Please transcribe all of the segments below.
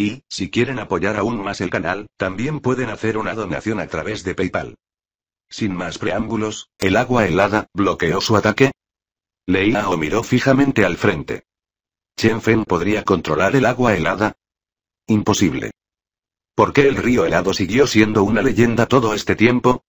Y, si quieren apoyar aún más el canal, también pueden hacer una donación a través de PayPal. Sin más preámbulos, el agua helada bloqueó su ataque. Leila o miró fijamente al frente. ¿Chen Fen podría controlar el agua helada? Imposible. ¿Por qué el río helado siguió siendo una leyenda todo este tiempo?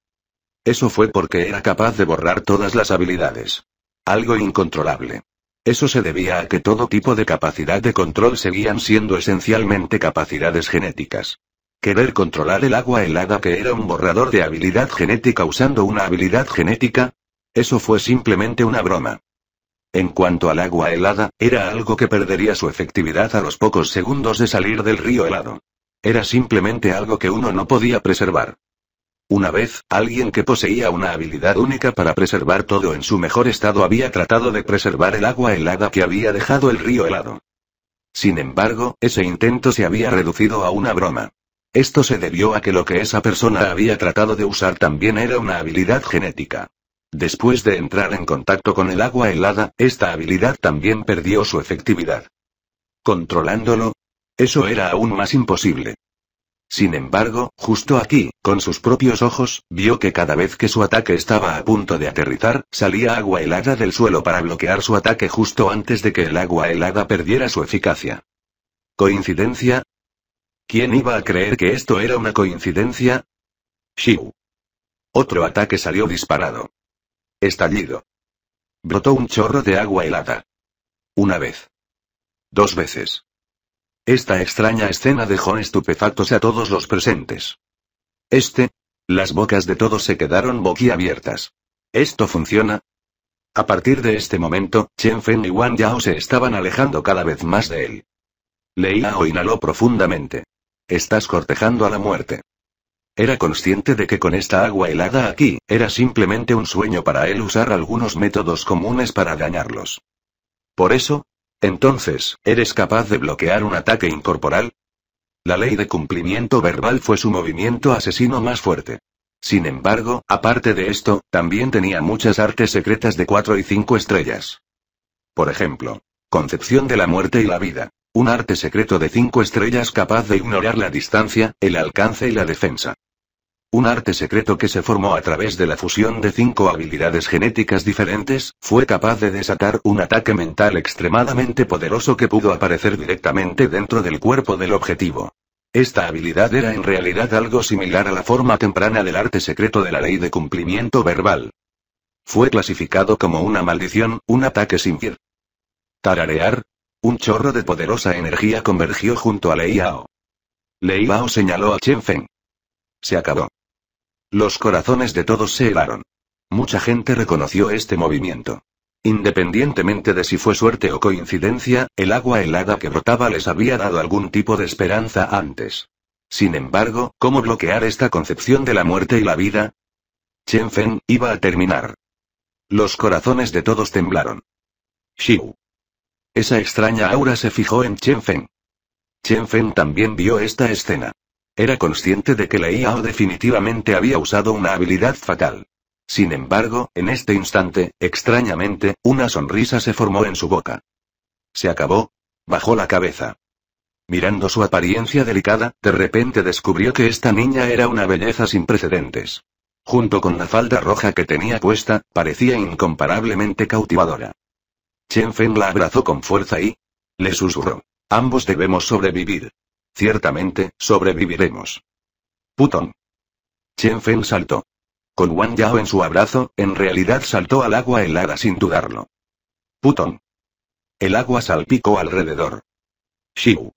Eso fue porque era capaz de borrar todas las habilidades. Algo incontrolable. Eso se debía a que todo tipo de capacidad de control seguían siendo esencialmente capacidades genéticas. Querer controlar el agua helada que era un borrador de habilidad genética usando una habilidad genética, eso fue simplemente una broma. En cuanto al agua helada, era algo que perdería su efectividad a los pocos segundos de salir del río helado. Era simplemente algo que uno no podía preservar. Una vez, alguien que poseía una habilidad única para preservar todo en su mejor estado había tratado de preservar el agua helada que había dejado el río helado. Sin embargo, ese intento se había reducido a una broma. Esto se debió a que lo que esa persona había tratado de usar también era una habilidad genética. Después de entrar en contacto con el agua helada, esta habilidad también perdió su efectividad. ¿Controlándolo? Eso era aún más imposible. Sin embargo, justo aquí, con sus propios ojos, vio que cada vez que su ataque estaba a punto de aterrizar, salía agua helada del suelo para bloquear su ataque justo antes de que el agua helada perdiera su eficacia. ¿Coincidencia? ¿Quién iba a creer que esto era una coincidencia? Shiu. Otro ataque salió disparado. Estallido. Brotó un chorro de agua helada. Una vez. Dos veces. Esta extraña escena dejó estupefactos a todos los presentes. Este. Las bocas de todos se quedaron boquiabiertas. ¿Esto funciona? A partir de este momento, Chen Fen y Wan Yao se estaban alejando cada vez más de él. leía Yao inhaló profundamente. Estás cortejando a la muerte. Era consciente de que con esta agua helada aquí, era simplemente un sueño para él usar algunos métodos comunes para dañarlos. Por eso, entonces, ¿eres capaz de bloquear un ataque incorporal? La ley de cumplimiento verbal fue su movimiento asesino más fuerte. Sin embargo, aparte de esto, también tenía muchas artes secretas de 4 y 5 estrellas. Por ejemplo, concepción de la muerte y la vida. Un arte secreto de 5 estrellas capaz de ignorar la distancia, el alcance y la defensa. Un arte secreto que se formó a través de la fusión de cinco habilidades genéticas diferentes, fue capaz de desatar un ataque mental extremadamente poderoso que pudo aparecer directamente dentro del cuerpo del objetivo. Esta habilidad era en realidad algo similar a la forma temprana del arte secreto de la ley de cumplimiento verbal. Fue clasificado como una maldición, un ataque sin vir. Tararear. Un chorro de poderosa energía convergió junto a Lei Yao. Lei Yao señaló a Chen Feng. Se acabó. Los corazones de todos se helaron. Mucha gente reconoció este movimiento. Independientemente de si fue suerte o coincidencia, el agua helada que brotaba les había dado algún tipo de esperanza antes. Sin embargo, ¿cómo bloquear esta concepción de la muerte y la vida? Chen Feng iba a terminar. Los corazones de todos temblaron. Xiu. Esa extraña aura se fijó en Chen Feng. Chen Feng también vio esta escena. Era consciente de que la IAO definitivamente había usado una habilidad fatal. Sin embargo, en este instante, extrañamente, una sonrisa se formó en su boca. Se acabó. Bajó la cabeza. Mirando su apariencia delicada, de repente descubrió que esta niña era una belleza sin precedentes. Junto con la falda roja que tenía puesta, parecía incomparablemente cautivadora. Chen Feng la abrazó con fuerza y le susurró. Ambos debemos sobrevivir. Ciertamente, sobreviviremos. Putón. Chen Feng saltó. Con Wang Yao en su abrazo, en realidad saltó al agua helada sin dudarlo. Putón. El agua salpicó alrededor. Shiu.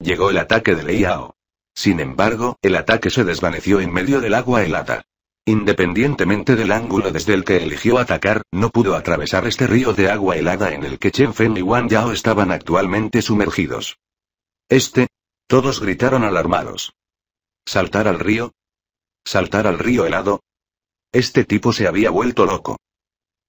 Llegó el ataque de Lei Yao. Sin embargo, el ataque se desvaneció en medio del agua helada. Independientemente del ángulo desde el que eligió atacar, no pudo atravesar este río de agua helada en el que Chen Feng y Wang Yao estaban actualmente sumergidos. Este, todos gritaron alarmados. ¿Saltar al río? ¿Saltar al río helado? Este tipo se había vuelto loco.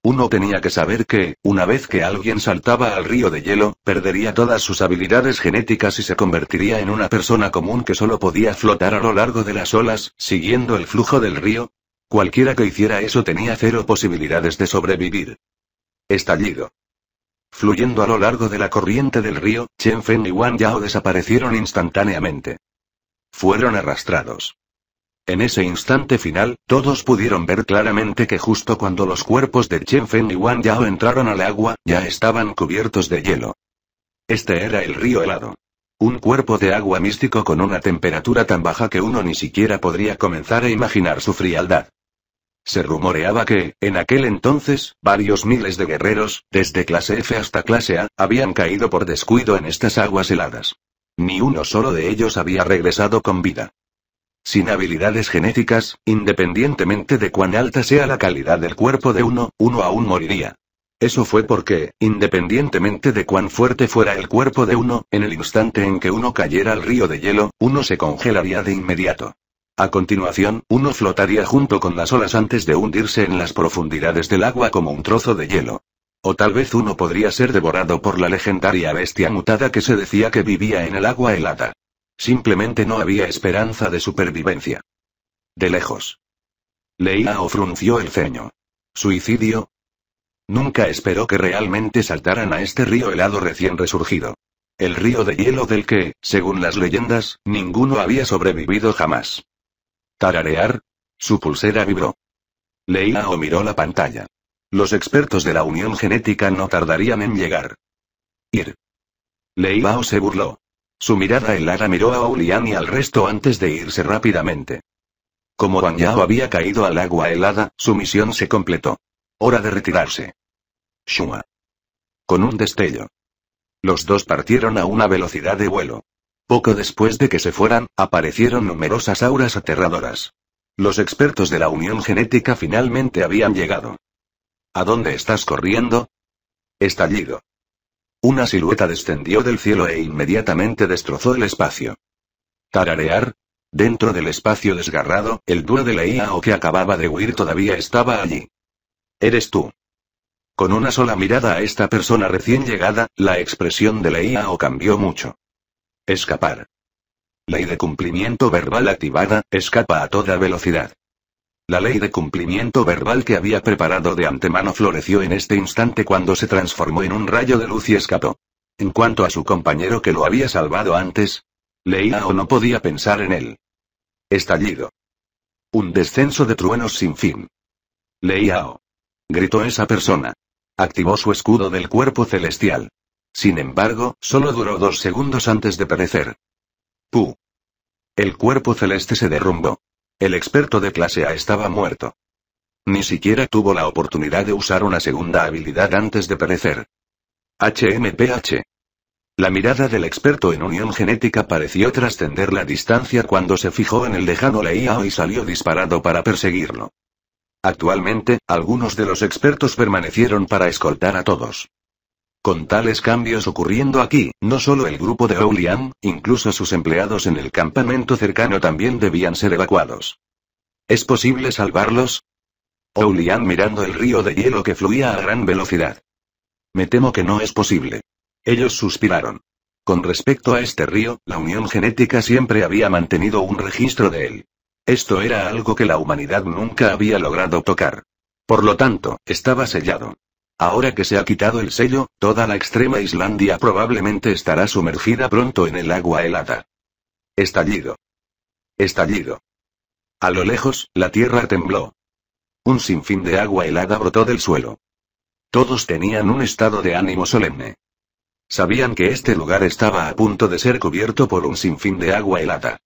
Uno tenía que saber que, una vez que alguien saltaba al río de hielo, perdería todas sus habilidades genéticas y se convertiría en una persona común que solo podía flotar a lo largo de las olas, siguiendo el flujo del río. Cualquiera que hiciera eso tenía cero posibilidades de sobrevivir. Estallido. Fluyendo a lo largo de la corriente del río, Chen Feng y Wang Yao desaparecieron instantáneamente. Fueron arrastrados. En ese instante final, todos pudieron ver claramente que justo cuando los cuerpos de Chen Feng y Wang Yao entraron al agua, ya estaban cubiertos de hielo. Este era el río helado. Un cuerpo de agua místico con una temperatura tan baja que uno ni siquiera podría comenzar a imaginar su frialdad. Se rumoreaba que, en aquel entonces, varios miles de guerreros, desde clase F hasta clase A, habían caído por descuido en estas aguas heladas. Ni uno solo de ellos había regresado con vida. Sin habilidades genéticas, independientemente de cuán alta sea la calidad del cuerpo de uno, uno aún moriría. Eso fue porque, independientemente de cuán fuerte fuera el cuerpo de uno, en el instante en que uno cayera al río de hielo, uno se congelaría de inmediato. A continuación, uno flotaría junto con las olas antes de hundirse en las profundidades del agua como un trozo de hielo. O tal vez uno podría ser devorado por la legendaria bestia mutada que se decía que vivía en el agua helada. Simplemente no había esperanza de supervivencia. De lejos. o frunció el ceño. ¿Suicidio? Nunca esperó que realmente saltaran a este río helado recién resurgido. El río de hielo del que, según las leyendas, ninguno había sobrevivido jamás. Tararear. Su pulsera vibró. Leilao miró la pantalla. Los expertos de la unión genética no tardarían en llegar. Ir. Leibao se burló. Su mirada helada miró a Oulian y al resto antes de irse rápidamente. Como Ban había caído al agua helada, su misión se completó. Hora de retirarse. Shua. Con un destello. Los dos partieron a una velocidad de vuelo. Poco después de que se fueran, aparecieron numerosas auras aterradoras. Los expertos de la unión genética finalmente habían llegado. ¿A dónde estás corriendo? Estallido. Una silueta descendió del cielo e inmediatamente destrozó el espacio. Tararear. Dentro del espacio desgarrado, el dúo de la o que acababa de huir todavía estaba allí. Eres tú. Con una sola mirada a esta persona recién llegada, la expresión de la o cambió mucho. Escapar. Ley de cumplimiento verbal activada, escapa a toda velocidad. La ley de cumplimiento verbal que había preparado de antemano floreció en este instante cuando se transformó en un rayo de luz y escapó. En cuanto a su compañero que lo había salvado antes, leía o no podía pensar en él. Estallido. Un descenso de truenos sin fin. Leía Gritó esa persona. Activó su escudo del cuerpo celestial. Sin embargo, solo duró dos segundos antes de perecer. ¡Pu! El cuerpo celeste se derrumbó. El experto de clase A estaba muerto. Ni siquiera tuvo la oportunidad de usar una segunda habilidad antes de perecer. HMPH. La mirada del experto en unión genética pareció trascender la distancia cuando se fijó en el lejano Leiao y salió disparado para perseguirlo. Actualmente, algunos de los expertos permanecieron para escoltar a todos. Con tales cambios ocurriendo aquí, no solo el grupo de Oulian, incluso sus empleados en el campamento cercano también debían ser evacuados. ¿Es posible salvarlos? Oulian mirando el río de hielo que fluía a gran velocidad. Me temo que no es posible. Ellos suspiraron. Con respecto a este río, la unión genética siempre había mantenido un registro de él. Esto era algo que la humanidad nunca había logrado tocar. Por lo tanto, estaba sellado. Ahora que se ha quitado el sello, toda la extrema Islandia probablemente estará sumergida pronto en el agua helada. Estallido. Estallido. A lo lejos, la tierra tembló. Un sinfín de agua helada brotó del suelo. Todos tenían un estado de ánimo solemne. Sabían que este lugar estaba a punto de ser cubierto por un sinfín de agua helada.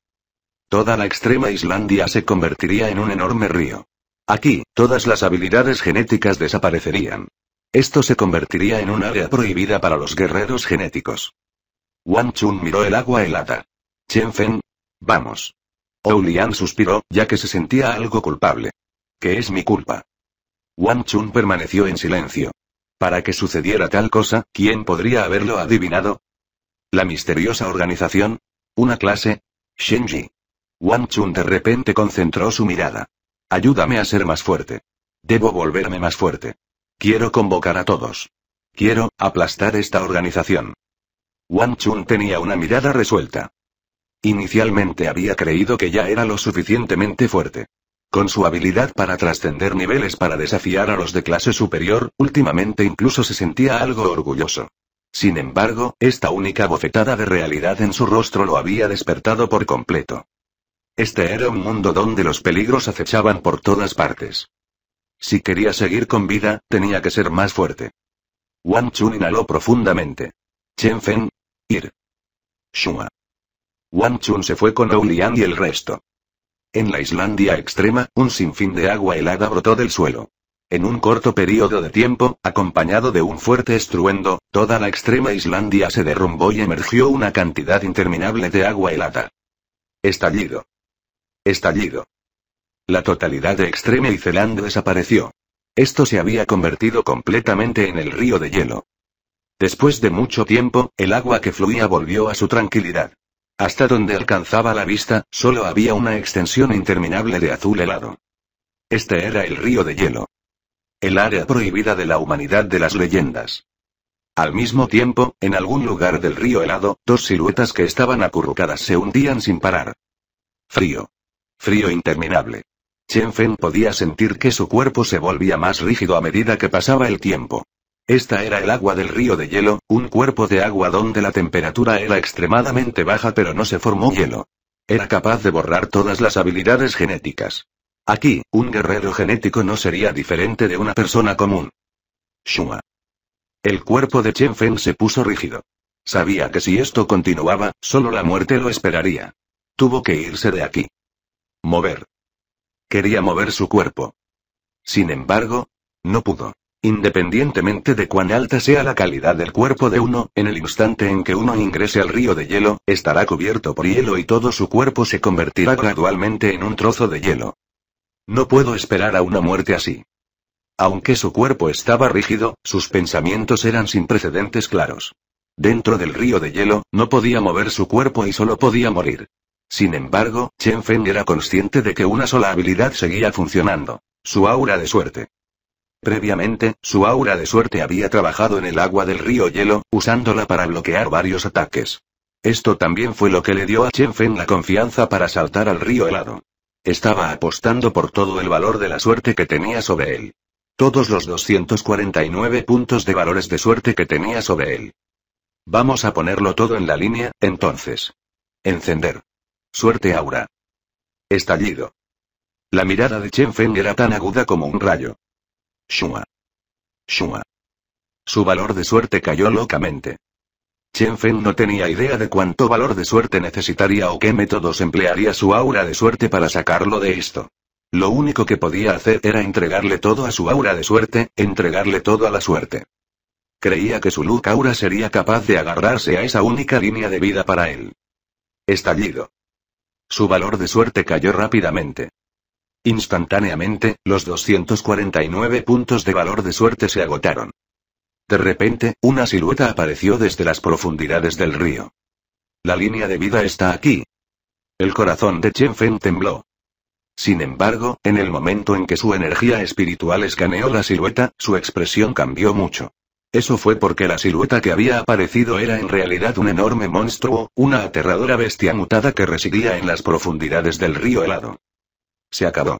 Toda la extrema Islandia se convertiría en un enorme río. Aquí, todas las habilidades genéticas desaparecerían. Esto se convertiría en un área prohibida para los guerreros genéticos. Wang Chun miró el agua helada. Chen Feng. Vamos. Oulian suspiró, ya que se sentía algo culpable. ¿Qué es mi culpa? Wang Chun permaneció en silencio. Para que sucediera tal cosa, ¿quién podría haberlo adivinado? La misteriosa organización. Una clase. Shenji. Wang Chun de repente concentró su mirada. Ayúdame a ser más fuerte. Debo volverme más fuerte. Quiero convocar a todos. Quiero aplastar esta organización. Wang Chun tenía una mirada resuelta. Inicialmente había creído que ya era lo suficientemente fuerte. Con su habilidad para trascender niveles para desafiar a los de clase superior, últimamente incluso se sentía algo orgulloso. Sin embargo, esta única bofetada de realidad en su rostro lo había despertado por completo. Este era un mundo donde los peligros acechaban por todas partes. Si quería seguir con vida, tenía que ser más fuerte. Wang Chun inhaló profundamente. Chen Fen. Ir. Shua. Wang Chun se fue con Oulian y el resto. En la Islandia extrema, un sinfín de agua helada brotó del suelo. En un corto periodo de tiempo, acompañado de un fuerte estruendo, toda la extrema Islandia se derrumbó y emergió una cantidad interminable de agua helada. Estallido. Estallido. La totalidad de Extreme y Zeland desapareció. Esto se había convertido completamente en el río de hielo. Después de mucho tiempo, el agua que fluía volvió a su tranquilidad. Hasta donde alcanzaba la vista, solo había una extensión interminable de azul helado. Este era el río de hielo. El área prohibida de la humanidad de las leyendas. Al mismo tiempo, en algún lugar del río helado, dos siluetas que estaban acurrucadas se hundían sin parar. Frío. Frío interminable. Chen Fen podía sentir que su cuerpo se volvía más rígido a medida que pasaba el tiempo. Esta era el agua del río de hielo, un cuerpo de agua donde la temperatura era extremadamente baja pero no se formó hielo. Era capaz de borrar todas las habilidades genéticas. Aquí, un guerrero genético no sería diferente de una persona común. Shua, El cuerpo de Chen Fen se puso rígido. Sabía que si esto continuaba, solo la muerte lo esperaría. Tuvo que irse de aquí. Mover. Quería mover su cuerpo. Sin embargo, no pudo. Independientemente de cuán alta sea la calidad del cuerpo de uno, en el instante en que uno ingrese al río de hielo, estará cubierto por hielo y todo su cuerpo se convertirá gradualmente en un trozo de hielo. No puedo esperar a una muerte así. Aunque su cuerpo estaba rígido, sus pensamientos eran sin precedentes claros. Dentro del río de hielo, no podía mover su cuerpo y solo podía morir. Sin embargo, Chen Feng era consciente de que una sola habilidad seguía funcionando. Su aura de suerte. Previamente, su aura de suerte había trabajado en el agua del río Hielo, usándola para bloquear varios ataques. Esto también fue lo que le dio a Chen Feng la confianza para saltar al río helado. Estaba apostando por todo el valor de la suerte que tenía sobre él. Todos los 249 puntos de valores de suerte que tenía sobre él. Vamos a ponerlo todo en la línea, entonces. Encender. Suerte aura. Estallido. La mirada de Chen Feng era tan aguda como un rayo. Shua. Shua. Su valor de suerte cayó locamente. Chen Feng no tenía idea de cuánto valor de suerte necesitaría o qué métodos emplearía su aura de suerte para sacarlo de esto. Lo único que podía hacer era entregarle todo a su aura de suerte, entregarle todo a la suerte. Creía que su luz aura sería capaz de agarrarse a esa única línea de vida para él. Estallido. Su valor de suerte cayó rápidamente. Instantáneamente, los 249 puntos de valor de suerte se agotaron. De repente, una silueta apareció desde las profundidades del río. La línea de vida está aquí. El corazón de Chen Fen tembló. Sin embargo, en el momento en que su energía espiritual escaneó la silueta, su expresión cambió mucho. Eso fue porque la silueta que había aparecido era en realidad un enorme monstruo, una aterradora bestia mutada que residía en las profundidades del río helado. Se acabó.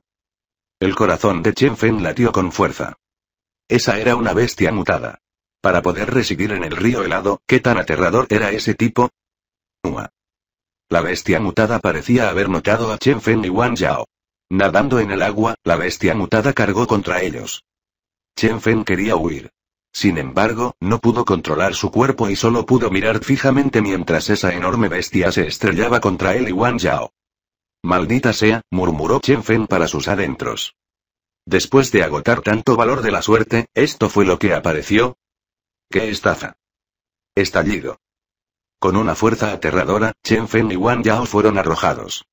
El corazón de Chen Fen latió con fuerza. Esa era una bestia mutada. Para poder residir en el río helado, ¿qué tan aterrador era ese tipo? Nua. La bestia mutada parecía haber notado a Chen Fen y Wang Yao. Nadando en el agua, la bestia mutada cargó contra ellos. Chen Fen quería huir, sin embargo, no pudo controlar su cuerpo y solo pudo mirar fijamente mientras esa enorme bestia se estrellaba contra él y Wang Yao. Maldita sea, murmuró Chen Fen para sus adentros. Después de agotar tanto valor de la suerte, ¿esto fue lo que apareció? ¡Qué estafa! Estallido. Con una fuerza aterradora, Chen Fen y Wang Yao fueron arrojados.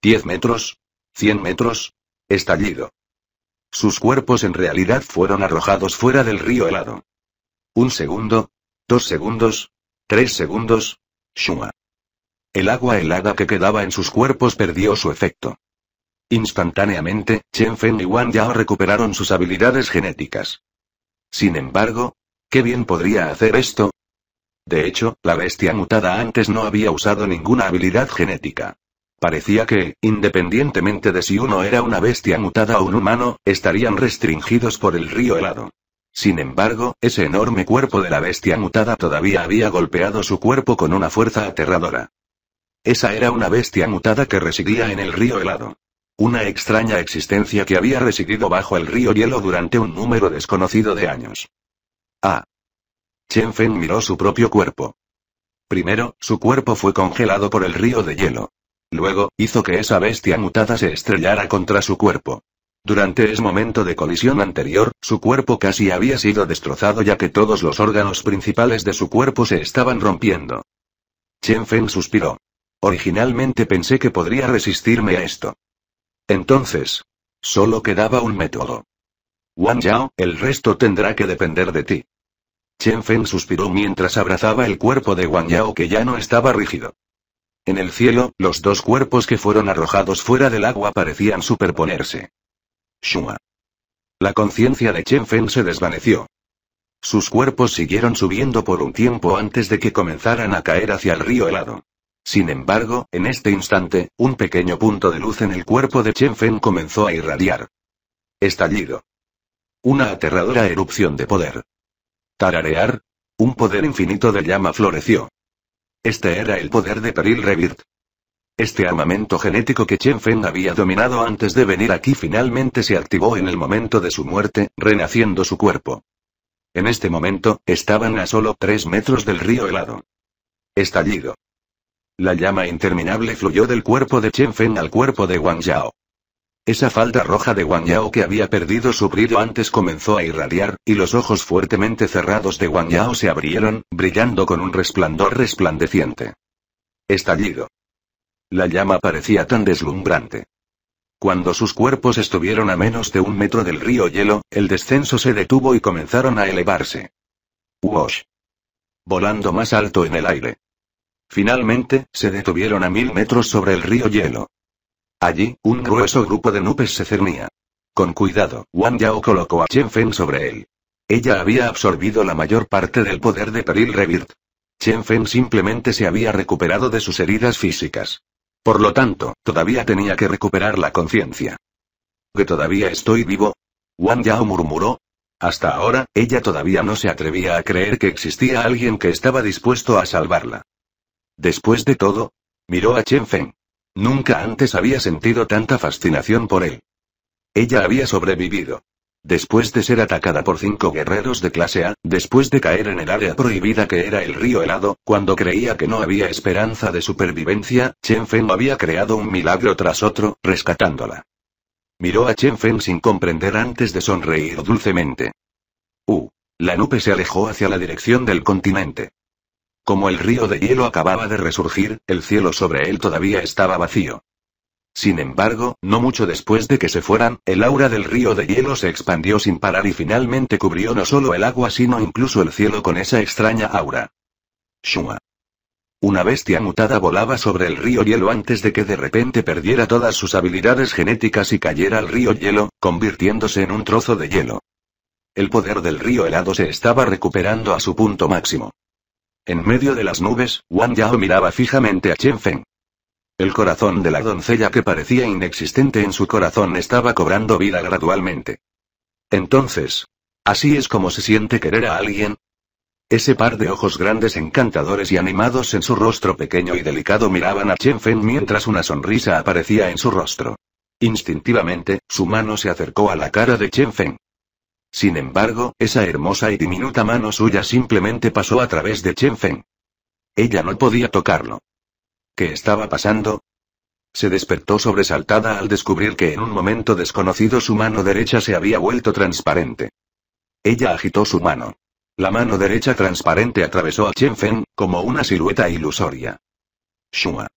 ¿Diez metros? ¿Cien metros? Estallido. Sus cuerpos en realidad fueron arrojados fuera del río helado. Un segundo. Dos segundos. Tres segundos. Shuma. El agua helada que quedaba en sus cuerpos perdió su efecto. Instantáneamente, Chen Feng y Wan Yao recuperaron sus habilidades genéticas. Sin embargo, ¿qué bien podría hacer esto? De hecho, la bestia mutada antes no había usado ninguna habilidad genética. Parecía que, independientemente de si uno era una bestia mutada o un humano, estarían restringidos por el río helado. Sin embargo, ese enorme cuerpo de la bestia mutada todavía había golpeado su cuerpo con una fuerza aterradora. Esa era una bestia mutada que residía en el río helado. Una extraña existencia que había residido bajo el río hielo durante un número desconocido de años. Ah. Chen Feng miró su propio cuerpo. Primero, su cuerpo fue congelado por el río de hielo. Luego, hizo que esa bestia mutada se estrellara contra su cuerpo. Durante ese momento de colisión anterior, su cuerpo casi había sido destrozado ya que todos los órganos principales de su cuerpo se estaban rompiendo. Chen Feng suspiró. Originalmente pensé que podría resistirme a esto. Entonces, solo quedaba un método. Wang Yao, el resto tendrá que depender de ti. Chen Feng suspiró mientras abrazaba el cuerpo de Wang Yao que ya no estaba rígido. En el cielo, los dos cuerpos que fueron arrojados fuera del agua parecían superponerse. Shua. La conciencia de Chen Fen se desvaneció. Sus cuerpos siguieron subiendo por un tiempo antes de que comenzaran a caer hacia el río helado. Sin embargo, en este instante, un pequeño punto de luz en el cuerpo de Chen Fen comenzó a irradiar. Estallido. Una aterradora erupción de poder. Tararear. Un poder infinito de llama floreció. Este era el poder de Peril Revirt. Este armamento genético que Chen Feng había dominado antes de venir aquí finalmente se activó en el momento de su muerte, renaciendo su cuerpo. En este momento, estaban a solo tres metros del río helado. Estallido. La llama interminable fluyó del cuerpo de Chen Feng al cuerpo de Wang Yao. Esa falda roja de Yao que había perdido su brillo antes comenzó a irradiar, y los ojos fuertemente cerrados de Yao se abrieron, brillando con un resplandor resplandeciente. Estallido. La llama parecía tan deslumbrante. Cuando sus cuerpos estuvieron a menos de un metro del río hielo, el descenso se detuvo y comenzaron a elevarse. ¡Wosh! Volando más alto en el aire. Finalmente, se detuvieron a mil metros sobre el río hielo. Allí, un grueso grupo de nubes se cernía. Con cuidado, Wang Yao colocó a Chen Feng sobre él. Ella había absorbido la mayor parte del poder de Peril Revirt. Chen Feng simplemente se había recuperado de sus heridas físicas. Por lo tanto, todavía tenía que recuperar la conciencia. ¿Que todavía estoy vivo? Wang Yao murmuró. Hasta ahora, ella todavía no se atrevía a creer que existía alguien que estaba dispuesto a salvarla. Después de todo, miró a Chen Feng. Nunca antes había sentido tanta fascinación por él. Ella había sobrevivido. Después de ser atacada por cinco guerreros de clase A, después de caer en el área prohibida que era el río helado, cuando creía que no había esperanza de supervivencia, Chen Feng había creado un milagro tras otro, rescatándola. Miró a Chen Feng sin comprender antes de sonreír dulcemente. Uh. La nube se alejó hacia la dirección del continente. Como el río de hielo acababa de resurgir, el cielo sobre él todavía estaba vacío. Sin embargo, no mucho después de que se fueran, el aura del río de hielo se expandió sin parar y finalmente cubrió no solo el agua sino incluso el cielo con esa extraña aura. Shua. Una bestia mutada volaba sobre el río hielo antes de que de repente perdiera todas sus habilidades genéticas y cayera al río hielo, convirtiéndose en un trozo de hielo. El poder del río helado se estaba recuperando a su punto máximo. En medio de las nubes, Wang Yao miraba fijamente a Chen Feng. El corazón de la doncella que parecía inexistente en su corazón estaba cobrando vida gradualmente. Entonces, ¿así es como se siente querer a alguien? Ese par de ojos grandes encantadores y animados en su rostro pequeño y delicado miraban a Chen Feng mientras una sonrisa aparecía en su rostro. Instintivamente, su mano se acercó a la cara de Chen Feng. Sin embargo, esa hermosa y diminuta mano suya simplemente pasó a través de Chen Feng. Ella no podía tocarlo. ¿Qué estaba pasando? Se despertó sobresaltada al descubrir que en un momento desconocido su mano derecha se había vuelto transparente. Ella agitó su mano. La mano derecha transparente atravesó a Chen Feng, como una silueta ilusoria. Shua.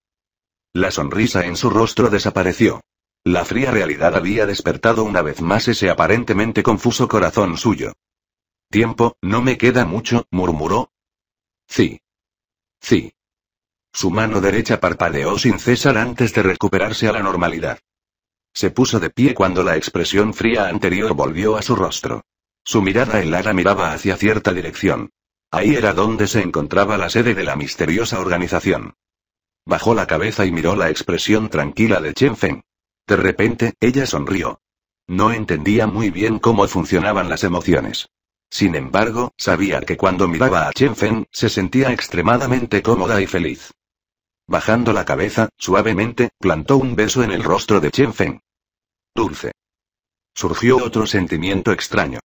La sonrisa en su rostro desapareció. La fría realidad había despertado una vez más ese aparentemente confuso corazón suyo. Tiempo, no me queda mucho, murmuró. Sí. Sí. Su mano derecha parpadeó sin cesar antes de recuperarse a la normalidad. Se puso de pie cuando la expresión fría anterior volvió a su rostro. Su mirada helada miraba hacia cierta dirección. Ahí era donde se encontraba la sede de la misteriosa organización. Bajó la cabeza y miró la expresión tranquila de Chen Feng. De repente, ella sonrió. No entendía muy bien cómo funcionaban las emociones. Sin embargo, sabía que cuando miraba a Chen Fen, se sentía extremadamente cómoda y feliz. Bajando la cabeza, suavemente, plantó un beso en el rostro de Chen Feng. Dulce. Surgió otro sentimiento extraño.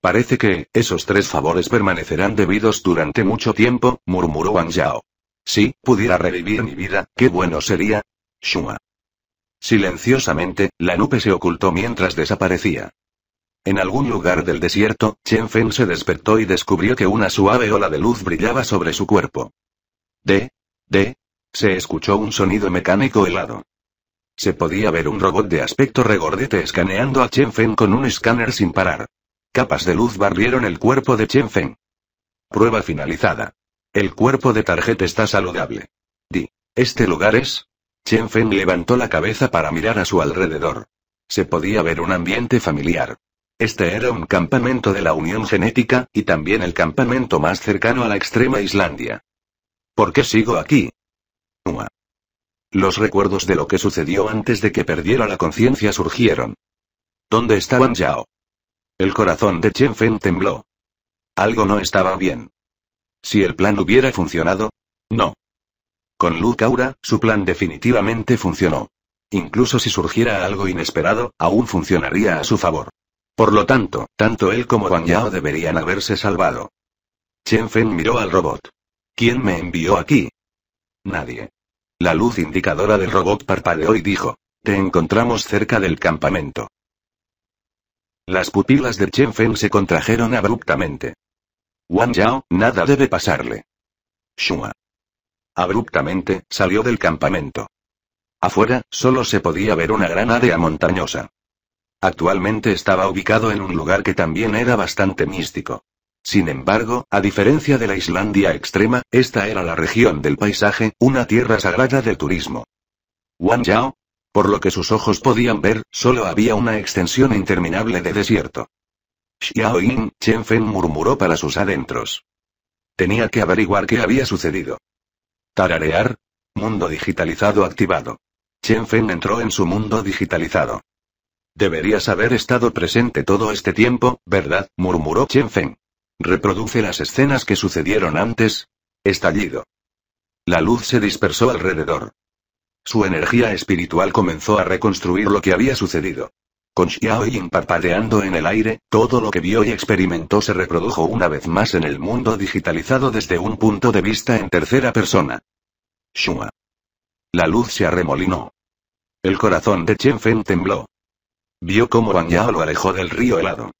Parece que, esos tres favores permanecerán debidos durante mucho tiempo, murmuró Wang Yao. Si pudiera revivir mi vida, qué bueno sería. Shuma. Silenciosamente, la nube se ocultó mientras desaparecía. En algún lugar del desierto, Chen Fen se despertó y descubrió que una suave ola de luz brillaba sobre su cuerpo. De, de, se escuchó un sonido mecánico helado. Se podía ver un robot de aspecto regordete escaneando a Chen Fen con un escáner sin parar. Capas de luz barrieron el cuerpo de Chen Fen. Prueba finalizada. El cuerpo de Target está saludable. Di, este lugar es, Chen Feng levantó la cabeza para mirar a su alrededor. Se podía ver un ambiente familiar. Este era un campamento de la Unión Genética, y también el campamento más cercano a la extrema Islandia. ¿Por qué sigo aquí? Los recuerdos de lo que sucedió antes de que perdiera la conciencia surgieron. ¿Dónde estaban Yao? El corazón de Chen Fen tembló. Algo no estaba bien. Si el plan hubiera funcionado. No. Con Lu Kaura, su plan definitivamente funcionó. Incluso si surgiera algo inesperado, aún funcionaría a su favor. Por lo tanto, tanto él como Wang Yao deberían haberse salvado. Chen Feng miró al robot. ¿Quién me envió aquí? Nadie. La luz indicadora del robot parpadeó y dijo. Te encontramos cerca del campamento. Las pupilas de Chen Feng se contrajeron abruptamente. Wang Yao, nada debe pasarle. Shua. Abruptamente, salió del campamento. Afuera, solo se podía ver una gran área montañosa. Actualmente estaba ubicado en un lugar que también era bastante místico. Sin embargo, a diferencia de la Islandia extrema, esta era la región del paisaje, una tierra sagrada de turismo. Wang Yao. Por lo que sus ojos podían ver, solo había una extensión interminable de desierto. Ying, Chen Fen murmuró para sus adentros. Tenía que averiguar qué había sucedido. Tararear. Mundo digitalizado activado. Chen Feng entró en su mundo digitalizado. Deberías haber estado presente todo este tiempo, ¿verdad? murmuró Chen Feng. Reproduce las escenas que sucedieron antes. Estallido. La luz se dispersó alrededor. Su energía espiritual comenzó a reconstruir lo que había sucedido. Con Yin parpadeando en el aire, todo lo que vio y experimentó se reprodujo una vez más en el mundo digitalizado desde un punto de vista en tercera persona. Shua. La luz se arremolinó. El corazón de Chen Fen tembló. Vio cómo Wang Yao lo alejó del río helado.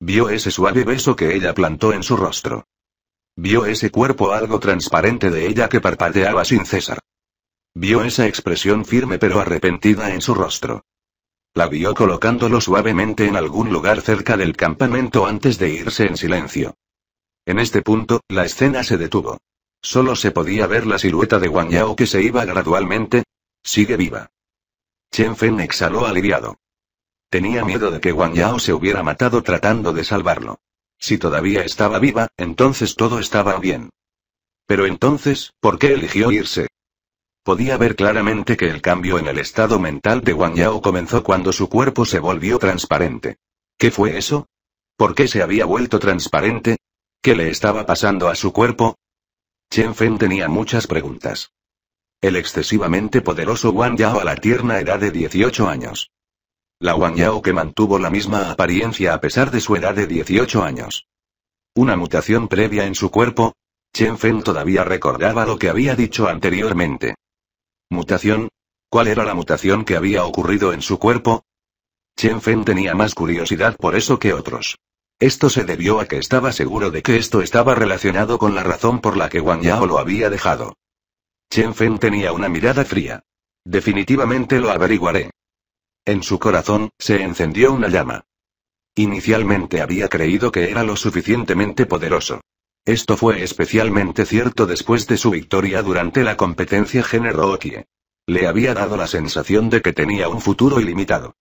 Vio ese suave beso que ella plantó en su rostro. Vio ese cuerpo algo transparente de ella que parpadeaba sin cesar. Vio esa expresión firme pero arrepentida en su rostro. La vio colocándolo suavemente en algún lugar cerca del campamento antes de irse en silencio. En este punto, la escena se detuvo. Solo se podía ver la silueta de Wang Yao que se iba gradualmente. Sigue viva. Chen Fen exhaló aliviado. Tenía miedo de que Wang Yao se hubiera matado tratando de salvarlo. Si todavía estaba viva, entonces todo estaba bien. Pero entonces, ¿por qué eligió irse? Podía ver claramente que el cambio en el estado mental de Wang Yao comenzó cuando su cuerpo se volvió transparente. ¿Qué fue eso? ¿Por qué se había vuelto transparente? ¿Qué le estaba pasando a su cuerpo? Chen Fen tenía muchas preguntas. El excesivamente poderoso Wang Yao a la tierna edad de 18 años. La Wang Yao que mantuvo la misma apariencia a pesar de su edad de 18 años. Una mutación previa en su cuerpo. Chen Fen todavía recordaba lo que había dicho anteriormente. ¿Mutación? ¿Cuál era la mutación que había ocurrido en su cuerpo? Chen Fen tenía más curiosidad por eso que otros. Esto se debió a que estaba seguro de que esto estaba relacionado con la razón por la que Wang Yao lo había dejado. Chen Fen tenía una mirada fría. Definitivamente lo averiguaré. En su corazón, se encendió una llama. Inicialmente había creído que era lo suficientemente poderoso. Esto fue especialmente cierto después de su victoria durante la competencia género Le había dado la sensación de que tenía un futuro ilimitado.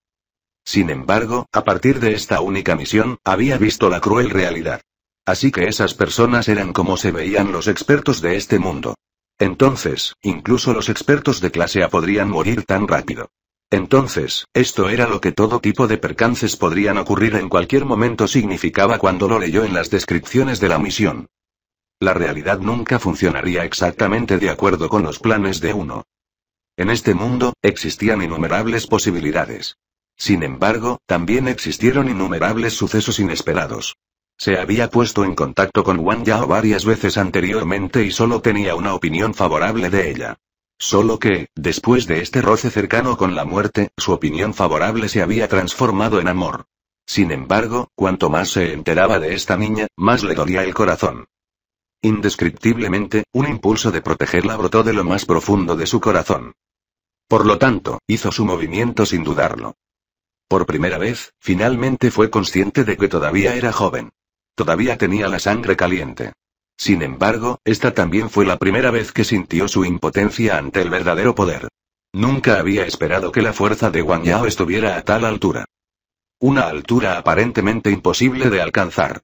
Sin embargo, a partir de esta única misión, había visto la cruel realidad. Así que esas personas eran como se veían los expertos de este mundo. Entonces, incluso los expertos de clase A podrían morir tan rápido. Entonces, esto era lo que todo tipo de percances podrían ocurrir en cualquier momento significaba cuando lo leyó en las descripciones de la misión. La realidad nunca funcionaría exactamente de acuerdo con los planes de uno. En este mundo, existían innumerables posibilidades. Sin embargo, también existieron innumerables sucesos inesperados. Se había puesto en contacto con Wang Yao varias veces anteriormente y solo tenía una opinión favorable de ella. Solo que, después de este roce cercano con la muerte, su opinión favorable se había transformado en amor. Sin embargo, cuanto más se enteraba de esta niña, más le dolía el corazón. Indescriptiblemente, un impulso de protegerla brotó de lo más profundo de su corazón. Por lo tanto, hizo su movimiento sin dudarlo. Por primera vez, finalmente fue consciente de que todavía era joven. Todavía tenía la sangre caliente. Sin embargo, esta también fue la primera vez que sintió su impotencia ante el verdadero poder. Nunca había esperado que la fuerza de Wang Yao estuviera a tal altura. Una altura aparentemente imposible de alcanzar.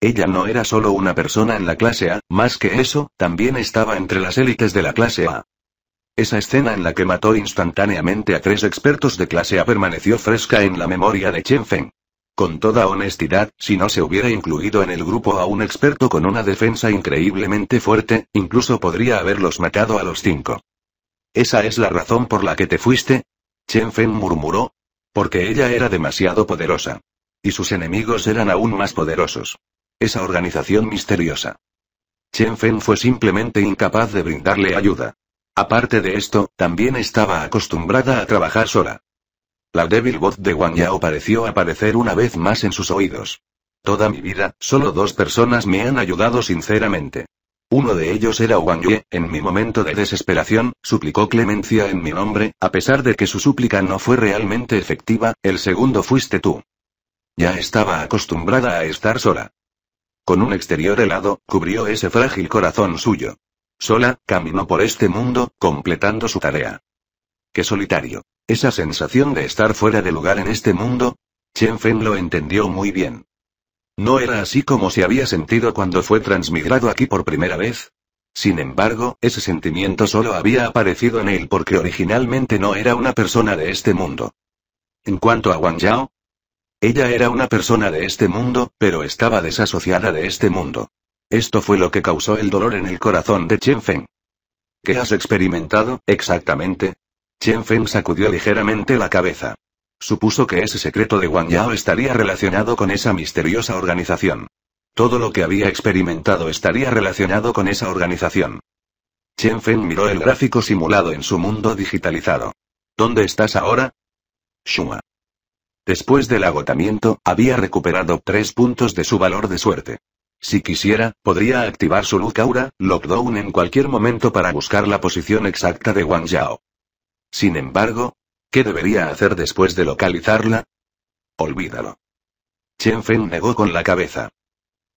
Ella no era solo una persona en la clase A, más que eso, también estaba entre las élites de la clase A. Esa escena en la que mató instantáneamente a tres expertos de clase A permaneció fresca en la memoria de Chen Feng. Con toda honestidad, si no se hubiera incluido en el grupo a un experto con una defensa increíblemente fuerte, incluso podría haberlos matado a los cinco. ¿Esa es la razón por la que te fuiste? Chen Fen murmuró. Porque ella era demasiado poderosa. Y sus enemigos eran aún más poderosos. Esa organización misteriosa. Chen Fen fue simplemente incapaz de brindarle ayuda. Aparte de esto, también estaba acostumbrada a trabajar sola. La débil voz de Wang Yao pareció aparecer una vez más en sus oídos. Toda mi vida, solo dos personas me han ayudado sinceramente. Uno de ellos era Wang Yue, en mi momento de desesperación, suplicó clemencia en mi nombre, a pesar de que su súplica no fue realmente efectiva, el segundo fuiste tú. Ya estaba acostumbrada a estar sola. Con un exterior helado, cubrió ese frágil corazón suyo. Sola, caminó por este mundo, completando su tarea. ¿Qué solitario. Esa sensación de estar fuera de lugar en este mundo. Chen Feng lo entendió muy bien. No era así como se había sentido cuando fue transmigrado aquí por primera vez. Sin embargo, ese sentimiento solo había aparecido en él porque originalmente no era una persona de este mundo. En cuanto a Wang Yao, ella era una persona de este mundo, pero estaba desasociada de este mundo. Esto fue lo que causó el dolor en el corazón de Chen Feng. ¿Qué has experimentado, exactamente? Chen Feng sacudió ligeramente la cabeza. Supuso que ese secreto de Wang Yao estaría relacionado con esa misteriosa organización. Todo lo que había experimentado estaría relacionado con esa organización. Chen Feng miró el gráfico simulado en su mundo digitalizado. ¿Dónde estás ahora? Shuma. Después del agotamiento, había recuperado tres puntos de su valor de suerte. Si quisiera, podría activar su luz Aura, Lockdown en cualquier momento para buscar la posición exacta de Wang Yao. Sin embargo, ¿qué debería hacer después de localizarla? Olvídalo. Chen Feng negó con la cabeza.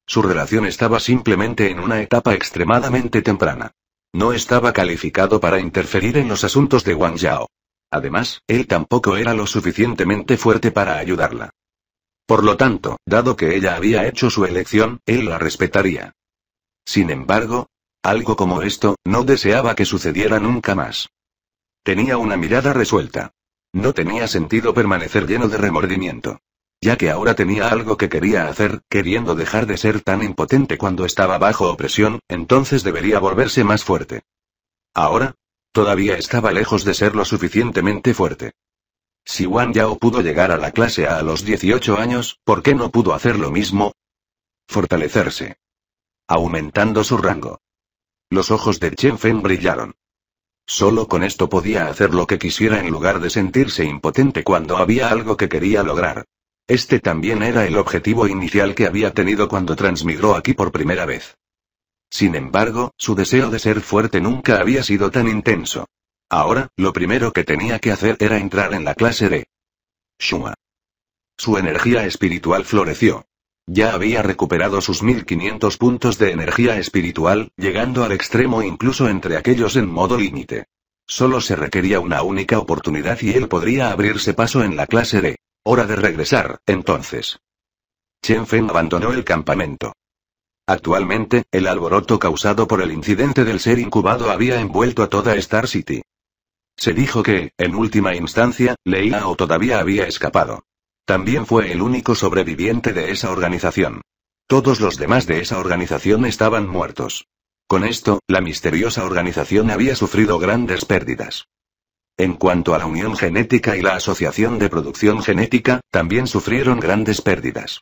Su relación estaba simplemente en una etapa extremadamente temprana. No estaba calificado para interferir en los asuntos de Wang Yao. Además, él tampoco era lo suficientemente fuerte para ayudarla. Por lo tanto, dado que ella había hecho su elección, él la respetaría. Sin embargo, algo como esto, no deseaba que sucediera nunca más. Tenía una mirada resuelta. No tenía sentido permanecer lleno de remordimiento. Ya que ahora tenía algo que quería hacer, queriendo dejar de ser tan impotente cuando estaba bajo opresión, entonces debería volverse más fuerte. Ahora, todavía estaba lejos de ser lo suficientemente fuerte. Si Wang Yao pudo llegar a la clase A a los 18 años, ¿por qué no pudo hacer lo mismo? Fortalecerse. Aumentando su rango. Los ojos de Chen Feng brillaron. Solo con esto podía hacer lo que quisiera en lugar de sentirse impotente cuando había algo que quería lograr. Este también era el objetivo inicial que había tenido cuando transmigró aquí por primera vez. Sin embargo, su deseo de ser fuerte nunca había sido tan intenso. Ahora, lo primero que tenía que hacer era entrar en la clase de Shuma. Su energía espiritual floreció. Ya había recuperado sus 1500 puntos de energía espiritual, llegando al extremo incluso entre aquellos en modo límite. Solo se requería una única oportunidad y él podría abrirse paso en la clase D. Hora de regresar, entonces. Chen Feng abandonó el campamento. Actualmente, el alboroto causado por el incidente del ser incubado había envuelto a toda Star City. Se dijo que, en última instancia, Leia o todavía había escapado. También fue el único sobreviviente de esa organización. Todos los demás de esa organización estaban muertos. Con esto, la misteriosa organización había sufrido grandes pérdidas. En cuanto a la unión genética y la asociación de producción genética, también sufrieron grandes pérdidas.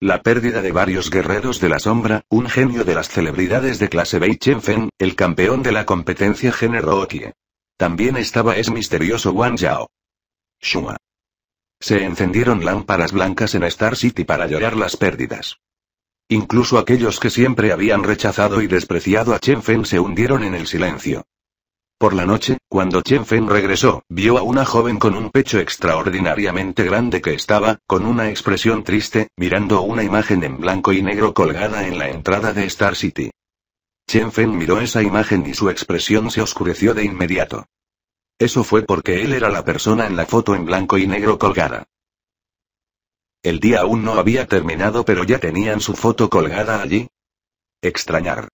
La pérdida de varios guerreros de la sombra, un genio de las celebridades de clase Bei Chen el campeón de la competencia género Okie. También estaba ese misterioso Wang Yao. Shua. Se encendieron lámparas blancas en Star City para llorar las pérdidas. Incluso aquellos que siempre habían rechazado y despreciado a Chen Fen se hundieron en el silencio. Por la noche, cuando Chen Feng regresó, vio a una joven con un pecho extraordinariamente grande que estaba, con una expresión triste, mirando una imagen en blanco y negro colgada en la entrada de Star City. Chen Fen miró esa imagen y su expresión se oscureció de inmediato. Eso fue porque él era la persona en la foto en blanco y negro colgada. El día aún no había terminado pero ya tenían su foto colgada allí. Extrañar.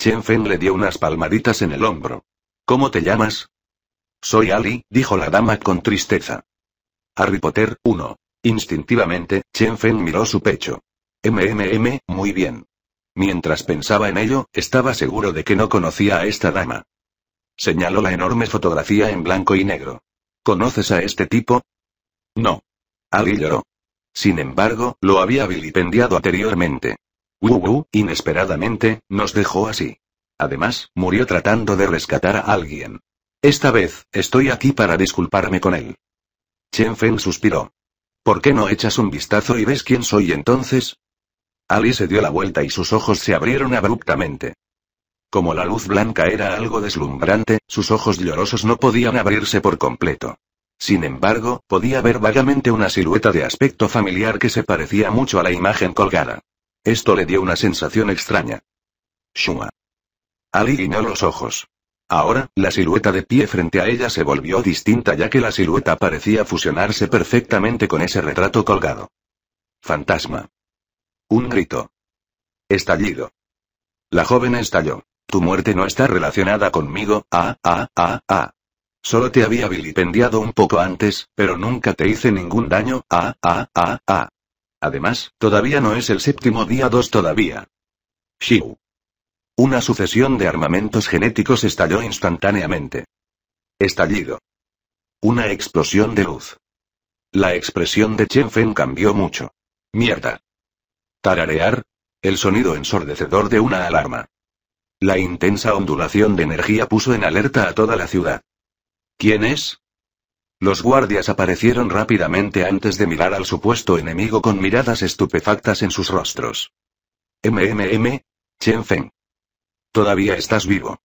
Chen Feng le dio unas palmaditas en el hombro. ¿Cómo te llamas? Soy Ali, dijo la dama con tristeza. Harry Potter, 1. Instintivamente, Chen Feng miró su pecho. MMM, muy bien. Mientras pensaba en ello, estaba seguro de que no conocía a esta dama. Señaló la enorme fotografía en blanco y negro. ¿Conoces a este tipo? No. Ali lloró. Sin embargo, lo había vilipendiado anteriormente. Wu inesperadamente, nos dejó así. Además, murió tratando de rescatar a alguien. Esta vez, estoy aquí para disculparme con él. Chen Feng suspiró. ¿Por qué no echas un vistazo y ves quién soy entonces? Ali se dio la vuelta y sus ojos se abrieron abruptamente. Como la luz blanca era algo deslumbrante, sus ojos llorosos no podían abrirse por completo. Sin embargo, podía ver vagamente una silueta de aspecto familiar que se parecía mucho a la imagen colgada. Esto le dio una sensación extraña. Shua. Ali guiñó los ojos. Ahora, la silueta de pie frente a ella se volvió distinta ya que la silueta parecía fusionarse perfectamente con ese retrato colgado. Fantasma. Un grito. Estallido. La joven estalló. Tu muerte no está relacionada conmigo, ah, ah, ah, ah. Solo te había vilipendiado un poco antes, pero nunca te hice ningún daño, ah, ah, ah, ah. Además, todavía no es el séptimo día 2 todavía. Shiu. Una sucesión de armamentos genéticos estalló instantáneamente. Estallido. Una explosión de luz. La expresión de Chen Fen cambió mucho. Mierda. Tararear. El sonido ensordecedor de una alarma. La intensa ondulación de energía puso en alerta a toda la ciudad. ¿Quién es? Los guardias aparecieron rápidamente antes de mirar al supuesto enemigo con miradas estupefactas en sus rostros. MMM, Chen Feng. Todavía estás vivo.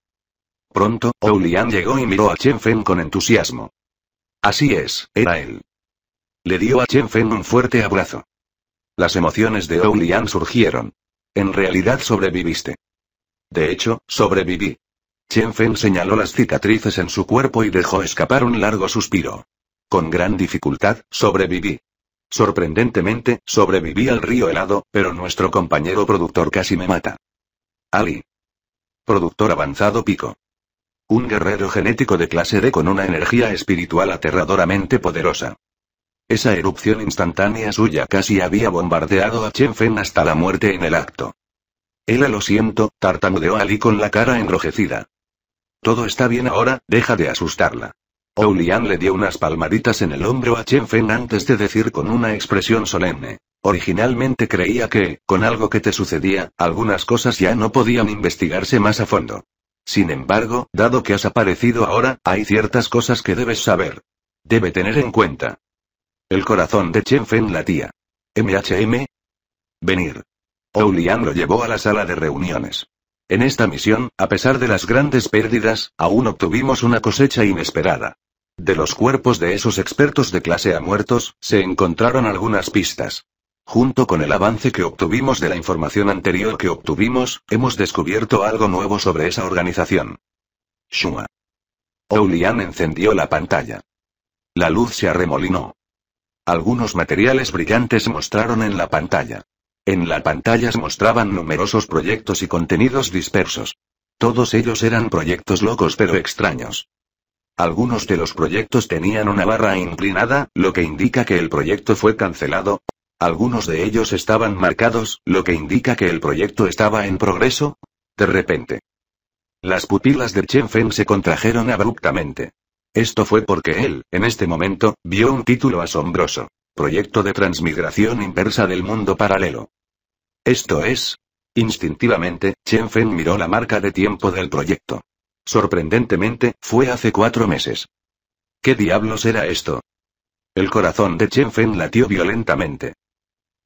Pronto, Oulian llegó y miró a Chen Feng con entusiasmo. Así es, era él. Le dio a Chen Feng un fuerte abrazo. Las emociones de Oulian surgieron. En realidad sobreviviste. De hecho, sobreviví. Chen Fen señaló las cicatrices en su cuerpo y dejó escapar un largo suspiro. Con gran dificultad, sobreviví. Sorprendentemente, sobreviví al río helado, pero nuestro compañero productor casi me mata. Ali. Productor avanzado pico. Un guerrero genético de clase D con una energía espiritual aterradoramente poderosa. Esa erupción instantánea suya casi había bombardeado a Chen Fen hasta la muerte en el acto. Ella ah, lo siento, tartamudeó Ali con la cara enrojecida. Todo está bien ahora, deja de asustarla. Oulian le dio unas palmaditas en el hombro a Chen Fen antes de decir con una expresión solemne. Originalmente creía que, con algo que te sucedía, algunas cosas ya no podían investigarse más a fondo. Sin embargo, dado que has aparecido ahora, hay ciertas cosas que debes saber. Debe tener en cuenta. El corazón de Chen Fen latía. ¿MHM? Venir. Oulian lo llevó a la sala de reuniones. En esta misión, a pesar de las grandes pérdidas, aún obtuvimos una cosecha inesperada. De los cuerpos de esos expertos de clase a muertos, se encontraron algunas pistas. Junto con el avance que obtuvimos de la información anterior que obtuvimos, hemos descubierto algo nuevo sobre esa organización. Shuma. Oulian encendió la pantalla. La luz se arremolinó. Algunos materiales brillantes mostraron en la pantalla. En pantalla pantallas mostraban numerosos proyectos y contenidos dispersos. Todos ellos eran proyectos locos pero extraños. Algunos de los proyectos tenían una barra inclinada, lo que indica que el proyecto fue cancelado. Algunos de ellos estaban marcados, lo que indica que el proyecto estaba en progreso. De repente. Las pupilas de Chen Feng se contrajeron abruptamente. Esto fue porque él, en este momento, vio un título asombroso. Proyecto de transmigración inversa del mundo paralelo. Esto es. Instintivamente, Chen Fen miró la marca de tiempo del proyecto. Sorprendentemente, fue hace cuatro meses. ¿Qué diablos era esto? El corazón de Chen Fen latió violentamente.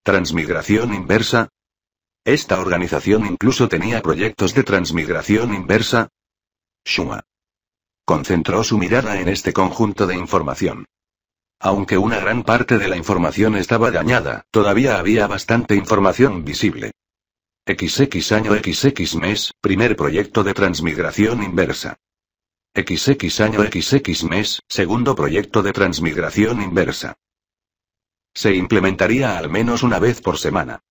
¿Transmigración inversa? ¿Esta organización incluso tenía proyectos de transmigración inversa? Shuma. Concentró su mirada en este conjunto de información. Aunque una gran parte de la información estaba dañada, todavía había bastante información visible. XX año XX mes, primer proyecto de transmigración inversa. XX año XX mes, segundo proyecto de transmigración inversa. Se implementaría al menos una vez por semana.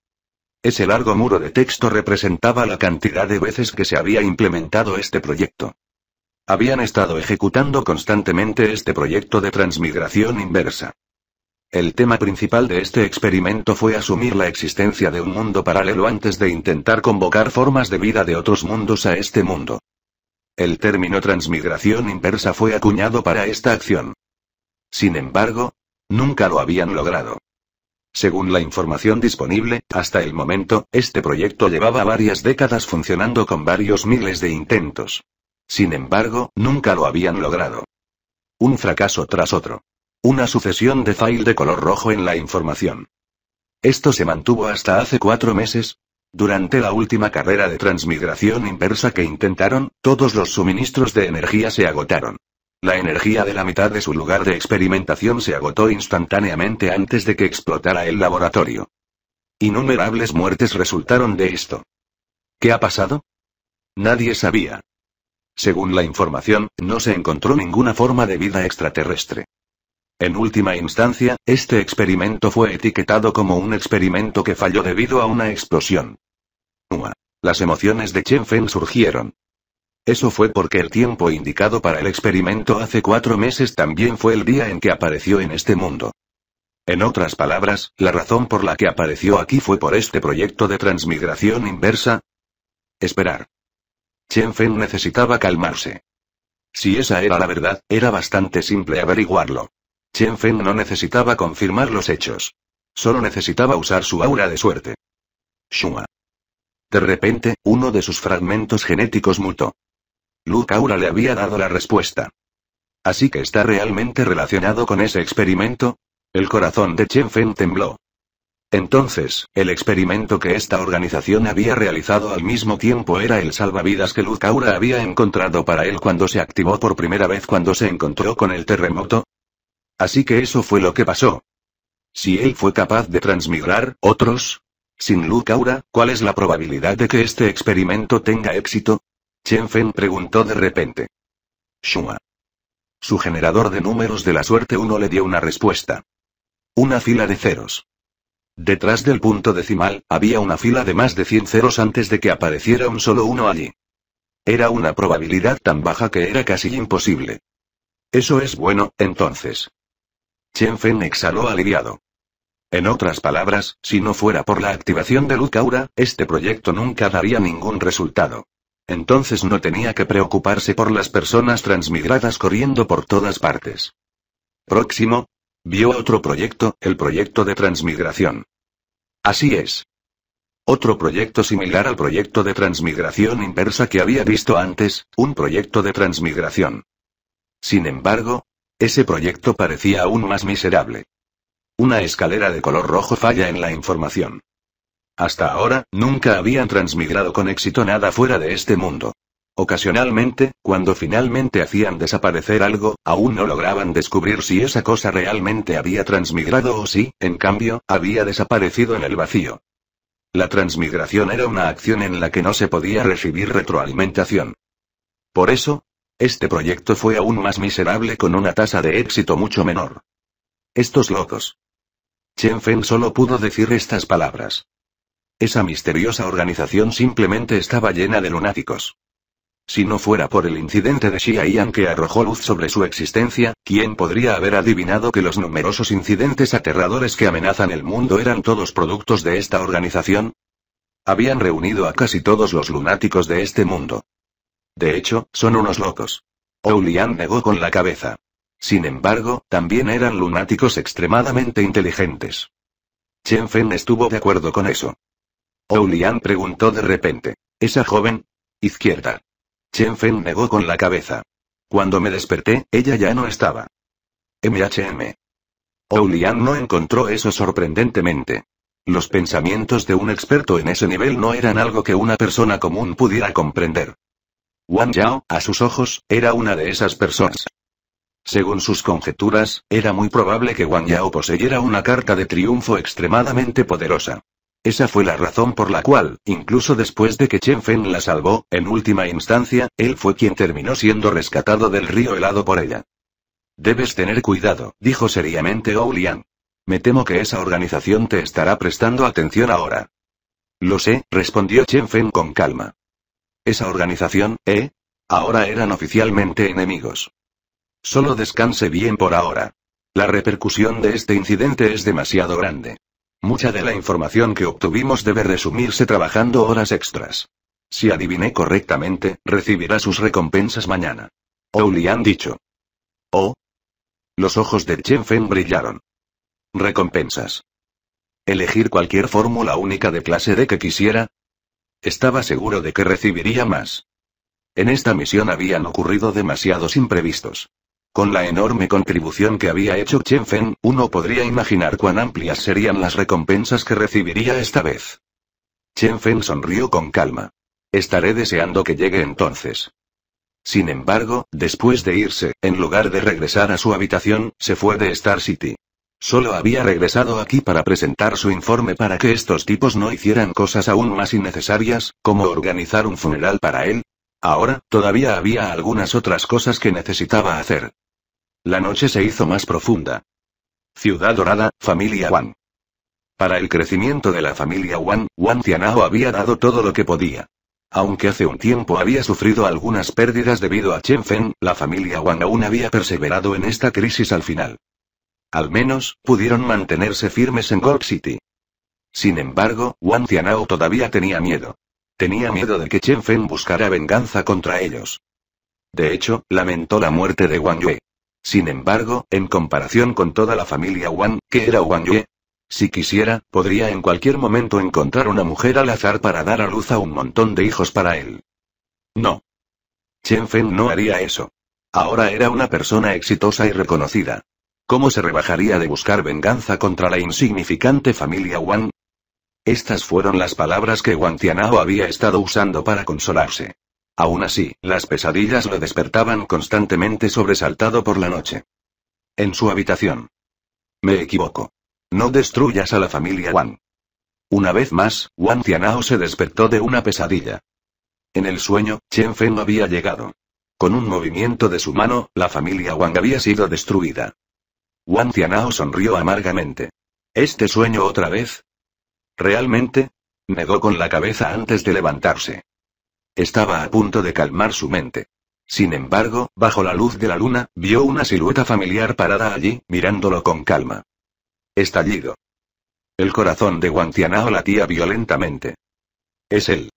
Ese largo muro de texto representaba la cantidad de veces que se había implementado este proyecto. Habían estado ejecutando constantemente este proyecto de transmigración inversa. El tema principal de este experimento fue asumir la existencia de un mundo paralelo antes de intentar convocar formas de vida de otros mundos a este mundo. El término transmigración inversa fue acuñado para esta acción. Sin embargo, nunca lo habían logrado. Según la información disponible, hasta el momento, este proyecto llevaba varias décadas funcionando con varios miles de intentos. Sin embargo, nunca lo habían logrado. Un fracaso tras otro. Una sucesión de file de color rojo en la información. Esto se mantuvo hasta hace cuatro meses. Durante la última carrera de transmigración inversa que intentaron, todos los suministros de energía se agotaron. La energía de la mitad de su lugar de experimentación se agotó instantáneamente antes de que explotara el laboratorio. Innumerables muertes resultaron de esto. ¿Qué ha pasado? Nadie sabía. Según la información, no se encontró ninguna forma de vida extraterrestre. En última instancia, este experimento fue etiquetado como un experimento que falló debido a una explosión. Las emociones de Chen Feng surgieron. Eso fue porque el tiempo indicado para el experimento hace cuatro meses también fue el día en que apareció en este mundo. En otras palabras, la razón por la que apareció aquí fue por este proyecto de transmigración inversa. Esperar. Chen Feng necesitaba calmarse. Si esa era la verdad, era bastante simple averiguarlo. Chen Feng no necesitaba confirmar los hechos. Solo necesitaba usar su aura de suerte. Shuma. De repente, uno de sus fragmentos genéticos mutó. Luke Aura le había dado la respuesta. Así que está realmente relacionado con ese experimento. El corazón de Chen Feng tembló. Entonces, el experimento que esta organización había realizado al mismo tiempo era el salvavidas que Luz había encontrado para él cuando se activó por primera vez cuando se encontró con el terremoto. Así que eso fue lo que pasó. Si él fue capaz de transmigrar, otros. Sin Luz ¿cuál es la probabilidad de que este experimento tenga éxito? Chen Fen preguntó de repente. Shua. Su generador de números de la suerte 1 le dio una respuesta. Una fila de ceros. Detrás del punto decimal, había una fila de más de 100 ceros antes de que apareciera un solo uno allí. Era una probabilidad tan baja que era casi imposible. Eso es bueno, entonces. Chen Fen exhaló aliviado. En otras palabras, si no fuera por la activación de Lucaura, este proyecto nunca daría ningún resultado. Entonces no tenía que preocuparse por las personas transmigradas corriendo por todas partes. Próximo, Vio otro proyecto, el proyecto de transmigración. Así es. Otro proyecto similar al proyecto de transmigración inversa que había visto antes, un proyecto de transmigración. Sin embargo, ese proyecto parecía aún más miserable. Una escalera de color rojo falla en la información. Hasta ahora, nunca habían transmigrado con éxito nada fuera de este mundo. Ocasionalmente, cuando finalmente hacían desaparecer algo, aún no lograban descubrir si esa cosa realmente había transmigrado o si, en cambio, había desaparecido en el vacío. La transmigración era una acción en la que no se podía recibir retroalimentación. Por eso, este proyecto fue aún más miserable con una tasa de éxito mucho menor. Estos locos. Chen Feng solo pudo decir estas palabras. Esa misteriosa organización simplemente estaba llena de lunáticos. Si no fuera por el incidente de Xiayan que arrojó luz sobre su existencia, ¿quién podría haber adivinado que los numerosos incidentes aterradores que amenazan el mundo eran todos productos de esta organización? Habían reunido a casi todos los lunáticos de este mundo. De hecho, son unos locos. Oulian negó con la cabeza. Sin embargo, también eran lunáticos extremadamente inteligentes. Chen Fen estuvo de acuerdo con eso. Oulian preguntó de repente. ¿Esa joven? Izquierda. Shen negó con la cabeza. Cuando me desperté, ella ya no estaba. MHM. Oulian oh, no encontró eso sorprendentemente. Los pensamientos de un experto en ese nivel no eran algo que una persona común pudiera comprender. Wang Yao, a sus ojos, era una de esas personas. Según sus conjeturas, era muy probable que Wang Yao poseyera una carta de triunfo extremadamente poderosa. Esa fue la razón por la cual, incluso después de que Chen Feng la salvó, en última instancia, él fue quien terminó siendo rescatado del río helado por ella. Debes tener cuidado, dijo seriamente Lian. Me temo que esa organización te estará prestando atención ahora. Lo sé, respondió Chen Feng con calma. Esa organización, ¿eh? Ahora eran oficialmente enemigos. Solo descanse bien por ahora. La repercusión de este incidente es demasiado grande. Mucha de la información que obtuvimos debe resumirse trabajando horas extras. Si adiviné correctamente, recibirá sus recompensas mañana. O le han dicho. Oh. Los ojos de Chen Feng brillaron. Recompensas. Elegir cualquier fórmula única de clase de que quisiera. Estaba seguro de que recibiría más. En esta misión habían ocurrido demasiados imprevistos. Con la enorme contribución que había hecho Chen Fen, uno podría imaginar cuán amplias serían las recompensas que recibiría esta vez. Chen Fen sonrió con calma. Estaré deseando que llegue entonces. Sin embargo, después de irse, en lugar de regresar a su habitación, se fue de Star City. Solo había regresado aquí para presentar su informe para que estos tipos no hicieran cosas aún más innecesarias, como organizar un funeral para él. Ahora, todavía había algunas otras cosas que necesitaba hacer. La noche se hizo más profunda. Ciudad Dorada, familia Wan. Para el crecimiento de la familia Wan, Wan Tianao había dado todo lo que podía. Aunque hace un tiempo había sufrido algunas pérdidas debido a Chen Fen, la familia Wan aún había perseverado en esta crisis al final. Al menos, pudieron mantenerse firmes en Gold City. Sin embargo, Wan Tianao todavía tenía miedo. Tenía miedo de que Chen Fen buscara venganza contra ellos. De hecho, lamentó la muerte de Wang Yue. Sin embargo, en comparación con toda la familia Wang, que era Wang Yue, si quisiera, podría en cualquier momento encontrar una mujer al azar para dar a luz a un montón de hijos para él. No. Chen Feng no haría eso. Ahora era una persona exitosa y reconocida. ¿Cómo se rebajaría de buscar venganza contra la insignificante familia Wang? Estas fueron las palabras que Wang Tianao había estado usando para consolarse. Aún así, las pesadillas lo despertaban constantemente sobresaltado por la noche. En su habitación. Me equivoco. No destruyas a la familia Wang. Una vez más, Wang Tianao se despertó de una pesadilla. En el sueño, Chen no había llegado. Con un movimiento de su mano, la familia Wang había sido destruida. Wang Tianao sonrió amargamente. ¿Este sueño otra vez? ¿Realmente? Negó con la cabeza antes de levantarse. Estaba a punto de calmar su mente. Sin embargo, bajo la luz de la luna, vio una silueta familiar parada allí, mirándolo con calma. Estallido. El corazón de Tianao latía violentamente. Es él.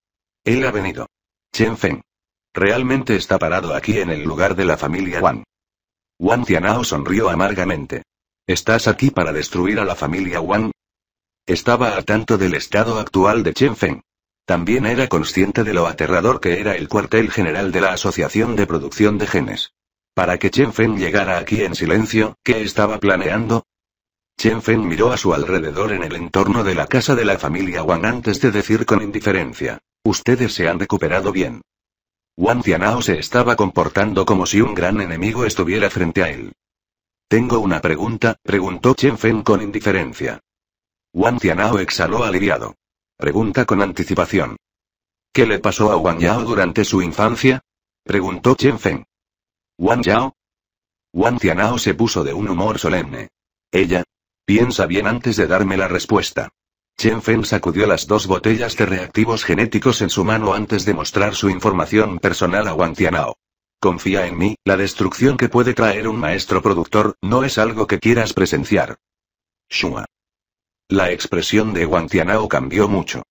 Él ha venido. Chen Feng. Realmente está parado aquí en el lugar de la familia Wang. Wang Tianao sonrió amargamente. ¿Estás aquí para destruir a la familia Wang? Estaba a tanto del estado actual de Chen Feng. También era consciente de lo aterrador que era el cuartel general de la Asociación de Producción de Genes. Para que Chen Feng llegara aquí en silencio, ¿qué estaba planeando? Chen Feng miró a su alrededor en el entorno de la casa de la familia Wang antes de decir con indiferencia. Ustedes se han recuperado bien. Wang Tianao se estaba comportando como si un gran enemigo estuviera frente a él. Tengo una pregunta, preguntó Chen Feng con indiferencia. Wang Tianao exhaló aliviado. Pregunta con anticipación. ¿Qué le pasó a Wang Yao durante su infancia? Preguntó Chen Feng. ¿Wang Yao? Wang Tianao se puso de un humor solemne. Ella. Piensa bien antes de darme la respuesta. Chen Feng sacudió las dos botellas de reactivos genéticos en su mano antes de mostrar su información personal a Wang Tianao. Confía en mí, la destrucción que puede traer un maestro productor, no es algo que quieras presenciar. Shua. La expresión de Guantianao cambió mucho.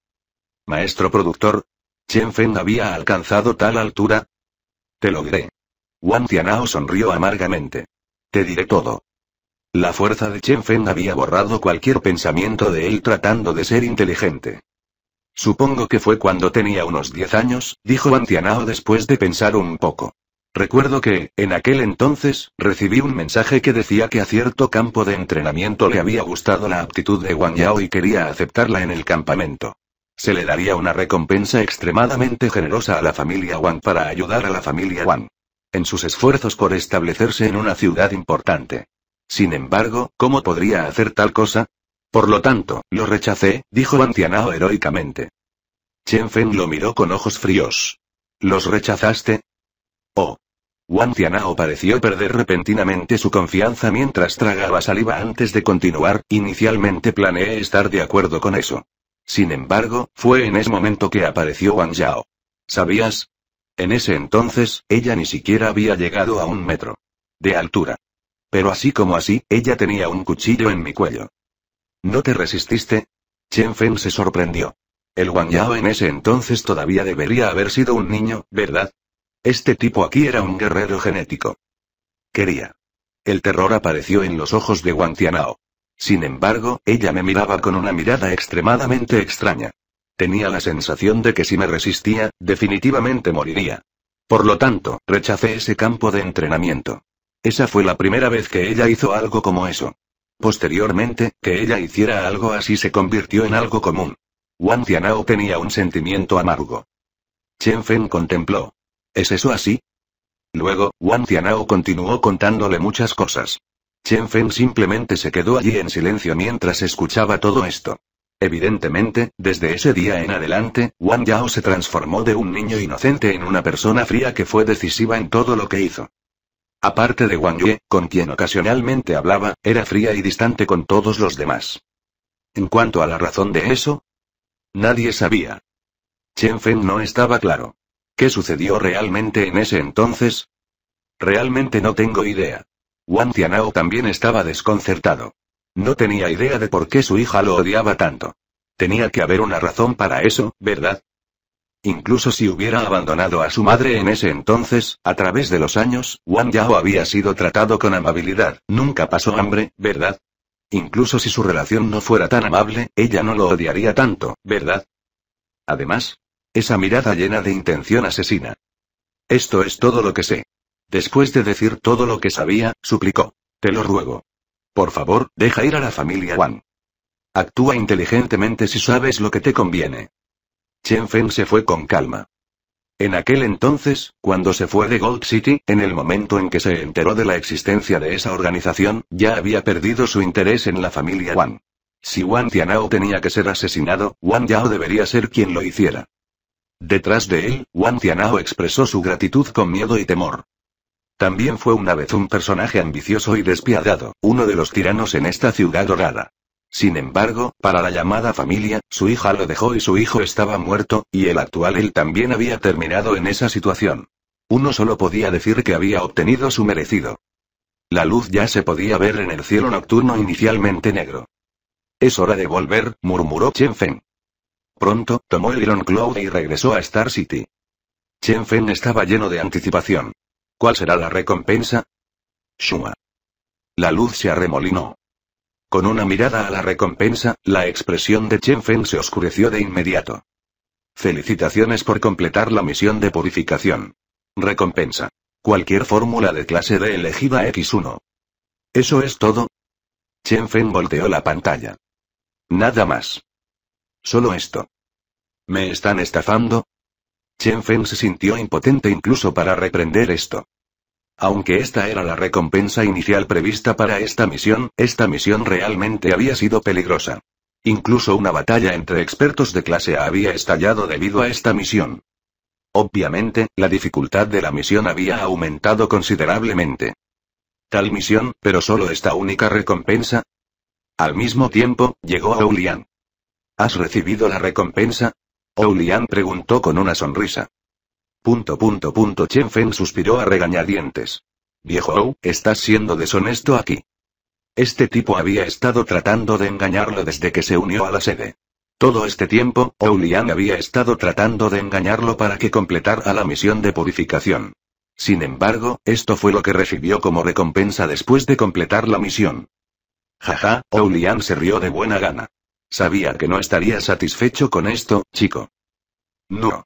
Maestro productor, Chen Feng había alcanzado tal altura. Te logré. Wang sonrió amargamente. Te diré todo. La fuerza de Chen Feng había borrado cualquier pensamiento de él tratando de ser inteligente. Supongo que fue cuando tenía unos 10 años, dijo Guantianao después de pensar un poco. Recuerdo que, en aquel entonces, recibí un mensaje que decía que a cierto campo de entrenamiento le había gustado la aptitud de Wang Yao y quería aceptarla en el campamento. Se le daría una recompensa extremadamente generosa a la familia Wang para ayudar a la familia Wang en sus esfuerzos por establecerse en una ciudad importante. Sin embargo, ¿cómo podría hacer tal cosa? Por lo tanto, lo rechacé, dijo Tianao heroicamente. Chen Feng lo miró con ojos fríos. ¿Los rechazaste? Oh. Wang Tianao pareció perder repentinamente su confianza mientras tragaba saliva antes de continuar, inicialmente planeé estar de acuerdo con eso. Sin embargo, fue en ese momento que apareció Wang Yao. ¿Sabías? En ese entonces, ella ni siquiera había llegado a un metro. De altura. Pero así como así, ella tenía un cuchillo en mi cuello. ¿No te resististe? Chen Feng se sorprendió. El Wang Yao en ese entonces todavía debería haber sido un niño, ¿verdad? Este tipo aquí era un guerrero genético. Quería. El terror apareció en los ojos de Wang Sin embargo, ella me miraba con una mirada extremadamente extraña. Tenía la sensación de que si me resistía, definitivamente moriría. Por lo tanto, rechacé ese campo de entrenamiento. Esa fue la primera vez que ella hizo algo como eso. Posteriormente, que ella hiciera algo así se convirtió en algo común. Wang tenía un sentimiento amargo. Chen Feng contempló. ¿Es eso así? Luego, Wang Tianao continuó contándole muchas cosas. Chen Feng simplemente se quedó allí en silencio mientras escuchaba todo esto. Evidentemente, desde ese día en adelante, Wang Yao se transformó de un niño inocente en una persona fría que fue decisiva en todo lo que hizo. Aparte de Wang Yue, con quien ocasionalmente hablaba, era fría y distante con todos los demás. En cuanto a la razón de eso, nadie sabía. Chen Feng no estaba claro. ¿Qué sucedió realmente en ese entonces? Realmente no tengo idea. Wang Tianao también estaba desconcertado. No tenía idea de por qué su hija lo odiaba tanto. Tenía que haber una razón para eso, ¿verdad? Incluso si hubiera abandonado a su madre en ese entonces, a través de los años, Wang Yao había sido tratado con amabilidad, nunca pasó hambre, ¿verdad? Incluso si su relación no fuera tan amable, ella no lo odiaría tanto, ¿verdad? Además, esa mirada llena de intención asesina. Esto es todo lo que sé. Después de decir todo lo que sabía, suplicó. Te lo ruego. Por favor, deja ir a la familia Wang. Actúa inteligentemente si sabes lo que te conviene. Chen Feng se fue con calma. En aquel entonces, cuando se fue de Gold City, en el momento en que se enteró de la existencia de esa organización, ya había perdido su interés en la familia Wang. Si Wang Tianao tenía que ser asesinado, Wang Yao debería ser quien lo hiciera. Detrás de él, Wang Tianao expresó su gratitud con miedo y temor. También fue una vez un personaje ambicioso y despiadado, uno de los tiranos en esta ciudad dorada. Sin embargo, para la llamada familia, su hija lo dejó y su hijo estaba muerto, y el actual él también había terminado en esa situación. Uno solo podía decir que había obtenido su merecido. La luz ya se podía ver en el cielo nocturno inicialmente negro. Es hora de volver, murmuró Chen Feng. Pronto, tomó el Cloud y regresó a Star City. Chen Fen estaba lleno de anticipación. ¿Cuál será la recompensa? Shuma. La luz se arremolinó. Con una mirada a la recompensa, la expresión de Chen Fen se oscureció de inmediato. Felicitaciones por completar la misión de purificación. Recompensa. Cualquier fórmula de clase D elegida X1. ¿Eso es todo? Chen Fen volteó la pantalla. Nada más. Solo esto. ¿Me están estafando? Chen Feng se sintió impotente incluso para reprender esto. Aunque esta era la recompensa inicial prevista para esta misión, esta misión realmente había sido peligrosa. Incluso una batalla entre expertos de clase A había estallado debido a esta misión. Obviamente, la dificultad de la misión había aumentado considerablemente. Tal misión, pero solo esta única recompensa. Al mismo tiempo, llegó a Ulian. ¿Has recibido la recompensa? Oulian preguntó con una sonrisa. Punto punto punto Chen Feng suspiró a regañadientes. Viejo Ou, estás siendo deshonesto aquí. Este tipo había estado tratando de engañarlo desde que se unió a la sede. Todo este tiempo, Oulian había estado tratando de engañarlo para que completara la misión de purificación. Sin embargo, esto fue lo que recibió como recompensa después de completar la misión. Jaja, Oulian se rió de buena gana. Sabía que no estaría satisfecho con esto, chico. No.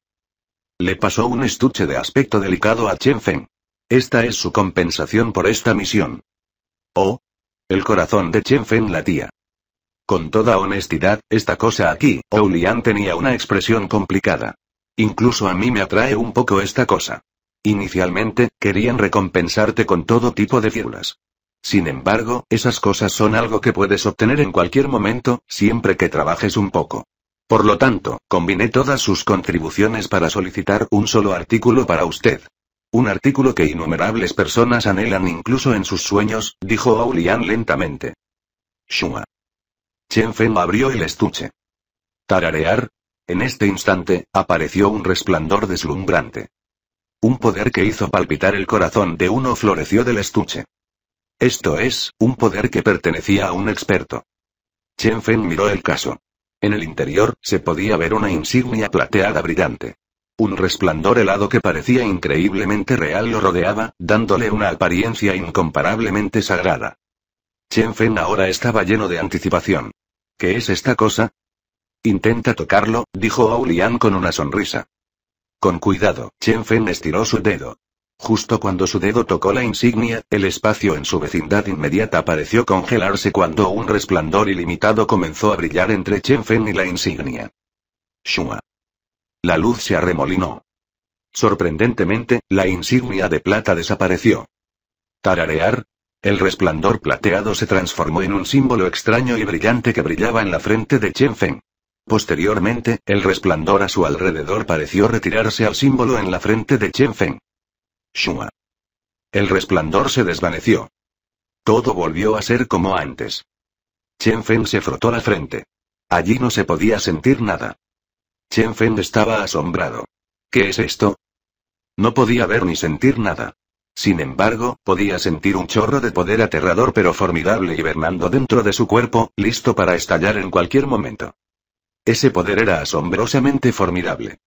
Le pasó un estuche de aspecto delicado a Chen Feng. Esta es su compensación por esta misión. Oh. El corazón de Chen Feng latía. Con toda honestidad, esta cosa aquí, Oulian tenía una expresión complicada. Incluso a mí me atrae un poco esta cosa. Inicialmente, querían recompensarte con todo tipo de figuras. Sin embargo, esas cosas son algo que puedes obtener en cualquier momento, siempre que trabajes un poco. Por lo tanto, combiné todas sus contribuciones para solicitar un solo artículo para usted. Un artículo que innumerables personas anhelan incluso en sus sueños, dijo Aulian lentamente. Shua. Chen Feng abrió el estuche. Tararear. En este instante, apareció un resplandor deslumbrante. Un poder que hizo palpitar el corazón de uno floreció del estuche. Esto es, un poder que pertenecía a un experto. Chen Fen miró el caso. En el interior, se podía ver una insignia plateada brillante. Un resplandor helado que parecía increíblemente real lo rodeaba, dándole una apariencia incomparablemente sagrada. Chen Fen ahora estaba lleno de anticipación. ¿Qué es esta cosa? Intenta tocarlo, dijo Aulian con una sonrisa. Con cuidado, Chen Fen estiró su dedo. Justo cuando su dedo tocó la insignia, el espacio en su vecindad inmediata pareció congelarse cuando un resplandor ilimitado comenzó a brillar entre Chen Feng y la insignia. Shua. La luz se arremolinó. Sorprendentemente, la insignia de plata desapareció. Tararear. El resplandor plateado se transformó en un símbolo extraño y brillante que brillaba en la frente de Chen Feng. Posteriormente, el resplandor a su alrededor pareció retirarse al símbolo en la frente de Chen Feng. Shua. El resplandor se desvaneció. Todo volvió a ser como antes. Chen Feng se frotó la frente. Allí no se podía sentir nada. Chen Feng estaba asombrado. ¿Qué es esto? No podía ver ni sentir nada. Sin embargo, podía sentir un chorro de poder aterrador pero formidable hibernando dentro de su cuerpo, listo para estallar en cualquier momento. Ese poder era asombrosamente formidable.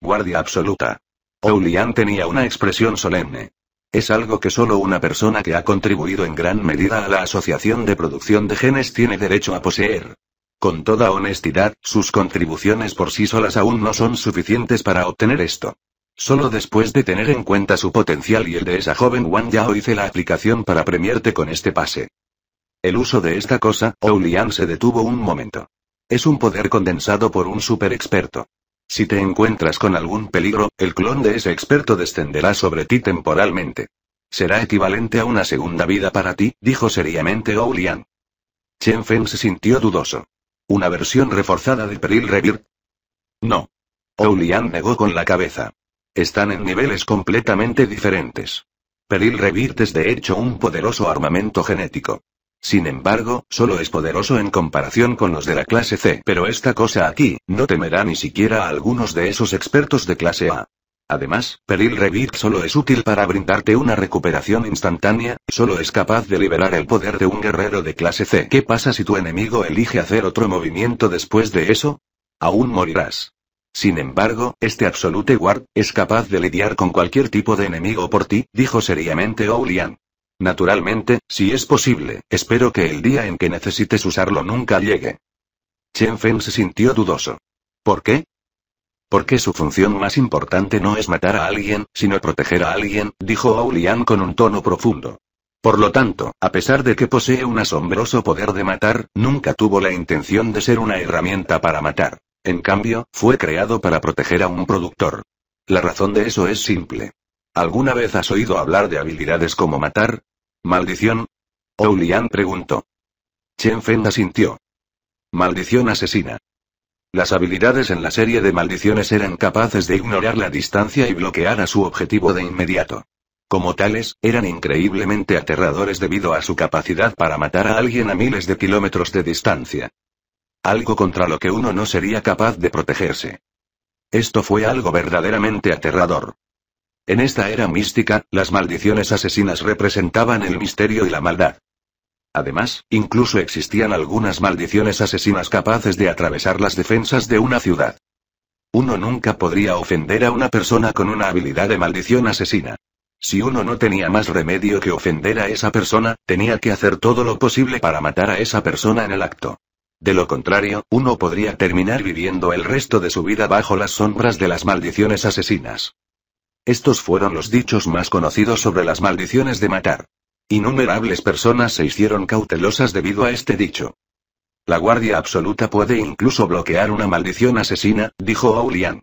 Guardia absoluta. Oulian tenía una expresión solemne. Es algo que solo una persona que ha contribuido en gran medida a la asociación de producción de genes tiene derecho a poseer. Con toda honestidad, sus contribuciones por sí solas aún no son suficientes para obtener esto. Solo después de tener en cuenta su potencial y el de esa joven Wang Yao hice la aplicación para premiarte con este pase. El uso de esta cosa, Oulian se detuvo un momento. Es un poder condensado por un super experto. Si te encuentras con algún peligro, el clon de ese experto descenderá sobre ti temporalmente. Será equivalente a una segunda vida para ti, dijo seriamente Oulian. Chen Feng se sintió dudoso. ¿Una versión reforzada de Peril Revir? No. Oulian negó con la cabeza. Están en niveles completamente diferentes. Peril Revir es de hecho un poderoso armamento genético. Sin embargo, solo es poderoso en comparación con los de la clase C. Pero esta cosa aquí, no temerá ni siquiera a algunos de esos expertos de clase A. Además, Peril Revit solo es útil para brindarte una recuperación instantánea, solo es capaz de liberar el poder de un guerrero de clase C. ¿Qué pasa si tu enemigo elige hacer otro movimiento después de eso? Aún morirás. Sin embargo, este Absolute Guard es capaz de lidiar con cualquier tipo de enemigo por ti, dijo seriamente Oulian. Naturalmente, si es posible, espero que el día en que necesites usarlo nunca llegue. Chen Feng se sintió dudoso. ¿Por qué? Porque su función más importante no es matar a alguien, sino proteger a alguien, dijo Aulian con un tono profundo. Por lo tanto, a pesar de que posee un asombroso poder de matar, nunca tuvo la intención de ser una herramienta para matar. En cambio, fue creado para proteger a un productor. La razón de eso es simple. ¿Alguna vez has oído hablar de habilidades como matar? ¿Maldición? Oulian preguntó. Chen Feng asintió. Maldición asesina. Las habilidades en la serie de maldiciones eran capaces de ignorar la distancia y bloquear a su objetivo de inmediato. Como tales, eran increíblemente aterradores debido a su capacidad para matar a alguien a miles de kilómetros de distancia. Algo contra lo que uno no sería capaz de protegerse. Esto fue algo verdaderamente aterrador. En esta era mística, las maldiciones asesinas representaban el misterio y la maldad. Además, incluso existían algunas maldiciones asesinas capaces de atravesar las defensas de una ciudad. Uno nunca podría ofender a una persona con una habilidad de maldición asesina. Si uno no tenía más remedio que ofender a esa persona, tenía que hacer todo lo posible para matar a esa persona en el acto. De lo contrario, uno podría terminar viviendo el resto de su vida bajo las sombras de las maldiciones asesinas. Estos fueron los dichos más conocidos sobre las maldiciones de matar. Innumerables personas se hicieron cautelosas debido a este dicho. La guardia absoluta puede incluso bloquear una maldición asesina, dijo Aulian.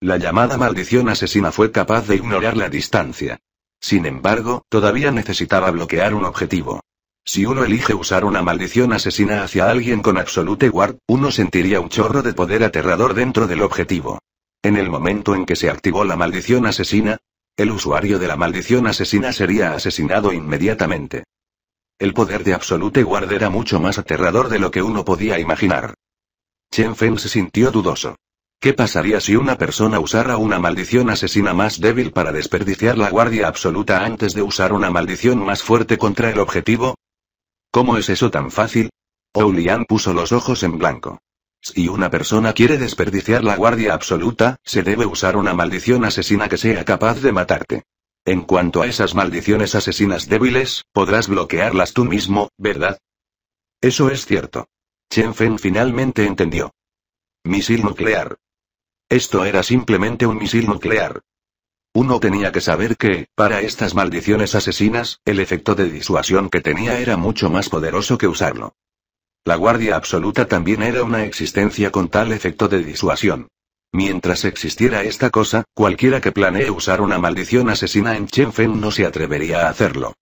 La llamada maldición asesina fue capaz de ignorar la distancia. Sin embargo, todavía necesitaba bloquear un objetivo. Si uno elige usar una maldición asesina hacia alguien con absolute guard, uno sentiría un chorro de poder aterrador dentro del objetivo. En el momento en que se activó la maldición asesina, el usuario de la maldición asesina sería asesinado inmediatamente. El poder de Absolute Guard era mucho más aterrador de lo que uno podía imaginar. Chen Feng se sintió dudoso. ¿Qué pasaría si una persona usara una maldición asesina más débil para desperdiciar la guardia absoluta antes de usar una maldición más fuerte contra el objetivo? ¿Cómo es eso tan fácil? Oulian puso los ojos en blanco. Si una persona quiere desperdiciar la guardia absoluta, se debe usar una maldición asesina que sea capaz de matarte. En cuanto a esas maldiciones asesinas débiles, podrás bloquearlas tú mismo, ¿verdad? Eso es cierto. Chen Feng finalmente entendió. Misil nuclear. Esto era simplemente un misil nuclear. Uno tenía que saber que, para estas maldiciones asesinas, el efecto de disuasión que tenía era mucho más poderoso que usarlo. La guardia absoluta también era una existencia con tal efecto de disuasión. Mientras existiera esta cosa, cualquiera que planee usar una maldición asesina en Chenfen no se atrevería a hacerlo.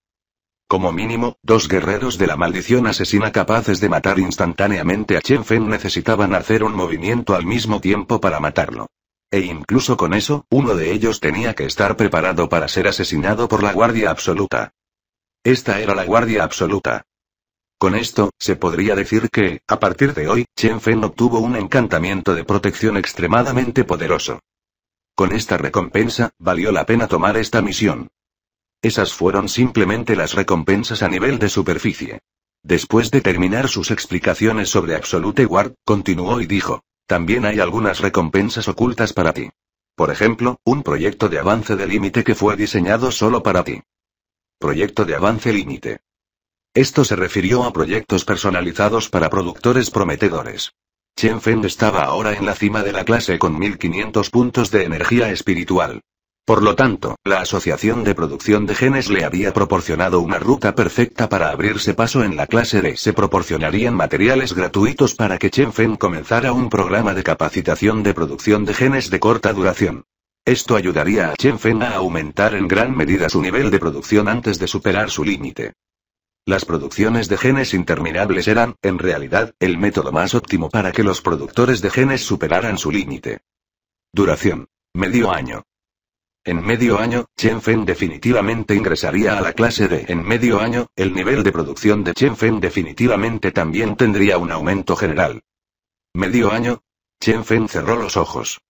Como mínimo, dos guerreros de la maldición asesina capaces de matar instantáneamente a Chenfen necesitaban hacer un movimiento al mismo tiempo para matarlo. E incluso con eso, uno de ellos tenía que estar preparado para ser asesinado por la Guardia Absoluta. Esta era la Guardia Absoluta. Con esto, se podría decir que, a partir de hoy, Chen Fen obtuvo un encantamiento de protección extremadamente poderoso. Con esta recompensa, valió la pena tomar esta misión. Esas fueron simplemente las recompensas a nivel de superficie. Después de terminar sus explicaciones sobre Absolute Guard, continuó y dijo, también hay algunas recompensas ocultas para ti. Por ejemplo, un proyecto de avance de límite que fue diseñado solo para ti. Proyecto de avance límite. Esto se refirió a proyectos personalizados para productores prometedores. Chen Feng estaba ahora en la cima de la clase con 1500 puntos de energía espiritual. Por lo tanto, la asociación de producción de genes le había proporcionado una ruta perfecta para abrirse paso en la clase D. Se proporcionarían materiales gratuitos para que Chen Feng comenzara un programa de capacitación de producción de genes de corta duración. Esto ayudaría a Chen Feng a aumentar en gran medida su nivel de producción antes de superar su límite. Las producciones de genes interminables eran, en realidad, el método más óptimo para que los productores de genes superaran su límite. Duración. Medio año. En medio año, Chen definitivamente ingresaría a la clase D. En medio año, el nivel de producción de Chen definitivamente también tendría un aumento general. Medio año. Chen cerró los ojos.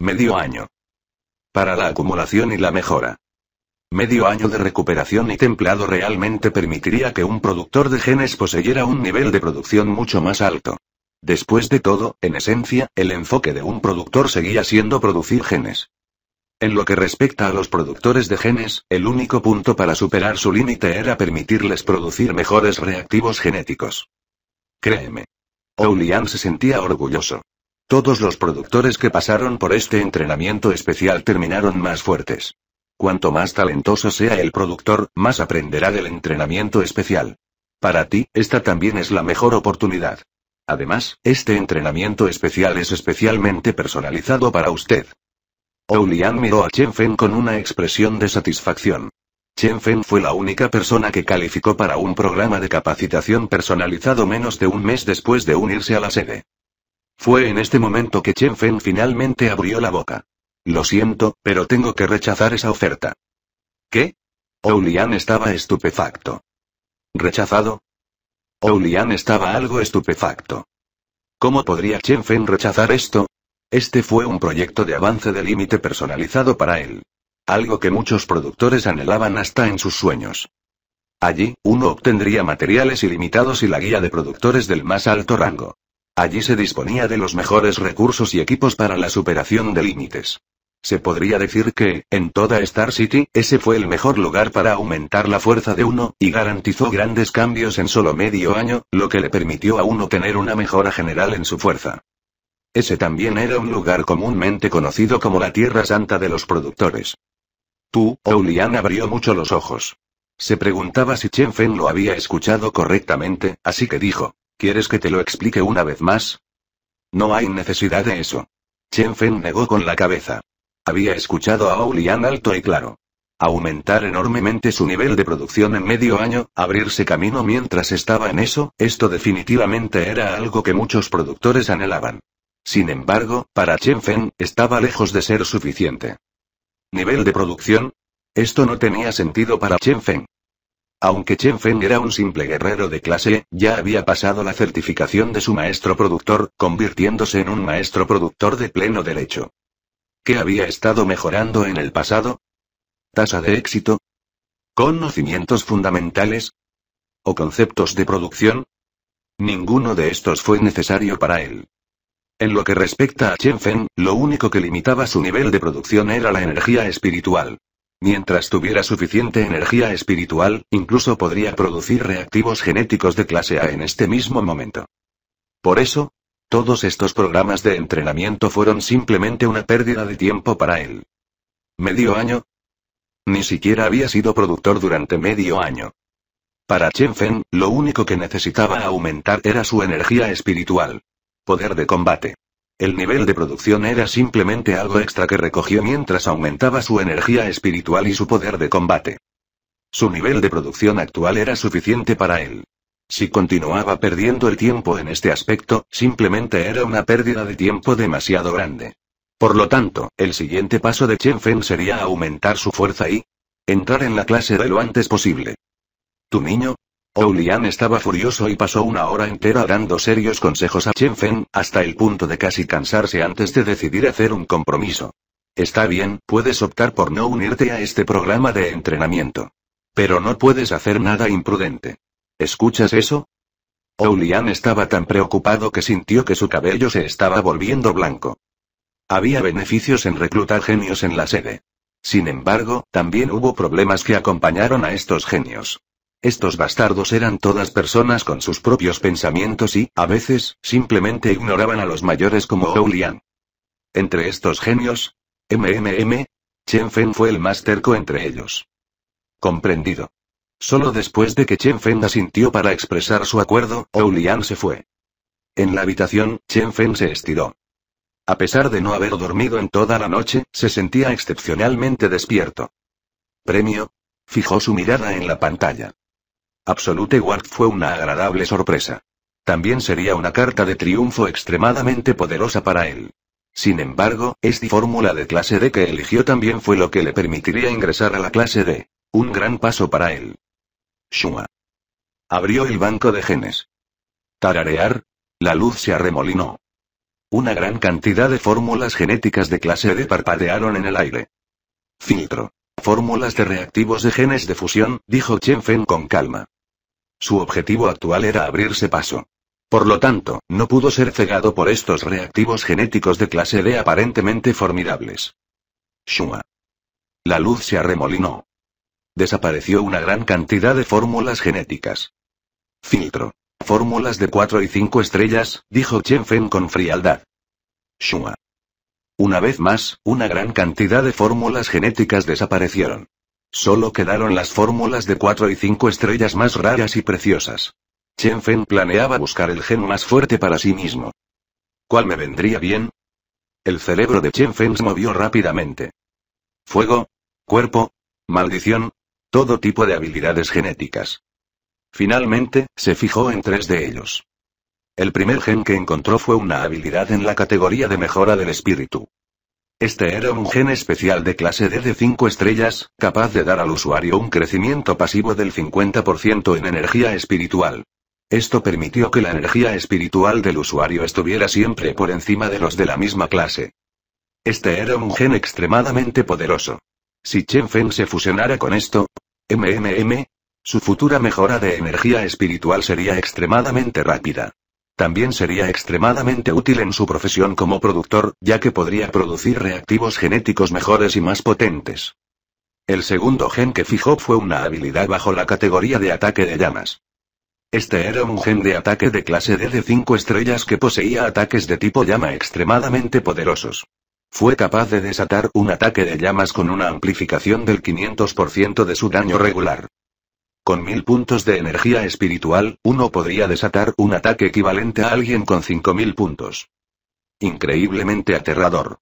Medio año. Para la acumulación y la mejora. Medio año de recuperación y templado realmente permitiría que un productor de genes poseyera un nivel de producción mucho más alto. Después de todo, en esencia, el enfoque de un productor seguía siendo producir genes. En lo que respecta a los productores de genes, el único punto para superar su límite era permitirles producir mejores reactivos genéticos. Créeme. Oulian se sentía orgulloso. Todos los productores que pasaron por este entrenamiento especial terminaron más fuertes. Cuanto más talentoso sea el productor, más aprenderá del entrenamiento especial. Para ti, esta también es la mejor oportunidad. Además, este entrenamiento especial es especialmente personalizado para usted. Oulian miró a Chen Fen con una expresión de satisfacción. Chen Fen fue la única persona que calificó para un programa de capacitación personalizado menos de un mes después de unirse a la sede. Fue en este momento que Chen Fen finalmente abrió la boca. Lo siento, pero tengo que rechazar esa oferta. ¿Qué? Oulian estaba estupefacto. ¿Rechazado? Oulian estaba algo estupefacto. ¿Cómo podría Chen Fen rechazar esto? Este fue un proyecto de avance de límite personalizado para él. Algo que muchos productores anhelaban hasta en sus sueños. Allí, uno obtendría materiales ilimitados y la guía de productores del más alto rango. Allí se disponía de los mejores recursos y equipos para la superación de límites. Se podría decir que, en toda Star City, ese fue el mejor lugar para aumentar la fuerza de uno, y garantizó grandes cambios en solo medio año, lo que le permitió a uno tener una mejora general en su fuerza. Ese también era un lugar comúnmente conocido como la Tierra Santa de los productores. Tu, Oulian abrió mucho los ojos. Se preguntaba si Chen Fen lo había escuchado correctamente, así que dijo, ¿quieres que te lo explique una vez más? No hay necesidad de eso. Chen Fen negó con la cabeza. Había escuchado a Oulian alto y claro. Aumentar enormemente su nivel de producción en medio año, abrirse camino mientras estaba en eso, esto definitivamente era algo que muchos productores anhelaban. Sin embargo, para Chen Feng, estaba lejos de ser suficiente. ¿Nivel de producción? Esto no tenía sentido para Chen Feng. Aunque Chen Feng era un simple guerrero de clase, ya había pasado la certificación de su maestro productor, convirtiéndose en un maestro productor de pleno derecho. ¿Qué había estado mejorando en el pasado? ¿Tasa de éxito? ¿Conocimientos fundamentales? ¿O conceptos de producción? Ninguno de estos fue necesario para él. En lo que respecta a Chen Feng, lo único que limitaba su nivel de producción era la energía espiritual. Mientras tuviera suficiente energía espiritual, incluso podría producir reactivos genéticos de clase A en este mismo momento. Por eso, todos estos programas de entrenamiento fueron simplemente una pérdida de tiempo para él. ¿Medio año? Ni siquiera había sido productor durante medio año. Para Chen Fen, lo único que necesitaba aumentar era su energía espiritual. Poder de combate. El nivel de producción era simplemente algo extra que recogió mientras aumentaba su energía espiritual y su poder de combate. Su nivel de producción actual era suficiente para él. Si continuaba perdiendo el tiempo en este aspecto, simplemente era una pérdida de tiempo demasiado grande. Por lo tanto, el siguiente paso de Chen Feng sería aumentar su fuerza y entrar en la clase de lo antes posible. ¿Tu niño? Oulian oh, estaba furioso y pasó una hora entera dando serios consejos a Chen Feng, hasta el punto de casi cansarse antes de decidir hacer un compromiso. Está bien, puedes optar por no unirte a este programa de entrenamiento. Pero no puedes hacer nada imprudente. ¿Escuchas eso? Oulian estaba tan preocupado que sintió que su cabello se estaba volviendo blanco. Había beneficios en reclutar genios en la sede. Sin embargo, también hubo problemas que acompañaron a estos genios. Estos bastardos eran todas personas con sus propios pensamientos y, a veces, simplemente ignoraban a los mayores como Oulian. Entre estos genios, MMM, Chen Fen fue el más terco entre ellos. Comprendido. Solo después de que Chen Feng asintió para expresar su acuerdo, Oulian se fue. En la habitación, Chen Feng se estiró. A pesar de no haber dormido en toda la noche, se sentía excepcionalmente despierto. ¿Premio? Fijó su mirada en la pantalla. Absolute Ward fue una agradable sorpresa. También sería una carta de triunfo extremadamente poderosa para él. Sin embargo, esta fórmula de clase D que eligió también fue lo que le permitiría ingresar a la clase D. Un gran paso para él. Shuma. Abrió el banco de genes. Tararear. La luz se arremolinó. Una gran cantidad de fórmulas genéticas de clase D parpadearon en el aire. Filtro. Fórmulas de reactivos de genes de fusión, dijo Chen Feng con calma. Su objetivo actual era abrirse paso. Por lo tanto, no pudo ser cegado por estos reactivos genéticos de clase D aparentemente formidables. Shuma. La luz se arremolinó. Desapareció una gran cantidad de fórmulas genéticas. Filtro. Fórmulas de 4 y 5 estrellas, dijo Chen Fen con frialdad. Shua. Una vez más, una gran cantidad de fórmulas genéticas desaparecieron. Solo quedaron las fórmulas de 4 y 5 estrellas más raras y preciosas. Chen Fen planeaba buscar el gen más fuerte para sí mismo. ¿Cuál me vendría bien? El cerebro de Chen Fen se movió rápidamente. Fuego. Cuerpo. Maldición todo tipo de habilidades genéticas. Finalmente, se fijó en tres de ellos. El primer gen que encontró fue una habilidad en la categoría de mejora del espíritu. Este era un gen especial de clase D de 5 estrellas, capaz de dar al usuario un crecimiento pasivo del 50% en energía espiritual. Esto permitió que la energía espiritual del usuario estuviera siempre por encima de los de la misma clase. Este era un gen extremadamente poderoso. Si Chen Feng se fusionara con esto, MMM. Su futura mejora de energía espiritual sería extremadamente rápida. También sería extremadamente útil en su profesión como productor, ya que podría producir reactivos genéticos mejores y más potentes. El segundo gen que fijó fue una habilidad bajo la categoría de ataque de llamas. Este era un gen de ataque de clase D de 5 estrellas que poseía ataques de tipo llama extremadamente poderosos. Fue capaz de desatar un ataque de llamas con una amplificación del 500% de su daño regular. Con mil puntos de energía espiritual, uno podría desatar un ataque equivalente a alguien con 5000 puntos. Increíblemente aterrador.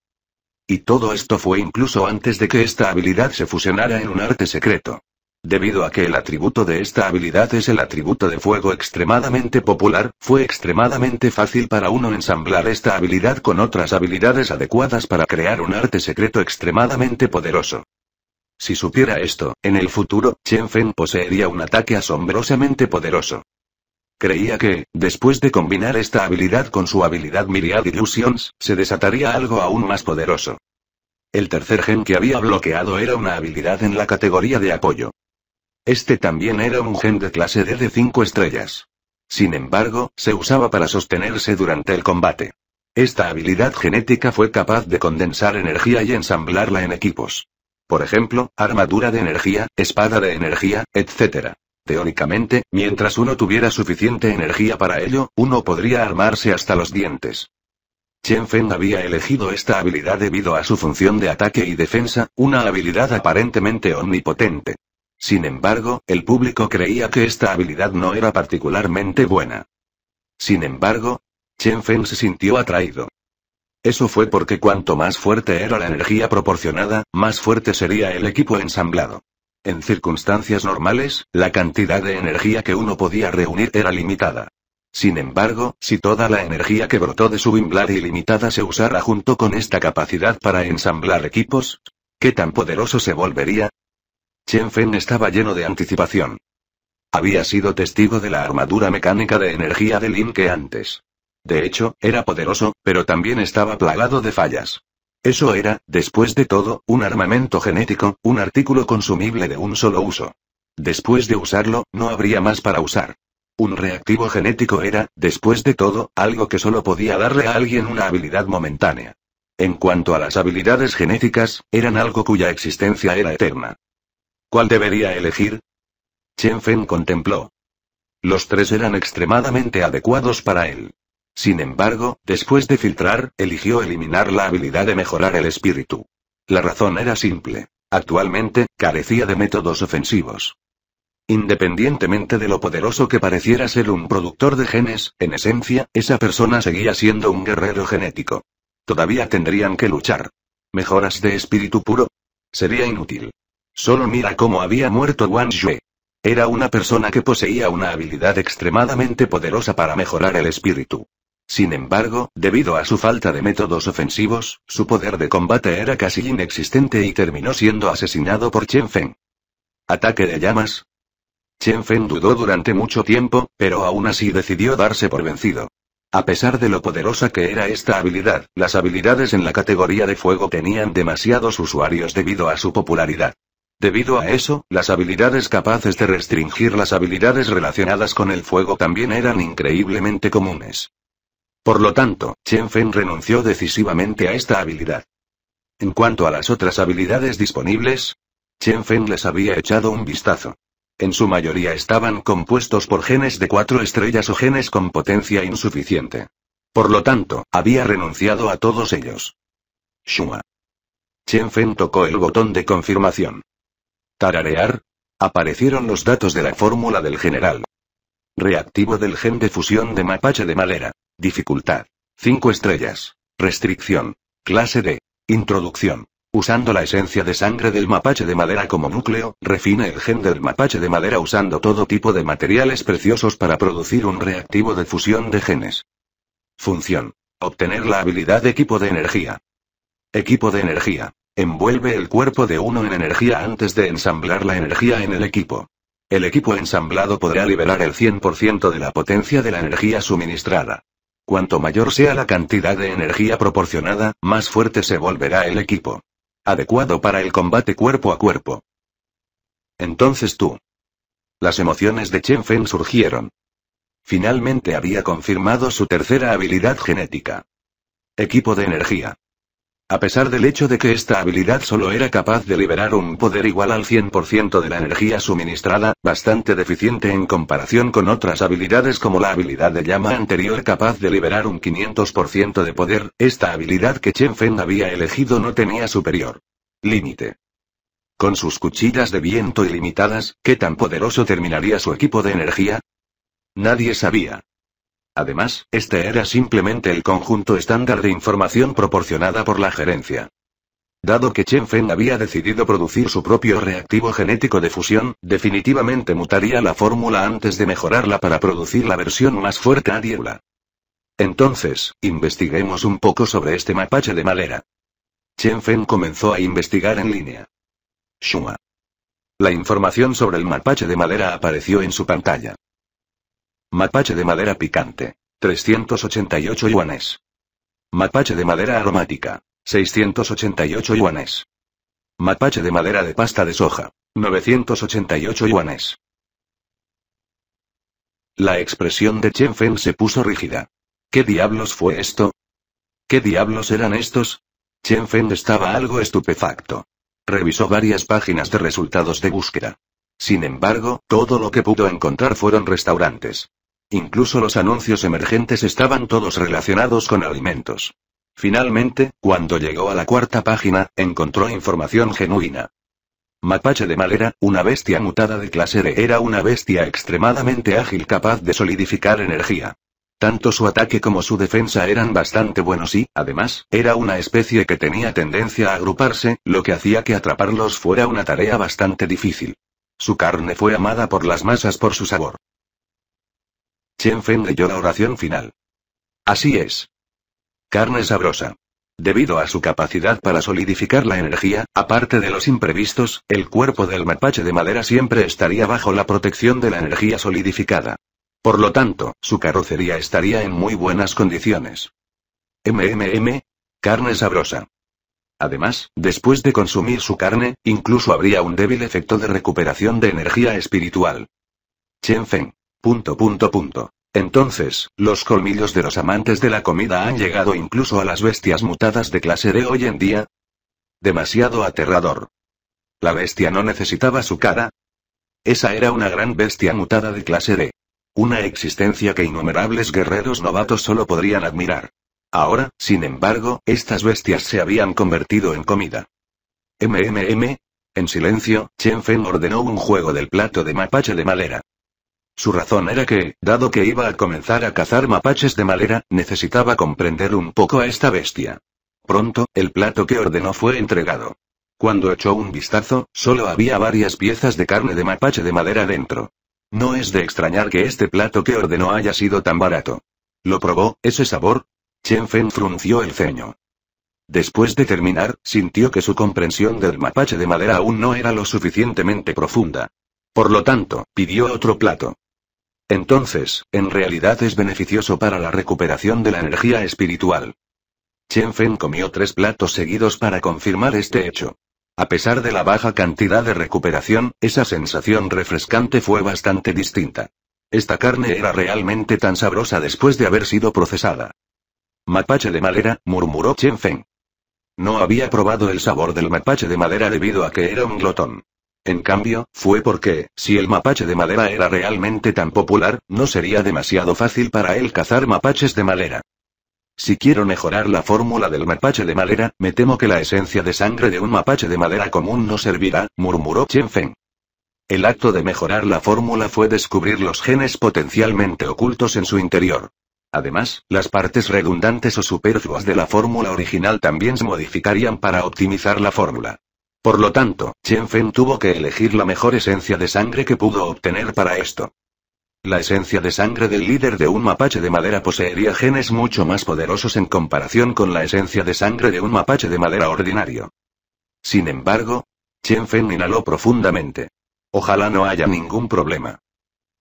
Y todo esto fue incluso antes de que esta habilidad se fusionara en un arte secreto. Debido a que el atributo de esta habilidad es el atributo de fuego extremadamente popular, fue extremadamente fácil para uno ensamblar esta habilidad con otras habilidades adecuadas para crear un arte secreto extremadamente poderoso. Si supiera esto, en el futuro, Chen Feng poseería un ataque asombrosamente poderoso. Creía que, después de combinar esta habilidad con su habilidad Myriad Illusions, se desataría algo aún más poderoso. El tercer gen que había bloqueado era una habilidad en la categoría de apoyo. Este también era un gen de clase D de 5 estrellas. Sin embargo, se usaba para sostenerse durante el combate. Esta habilidad genética fue capaz de condensar energía y ensamblarla en equipos. Por ejemplo, armadura de energía, espada de energía, etc. Teóricamente, mientras uno tuviera suficiente energía para ello, uno podría armarse hasta los dientes. Chen Feng había elegido esta habilidad debido a su función de ataque y defensa, una habilidad aparentemente omnipotente. Sin embargo, el público creía que esta habilidad no era particularmente buena. Sin embargo, Chen Feng se sintió atraído. Eso fue porque cuanto más fuerte era la energía proporcionada, más fuerte sería el equipo ensamblado. En circunstancias normales, la cantidad de energía que uno podía reunir era limitada. Sin embargo, si toda la energía que brotó de su Wimblar ilimitada se usara junto con esta capacidad para ensamblar equipos, ¿qué tan poderoso se volvería? Chen Fen estaba lleno de anticipación. Había sido testigo de la armadura mecánica de energía de Lin que antes. De hecho, era poderoso, pero también estaba plagado de fallas. Eso era, después de todo, un armamento genético, un artículo consumible de un solo uso. Después de usarlo, no habría más para usar. Un reactivo genético era, después de todo, algo que solo podía darle a alguien una habilidad momentánea. En cuanto a las habilidades genéticas, eran algo cuya existencia era eterna. ¿Cuál debería elegir? Chen Fen contempló. Los tres eran extremadamente adecuados para él. Sin embargo, después de filtrar, eligió eliminar la habilidad de mejorar el espíritu. La razón era simple. Actualmente, carecía de métodos ofensivos. Independientemente de lo poderoso que pareciera ser un productor de genes, en esencia, esa persona seguía siendo un guerrero genético. Todavía tendrían que luchar. ¿Mejoras de espíritu puro? Sería inútil. Solo mira cómo había muerto Wang Yue. Era una persona que poseía una habilidad extremadamente poderosa para mejorar el espíritu. Sin embargo, debido a su falta de métodos ofensivos, su poder de combate era casi inexistente y terminó siendo asesinado por Chen Feng. ¿Ataque de llamas? Chen Feng dudó durante mucho tiempo, pero aún así decidió darse por vencido. A pesar de lo poderosa que era esta habilidad, las habilidades en la categoría de fuego tenían demasiados usuarios debido a su popularidad. Debido a eso, las habilidades capaces de restringir las habilidades relacionadas con el fuego también eran increíblemente comunes. Por lo tanto, Chen Fen renunció decisivamente a esta habilidad. En cuanto a las otras habilidades disponibles, Chen Fen les había echado un vistazo. En su mayoría estaban compuestos por genes de cuatro estrellas o genes con potencia insuficiente. Por lo tanto, había renunciado a todos ellos. Shuma. Chen Fen tocó el botón de confirmación. Tararear. Aparecieron los datos de la fórmula del general. Reactivo del gen de fusión de mapache de madera. Dificultad. 5 estrellas. Restricción. Clase D. Introducción. Usando la esencia de sangre del mapache de madera como núcleo, refina el gen del mapache de madera usando todo tipo de materiales preciosos para producir un reactivo de fusión de genes. Función. Obtener la habilidad de equipo de energía. Equipo de energía. Envuelve el cuerpo de uno en energía antes de ensamblar la energía en el equipo. El equipo ensamblado podrá liberar el 100% de la potencia de la energía suministrada. Cuanto mayor sea la cantidad de energía proporcionada, más fuerte se volverá el equipo. Adecuado para el combate cuerpo a cuerpo. Entonces tú. Las emociones de Chen Fen surgieron. Finalmente había confirmado su tercera habilidad genética. Equipo de energía. A pesar del hecho de que esta habilidad solo era capaz de liberar un poder igual al 100% de la energía suministrada, bastante deficiente en comparación con otras habilidades como la habilidad de llama anterior capaz de liberar un 500% de poder, esta habilidad que Chen Feng había elegido no tenía superior. Límite. Con sus cuchillas de viento ilimitadas, ¿qué tan poderoso terminaría su equipo de energía? Nadie sabía. Además, este era simplemente el conjunto estándar de información proporcionada por la gerencia. Dado que Feng había decidido producir su propio reactivo genético de fusión, definitivamente mutaría la fórmula antes de mejorarla para producir la versión más fuerte Diebla. Entonces, investiguemos un poco sobre este mapache de madera. Feng comenzó a investigar en línea. Shuma. La información sobre el mapache de madera apareció en su pantalla. Mapache de madera picante. 388 yuanes. Mapache de madera aromática. 688 yuanes. Mapache de madera de pasta de soja. 988 yuanes. La expresión de Chen Feng se puso rígida. ¿Qué diablos fue esto? ¿Qué diablos eran estos? Chen Feng estaba algo estupefacto. Revisó varias páginas de resultados de búsqueda. Sin embargo, todo lo que pudo encontrar fueron restaurantes. Incluso los anuncios emergentes estaban todos relacionados con alimentos. Finalmente, cuando llegó a la cuarta página, encontró información genuina. Mapache de Malera, una bestia mutada de clase D, era una bestia extremadamente ágil capaz de solidificar energía. Tanto su ataque como su defensa eran bastante buenos y, además, era una especie que tenía tendencia a agruparse, lo que hacía que atraparlos fuera una tarea bastante difícil. Su carne fue amada por las masas por su sabor. Chen Feng leyó la oración final. Así es. Carne sabrosa. Debido a su capacidad para solidificar la energía, aparte de los imprevistos, el cuerpo del mapache de madera siempre estaría bajo la protección de la energía solidificada. Por lo tanto, su carrocería estaría en muy buenas condiciones. MMM. Carne sabrosa. Además, después de consumir su carne, incluso habría un débil efecto de recuperación de energía espiritual. Chen Feng. Punto punto punto. Entonces, los colmillos de los amantes de la comida han llegado incluso a las bestias mutadas de clase D hoy en día. Demasiado aterrador. La bestia no necesitaba su cara. Esa era una gran bestia mutada de clase D. Una existencia que innumerables guerreros novatos solo podrían admirar. Ahora, sin embargo, estas bestias se habían convertido en comida. MMM. En silencio, Chen Feng ordenó un juego del plato de mapache de madera. Su razón era que, dado que iba a comenzar a cazar mapaches de madera, necesitaba comprender un poco a esta bestia. Pronto, el plato que ordenó fue entregado. Cuando echó un vistazo, solo había varias piezas de carne de mapache de madera dentro. No es de extrañar que este plato que ordenó haya sido tan barato. ¿Lo probó, ese sabor? Chen Fen frunció el ceño. Después de terminar, sintió que su comprensión del mapache de madera aún no era lo suficientemente profunda. Por lo tanto, pidió otro plato. Entonces, en realidad es beneficioso para la recuperación de la energía espiritual. Chen Feng comió tres platos seguidos para confirmar este hecho. A pesar de la baja cantidad de recuperación, esa sensación refrescante fue bastante distinta. Esta carne era realmente tan sabrosa después de haber sido procesada. Mapache de madera, murmuró Chen Feng. No había probado el sabor del mapache de madera debido a que era un glotón. En cambio, fue porque, si el mapache de madera era realmente tan popular, no sería demasiado fácil para él cazar mapaches de madera. Si quiero mejorar la fórmula del mapache de madera, me temo que la esencia de sangre de un mapache de madera común no servirá, murmuró Chen Feng. El acto de mejorar la fórmula fue descubrir los genes potencialmente ocultos en su interior. Además, las partes redundantes o superfluas de la fórmula original también se modificarían para optimizar la fórmula. Por lo tanto, Chen Fen tuvo que elegir la mejor esencia de sangre que pudo obtener para esto. La esencia de sangre del líder de un mapache de madera poseería genes mucho más poderosos en comparación con la esencia de sangre de un mapache de madera ordinario. Sin embargo, Chen Fen inhaló profundamente. Ojalá no haya ningún problema.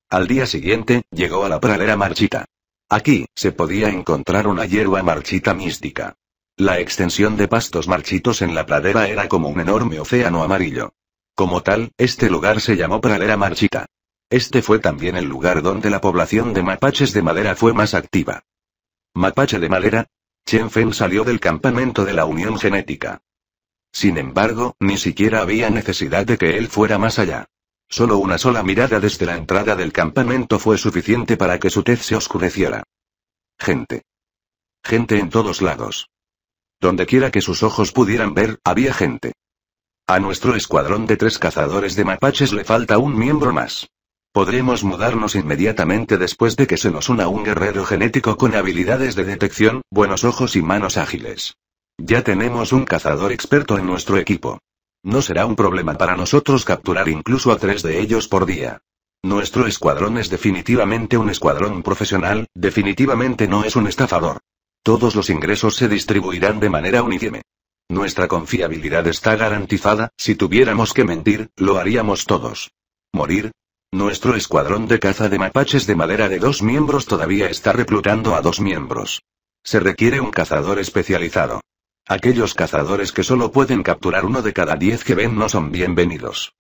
Al día siguiente, llegó a la pradera marchita. Aquí, se podía encontrar una hierba marchita mística. La extensión de pastos marchitos en la pradera era como un enorme océano amarillo. Como tal, este lugar se llamó pradera marchita. Este fue también el lugar donde la población de mapaches de madera fue más activa. ¿Mapache de madera? Chen Feng salió del campamento de la Unión Genética. Sin embargo, ni siquiera había necesidad de que él fuera más allá. Solo una sola mirada desde la entrada del campamento fue suficiente para que su tez se oscureciera. Gente. Gente en todos lados. Donde quiera que sus ojos pudieran ver, había gente. A nuestro escuadrón de tres cazadores de mapaches le falta un miembro más. Podremos mudarnos inmediatamente después de que se nos una un guerrero genético con habilidades de detección, buenos ojos y manos ágiles. Ya tenemos un cazador experto en nuestro equipo. No será un problema para nosotros capturar incluso a tres de ellos por día. Nuestro escuadrón es definitivamente un escuadrón profesional, definitivamente no es un estafador. Todos los ingresos se distribuirán de manera uniforme. Nuestra confiabilidad está garantizada, si tuviéramos que mentir, lo haríamos todos. ¿Morir? Nuestro escuadrón de caza de mapaches de madera de dos miembros todavía está reclutando a dos miembros. Se requiere un cazador especializado. Aquellos cazadores que solo pueden capturar uno de cada diez que ven no son bienvenidos.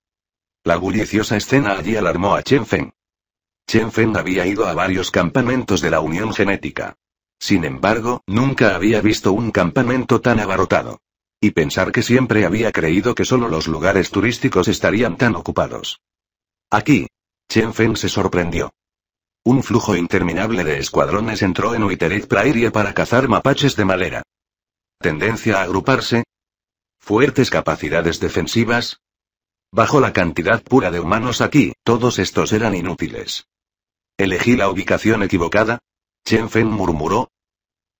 La bulliciosa escena allí alarmó a Chen Feng. Chen Feng había ido a varios campamentos de la Unión Genética. Sin embargo, nunca había visto un campamento tan abarrotado. Y pensar que siempre había creído que solo los lugares turísticos estarían tan ocupados. Aquí. Chen Feng se sorprendió. Un flujo interminable de escuadrones entró en Uiterit Prairie para cazar mapaches de madera. Tendencia a agruparse. Fuertes capacidades defensivas. Bajo la cantidad pura de humanos aquí, todos estos eran inútiles. Elegí la ubicación equivocada, Chen Feng murmuró,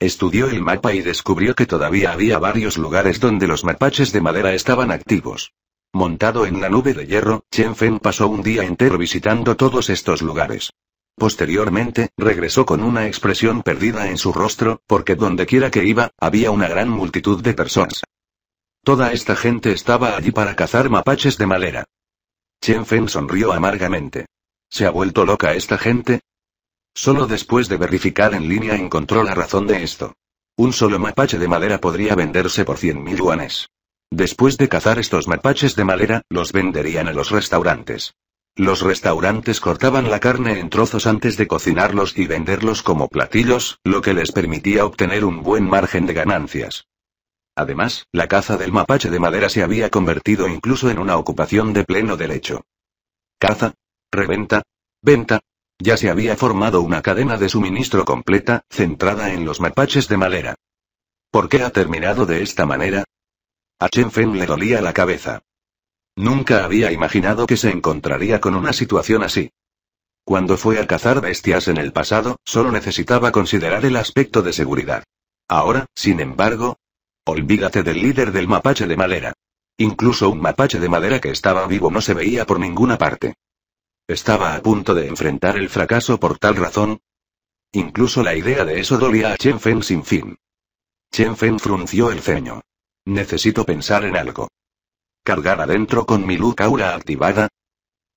Estudió el mapa y descubrió que todavía había varios lugares donde los mapaches de madera estaban activos. Montado en la nube de hierro, Chen Feng pasó un día entero visitando todos estos lugares. Posteriormente, regresó con una expresión perdida en su rostro, porque dondequiera que iba, había una gran multitud de personas. Toda esta gente estaba allí para cazar mapaches de madera. Chen Feng sonrió amargamente. ¿Se ha vuelto loca esta gente? Solo después de verificar en línea encontró la razón de esto. Un solo mapache de madera podría venderse por 100.000 yuanes. Después de cazar estos mapaches de madera, los venderían a los restaurantes. Los restaurantes cortaban la carne en trozos antes de cocinarlos y venderlos como platillos, lo que les permitía obtener un buen margen de ganancias. Además, la caza del mapache de madera se había convertido incluso en una ocupación de pleno derecho. Caza, reventa, venta, ya se había formado una cadena de suministro completa, centrada en los mapaches de madera. ¿Por qué ha terminado de esta manera? A Chen Feng le dolía la cabeza. Nunca había imaginado que se encontraría con una situación así. Cuando fue a cazar bestias en el pasado, solo necesitaba considerar el aspecto de seguridad. Ahora, sin embargo, olvídate del líder del mapache de madera. Incluso un mapache de madera que estaba vivo no se veía por ninguna parte. Estaba a punto de enfrentar el fracaso por tal razón. Incluso la idea de eso dolía a Chen Feng sin fin. Chen Feng frunció el ceño. Necesito pensar en algo. ¿Cargar adentro con mi luz aura activada?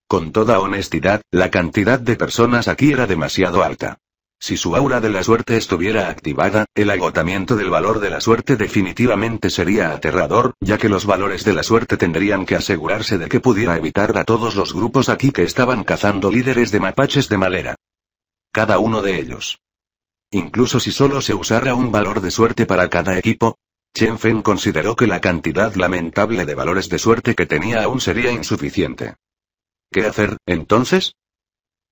Con toda honestidad, la cantidad de personas aquí era demasiado alta. Si su aura de la suerte estuviera activada, el agotamiento del valor de la suerte definitivamente sería aterrador, ya que los valores de la suerte tendrían que asegurarse de que pudiera evitar a todos los grupos aquí que estaban cazando líderes de mapaches de madera. Cada uno de ellos. Incluso si solo se usara un valor de suerte para cada equipo, Chen Feng consideró que la cantidad lamentable de valores de suerte que tenía aún sería insuficiente. ¿Qué hacer, entonces?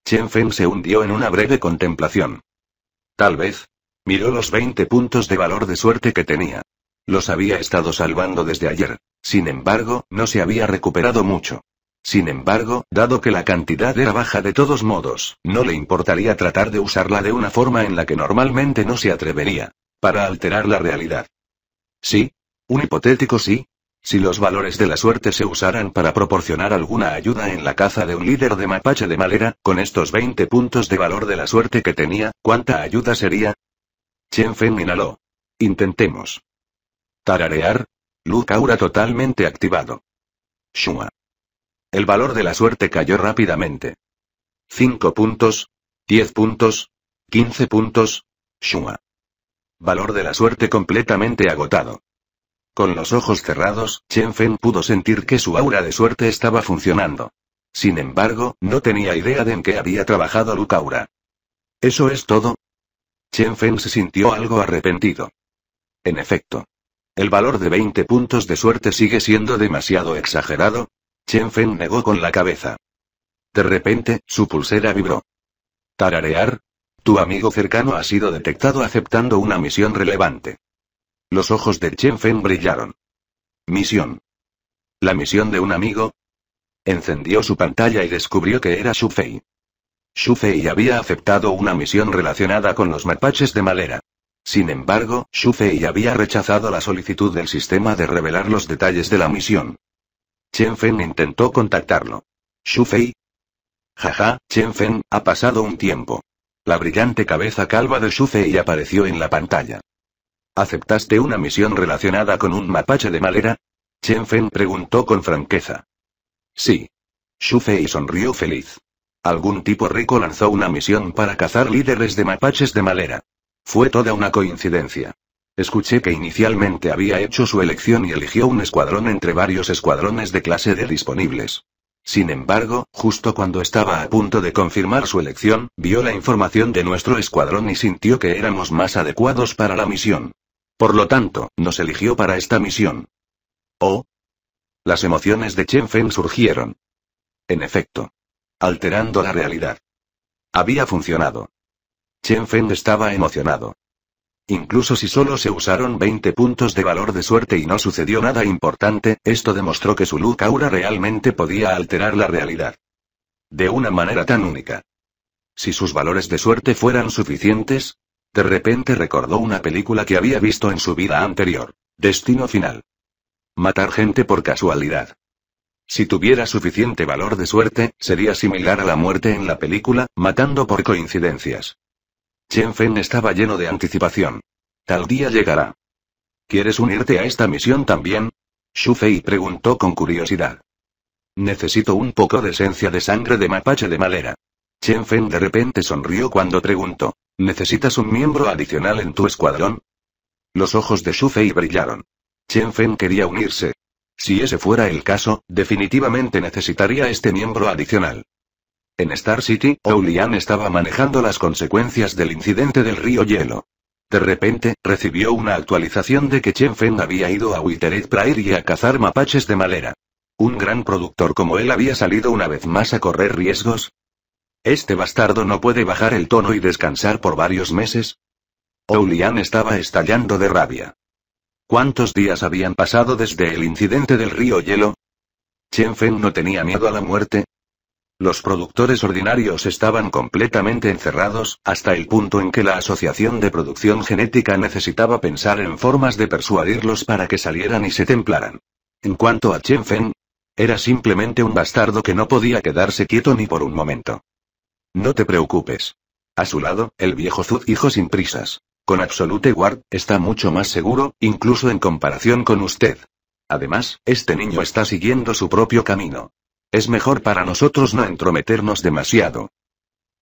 Chen Feng se hundió en una breve contemplación. Tal vez. Miró los 20 puntos de valor de suerte que tenía. Los había estado salvando desde ayer. Sin embargo, no se había recuperado mucho. Sin embargo, dado que la cantidad era baja de todos modos, no le importaría tratar de usarla de una forma en la que normalmente no se atrevería. Para alterar la realidad. Sí. Un hipotético sí, si los valores de la suerte se usaran para proporcionar alguna ayuda en la caza de un líder de mapache de malera, con estos 20 puntos de valor de la suerte que tenía, ¿cuánta ayuda sería? Chen Feng inhaló. Intentemos. Tararear. Luz aura totalmente activado. Shua. El valor de la suerte cayó rápidamente. 5 puntos. 10 puntos. 15 puntos. Shuma. Valor de la suerte completamente agotado. Con los ojos cerrados, Chen Fen pudo sentir que su aura de suerte estaba funcionando. Sin embargo, no tenía idea de en qué había trabajado Lucaura. ¿Eso es todo? Chen Fen se sintió algo arrepentido. En efecto. El valor de 20 puntos de suerte sigue siendo demasiado exagerado. Chen Fen negó con la cabeza. De repente, su pulsera vibró. Tararear. Tu amigo cercano ha sido detectado aceptando una misión relevante. Los ojos de Chen Fen brillaron. Misión. La misión de un amigo. Encendió su pantalla y descubrió que era Shu Fei. Shu Fei había aceptado una misión relacionada con los mapaches de Malera. Sin embargo, Shu Fei había rechazado la solicitud del sistema de revelar los detalles de la misión. Chen Fen intentó contactarlo. ¿Shu Fei. Jaja, Chen Fen, ha pasado un tiempo. La brillante cabeza calva de Shu Fei apareció en la pantalla. ¿Aceptaste una misión relacionada con un mapache de Malera? Chen Feng preguntó con franqueza. Sí. Xu Fei sonrió feliz. Algún tipo rico lanzó una misión para cazar líderes de mapaches de Malera. Fue toda una coincidencia. Escuché que inicialmente había hecho su elección y eligió un escuadrón entre varios escuadrones de clase de disponibles. Sin embargo, justo cuando estaba a punto de confirmar su elección, vio la información de nuestro escuadrón y sintió que éramos más adecuados para la misión. Por lo tanto, nos eligió para esta misión. Oh. Las emociones de Chen Feng surgieron. En efecto. Alterando la realidad. Había funcionado. Chen Feng estaba emocionado. Incluso si solo se usaron 20 puntos de valor de suerte y no sucedió nada importante, esto demostró que su look aura realmente podía alterar la realidad. De una manera tan única. Si sus valores de suerte fueran suficientes, de repente recordó una película que había visto en su vida anterior. Destino final. Matar gente por casualidad. Si tuviera suficiente valor de suerte, sería similar a la muerte en la película, matando por coincidencias. Chen Fen estaba lleno de anticipación. Tal día llegará. ¿Quieres unirte a esta misión también? Shu Fei preguntó con curiosidad. Necesito un poco de esencia de sangre de mapache de madera. Chen Fen de repente sonrió cuando preguntó. ¿Necesitas un miembro adicional en tu escuadrón? Los ojos de Shu Fei brillaron. Chen Fen quería unirse. Si ese fuera el caso, definitivamente necesitaría este miembro adicional. En Star City, Oulian estaba manejando las consecuencias del incidente del río Hielo. De repente, recibió una actualización de que Chen Feng había ido a Withered Prairie a cazar mapaches de madera. Un gran productor como él había salido una vez más a correr riesgos. Este bastardo no puede bajar el tono y descansar por varios meses. Oulian estaba estallando de rabia. ¿Cuántos días habían pasado desde el incidente del río Hielo? Chen Feng no tenía miedo a la muerte, los productores ordinarios estaban completamente encerrados, hasta el punto en que la Asociación de Producción Genética necesitaba pensar en formas de persuadirlos para que salieran y se templaran. En cuanto a Chen Feng, era simplemente un bastardo que no podía quedarse quieto ni por un momento. No te preocupes. A su lado, el viejo Zud hijo sin prisas. Con Absolute Guard, está mucho más seguro, incluso en comparación con usted. Además, este niño está siguiendo su propio camino. Es mejor para nosotros no entrometernos demasiado.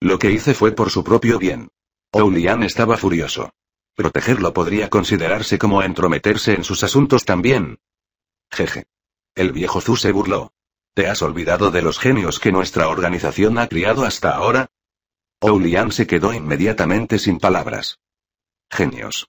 Lo que hice fue por su propio bien. Oulian estaba furioso. Protegerlo podría considerarse como entrometerse en sus asuntos también. Jeje. El viejo Zu se burló. ¿Te has olvidado de los genios que nuestra organización ha criado hasta ahora? Oulian se quedó inmediatamente sin palabras. Genios.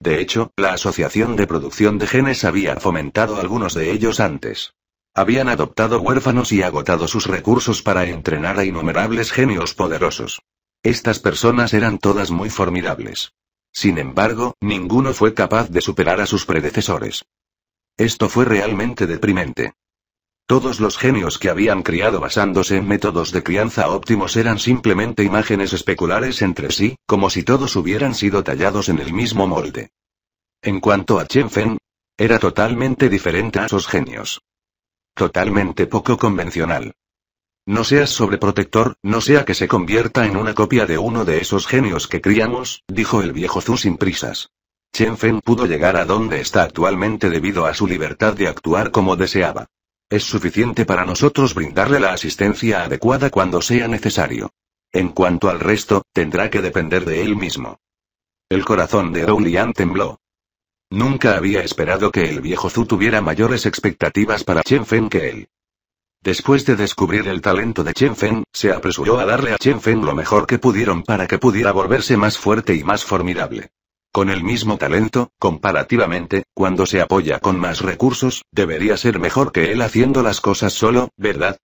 De hecho, la Asociación de Producción de Genes había fomentado algunos de ellos antes. Habían adoptado huérfanos y agotado sus recursos para entrenar a innumerables genios poderosos. Estas personas eran todas muy formidables. Sin embargo, ninguno fue capaz de superar a sus predecesores. Esto fue realmente deprimente. Todos los genios que habían criado basándose en métodos de crianza óptimos eran simplemente imágenes especulares entre sí, como si todos hubieran sido tallados en el mismo molde. En cuanto a Chen Feng, era totalmente diferente a esos genios. Totalmente poco convencional. No seas sobreprotector, no sea que se convierta en una copia de uno de esos genios que criamos, dijo el viejo Zhu sin prisas. Chen Fen pudo llegar a donde está actualmente debido a su libertad de actuar como deseaba. Es suficiente para nosotros brindarle la asistencia adecuada cuando sea necesario. En cuanto al resto, tendrá que depender de él mismo. El corazón de Lian tembló. Nunca había esperado que el viejo Zhu tuviera mayores expectativas para Chen Feng que él. Después de descubrir el talento de Chen Feng, se apresuró a darle a Chen Feng lo mejor que pudieron para que pudiera volverse más fuerte y más formidable. Con el mismo talento, comparativamente, cuando se apoya con más recursos, debería ser mejor que él haciendo las cosas solo, ¿verdad?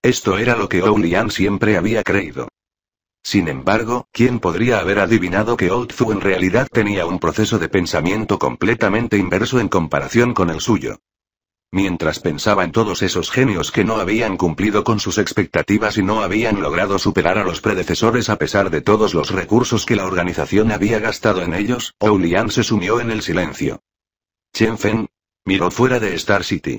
Esto era lo que Ou Lian siempre había creído. Sin embargo, ¿quién podría haber adivinado que Fu en realidad tenía un proceso de pensamiento completamente inverso en comparación con el suyo? Mientras pensaba en todos esos genios que no habían cumplido con sus expectativas y no habían logrado superar a los predecesores a pesar de todos los recursos que la organización había gastado en ellos, Oulian se sumió en el silencio. Chen Feng. miró fuera de Star City.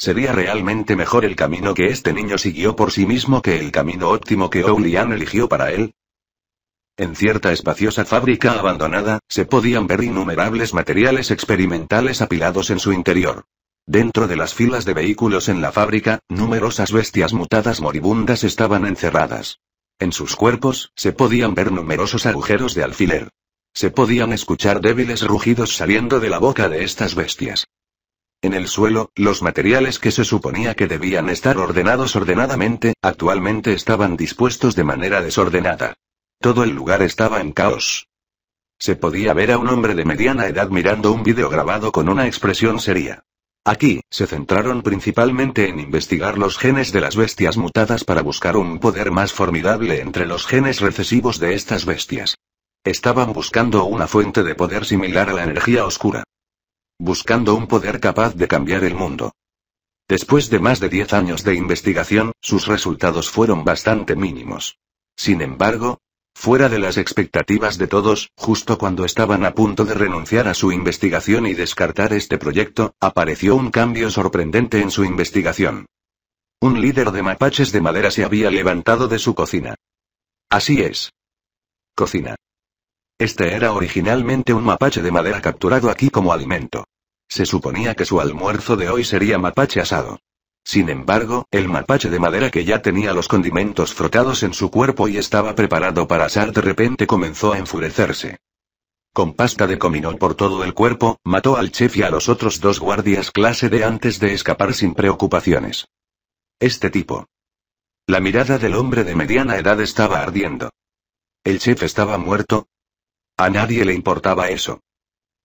Sería realmente mejor el camino que este niño siguió por sí mismo que el camino óptimo que Oulian eligió para él. En cierta espaciosa fábrica abandonada, se podían ver innumerables materiales experimentales apilados en su interior. Dentro de las filas de vehículos en la fábrica, numerosas bestias mutadas moribundas estaban encerradas. En sus cuerpos, se podían ver numerosos agujeros de alfiler. Se podían escuchar débiles rugidos saliendo de la boca de estas bestias. En el suelo, los materiales que se suponía que debían estar ordenados ordenadamente, actualmente estaban dispuestos de manera desordenada. Todo el lugar estaba en caos. Se podía ver a un hombre de mediana edad mirando un video grabado con una expresión seria. Aquí, se centraron principalmente en investigar los genes de las bestias mutadas para buscar un poder más formidable entre los genes recesivos de estas bestias. Estaban buscando una fuente de poder similar a la energía oscura buscando un poder capaz de cambiar el mundo. Después de más de 10 años de investigación, sus resultados fueron bastante mínimos. Sin embargo, fuera de las expectativas de todos, justo cuando estaban a punto de renunciar a su investigación y descartar este proyecto, apareció un cambio sorprendente en su investigación. Un líder de mapaches de madera se había levantado de su cocina. Así es. Cocina. Este era originalmente un mapache de madera capturado aquí como alimento. Se suponía que su almuerzo de hoy sería mapache asado. Sin embargo, el mapache de madera que ya tenía los condimentos frotados en su cuerpo y estaba preparado para asar de repente comenzó a enfurecerse. Con pasta de comino por todo el cuerpo, mató al chef y a los otros dos guardias clase D antes de escapar sin preocupaciones. Este tipo. La mirada del hombre de mediana edad estaba ardiendo. El chef estaba muerto, a nadie le importaba eso.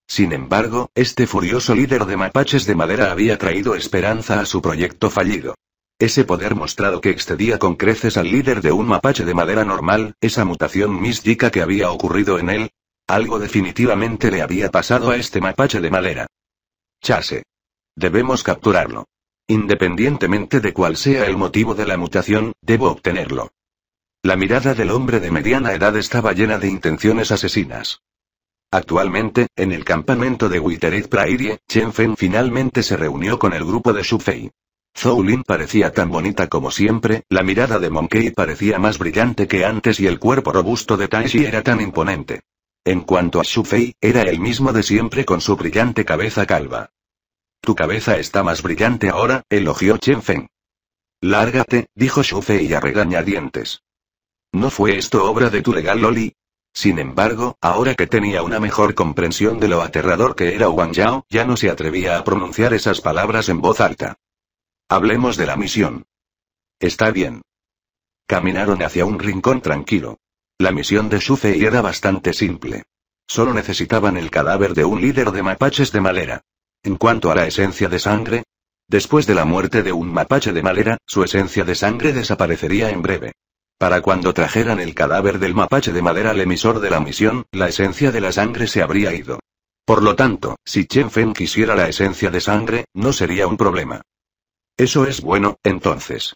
Sin embargo, este furioso líder de mapaches de madera había traído esperanza a su proyecto fallido. Ese poder mostrado que excedía con creces al líder de un mapache de madera normal, esa mutación mística que había ocurrido en él. Algo definitivamente le había pasado a este mapache de madera. Chase. Debemos capturarlo. Independientemente de cuál sea el motivo de la mutación, debo obtenerlo. La mirada del hombre de mediana edad estaba llena de intenciones asesinas. Actualmente, en el campamento de Witterit Prairie, Chen Feng finalmente se reunió con el grupo de Fei. Zhou Lin parecía tan bonita como siempre, la mirada de Monkey parecía más brillante que antes y el cuerpo robusto de Taishi era tan imponente. En cuanto a Fei, era el mismo de siempre con su brillante cabeza calva. Tu cabeza está más brillante ahora, elogió Chen Feng. Lárgate, dijo Shufei a regañadientes. ¿No fue esto obra de tu legal Loli? Sin embargo, ahora que tenía una mejor comprensión de lo aterrador que era Wang Yao, ya no se atrevía a pronunciar esas palabras en voz alta. Hablemos de la misión. Está bien. Caminaron hacia un rincón tranquilo. La misión de Shufei era bastante simple. Solo necesitaban el cadáver de un líder de mapaches de madera. En cuanto a la esencia de sangre, después de la muerte de un mapache de madera, su esencia de sangre desaparecería en breve. Para cuando trajeran el cadáver del mapache de madera al emisor de la misión, la esencia de la sangre se habría ido. Por lo tanto, si Chen Feng quisiera la esencia de sangre, no sería un problema. Eso es bueno, entonces.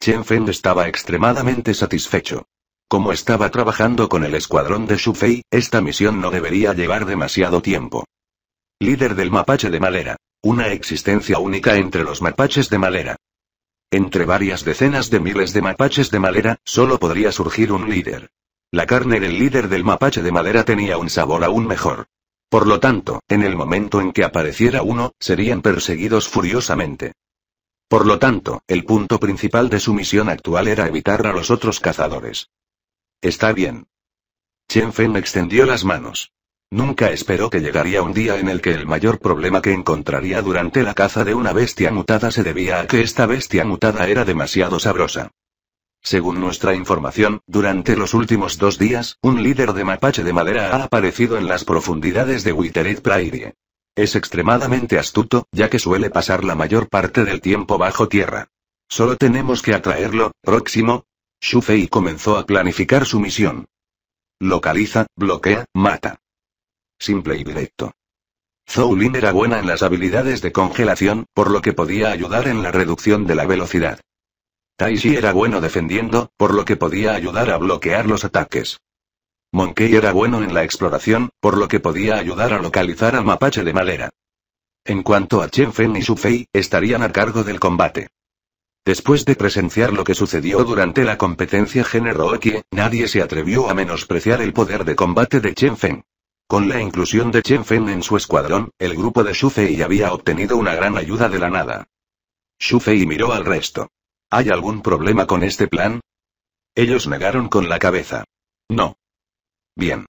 Chen Feng estaba extremadamente satisfecho. Como estaba trabajando con el escuadrón de Shufei, esta misión no debería llevar demasiado tiempo. Líder del mapache de madera. Una existencia única entre los mapaches de madera. Entre varias decenas de miles de mapaches de madera, solo podría surgir un líder. La carne del líder del mapache de madera tenía un sabor aún mejor. Por lo tanto, en el momento en que apareciera uno, serían perseguidos furiosamente. Por lo tanto, el punto principal de su misión actual era evitar a los otros cazadores. Está bien. Chen Feng extendió las manos. Nunca esperó que llegaría un día en el que el mayor problema que encontraría durante la caza de una bestia mutada se debía a que esta bestia mutada era demasiado sabrosa. Según nuestra información, durante los últimos dos días, un líder de mapache de madera ha aparecido en las profundidades de Witterit Prairie. Es extremadamente astuto, ya que suele pasar la mayor parte del tiempo bajo tierra. Solo tenemos que atraerlo, próximo. Shufei comenzó a planificar su misión. Localiza, bloquea, mata. Simple y directo. Zhou Lin era buena en las habilidades de congelación, por lo que podía ayudar en la reducción de la velocidad. Tai Chi era bueno defendiendo, por lo que podía ayudar a bloquear los ataques. Monkey era bueno en la exploración, por lo que podía ayudar a localizar al mapache de madera. En cuanto a Chen Feng y Su Fei, estarían a cargo del combate. Después de presenciar lo que sucedió durante la competencia Género nadie se atrevió a menospreciar el poder de combate de Chen Feng. Con la inclusión de Chen Fen en su escuadrón, el grupo de Shufei había obtenido una gran ayuda de la nada. Shufei miró al resto. ¿Hay algún problema con este plan? Ellos negaron con la cabeza. No. Bien.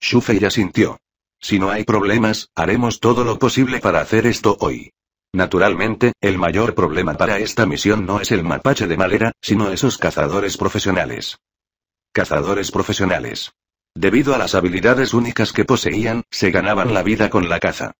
Shufei Fei asintió. Si no hay problemas, haremos todo lo posible para hacer esto hoy. Naturalmente, el mayor problema para esta misión no es el mapache de madera, sino esos cazadores profesionales. Cazadores profesionales. Debido a las habilidades únicas que poseían, se ganaban la vida con la caza.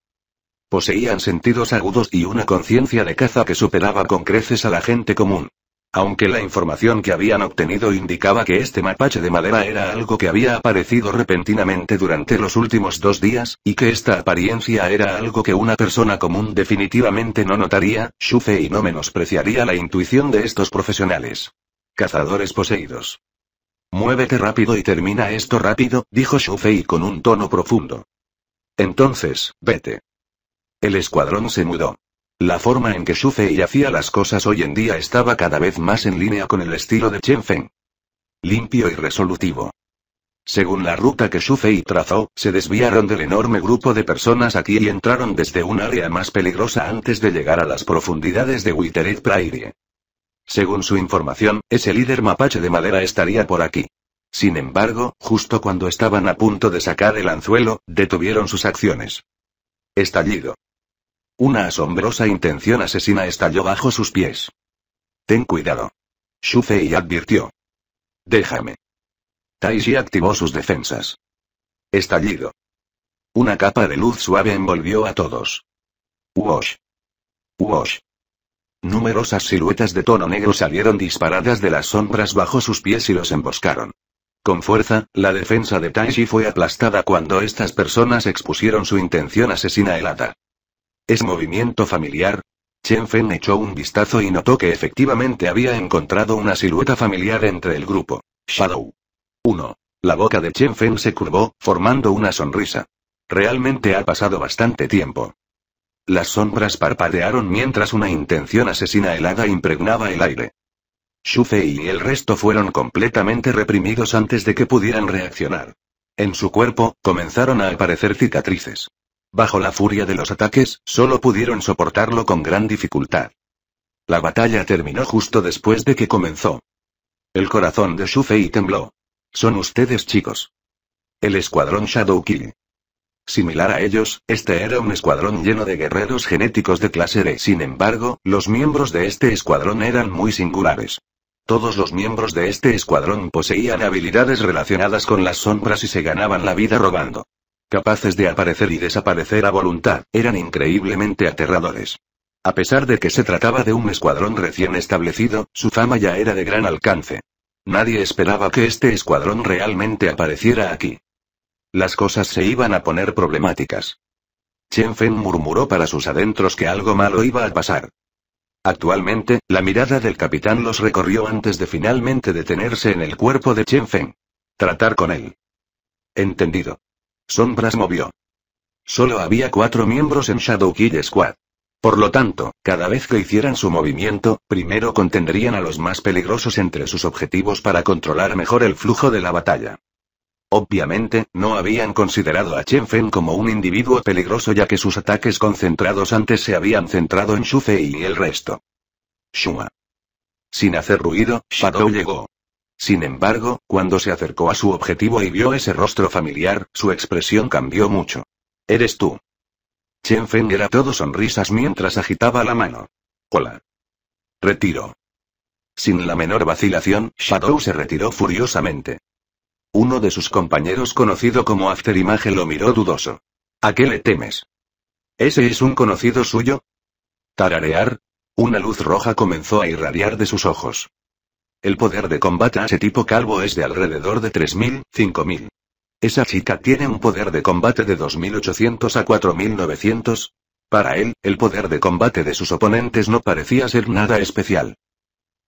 Poseían sentidos agudos y una conciencia de caza que superaba con creces a la gente común. Aunque la información que habían obtenido indicaba que este mapache de madera era algo que había aparecido repentinamente durante los últimos dos días, y que esta apariencia era algo que una persona común definitivamente no notaría, y no menospreciaría la intuición de estos profesionales. Cazadores poseídos. Muévete rápido y termina esto rápido, dijo Shufei con un tono profundo. Entonces, vete. El escuadrón se mudó. La forma en que Shufei hacía las cosas hoy en día estaba cada vez más en línea con el estilo de Chen Feng. Limpio y resolutivo. Según la ruta que Shufei trazó, se desviaron del enorme grupo de personas aquí y entraron desde un área más peligrosa antes de llegar a las profundidades de Witteret Prairie. Según su información, ese líder mapache de madera estaría por aquí. Sin embargo, justo cuando estaban a punto de sacar el anzuelo, detuvieron sus acciones. Estallido. Una asombrosa intención asesina estalló bajo sus pies. Ten cuidado. Shufei advirtió. Déjame. Taiji activó sus defensas. Estallido. Una capa de luz suave envolvió a todos. Wash. Wash. Numerosas siluetas de tono negro salieron disparadas de las sombras bajo sus pies y los emboscaron. Con fuerza, la defensa de Taishi fue aplastada cuando estas personas expusieron su intención asesina helada. ¿Es movimiento familiar? Chen Fen echó un vistazo y notó que efectivamente había encontrado una silueta familiar entre el grupo. Shadow. 1. La boca de Chen Fen se curvó, formando una sonrisa. Realmente ha pasado bastante tiempo. Las sombras parpadearon mientras una intención asesina helada impregnaba el aire. Shufei y el resto fueron completamente reprimidos antes de que pudieran reaccionar. En su cuerpo, comenzaron a aparecer cicatrices. Bajo la furia de los ataques, solo pudieron soportarlo con gran dificultad. La batalla terminó justo después de que comenzó. El corazón de Shufei tembló. Son ustedes chicos. El escuadrón Shadow Kill. Similar a ellos, este era un escuadrón lleno de guerreros genéticos de clase D. Sin embargo, los miembros de este escuadrón eran muy singulares. Todos los miembros de este escuadrón poseían habilidades relacionadas con las sombras y se ganaban la vida robando. Capaces de aparecer y desaparecer a voluntad, eran increíblemente aterradores. A pesar de que se trataba de un escuadrón recién establecido, su fama ya era de gran alcance. Nadie esperaba que este escuadrón realmente apareciera aquí. Las cosas se iban a poner problemáticas. Chen Feng murmuró para sus adentros que algo malo iba a pasar. Actualmente, la mirada del capitán los recorrió antes de finalmente detenerse en el cuerpo de Chen Feng. Tratar con él. Entendido. Sombras movió. Solo había cuatro miembros en Shadow Kill Squad. Por lo tanto, cada vez que hicieran su movimiento, primero contendrían a los más peligrosos entre sus objetivos para controlar mejor el flujo de la batalla. Obviamente, no habían considerado a Chen Feng como un individuo peligroso ya que sus ataques concentrados antes se habían centrado en Shu Fei y el resto. Shua. Sin hacer ruido, Shadow llegó. Sin embargo, cuando se acercó a su objetivo y vio ese rostro familiar, su expresión cambió mucho. Eres tú. Chen Feng era todo sonrisas mientras agitaba la mano. Hola. Retiro. Sin la menor vacilación, Shadow se retiró furiosamente. Uno de sus compañeros conocido como Afterimage lo miró dudoso. ¿A qué le temes? ¿Ese es un conocido suyo? Tararear. Una luz roja comenzó a irradiar de sus ojos. El poder de combate a ese tipo calvo es de alrededor de 3.000, 5.000. Esa chica tiene un poder de combate de 2.800 a 4.900. Para él, el poder de combate de sus oponentes no parecía ser nada especial.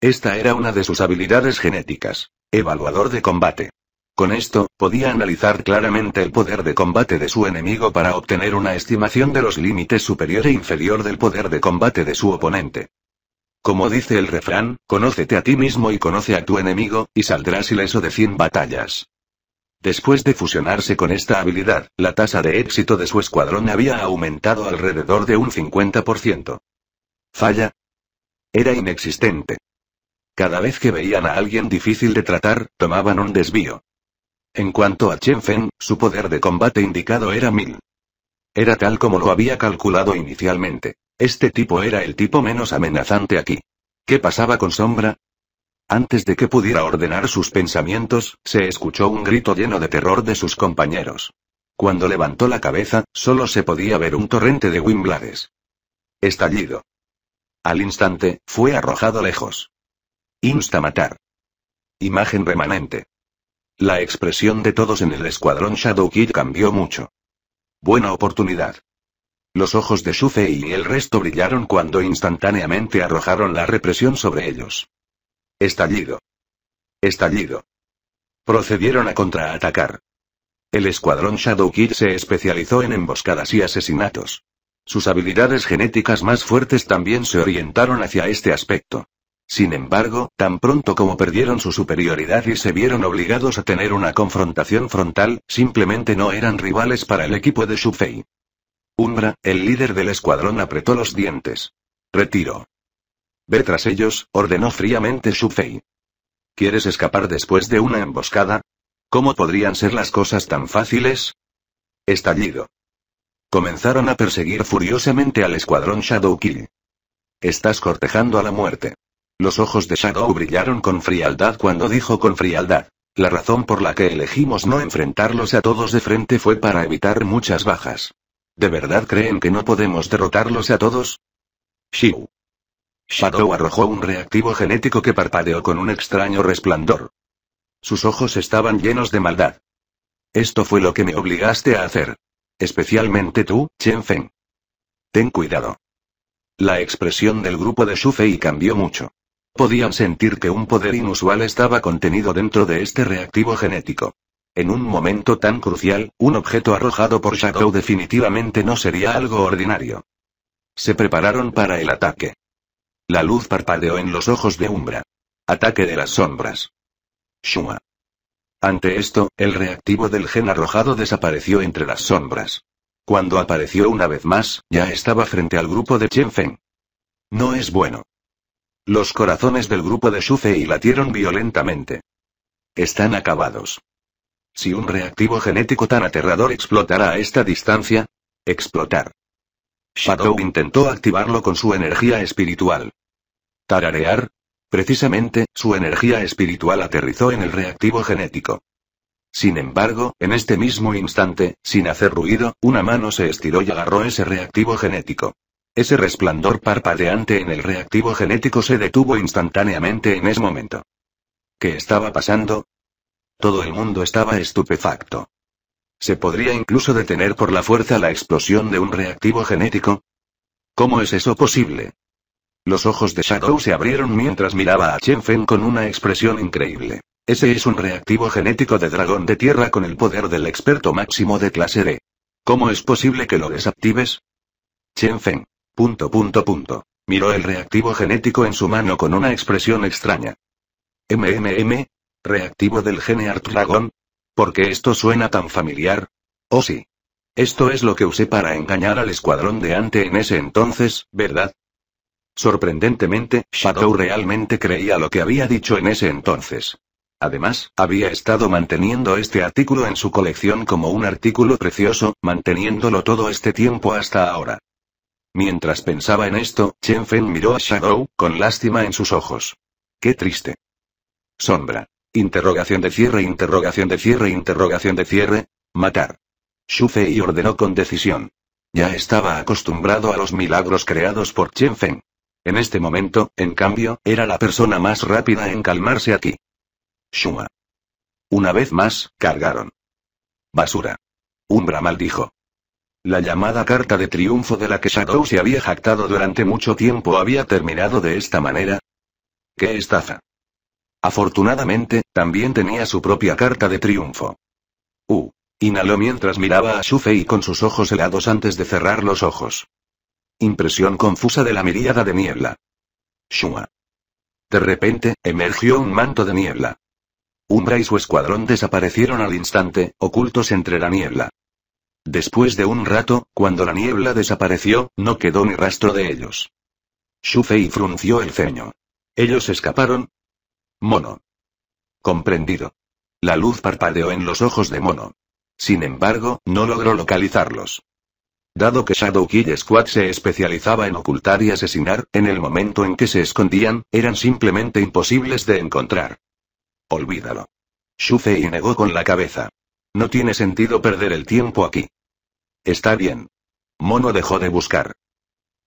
Esta era una de sus habilidades genéticas. Evaluador de combate. Con esto, podía analizar claramente el poder de combate de su enemigo para obtener una estimación de los límites superior e inferior del poder de combate de su oponente. Como dice el refrán, conócete a ti mismo y conoce a tu enemigo, y saldrás ileso de 100 batallas. Después de fusionarse con esta habilidad, la tasa de éxito de su escuadrón había aumentado alrededor de un 50%. Falla. Era inexistente. Cada vez que veían a alguien difícil de tratar, tomaban un desvío. En cuanto a Chen Fen, su poder de combate indicado era mil. Era tal como lo había calculado inicialmente. Este tipo era el tipo menos amenazante aquí. ¿Qué pasaba con Sombra? Antes de que pudiera ordenar sus pensamientos, se escuchó un grito lleno de terror de sus compañeros. Cuando levantó la cabeza, solo se podía ver un torrente de Wimblades. Estallido. Al instante, fue arrojado lejos. Insta matar. Imagen remanente. La expresión de todos en el escuadrón Shadow Kid cambió mucho. Buena oportunidad. Los ojos de Shufei y el resto brillaron cuando instantáneamente arrojaron la represión sobre ellos. Estallido. Estallido. Procedieron a contraatacar. El escuadrón Shadow Kid se especializó en emboscadas y asesinatos. Sus habilidades genéticas más fuertes también se orientaron hacia este aspecto. Sin embargo, tan pronto como perdieron su superioridad y se vieron obligados a tener una confrontación frontal, simplemente no eran rivales para el equipo de Shufei. Umbra, el líder del escuadrón, apretó los dientes. Retiro. Ve tras ellos, ordenó fríamente Shufei. ¿Quieres escapar después de una emboscada? ¿Cómo podrían ser las cosas tan fáciles? Estallido. Comenzaron a perseguir furiosamente al escuadrón Shadow Kill. Estás cortejando a la muerte. Los ojos de Shadow brillaron con frialdad cuando dijo con frialdad. La razón por la que elegimos no enfrentarlos a todos de frente fue para evitar muchas bajas. ¿De verdad creen que no podemos derrotarlos a todos? Shiu. Shadow arrojó un reactivo genético que parpadeó con un extraño resplandor. Sus ojos estaban llenos de maldad. Esto fue lo que me obligaste a hacer. Especialmente tú, Chen Feng. Ten cuidado. La expresión del grupo de Fei cambió mucho. Podían sentir que un poder inusual estaba contenido dentro de este reactivo genético. En un momento tan crucial, un objeto arrojado por Shadow definitivamente no sería algo ordinario. Se prepararon para el ataque. La luz parpadeó en los ojos de Umbra. Ataque de las sombras. Shuma. Ante esto, el reactivo del gen arrojado desapareció entre las sombras. Cuando apareció una vez más, ya estaba frente al grupo de Chen Feng. No es bueno. Los corazones del grupo de y latieron violentamente. Están acabados. Si un reactivo genético tan aterrador explotara a esta distancia, explotar. Shadow intentó activarlo con su energía espiritual. Tararear. Precisamente, su energía espiritual aterrizó en el reactivo genético. Sin embargo, en este mismo instante, sin hacer ruido, una mano se estiró y agarró ese reactivo genético. Ese resplandor parpadeante en el reactivo genético se detuvo instantáneamente en ese momento. ¿Qué estaba pasando? Todo el mundo estaba estupefacto. ¿Se podría incluso detener por la fuerza la explosión de un reactivo genético? ¿Cómo es eso posible? Los ojos de Shadow se abrieron mientras miraba a Chen Feng con una expresión increíble. Ese es un reactivo genético de dragón de tierra con el poder del experto máximo de clase D. ¿Cómo es posible que lo desactives? Chen Feng. Punto punto Miró el reactivo genético en su mano con una expresión extraña. MMM. Reactivo del gene Art Dragon. Porque esto suena tan familiar. Oh sí. Esto es lo que usé para engañar al escuadrón de Ante en ese entonces, ¿verdad? Sorprendentemente, Shadow realmente creía lo que había dicho en ese entonces. Además, había estado manteniendo este artículo en su colección como un artículo precioso, manteniéndolo todo este tiempo hasta ahora. Mientras pensaba en esto, Chen Feng miró a Shadow, con lástima en sus ojos. Qué triste. Sombra. Interrogación de cierre, interrogación de cierre, interrogación de cierre. Matar. y ordenó con decisión. Ya estaba acostumbrado a los milagros creados por Chen Feng. En este momento, en cambio, era la persona más rápida en calmarse aquí. Shuma. Una vez más, cargaron. Basura. Umbra maldijo. La llamada carta de triunfo de la que Shadow se había jactado durante mucho tiempo había terminado de esta manera. ¡Qué estaza? Afortunadamente, también tenía su propia carta de triunfo. U. Uh, inhaló mientras miraba a Shufei con sus ojos helados antes de cerrar los ojos. Impresión confusa de la miríada de niebla. Shua. De repente, emergió un manto de niebla. Umbra y su escuadrón desaparecieron al instante, ocultos entre la niebla. Después de un rato, cuando la niebla desapareció, no quedó ni rastro de ellos. Shufei frunció el ceño. ¿Ellos escaparon? Mono. Comprendido. La luz parpadeó en los ojos de Mono. Sin embargo, no logró localizarlos. Dado que Shadow Kill Squad se especializaba en ocultar y asesinar, en el momento en que se escondían, eran simplemente imposibles de encontrar. Olvídalo. Shufei negó con la cabeza. No tiene sentido perder el tiempo aquí. Está bien. Mono dejó de buscar.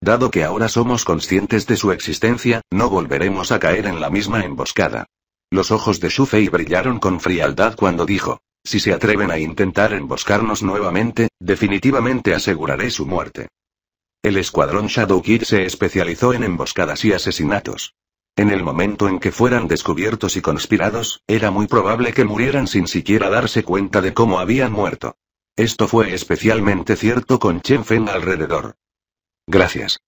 Dado que ahora somos conscientes de su existencia, no volveremos a caer en la misma emboscada. Los ojos de Shufei brillaron con frialdad cuando dijo, si se atreven a intentar emboscarnos nuevamente, definitivamente aseguraré su muerte. El escuadrón Shadow Kid se especializó en emboscadas y asesinatos. En el momento en que fueran descubiertos y conspirados, era muy probable que murieran sin siquiera darse cuenta de cómo habían muerto. Esto fue especialmente cierto con Chen Feng alrededor. Gracias.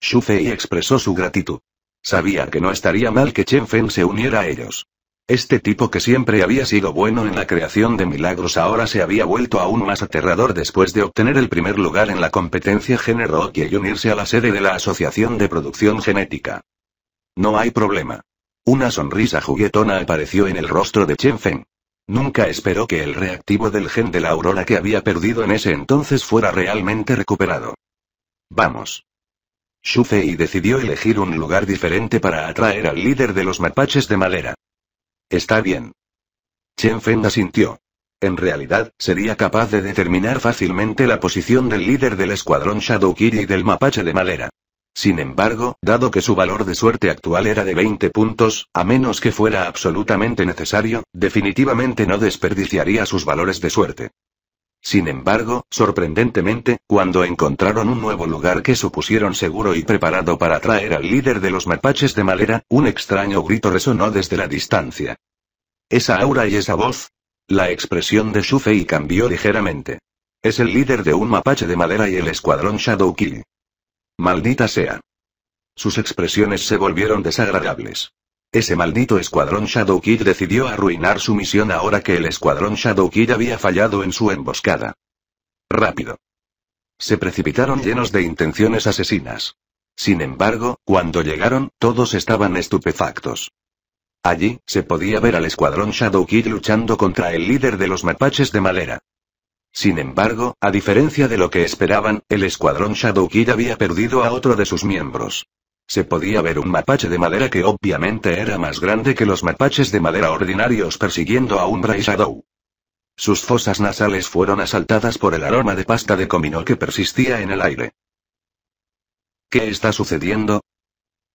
Xu Fei expresó su gratitud. Sabía que no estaría mal que Chen Feng se uniera a ellos. Este tipo que siempre había sido bueno en la creación de milagros ahora se había vuelto aún más aterrador después de obtener el primer lugar en la competencia género y unirse a la sede de la Asociación de Producción Genética. No hay problema. Una sonrisa juguetona apareció en el rostro de Chen Feng. Nunca esperó que el reactivo del gen de la aurora que había perdido en ese entonces fuera realmente recuperado. Vamos. Shufei decidió elegir un lugar diferente para atraer al líder de los mapaches de madera. Está bien. Chen Feng asintió. En realidad, sería capaz de determinar fácilmente la posición del líder del escuadrón Shadowkiri y del mapache de madera. Sin embargo, dado que su valor de suerte actual era de 20 puntos, a menos que fuera absolutamente necesario, definitivamente no desperdiciaría sus valores de suerte. Sin embargo, sorprendentemente, cuando encontraron un nuevo lugar que supusieron seguro y preparado para atraer al líder de los mapaches de madera, un extraño grito resonó desde la distancia. Esa aura y esa voz. La expresión de Shufei cambió ligeramente. Es el líder de un mapache de madera y el escuadrón Shadow Kill. Maldita sea. Sus expresiones se volvieron desagradables. Ese maldito escuadrón Shadow Kid decidió arruinar su misión ahora que el escuadrón Shadow Kid había fallado en su emboscada. Rápido. Se precipitaron llenos de intenciones asesinas. Sin embargo, cuando llegaron, todos estaban estupefactos. Allí, se podía ver al escuadrón Shadow Kid luchando contra el líder de los mapaches de madera. Sin embargo, a diferencia de lo que esperaban, el escuadrón Shadow Kid había perdido a otro de sus miembros. Se podía ver un mapache de madera que obviamente era más grande que los mapaches de madera ordinarios persiguiendo a un y Shadow. Sus fosas nasales fueron asaltadas por el aroma de pasta de comino que persistía en el aire. ¿Qué está sucediendo?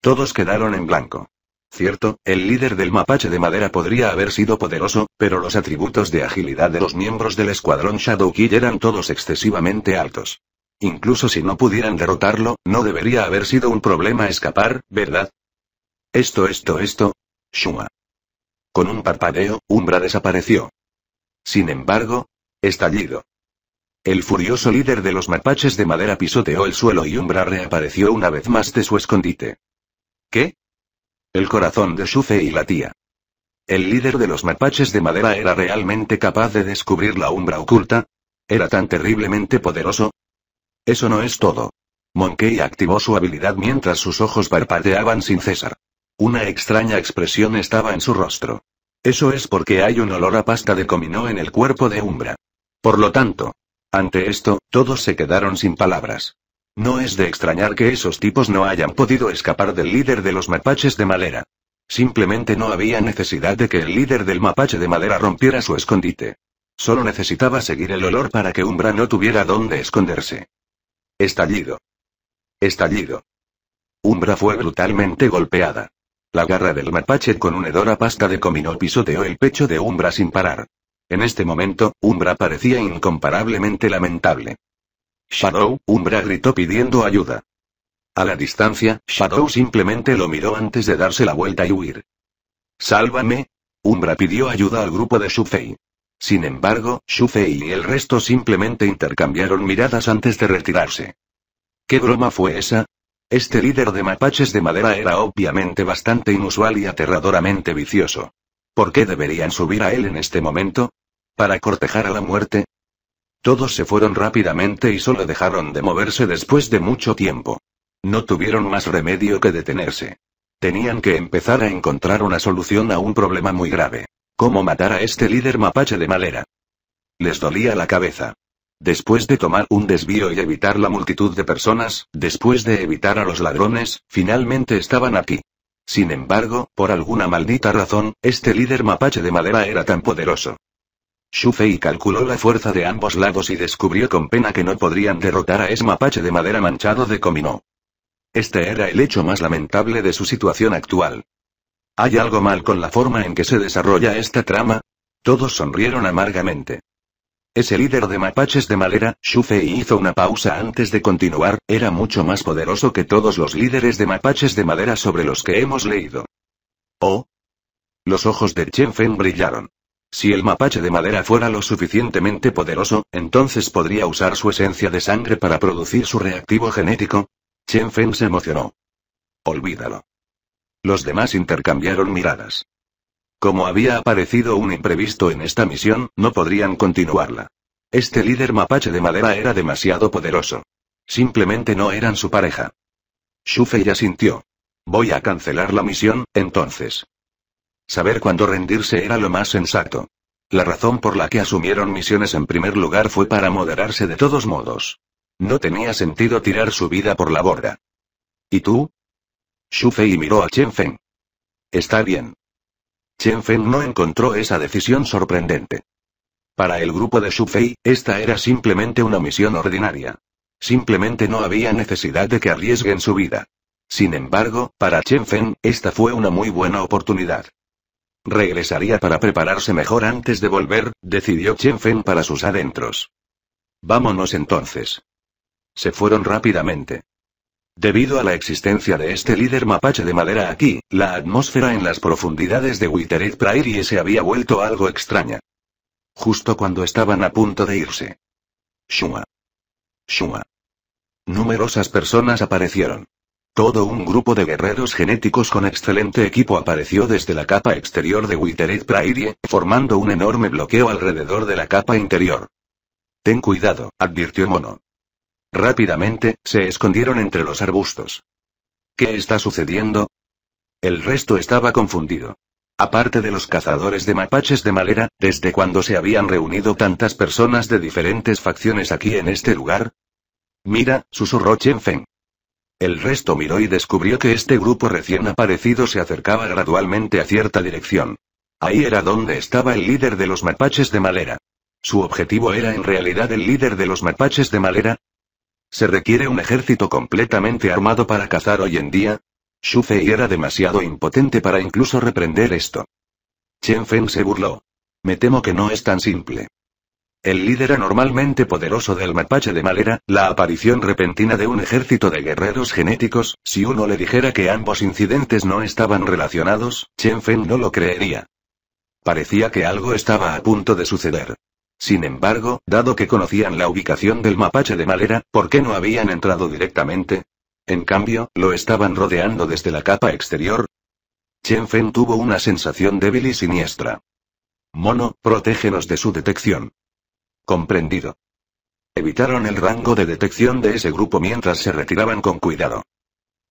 Todos quedaron en blanco. Cierto, el líder del mapache de madera podría haber sido poderoso, pero los atributos de agilidad de los miembros del escuadrón Shadow Key eran todos excesivamente altos. Incluso si no pudieran derrotarlo, no debería haber sido un problema escapar, ¿verdad? Esto, esto, esto. Shuma. Con un parpadeo, Umbra desapareció. Sin embargo, estallido. El furioso líder de los mapaches de madera pisoteó el suelo y Umbra reapareció una vez más de su escondite. ¿Qué? El corazón de Sufe y la tía. El líder de los mapaches de madera era realmente capaz de descubrir la umbra oculta. Era tan terriblemente poderoso. Eso no es todo. Monkey activó su habilidad mientras sus ojos parpadeaban sin cesar. Una extraña expresión estaba en su rostro. Eso es porque hay un olor a pasta de comino en el cuerpo de Umbra. Por lo tanto, ante esto, todos se quedaron sin palabras. No es de extrañar que esos tipos no hayan podido escapar del líder de los mapaches de madera. Simplemente no había necesidad de que el líder del mapache de madera rompiera su escondite. Solo necesitaba seguir el olor para que Umbra no tuviera dónde esconderse. Estallido. Estallido. Umbra fue brutalmente golpeada. La garra del mapache con un hedor a pasta de comino pisoteó el pecho de Umbra sin parar. En este momento, Umbra parecía incomparablemente lamentable. Shadow, Umbra gritó pidiendo ayuda. A la distancia, Shadow simplemente lo miró antes de darse la vuelta y huir. Sálvame. Umbra pidió ayuda al grupo de Shufei. Sin embargo, Shufei y el resto simplemente intercambiaron miradas antes de retirarse. ¿Qué broma fue esa? Este líder de mapaches de madera era obviamente bastante inusual y aterradoramente vicioso. ¿Por qué deberían subir a él en este momento? ¿Para cortejar a la muerte? Todos se fueron rápidamente y solo dejaron de moverse después de mucho tiempo. No tuvieron más remedio que detenerse. Tenían que empezar a encontrar una solución a un problema muy grave. ¿Cómo matar a este líder mapache de madera. Les dolía la cabeza. Después de tomar un desvío y evitar la multitud de personas, después de evitar a los ladrones, finalmente estaban aquí. Sin embargo, por alguna maldita razón, este líder mapache de madera era tan poderoso. Shufei calculó la fuerza de ambos lados y descubrió con pena que no podrían derrotar a ese mapache de madera manchado de comino. Este era el hecho más lamentable de su situación actual. ¿Hay algo mal con la forma en que se desarrolla esta trama? Todos sonrieron amargamente. Ese líder de mapaches de madera, Shufei hizo una pausa antes de continuar, era mucho más poderoso que todos los líderes de mapaches de madera sobre los que hemos leído. ¿Oh? Los ojos de Chen Feng brillaron. Si el mapache de madera fuera lo suficientemente poderoso, entonces podría usar su esencia de sangre para producir su reactivo genético. Chen Feng se emocionó. Olvídalo. Los demás intercambiaron miradas. Como había aparecido un imprevisto en esta misión, no podrían continuarla. Este líder mapache de madera era demasiado poderoso. Simplemente no eran su pareja. ya asintió. Voy a cancelar la misión, entonces. Saber cuándo rendirse era lo más sensato. La razón por la que asumieron misiones en primer lugar fue para moderarse de todos modos. No tenía sentido tirar su vida por la borda. ¿Y tú? Shu Fei miró a Chen Feng. Está bien. Chen Feng no encontró esa decisión sorprendente. Para el grupo de Shu Fei, esta era simplemente una misión ordinaria. Simplemente no había necesidad de que arriesguen su vida. Sin embargo, para Chen Feng, esta fue una muy buena oportunidad. Regresaría para prepararse mejor antes de volver, decidió Chen Fen para sus adentros. Vámonos entonces. Se fueron rápidamente. Debido a la existencia de este líder mapache de madera aquí, la atmósfera en las profundidades de Wittered Prairie se había vuelto algo extraña. Justo cuando estaban a punto de irse. Shua, Shua, Numerosas personas aparecieron. Todo un grupo de guerreros genéticos con excelente equipo apareció desde la capa exterior de Withered Prairie, formando un enorme bloqueo alrededor de la capa interior. Ten cuidado, advirtió Mono. Rápidamente, se escondieron entre los arbustos. ¿Qué está sucediendo? El resto estaba confundido. Aparte de los cazadores de mapaches de Malera, ¿desde cuándo se habían reunido tantas personas de diferentes facciones aquí en este lugar? Mira, susurró Chen Feng. El resto miró y descubrió que este grupo recién aparecido se acercaba gradualmente a cierta dirección. Ahí era donde estaba el líder de los mapaches de madera. ¿Su objetivo era en realidad el líder de los mapaches de madera? ¿Se requiere un ejército completamente armado para cazar hoy en día? Shufei era demasiado impotente para incluso reprender esto. Chen Feng se burló. Me temo que no es tan simple el líder anormalmente poderoso del mapache de Malera, la aparición repentina de un ejército de guerreros genéticos, si uno le dijera que ambos incidentes no estaban relacionados, Chen Feng no lo creería. Parecía que algo estaba a punto de suceder. Sin embargo, dado que conocían la ubicación del mapache de Malera, ¿por qué no habían entrado directamente? En cambio, lo estaban rodeando desde la capa exterior. Chen Feng tuvo una sensación débil y siniestra. Mono, protégenos de su detección. Comprendido. Evitaron el rango de detección de ese grupo mientras se retiraban con cuidado.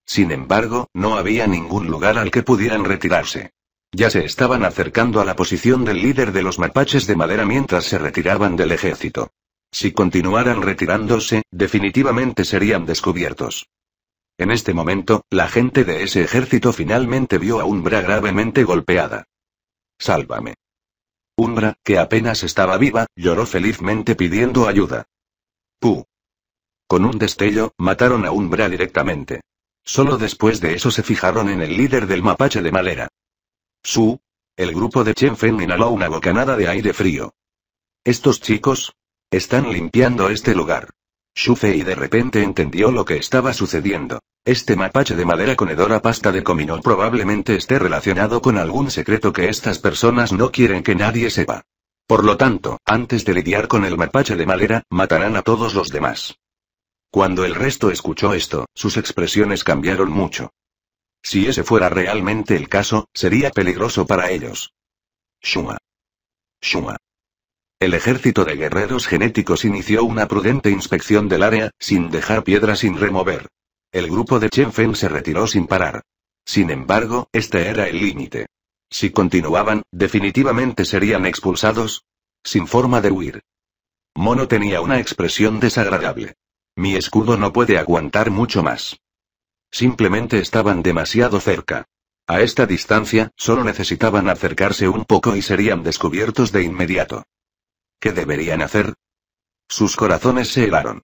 Sin embargo, no había ningún lugar al que pudieran retirarse. Ya se estaban acercando a la posición del líder de los mapaches de madera mientras se retiraban del ejército. Si continuaran retirándose, definitivamente serían descubiertos. En este momento, la gente de ese ejército finalmente vio a Umbra gravemente golpeada. Sálvame. Umbra, que apenas estaba viva, lloró felizmente pidiendo ayuda. ¡Pu! Con un destello, mataron a Umbra directamente. Solo después de eso se fijaron en el líder del mapache de madera. Su. El grupo de Chen inhaló una bocanada de aire frío. Estos chicos. Están limpiando este lugar. Shu y de repente entendió lo que estaba sucediendo. Este mapache de madera con hedor pasta de comino probablemente esté relacionado con algún secreto que estas personas no quieren que nadie sepa. Por lo tanto, antes de lidiar con el mapache de madera, matarán a todos los demás. Cuando el resto escuchó esto, sus expresiones cambiaron mucho. Si ese fuera realmente el caso, sería peligroso para ellos. Shuma. Shuma. El ejército de guerreros genéticos inició una prudente inspección del área, sin dejar piedra sin remover. El grupo de Chen Feng se retiró sin parar. Sin embargo, este era el límite. Si continuaban, definitivamente serían expulsados. Sin forma de huir. Mono tenía una expresión desagradable. Mi escudo no puede aguantar mucho más. Simplemente estaban demasiado cerca. A esta distancia, solo necesitaban acercarse un poco y serían descubiertos de inmediato. ¿Qué deberían hacer? Sus corazones se helaron.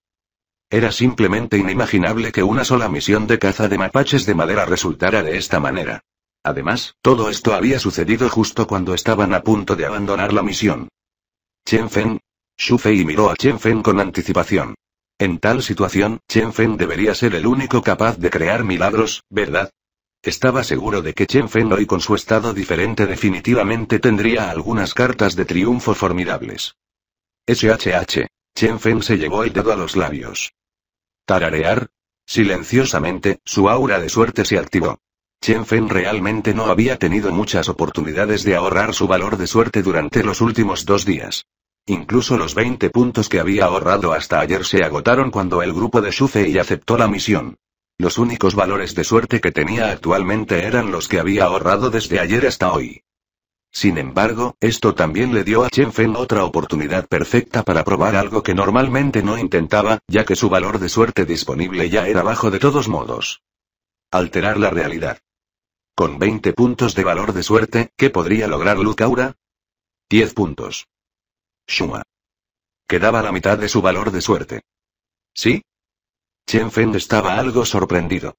Era simplemente inimaginable que una sola misión de caza de mapaches de madera resultara de esta manera. Además, todo esto había sucedido justo cuando estaban a punto de abandonar la misión. Chen Feng. Shu Fei miró a Chen Feng con anticipación. En tal situación, Chen Feng debería ser el único capaz de crear milagros, ¿verdad? Estaba seguro de que Chen Feng hoy con su estado diferente definitivamente tendría algunas cartas de triunfo formidables. SHH. Chen Feng se llevó el dedo a los labios. Tararear. Silenciosamente, su aura de suerte se activó. Chen Fen realmente no había tenido muchas oportunidades de ahorrar su valor de suerte durante los últimos dos días. Incluso los 20 puntos que había ahorrado hasta ayer se agotaron cuando el grupo de Shufei aceptó la misión. Los únicos valores de suerte que tenía actualmente eran los que había ahorrado desde ayer hasta hoy. Sin embargo, esto también le dio a Chen Fen otra oportunidad perfecta para probar algo que normalmente no intentaba, ya que su valor de suerte disponible ya era bajo de todos modos. Alterar la realidad. Con 20 puntos de valor de suerte, ¿qué podría lograr Lukaura? 10 puntos. Shuma. Quedaba la mitad de su valor de suerte. ¿Sí? Chen Fen estaba algo sorprendido.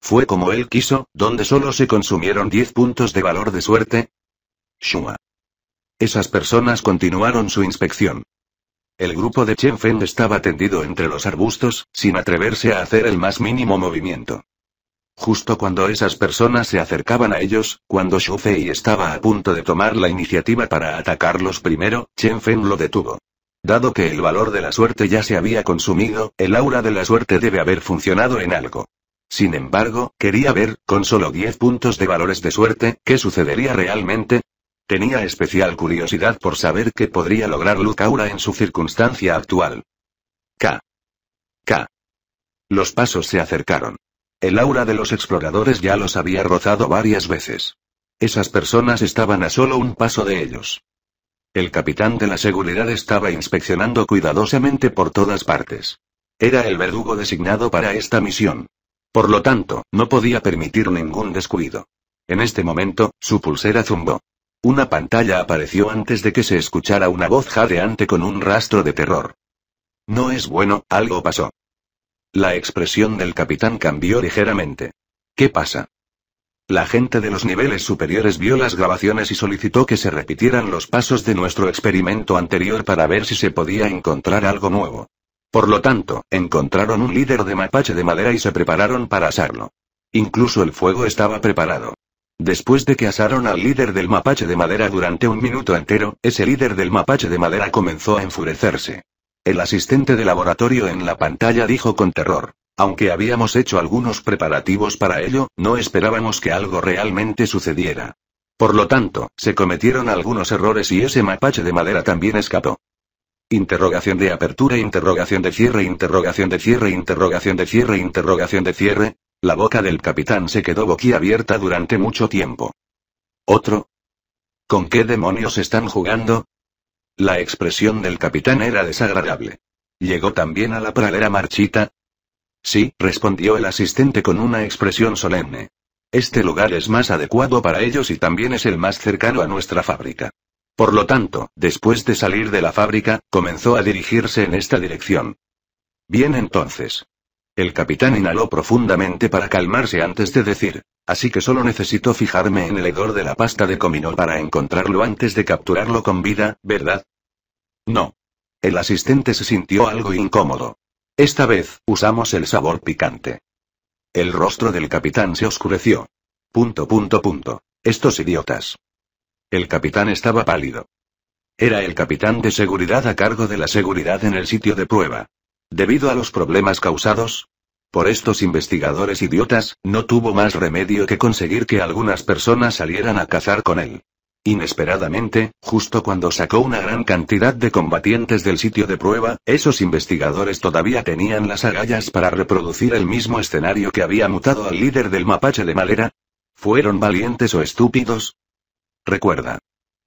Fue como él quiso, donde solo se consumieron 10 puntos de valor de suerte, Shua. Esas personas continuaron su inspección. El grupo de Chen Feng estaba tendido entre los arbustos, sin atreverse a hacer el más mínimo movimiento. Justo cuando esas personas se acercaban a ellos, cuando Shu Fei estaba a punto de tomar la iniciativa para atacarlos primero, Chen Feng lo detuvo. Dado que el valor de la suerte ya se había consumido, el aura de la suerte debe haber funcionado en algo. Sin embargo, quería ver, con solo 10 puntos de valores de suerte, qué sucedería realmente, Tenía especial curiosidad por saber qué podría lograr Lucaura en su circunstancia actual. K. K. Los pasos se acercaron. El aura de los exploradores ya los había rozado varias veces. Esas personas estaban a solo un paso de ellos. El capitán de la seguridad estaba inspeccionando cuidadosamente por todas partes. Era el verdugo designado para esta misión. Por lo tanto, no podía permitir ningún descuido. En este momento, su pulsera zumbó. Una pantalla apareció antes de que se escuchara una voz jadeante con un rastro de terror. No es bueno, algo pasó. La expresión del capitán cambió ligeramente. ¿Qué pasa? La gente de los niveles superiores vio las grabaciones y solicitó que se repitieran los pasos de nuestro experimento anterior para ver si se podía encontrar algo nuevo. Por lo tanto, encontraron un líder de mapache de madera y se prepararon para asarlo. Incluso el fuego estaba preparado. Después de que asaron al líder del mapache de madera durante un minuto entero, ese líder del mapache de madera comenzó a enfurecerse. El asistente de laboratorio en la pantalla dijo con terror. Aunque habíamos hecho algunos preparativos para ello, no esperábamos que algo realmente sucediera. Por lo tanto, se cometieron algunos errores y ese mapache de madera también escapó. Interrogación de apertura, interrogación de cierre, interrogación de cierre, interrogación de cierre, interrogación de cierre. La boca del capitán se quedó boquiabierta durante mucho tiempo. ¿Otro? ¿Con qué demonios están jugando? La expresión del capitán era desagradable. ¿Llegó también a la pradera marchita? Sí, respondió el asistente con una expresión solemne. Este lugar es más adecuado para ellos y también es el más cercano a nuestra fábrica. Por lo tanto, después de salir de la fábrica, comenzó a dirigirse en esta dirección. Bien entonces. El capitán inhaló profundamente para calmarse antes de decir, así que solo necesito fijarme en el hedor de la pasta de comino para encontrarlo antes de capturarlo con vida, ¿verdad? No. El asistente se sintió algo incómodo. Esta vez, usamos el sabor picante. El rostro del capitán se oscureció. Punto, punto, punto. Estos idiotas. El capitán estaba pálido. Era el capitán de seguridad a cargo de la seguridad en el sitio de prueba. Debido a los problemas causados por estos investigadores idiotas, no tuvo más remedio que conseguir que algunas personas salieran a cazar con él. Inesperadamente, justo cuando sacó una gran cantidad de combatientes del sitio de prueba, esos investigadores todavía tenían las agallas para reproducir el mismo escenario que había mutado al líder del mapache de Malera. ¿Fueron valientes o estúpidos? Recuerda.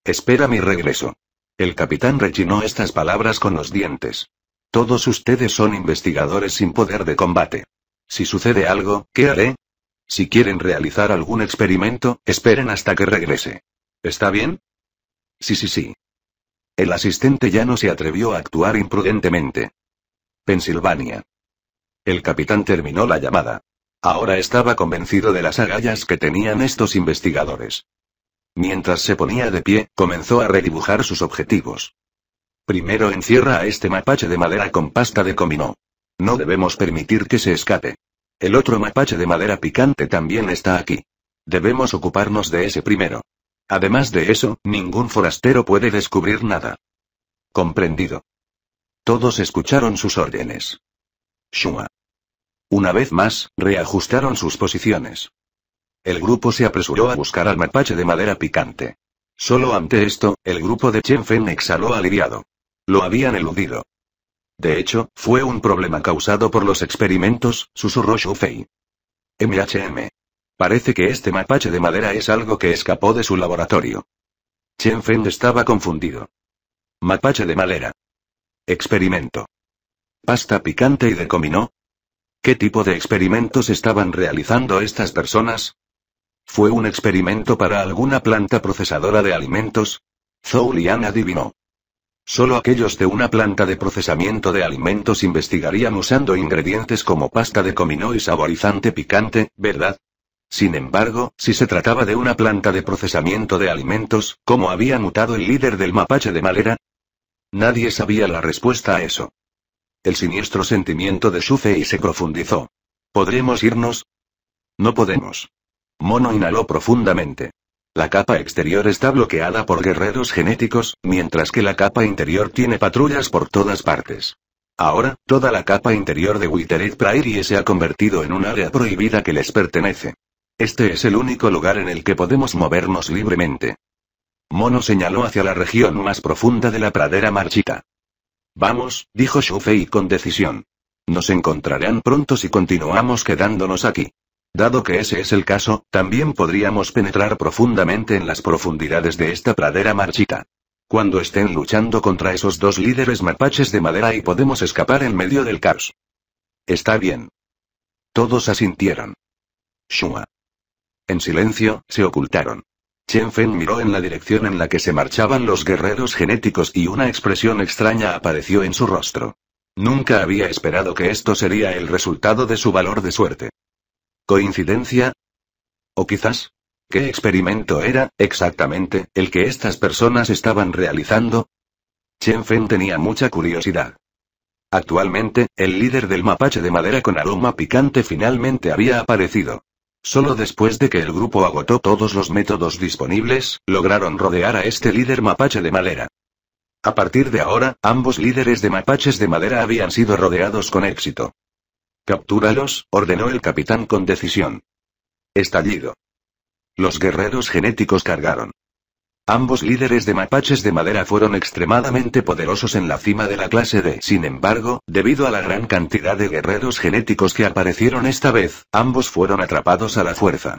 Espera mi regreso. El capitán rechinó estas palabras con los dientes. Todos ustedes son investigadores sin poder de combate. Si sucede algo, ¿qué haré? Si quieren realizar algún experimento, esperen hasta que regrese. ¿Está bien? Sí, sí, sí. El asistente ya no se atrevió a actuar imprudentemente. Pensilvania. El capitán terminó la llamada. Ahora estaba convencido de las agallas que tenían estos investigadores. Mientras se ponía de pie, comenzó a redibujar sus objetivos. Primero encierra a este mapache de madera con pasta de comino. No debemos permitir que se escape. El otro mapache de madera picante también está aquí. Debemos ocuparnos de ese primero. Además de eso, ningún forastero puede descubrir nada. Comprendido. Todos escucharon sus órdenes. Shua. Una vez más, reajustaron sus posiciones. El grupo se apresuró a buscar al mapache de madera picante. Solo ante esto, el grupo de Chen Fen exhaló aliviado. Lo habían eludido. De hecho, fue un problema causado por los experimentos, susurró Shufei. MHM. Parece que este mapache de madera es algo que escapó de su laboratorio. Chen Feng estaba confundido. Mapache de madera. Experimento. Pasta picante y de ¿Qué tipo de experimentos estaban realizando estas personas? ¿Fue un experimento para alguna planta procesadora de alimentos? Zhou adivinó. Solo aquellos de una planta de procesamiento de alimentos investigarían usando ingredientes como pasta de comino y saborizante picante, ¿verdad? Sin embargo, si se trataba de una planta de procesamiento de alimentos, ¿cómo había mutado el líder del mapache de Malera? Nadie sabía la respuesta a eso. El siniestro sentimiento de y se profundizó. ¿Podremos irnos? No podemos. Mono inhaló profundamente. La capa exterior está bloqueada por guerreros genéticos, mientras que la capa interior tiene patrullas por todas partes. Ahora, toda la capa interior de Withered Prairie se ha convertido en un área prohibida que les pertenece. Este es el único lugar en el que podemos movernos libremente. Mono señaló hacia la región más profunda de la pradera marchita. Vamos, dijo Shufei con decisión. Nos encontrarán pronto si continuamos quedándonos aquí. Dado que ese es el caso, también podríamos penetrar profundamente en las profundidades de esta pradera marchita. Cuando estén luchando contra esos dos líderes mapaches de madera y podemos escapar en medio del caos. Está bien. Todos asintieron. Shua. En silencio, se ocultaron. Chen Fen miró en la dirección en la que se marchaban los guerreros genéticos y una expresión extraña apareció en su rostro. Nunca había esperado que esto sería el resultado de su valor de suerte. ¿Coincidencia? O quizás. ¿Qué experimento era, exactamente, el que estas personas estaban realizando? Chen Fen tenía mucha curiosidad. Actualmente, el líder del mapache de madera con aroma picante finalmente había aparecido. Solo después de que el grupo agotó todos los métodos disponibles, lograron rodear a este líder mapache de madera. A partir de ahora, ambos líderes de mapaches de madera habían sido rodeados con éxito. Captúralos, ordenó el capitán con decisión. Estallido. Los guerreros genéticos cargaron. Ambos líderes de mapaches de madera fueron extremadamente poderosos en la cima de la clase D. Sin embargo, debido a la gran cantidad de guerreros genéticos que aparecieron esta vez, ambos fueron atrapados a la fuerza.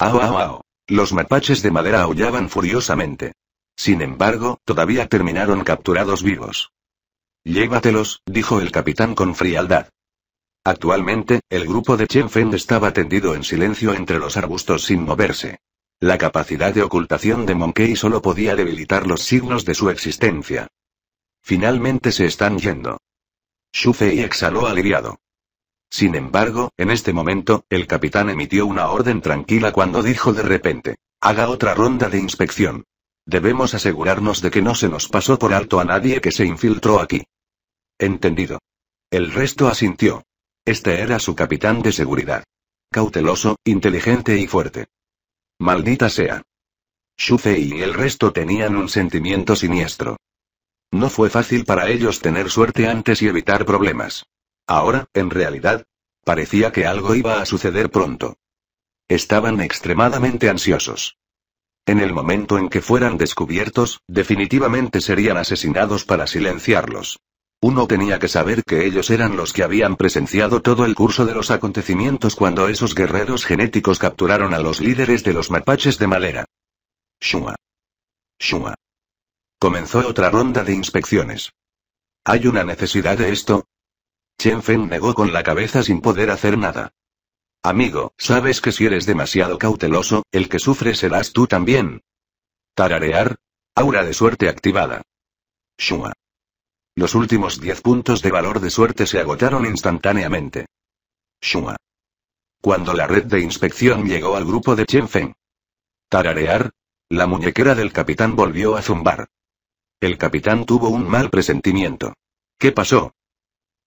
¡Ao, Los mapaches de madera aullaban furiosamente. Sin embargo, todavía terminaron capturados vivos. Llévatelos, dijo el capitán con frialdad. Actualmente, el grupo de Chen Feng estaba tendido en silencio entre los arbustos sin moverse. La capacidad de ocultación de Monkey solo podía debilitar los signos de su existencia. Finalmente se están yendo. Shufei exhaló aliviado. Sin embargo, en este momento, el capitán emitió una orden tranquila cuando dijo de repente, haga otra ronda de inspección. Debemos asegurarnos de que no se nos pasó por alto a nadie que se infiltró aquí. Entendido. El resto asintió. Este era su capitán de seguridad. Cauteloso, inteligente y fuerte. Maldita sea. Shufei y el resto tenían un sentimiento siniestro. No fue fácil para ellos tener suerte antes y evitar problemas. Ahora, en realidad, parecía que algo iba a suceder pronto. Estaban extremadamente ansiosos. En el momento en que fueran descubiertos, definitivamente serían asesinados para silenciarlos. Uno tenía que saber que ellos eran los que habían presenciado todo el curso de los acontecimientos cuando esos guerreros genéticos capturaron a los líderes de los mapaches de madera. Shua. Shua. Comenzó otra ronda de inspecciones. ¿Hay una necesidad de esto? Chen Feng negó con la cabeza sin poder hacer nada. Amigo, ¿sabes que si eres demasiado cauteloso, el que sufre serás tú también? Tararear. Aura de suerte activada. Shua. Los últimos 10 puntos de valor de suerte se agotaron instantáneamente. Shuma. Cuando la red de inspección llegó al grupo de Chen Feng. Tararear. La muñequera del capitán volvió a zumbar. El capitán tuvo un mal presentimiento. ¿Qué pasó?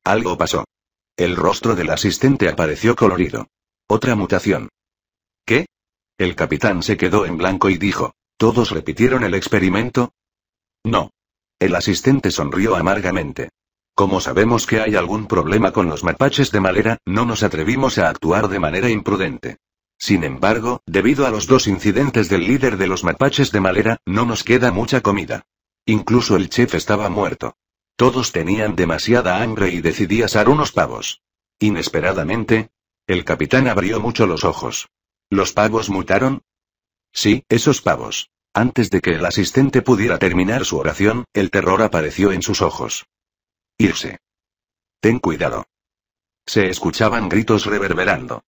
Algo pasó. El rostro del asistente apareció colorido. Otra mutación. ¿Qué? El capitán se quedó en blanco y dijo, ¿todos repitieron el experimento? No. El asistente sonrió amargamente. Como sabemos que hay algún problema con los mapaches de Malera, no nos atrevimos a actuar de manera imprudente. Sin embargo, debido a los dos incidentes del líder de los mapaches de Malera, no nos queda mucha comida. Incluso el chef estaba muerto. Todos tenían demasiada hambre y decidí asar unos pavos. Inesperadamente, el capitán abrió mucho los ojos. ¿Los pavos mutaron? Sí, esos pavos. Antes de que el asistente pudiera terminar su oración, el terror apareció en sus ojos. Irse. Ten cuidado. Se escuchaban gritos reverberando.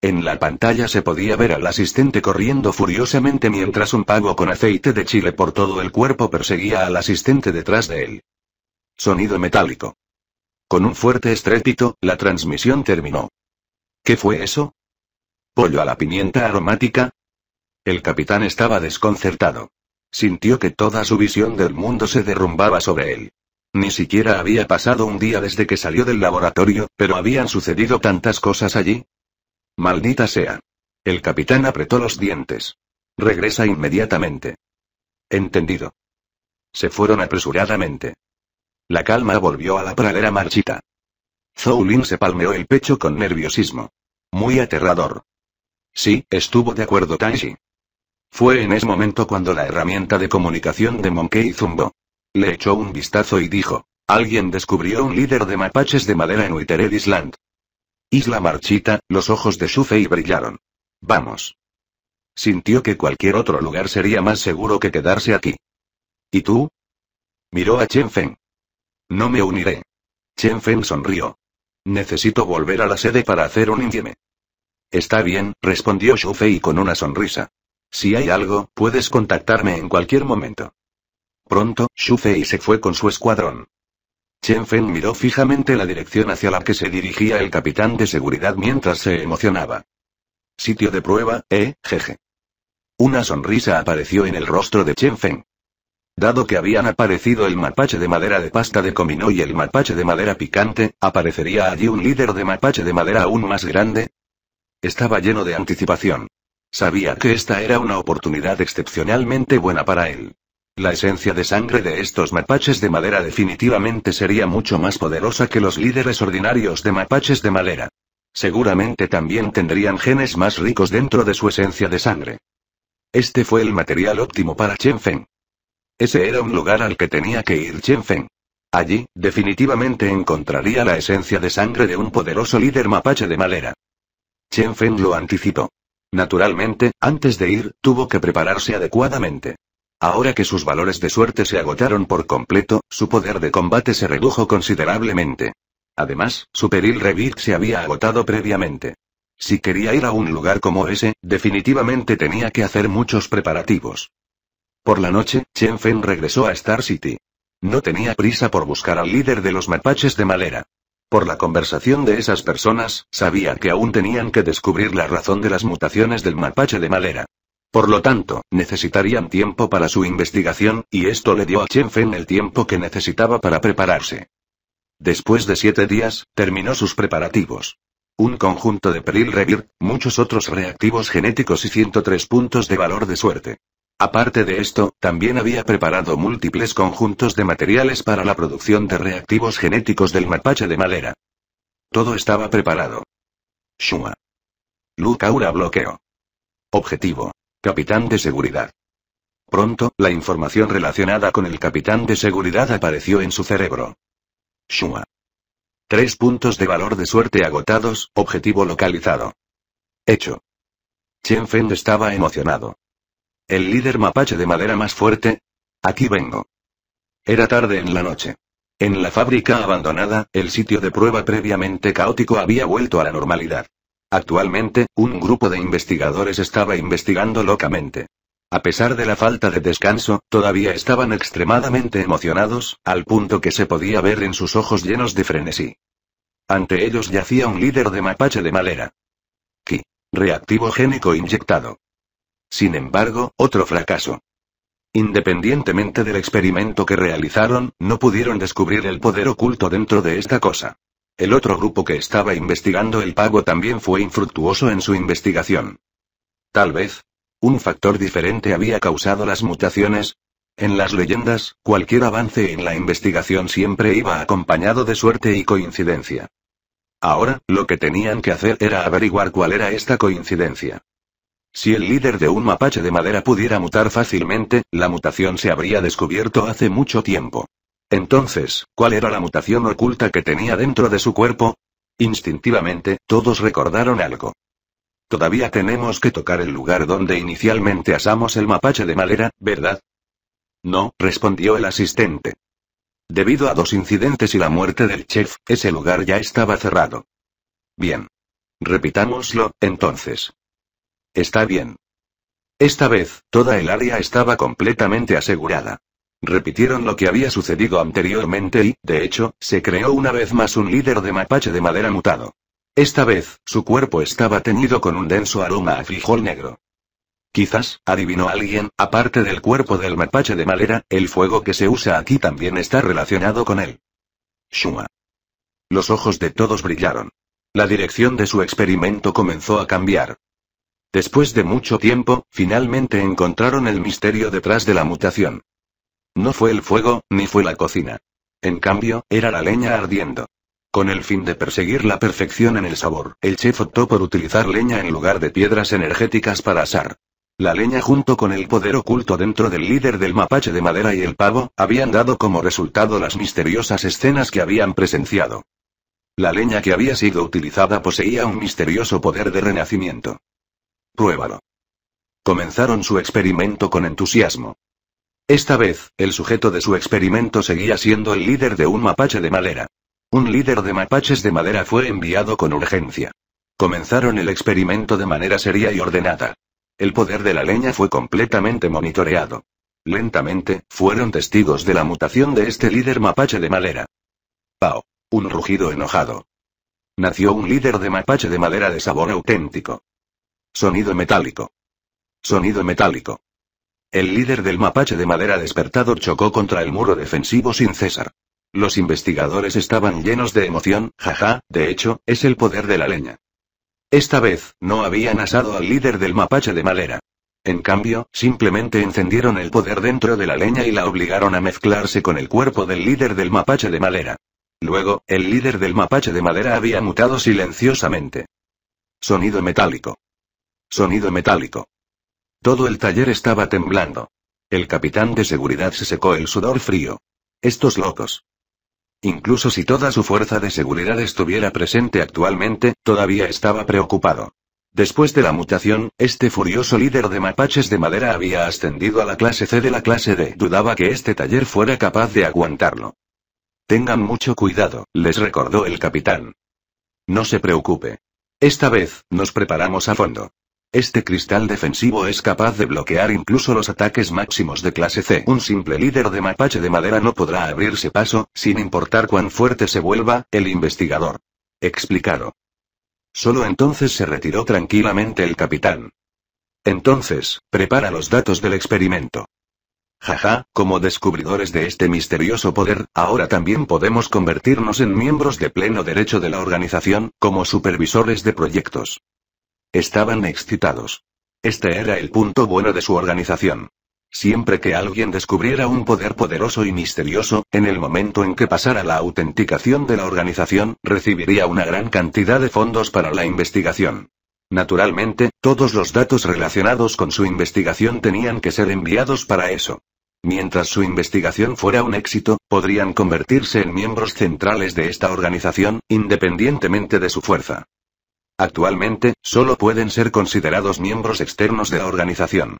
En la pantalla se podía ver al asistente corriendo furiosamente mientras un pago con aceite de chile por todo el cuerpo perseguía al asistente detrás de él. Sonido metálico. Con un fuerte estrépito, la transmisión terminó. ¿Qué fue eso? ¿Pollo a la pimienta aromática? El capitán estaba desconcertado. Sintió que toda su visión del mundo se derrumbaba sobre él. Ni siquiera había pasado un día desde que salió del laboratorio, pero habían sucedido tantas cosas allí. Maldita sea. El capitán apretó los dientes. Regresa inmediatamente. Entendido. Se fueron apresuradamente. La calma volvió a la pradera marchita. Zoulin se palmeó el pecho con nerviosismo. Muy aterrador. Sí, estuvo de acuerdo Taishi. Fue en ese momento cuando la herramienta de comunicación de Monkey Zumbo Le echó un vistazo y dijo, alguien descubrió un líder de mapaches de madera en Uitered Island. Isla marchita, los ojos de Shufei brillaron. Vamos. Sintió que cualquier otro lugar sería más seguro que quedarse aquí. ¿Y tú? Miró a Chen Feng. No me uniré. Chen Feng sonrió. Necesito volver a la sede para hacer un infieme. Está bien, respondió Shufei con una sonrisa. Si hay algo, puedes contactarme en cualquier momento. Pronto, Xu Fei se fue con su escuadrón. Chen Feng miró fijamente la dirección hacia la que se dirigía el capitán de seguridad mientras se emocionaba. Sitio de prueba, eh, jeje. Una sonrisa apareció en el rostro de Chen Feng. Dado que habían aparecido el mapache de madera de pasta de comino y el mapache de madera picante, ¿aparecería allí un líder de mapache de madera aún más grande? Estaba lleno de anticipación. Sabía que esta era una oportunidad excepcionalmente buena para él. La esencia de sangre de estos mapaches de madera definitivamente sería mucho más poderosa que los líderes ordinarios de mapaches de madera. Seguramente también tendrían genes más ricos dentro de su esencia de sangre. Este fue el material óptimo para Chen Feng. Ese era un lugar al que tenía que ir Chen Feng. Allí, definitivamente encontraría la esencia de sangre de un poderoso líder mapache de madera. Chen Feng lo anticipó. Naturalmente, antes de ir, tuvo que prepararse adecuadamente. Ahora que sus valores de suerte se agotaron por completo, su poder de combate se redujo considerablemente. Además, su peril revit se había agotado previamente. Si quería ir a un lugar como ese, definitivamente tenía que hacer muchos preparativos. Por la noche, Chen Fen regresó a Star City. No tenía prisa por buscar al líder de los mapaches de Malera. Por la conversación de esas personas, sabía que aún tenían que descubrir la razón de las mutaciones del mapache de madera. Por lo tanto, necesitarían tiempo para su investigación, y esto le dio a Chen Fen el tiempo que necesitaba para prepararse. Después de siete días, terminó sus preparativos. Un conjunto de peril revir, muchos otros reactivos genéticos y 103 puntos de valor de suerte. Aparte de esto, también había preparado múltiples conjuntos de materiales para la producción de reactivos genéticos del mapache de madera. Todo estaba preparado. Shuma. lucaura bloqueó. bloqueo. Objetivo. Capitán de seguridad. Pronto, la información relacionada con el capitán de seguridad apareció en su cerebro. Shuma. Tres puntos de valor de suerte agotados, objetivo localizado. Hecho. Chen Feng estaba emocionado. El líder mapache de madera más fuerte. Aquí vengo. Era tarde en la noche. En la fábrica abandonada, el sitio de prueba previamente caótico había vuelto a la normalidad. Actualmente, un grupo de investigadores estaba investigando locamente. A pesar de la falta de descanso, todavía estaban extremadamente emocionados, al punto que se podía ver en sus ojos llenos de frenesí. Ante ellos yacía un líder de mapache de madera. Ki. Reactivo génico inyectado. Sin embargo, otro fracaso. Independientemente del experimento que realizaron, no pudieron descubrir el poder oculto dentro de esta cosa. El otro grupo que estaba investigando el pago también fue infructuoso en su investigación. Tal vez. Un factor diferente había causado las mutaciones. En las leyendas, cualquier avance en la investigación siempre iba acompañado de suerte y coincidencia. Ahora, lo que tenían que hacer era averiguar cuál era esta coincidencia. Si el líder de un mapache de madera pudiera mutar fácilmente, la mutación se habría descubierto hace mucho tiempo. Entonces, ¿cuál era la mutación oculta que tenía dentro de su cuerpo? Instintivamente, todos recordaron algo. Todavía tenemos que tocar el lugar donde inicialmente asamos el mapache de madera, ¿verdad? No, respondió el asistente. Debido a dos incidentes y la muerte del chef, ese lugar ya estaba cerrado. Bien. Repitámoslo, entonces. Está bien. Esta vez, toda el área estaba completamente asegurada. Repitieron lo que había sucedido anteriormente y, de hecho, se creó una vez más un líder de mapache de madera mutado. Esta vez, su cuerpo estaba teñido con un denso aroma a frijol negro. Quizás, adivinó alguien, aparte del cuerpo del mapache de madera, el fuego que se usa aquí también está relacionado con él. Shuma. Los ojos de todos brillaron. La dirección de su experimento comenzó a cambiar. Después de mucho tiempo, finalmente encontraron el misterio detrás de la mutación. No fue el fuego, ni fue la cocina. En cambio, era la leña ardiendo. Con el fin de perseguir la perfección en el sabor, el chef optó por utilizar leña en lugar de piedras energéticas para asar. La leña junto con el poder oculto dentro del líder del mapache de madera y el pavo, habían dado como resultado las misteriosas escenas que habían presenciado. La leña que había sido utilizada poseía un misterioso poder de renacimiento. Pruébalo. Comenzaron su experimento con entusiasmo. Esta vez, el sujeto de su experimento seguía siendo el líder de un mapache de madera. Un líder de mapaches de madera fue enviado con urgencia. Comenzaron el experimento de manera seria y ordenada. El poder de la leña fue completamente monitoreado. Lentamente, fueron testigos de la mutación de este líder mapache de madera. ¡Pau! Un rugido enojado. Nació un líder de mapache de madera de sabor auténtico. Sonido metálico. Sonido metálico. El líder del mapache de madera despertado chocó contra el muro defensivo sin cesar. Los investigadores estaban llenos de emoción, jaja, de hecho, es el poder de la leña. Esta vez, no habían asado al líder del mapache de madera. En cambio, simplemente encendieron el poder dentro de la leña y la obligaron a mezclarse con el cuerpo del líder del mapache de madera. Luego, el líder del mapache de madera había mutado silenciosamente. Sonido metálico. Sonido metálico. Todo el taller estaba temblando. El capitán de seguridad se secó el sudor frío. Estos locos. Incluso si toda su fuerza de seguridad estuviera presente actualmente, todavía estaba preocupado. Después de la mutación, este furioso líder de mapaches de madera había ascendido a la clase C de la clase D. Dudaba que este taller fuera capaz de aguantarlo. Tengan mucho cuidado, les recordó el capitán. No se preocupe. Esta vez, nos preparamos a fondo. Este cristal defensivo es capaz de bloquear incluso los ataques máximos de clase C. Un simple líder de mapache de madera no podrá abrirse paso, sin importar cuán fuerte se vuelva, el investigador. Explicado. Solo entonces se retiró tranquilamente el capitán. Entonces, prepara los datos del experimento. Jaja, como descubridores de este misterioso poder, ahora también podemos convertirnos en miembros de pleno derecho de la organización, como supervisores de proyectos. Estaban excitados. Este era el punto bueno de su organización. Siempre que alguien descubriera un poder poderoso y misterioso, en el momento en que pasara la autenticación de la organización, recibiría una gran cantidad de fondos para la investigación. Naturalmente, todos los datos relacionados con su investigación tenían que ser enviados para eso. Mientras su investigación fuera un éxito, podrían convertirse en miembros centrales de esta organización, independientemente de su fuerza. Actualmente, solo pueden ser considerados miembros externos de la organización.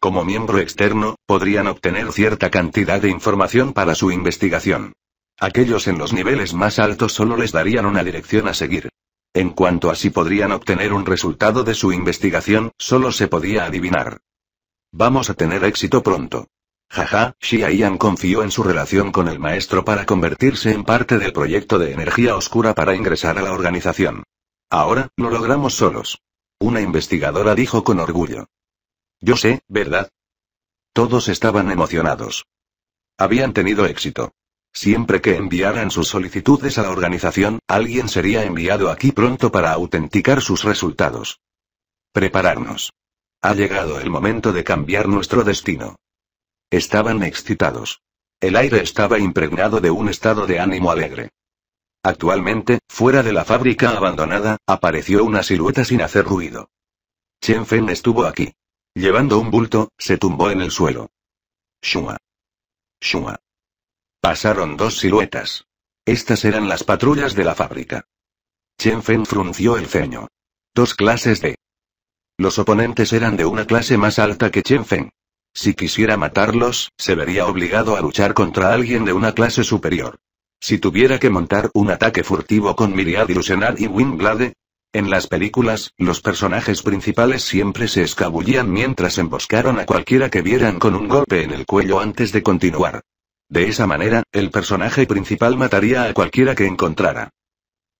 Como miembro externo, podrían obtener cierta cantidad de información para su investigación. Aquellos en los niveles más altos solo les darían una dirección a seguir. En cuanto a si podrían obtener un resultado de su investigación, solo se podía adivinar. Vamos a tener éxito pronto. Jaja, Xia confió en su relación con el maestro para convertirse en parte del proyecto de energía oscura para ingresar a la organización. Ahora, lo logramos solos. Una investigadora dijo con orgullo. Yo sé, ¿verdad? Todos estaban emocionados. Habían tenido éxito. Siempre que enviaran sus solicitudes a la organización, alguien sería enviado aquí pronto para autenticar sus resultados. Prepararnos. Ha llegado el momento de cambiar nuestro destino. Estaban excitados. El aire estaba impregnado de un estado de ánimo alegre. Actualmente, fuera de la fábrica abandonada, apareció una silueta sin hacer ruido. Chen Fen estuvo aquí. Llevando un bulto, se tumbó en el suelo. Shua. Shua. Pasaron dos siluetas. Estas eran las patrullas de la fábrica. Chen Fen frunció el ceño. Dos clases de. Los oponentes eran de una clase más alta que Chen Fen. Si quisiera matarlos, se vería obligado a luchar contra alguien de una clase superior. Si tuviera que montar un ataque furtivo con Miriad Ilusionar y Winglade. En las películas, los personajes principales siempre se escabullían mientras emboscaron a cualquiera que vieran con un golpe en el cuello antes de continuar. De esa manera, el personaje principal mataría a cualquiera que encontrara.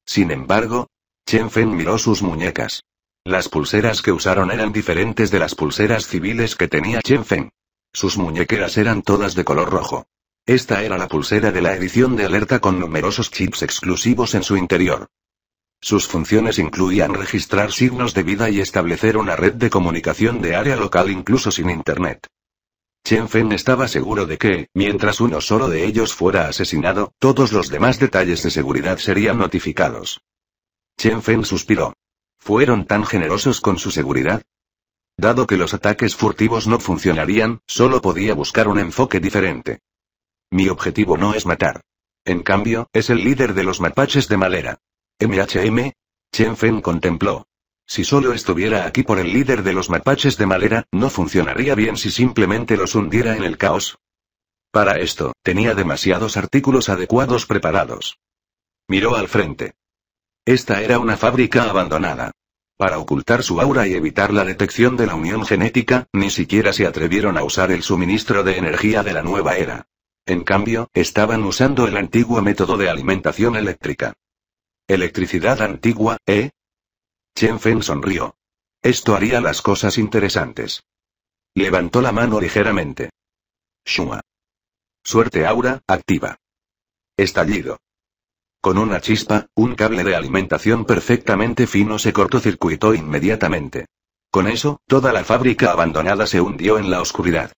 Sin embargo, Chen Feng miró sus muñecas. Las pulseras que usaron eran diferentes de las pulseras civiles que tenía Chen Feng. Sus muñequeras eran todas de color rojo. Esta era la pulsera de la edición de alerta con numerosos chips exclusivos en su interior. Sus funciones incluían registrar signos de vida y establecer una red de comunicación de área local incluso sin Internet. Chen Fen estaba seguro de que, mientras uno solo de ellos fuera asesinado, todos los demás detalles de seguridad serían notificados. Chen Fen suspiró. ¿Fueron tan generosos con su seguridad? Dado que los ataques furtivos no funcionarían, solo podía buscar un enfoque diferente. Mi objetivo no es matar. En cambio, es el líder de los mapaches de Malera. MHM. Chen Fen contempló. Si solo estuviera aquí por el líder de los mapaches de Malera, no funcionaría bien si simplemente los hundiera en el caos. Para esto, tenía demasiados artículos adecuados preparados. Miró al frente. Esta era una fábrica abandonada. Para ocultar su aura y evitar la detección de la unión genética, ni siquiera se atrevieron a usar el suministro de energía de la nueva era. En cambio, estaban usando el antiguo método de alimentación eléctrica. Electricidad antigua, ¿eh? Chen Feng sonrió. Esto haría las cosas interesantes. Levantó la mano ligeramente. Shua. Suerte aura, activa. Estallido. Con una chispa, un cable de alimentación perfectamente fino se cortocircuitó inmediatamente. Con eso, toda la fábrica abandonada se hundió en la oscuridad.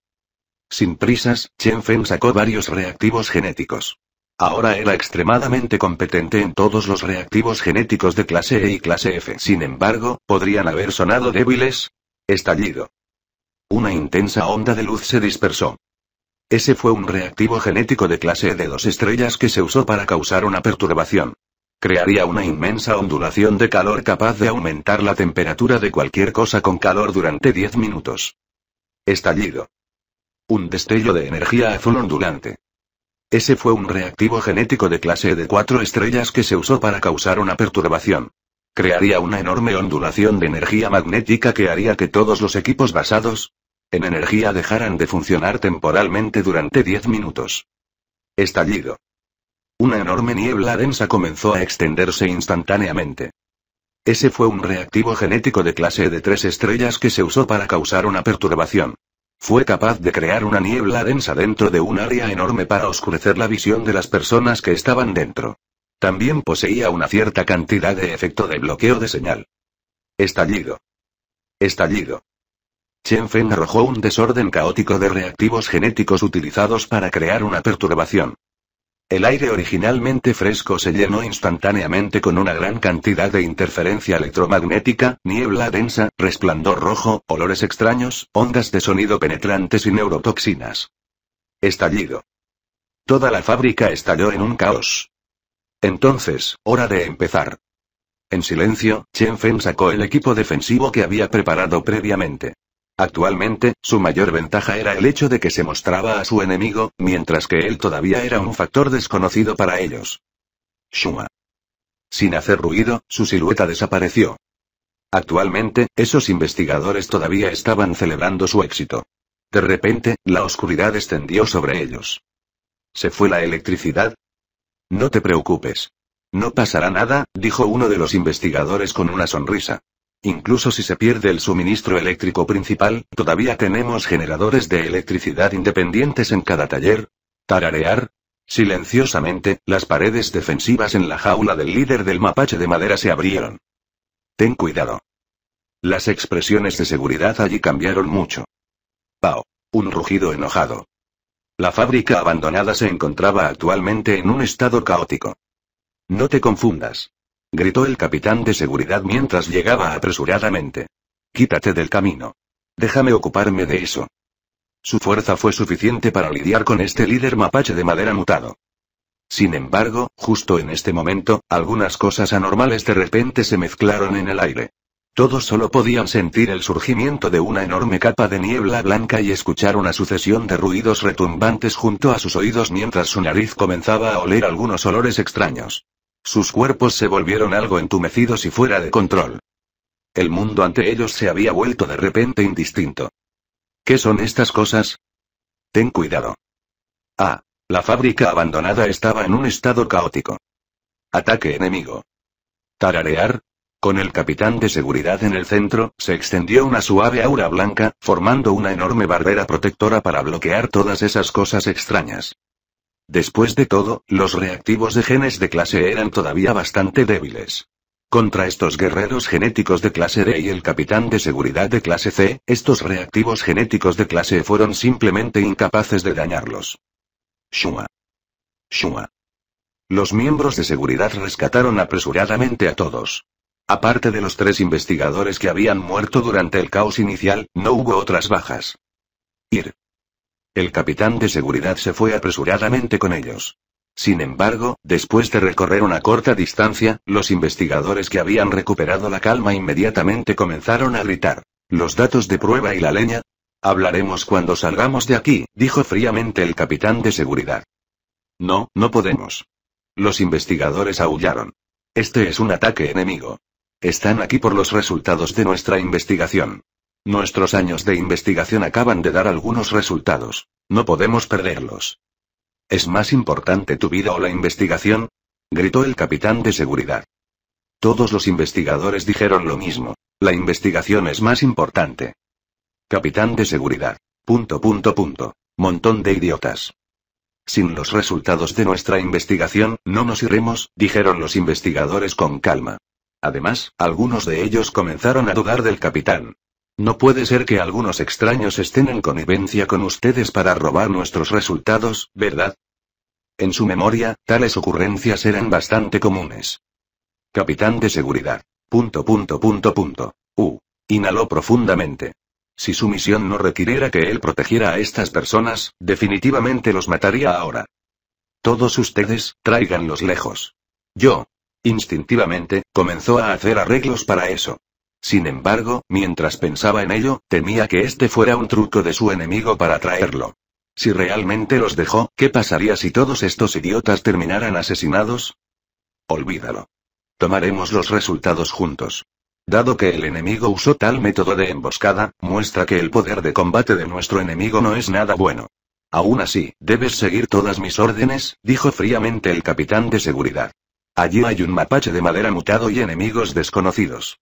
Sin prisas, Chen Feng sacó varios reactivos genéticos. Ahora era extremadamente competente en todos los reactivos genéticos de clase E y clase F. Sin embargo, podrían haber sonado débiles. Estallido. Una intensa onda de luz se dispersó. Ese fue un reactivo genético de clase E de dos estrellas que se usó para causar una perturbación. Crearía una inmensa ondulación de calor capaz de aumentar la temperatura de cualquier cosa con calor durante 10 minutos. Estallido. Un destello de energía azul ondulante. Ese fue un reactivo genético de clase e de cuatro estrellas que se usó para causar una perturbación. Crearía una enorme ondulación de energía magnética que haría que todos los equipos basados en energía dejaran de funcionar temporalmente durante 10 minutos. Estallido. Una enorme niebla densa comenzó a extenderse instantáneamente. Ese fue un reactivo genético de clase e de tres estrellas que se usó para causar una perturbación. Fue capaz de crear una niebla densa dentro de un área enorme para oscurecer la visión de las personas que estaban dentro. También poseía una cierta cantidad de efecto de bloqueo de señal. Estallido. Estallido. Chen Feng arrojó un desorden caótico de reactivos genéticos utilizados para crear una perturbación. El aire originalmente fresco se llenó instantáneamente con una gran cantidad de interferencia electromagnética, niebla densa, resplandor rojo, olores extraños, ondas de sonido penetrantes y neurotoxinas. Estallido. Toda la fábrica estalló en un caos. Entonces, hora de empezar. En silencio, Chen Feng sacó el equipo defensivo que había preparado previamente. Actualmente, su mayor ventaja era el hecho de que se mostraba a su enemigo, mientras que él todavía era un factor desconocido para ellos. Shuma. Sin hacer ruido, su silueta desapareció. Actualmente, esos investigadores todavía estaban celebrando su éxito. De repente, la oscuridad extendió sobre ellos. ¿Se fue la electricidad? No te preocupes. No pasará nada, dijo uno de los investigadores con una sonrisa. Incluso si se pierde el suministro eléctrico principal, todavía tenemos generadores de electricidad independientes en cada taller. Tararear. Silenciosamente, las paredes defensivas en la jaula del líder del mapache de madera se abrieron. Ten cuidado. Las expresiones de seguridad allí cambiaron mucho. Pau. Un rugido enojado. La fábrica abandonada se encontraba actualmente en un estado caótico. No te confundas gritó el capitán de seguridad mientras llegaba apresuradamente. Quítate del camino. Déjame ocuparme de eso. Su fuerza fue suficiente para lidiar con este líder mapache de madera mutado. Sin embargo, justo en este momento, algunas cosas anormales de repente se mezclaron en el aire. Todos solo podían sentir el surgimiento de una enorme capa de niebla blanca y escuchar una sucesión de ruidos retumbantes junto a sus oídos mientras su nariz comenzaba a oler algunos olores extraños. Sus cuerpos se volvieron algo entumecidos y fuera de control. El mundo ante ellos se había vuelto de repente indistinto. ¿Qué son estas cosas? Ten cuidado. Ah, la fábrica abandonada estaba en un estado caótico. Ataque enemigo. Tararear. Con el capitán de seguridad en el centro, se extendió una suave aura blanca, formando una enorme barrera protectora para bloquear todas esas cosas extrañas. Después de todo, los reactivos de genes de clase e eran todavía bastante débiles. Contra estos guerreros genéticos de clase D y el capitán de seguridad de clase C, estos reactivos genéticos de clase E fueron simplemente incapaces de dañarlos. Shuma. Shuma. Los miembros de seguridad rescataron apresuradamente a todos. Aparte de los tres investigadores que habían muerto durante el caos inicial, no hubo otras bajas. Ir. El capitán de seguridad se fue apresuradamente con ellos. Sin embargo, después de recorrer una corta distancia, los investigadores que habían recuperado la calma inmediatamente comenzaron a gritar. ¿Los datos de prueba y la leña? Hablaremos cuando salgamos de aquí, dijo fríamente el capitán de seguridad. No, no podemos. Los investigadores aullaron. Este es un ataque enemigo. Están aquí por los resultados de nuestra investigación. Nuestros años de investigación acaban de dar algunos resultados. No podemos perderlos. ¿Es más importante tu vida o la investigación? gritó el capitán de seguridad. Todos los investigadores dijeron lo mismo. La investigación es más importante. Capitán de seguridad. Punto punto punto. Montón de idiotas. Sin los resultados de nuestra investigación, no nos iremos, dijeron los investigadores con calma. Además, algunos de ellos comenzaron a dudar del capitán. No puede ser que algunos extraños estén en connivencia con ustedes para robar nuestros resultados, ¿verdad? En su memoria, tales ocurrencias eran bastante comunes. Capitán de seguridad. Punto punto punto U. Inhaló profundamente. Si su misión no requiriera que él protegiera a estas personas, definitivamente los mataría ahora. Todos ustedes, tráiganlos lejos. Yo. Instintivamente, comenzó a hacer arreglos para eso. Sin embargo, mientras pensaba en ello, temía que este fuera un truco de su enemigo para atraerlo. Si realmente los dejó, ¿qué pasaría si todos estos idiotas terminaran asesinados? Olvídalo. Tomaremos los resultados juntos. Dado que el enemigo usó tal método de emboscada, muestra que el poder de combate de nuestro enemigo no es nada bueno. Aún así, debes seguir todas mis órdenes, dijo fríamente el capitán de seguridad. Allí hay un mapache de madera mutado y enemigos desconocidos.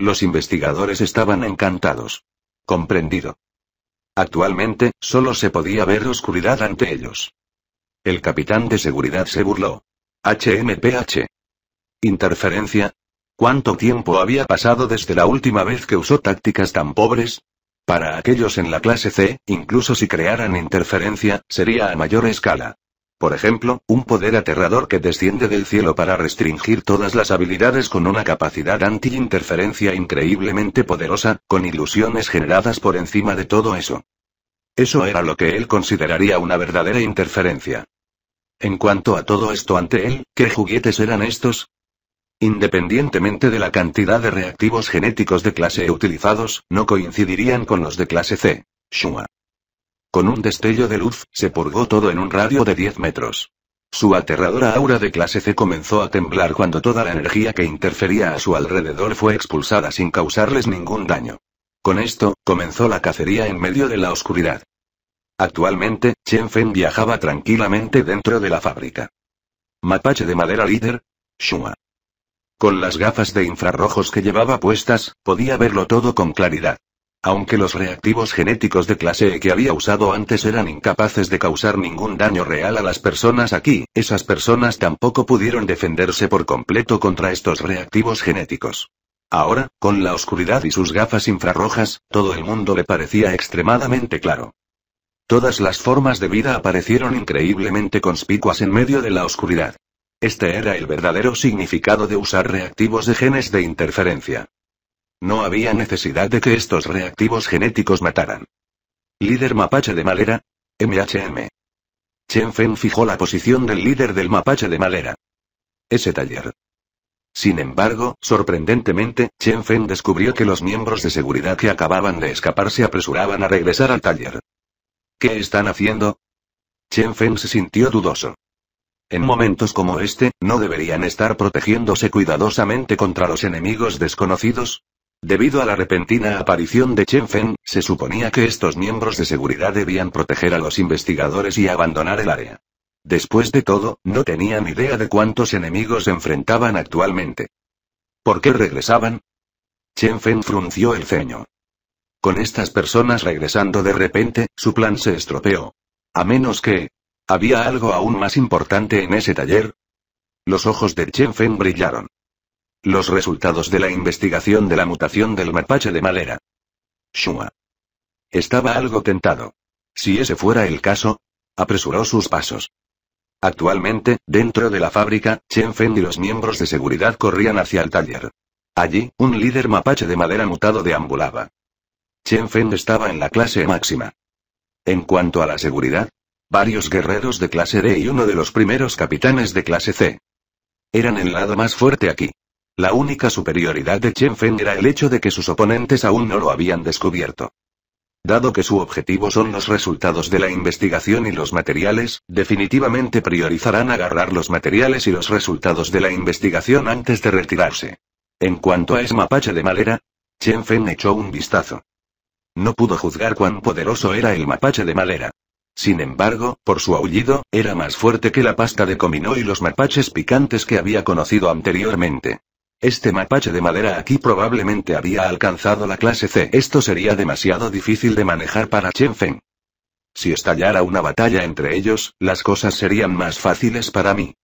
Los investigadores estaban encantados. Comprendido. Actualmente, solo se podía ver oscuridad ante ellos. El capitán de seguridad se burló. HMPH. Interferencia. ¿Cuánto tiempo había pasado desde la última vez que usó tácticas tan pobres? Para aquellos en la clase C, incluso si crearan interferencia, sería a mayor escala. Por ejemplo, un poder aterrador que desciende del cielo para restringir todas las habilidades con una capacidad anti-interferencia increíblemente poderosa, con ilusiones generadas por encima de todo eso. Eso era lo que él consideraría una verdadera interferencia. En cuanto a todo esto ante él, ¿qué juguetes eran estos? Independientemente de la cantidad de reactivos genéticos de clase E utilizados, no coincidirían con los de clase C. Shua. Con un destello de luz, se purgó todo en un radio de 10 metros. Su aterradora aura de clase C comenzó a temblar cuando toda la energía que interfería a su alrededor fue expulsada sin causarles ningún daño. Con esto, comenzó la cacería en medio de la oscuridad. Actualmente, Chen Fen viajaba tranquilamente dentro de la fábrica. Mapache de madera líder, Shuma. Con las gafas de infrarrojos que llevaba puestas, podía verlo todo con claridad. Aunque los reactivos genéticos de clase E que había usado antes eran incapaces de causar ningún daño real a las personas aquí, esas personas tampoco pudieron defenderse por completo contra estos reactivos genéticos. Ahora, con la oscuridad y sus gafas infrarrojas, todo el mundo le parecía extremadamente claro. Todas las formas de vida aparecieron increíblemente conspicuas en medio de la oscuridad. Este era el verdadero significado de usar reactivos de genes de interferencia. No había necesidad de que estos reactivos genéticos mataran. Líder mapache de Malera. MHM. Chen Fen fijó la posición del líder del mapache de Malera. Ese taller. Sin embargo, sorprendentemente, Chen Fen descubrió que los miembros de seguridad que acababan de escapar se apresuraban a regresar al taller. ¿Qué están haciendo? Chen Fen se sintió dudoso. En momentos como este, ¿no deberían estar protegiéndose cuidadosamente contra los enemigos desconocidos? Debido a la repentina aparición de Chen Fen, se suponía que estos miembros de seguridad debían proteger a los investigadores y abandonar el área. Después de todo, no tenían idea de cuántos enemigos enfrentaban actualmente. ¿Por qué regresaban? Chen Fen frunció el ceño. Con estas personas regresando de repente, su plan se estropeó. A menos que... ¿Había algo aún más importante en ese taller? Los ojos de Chen Fen brillaron. Los resultados de la investigación de la mutación del mapache de madera. Shua. Estaba algo tentado. Si ese fuera el caso, apresuró sus pasos. Actualmente, dentro de la fábrica, Chen Feng y los miembros de seguridad corrían hacia el taller. Allí, un líder mapache de madera mutado deambulaba. Chen Feng estaba en la clase máxima. En cuanto a la seguridad, varios guerreros de clase D y uno de los primeros capitanes de clase C. Eran el lado más fuerte aquí. La única superioridad de Chen Feng era el hecho de que sus oponentes aún no lo habían descubierto. Dado que su objetivo son los resultados de la investigación y los materiales, definitivamente priorizarán agarrar los materiales y los resultados de la investigación antes de retirarse. En cuanto a mapache de Malera, Chen Fen echó un vistazo. No pudo juzgar cuán poderoso era el mapache de Malera. Sin embargo, por su aullido, era más fuerte que la pasta de comino y los mapaches picantes que había conocido anteriormente. Este mapache de madera aquí probablemente había alcanzado la clase C. Esto sería demasiado difícil de manejar para Chen Feng. Si estallara una batalla entre ellos, las cosas serían más fáciles para mí.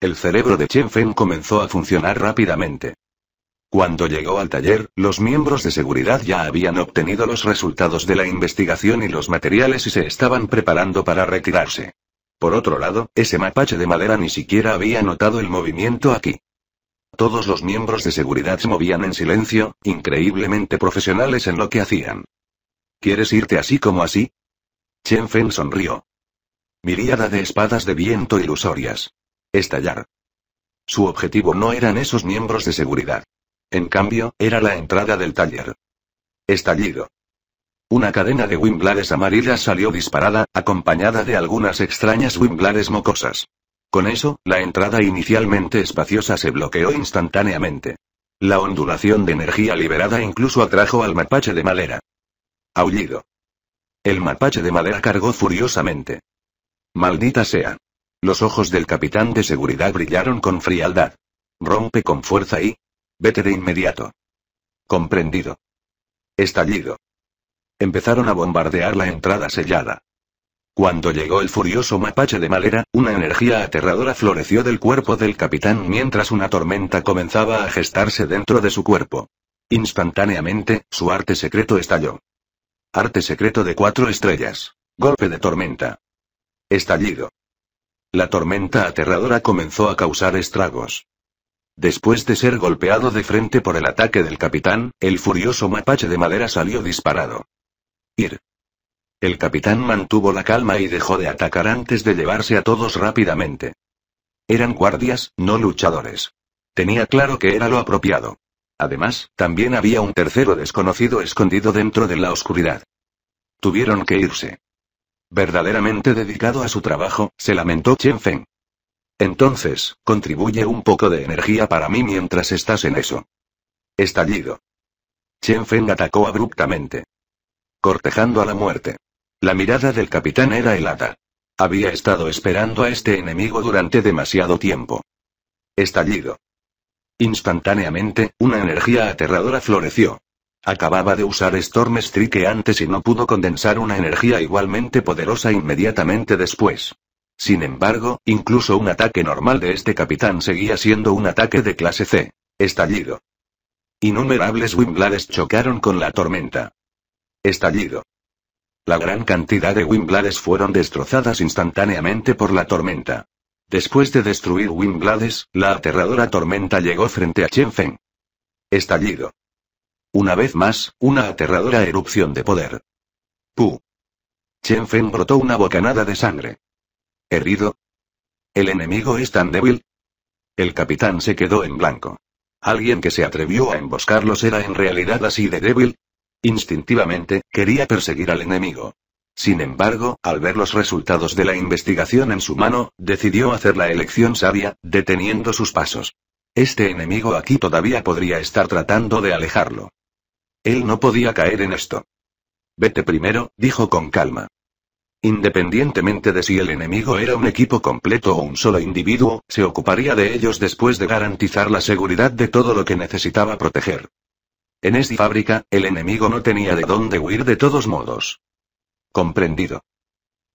El cerebro de Chen Feng comenzó a funcionar rápidamente. Cuando llegó al taller, los miembros de seguridad ya habían obtenido los resultados de la investigación y los materiales y se estaban preparando para retirarse. Por otro lado, ese mapache de madera ni siquiera había notado el movimiento aquí. Todos los miembros de seguridad se movían en silencio, increíblemente profesionales en lo que hacían. ¿Quieres irte así como así? Chen Fen sonrió. Miríada de espadas de viento ilusorias. Estallar. Su objetivo no eran esos miembros de seguridad. En cambio, era la entrada del taller. Estallido. Una cadena de wimblares amarillas salió disparada, acompañada de algunas extrañas wimblares mocosas. Con eso, la entrada inicialmente espaciosa se bloqueó instantáneamente. La ondulación de energía liberada incluso atrajo al mapache de madera. Aullido. El mapache de madera cargó furiosamente. Maldita sea. Los ojos del capitán de seguridad brillaron con frialdad. Rompe con fuerza y... Vete de inmediato. Comprendido. Estallido. Empezaron a bombardear la entrada sellada. Cuando llegó el furioso mapache de madera, una energía aterradora floreció del cuerpo del capitán mientras una tormenta comenzaba a gestarse dentro de su cuerpo. Instantáneamente, su arte secreto estalló. Arte secreto de cuatro estrellas. Golpe de tormenta. Estallido. La tormenta aterradora comenzó a causar estragos. Después de ser golpeado de frente por el ataque del capitán, el furioso mapache de madera salió disparado. Ir. El capitán mantuvo la calma y dejó de atacar antes de llevarse a todos rápidamente. Eran guardias, no luchadores. Tenía claro que era lo apropiado. Además, también había un tercero desconocido escondido dentro de la oscuridad. Tuvieron que irse. Verdaderamente dedicado a su trabajo, se lamentó Chen Feng. Entonces, contribuye un poco de energía para mí mientras estás en eso. Estallido. Chen Feng atacó abruptamente. Cortejando a la muerte. La mirada del capitán era helada. Había estado esperando a este enemigo durante demasiado tiempo. Estallido. Instantáneamente, una energía aterradora floreció. Acababa de usar Storm Strike antes y no pudo condensar una energía igualmente poderosa inmediatamente después. Sin embargo, incluso un ataque normal de este capitán seguía siendo un ataque de clase C. Estallido. Innumerables Wimblades chocaron con la tormenta. Estallido. La gran cantidad de Wimblades fueron destrozadas instantáneamente por la tormenta. Después de destruir Wimblades, la aterradora tormenta llegó frente a Chen Feng. Estallido. Una vez más, una aterradora erupción de poder. ¡Pu! Feng brotó una bocanada de sangre. ¿Herido? ¿El enemigo es tan débil? El capitán se quedó en blanco. Alguien que se atrevió a emboscarlos era en realidad así de débil, Instintivamente, quería perseguir al enemigo. Sin embargo, al ver los resultados de la investigación en su mano, decidió hacer la elección sabia, deteniendo sus pasos. Este enemigo aquí todavía podría estar tratando de alejarlo. Él no podía caer en esto. Vete primero, dijo con calma. Independientemente de si el enemigo era un equipo completo o un solo individuo, se ocuparía de ellos después de garantizar la seguridad de todo lo que necesitaba proteger. En esta fábrica, el enemigo no tenía de dónde huir de todos modos. Comprendido.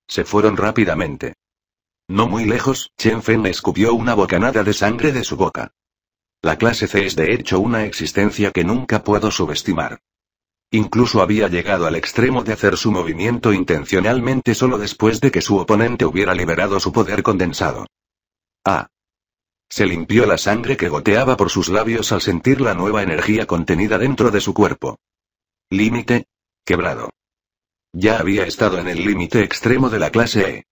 Se fueron rápidamente. No muy lejos, Chen Fen escupió una bocanada de sangre de su boca. La clase C es de hecho una existencia que nunca puedo subestimar. Incluso había llegado al extremo de hacer su movimiento intencionalmente solo después de que su oponente hubiera liberado su poder condensado. Ah, se limpió la sangre que goteaba por sus labios al sentir la nueva energía contenida dentro de su cuerpo. Límite. Quebrado. Ya había estado en el límite extremo de la clase E.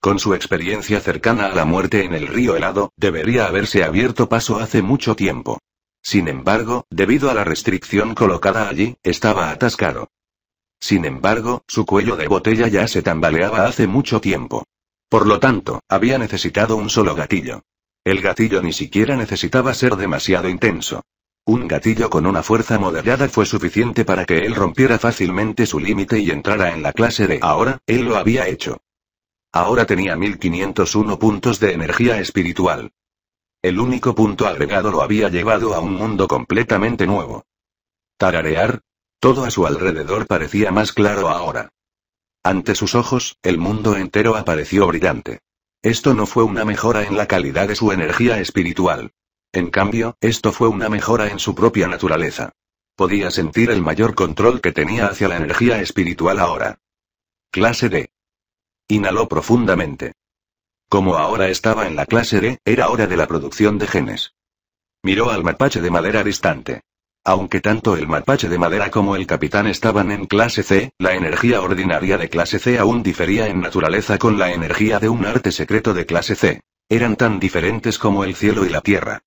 Con su experiencia cercana a la muerte en el río helado, debería haberse abierto paso hace mucho tiempo. Sin embargo, debido a la restricción colocada allí, estaba atascado. Sin embargo, su cuello de botella ya se tambaleaba hace mucho tiempo. Por lo tanto, había necesitado un solo gatillo. El gatillo ni siquiera necesitaba ser demasiado intenso. Un gatillo con una fuerza moderada fue suficiente para que él rompiera fácilmente su límite y entrara en la clase de ahora, él lo había hecho. Ahora tenía 1501 puntos de energía espiritual. El único punto agregado lo había llevado a un mundo completamente nuevo. Tararear. Todo a su alrededor parecía más claro ahora. Ante sus ojos, el mundo entero apareció brillante. Esto no fue una mejora en la calidad de su energía espiritual. En cambio, esto fue una mejora en su propia naturaleza. Podía sentir el mayor control que tenía hacia la energía espiritual ahora. Clase D. Inhaló profundamente. Como ahora estaba en la clase D, era hora de la producción de genes. Miró al mapache de madera distante. Aunque tanto el mapache de madera como el capitán estaban en clase C, la energía ordinaria de clase C aún difería en naturaleza con la energía de un arte secreto de clase C. Eran tan diferentes como el cielo y la tierra.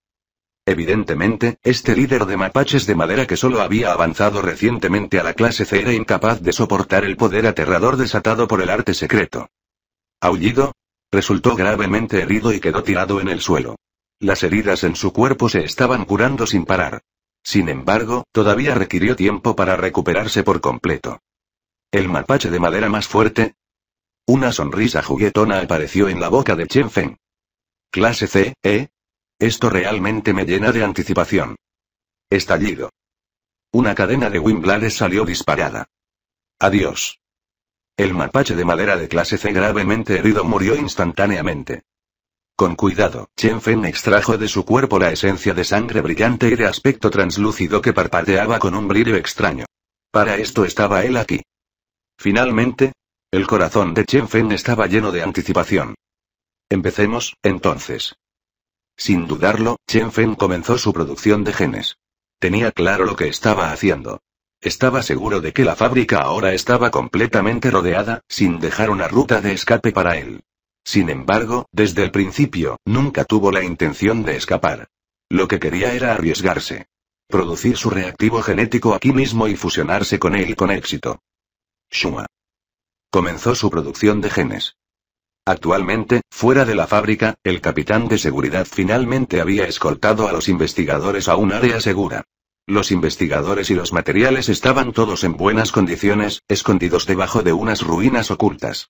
Evidentemente, este líder de mapaches de madera que solo había avanzado recientemente a la clase C era incapaz de soportar el poder aterrador desatado por el arte secreto. Aullido. Resultó gravemente herido y quedó tirado en el suelo. Las heridas en su cuerpo se estaban curando sin parar. Sin embargo, todavía requirió tiempo para recuperarse por completo. ¿El mapache de madera más fuerte? Una sonrisa juguetona apareció en la boca de Chen Feng. Clase C, ¿eh? Esto realmente me llena de anticipación. Estallido. Una cadena de Wimblares salió disparada. Adiós. El mapache de madera de clase C gravemente herido murió instantáneamente. Con cuidado, Chen Fen extrajo de su cuerpo la esencia de sangre brillante y de aspecto translúcido que parpadeaba con un brillo extraño. Para esto estaba él aquí. Finalmente, el corazón de Chen Fen estaba lleno de anticipación. Empecemos, entonces. Sin dudarlo, Chen Fen comenzó su producción de genes. Tenía claro lo que estaba haciendo. Estaba seguro de que la fábrica ahora estaba completamente rodeada, sin dejar una ruta de escape para él. Sin embargo, desde el principio, nunca tuvo la intención de escapar. Lo que quería era arriesgarse. Producir su reactivo genético aquí mismo y fusionarse con él con éxito. Shuma. Comenzó su producción de genes. Actualmente, fuera de la fábrica, el capitán de seguridad finalmente había escoltado a los investigadores a un área segura. Los investigadores y los materiales estaban todos en buenas condiciones, escondidos debajo de unas ruinas ocultas.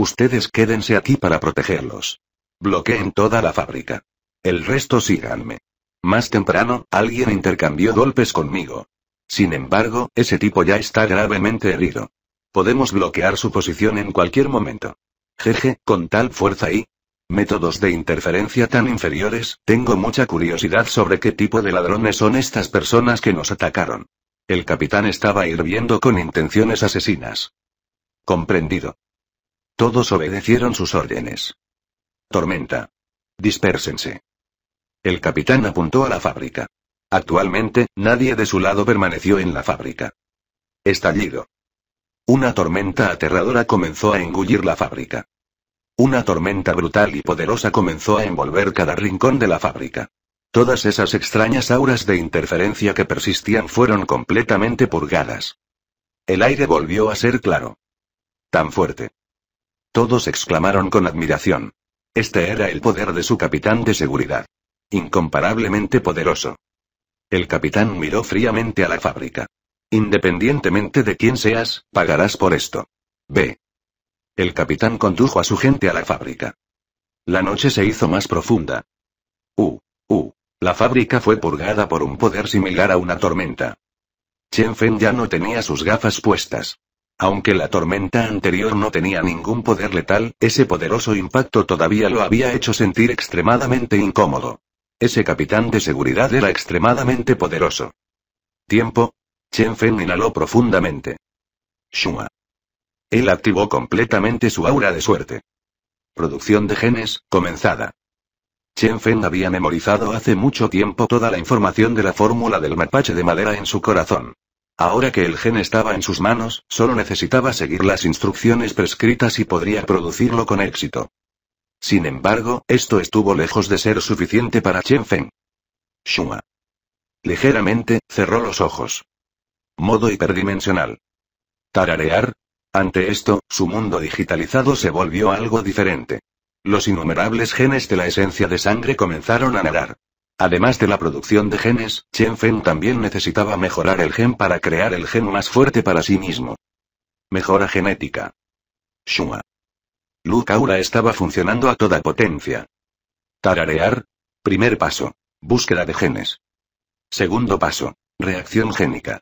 Ustedes quédense aquí para protegerlos. Bloqueen toda la fábrica. El resto síganme. Más temprano, alguien intercambió golpes conmigo. Sin embargo, ese tipo ya está gravemente herido. Podemos bloquear su posición en cualquier momento. Jeje, con tal fuerza y métodos de interferencia tan inferiores, tengo mucha curiosidad sobre qué tipo de ladrones son estas personas que nos atacaron. El capitán estaba hirviendo con intenciones asesinas. Comprendido. Todos obedecieron sus órdenes. Tormenta. Dispérsense. El capitán apuntó a la fábrica. Actualmente, nadie de su lado permaneció en la fábrica. Estallido. Una tormenta aterradora comenzó a engullir la fábrica. Una tormenta brutal y poderosa comenzó a envolver cada rincón de la fábrica. Todas esas extrañas auras de interferencia que persistían fueron completamente purgadas. El aire volvió a ser claro. Tan fuerte. Todos exclamaron con admiración. Este era el poder de su capitán de seguridad. Incomparablemente poderoso. El capitán miró fríamente a la fábrica. Independientemente de quién seas, pagarás por esto. Ve. El capitán condujo a su gente a la fábrica. La noche se hizo más profunda. Uh, uh. La fábrica fue purgada por un poder similar a una tormenta. Chen Feng ya no tenía sus gafas puestas. Aunque la tormenta anterior no tenía ningún poder letal, ese poderoso impacto todavía lo había hecho sentir extremadamente incómodo. Ese capitán de seguridad era extremadamente poderoso. Tiempo. Chen Fen inhaló profundamente. Shuma. Él activó completamente su aura de suerte. Producción de genes, comenzada. Chen Fen había memorizado hace mucho tiempo toda la información de la fórmula del mapache de madera en su corazón. Ahora que el gen estaba en sus manos, solo necesitaba seguir las instrucciones prescritas y podría producirlo con éxito. Sin embargo, esto estuvo lejos de ser suficiente para Chen Feng. Shua, Ligeramente, cerró los ojos. Modo hiperdimensional. Tararear. Ante esto, su mundo digitalizado se volvió algo diferente. Los innumerables genes de la esencia de sangre comenzaron a nadar. Además de la producción de genes, Chen Fen también necesitaba mejorar el gen para crear el gen más fuerte para sí mismo. Mejora genética. Shua. Lu Kaura estaba funcionando a toda potencia. Tararear. Primer paso. Búsqueda de genes. Segundo paso. Reacción génica.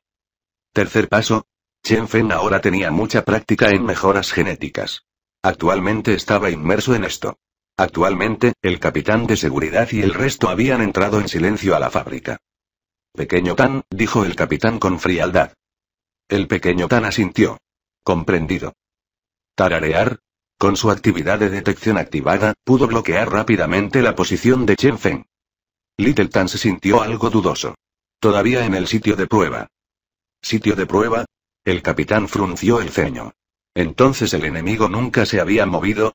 Tercer paso. Chen Fen ahora tenía mucha práctica en mejoras genéticas. Actualmente estaba inmerso en esto. Actualmente, el capitán de seguridad y el resto habían entrado en silencio a la fábrica. Pequeño Tan, dijo el capitán con frialdad. El pequeño Tan asintió. Comprendido. Tararear. Con su actividad de detección activada, pudo bloquear rápidamente la posición de Chen Feng. Little Tan se sintió algo dudoso. Todavía en el sitio de prueba. ¿Sitio de prueba? El capitán frunció el ceño. Entonces el enemigo nunca se había movido,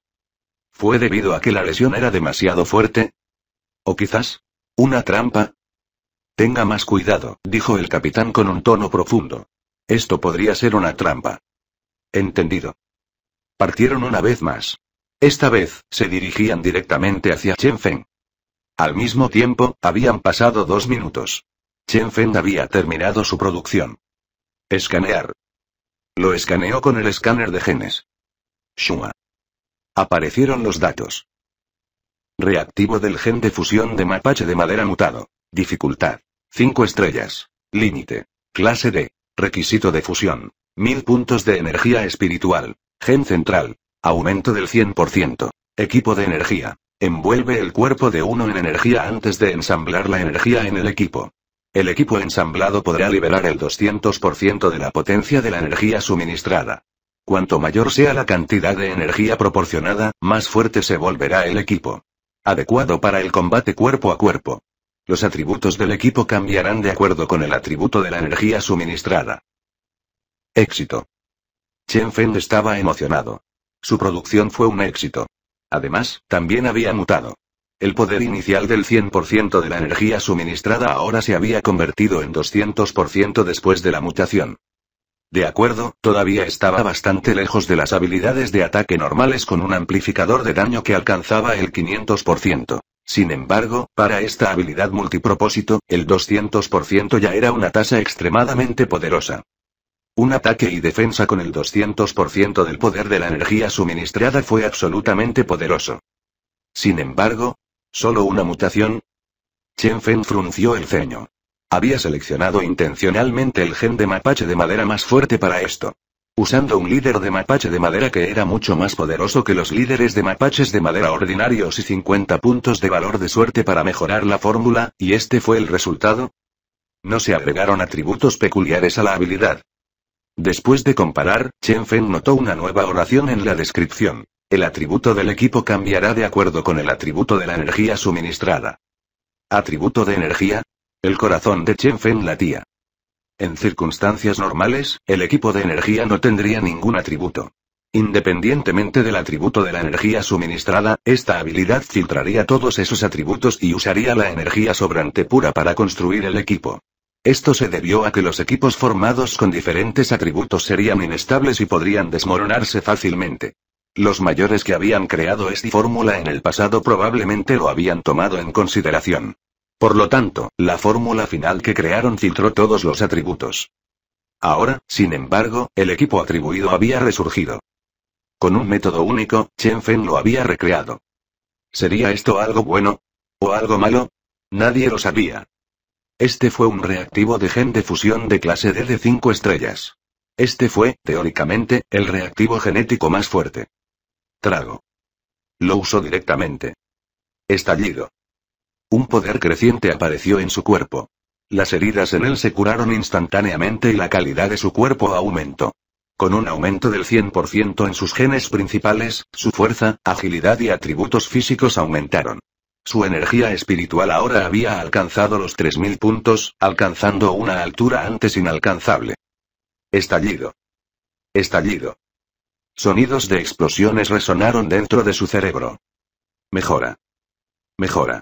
¿Fue debido a que la lesión era demasiado fuerte? ¿O quizás? ¿Una trampa? Tenga más cuidado, dijo el capitán con un tono profundo. Esto podría ser una trampa. Entendido. Partieron una vez más. Esta vez, se dirigían directamente hacia Feng. Al mismo tiempo, habían pasado dos minutos. Feng había terminado su producción. Escanear. Lo escaneó con el escáner de genes. Shua. Aparecieron los datos. Reactivo del gen de fusión de mapache de madera mutado. Dificultad. 5 estrellas. Límite. Clase D. Requisito de fusión. 1000 puntos de energía espiritual. Gen central. Aumento del 100%. Equipo de energía. Envuelve el cuerpo de uno en energía antes de ensamblar la energía en el equipo. El equipo ensamblado podrá liberar el 200% de la potencia de la energía suministrada. Cuanto mayor sea la cantidad de energía proporcionada, más fuerte se volverá el equipo. Adecuado para el combate cuerpo a cuerpo. Los atributos del equipo cambiarán de acuerdo con el atributo de la energía suministrada. Éxito. Chen Feng estaba emocionado. Su producción fue un éxito. Además, también había mutado. El poder inicial del 100% de la energía suministrada ahora se había convertido en 200% después de la mutación. De acuerdo, todavía estaba bastante lejos de las habilidades de ataque normales con un amplificador de daño que alcanzaba el 500%. Sin embargo, para esta habilidad multipropósito, el 200% ya era una tasa extremadamente poderosa. Un ataque y defensa con el 200% del poder de la energía suministrada fue absolutamente poderoso. Sin embargo, ¿solo una mutación? Chen Fen frunció el ceño. Había seleccionado intencionalmente el gen de mapache de madera más fuerte para esto. Usando un líder de mapache de madera que era mucho más poderoso que los líderes de mapaches de madera ordinarios y 50 puntos de valor de suerte para mejorar la fórmula, y este fue el resultado. No se agregaron atributos peculiares a la habilidad. Después de comparar, Chen Feng notó una nueva oración en la descripción. El atributo del equipo cambiará de acuerdo con el atributo de la energía suministrada. Atributo de energía, el corazón de Chen Fen latía. En circunstancias normales, el equipo de energía no tendría ningún atributo. Independientemente del atributo de la energía suministrada, esta habilidad filtraría todos esos atributos y usaría la energía sobrante pura para construir el equipo. Esto se debió a que los equipos formados con diferentes atributos serían inestables y podrían desmoronarse fácilmente. Los mayores que habían creado esta fórmula en el pasado probablemente lo habían tomado en consideración. Por lo tanto, la fórmula final que crearon filtró todos los atributos. Ahora, sin embargo, el equipo atribuido había resurgido. Con un método único, Chen Fen lo había recreado. ¿Sería esto algo bueno? ¿O algo malo? Nadie lo sabía. Este fue un reactivo de gen de fusión de clase D de 5 estrellas. Este fue, teóricamente, el reactivo genético más fuerte. Trago. Lo usó directamente. Estallido. Un poder creciente apareció en su cuerpo. Las heridas en él se curaron instantáneamente y la calidad de su cuerpo aumentó. Con un aumento del 100% en sus genes principales, su fuerza, agilidad y atributos físicos aumentaron. Su energía espiritual ahora había alcanzado los 3.000 puntos, alcanzando una altura antes inalcanzable. Estallido. Estallido. Sonidos de explosiones resonaron dentro de su cerebro. Mejora. Mejora.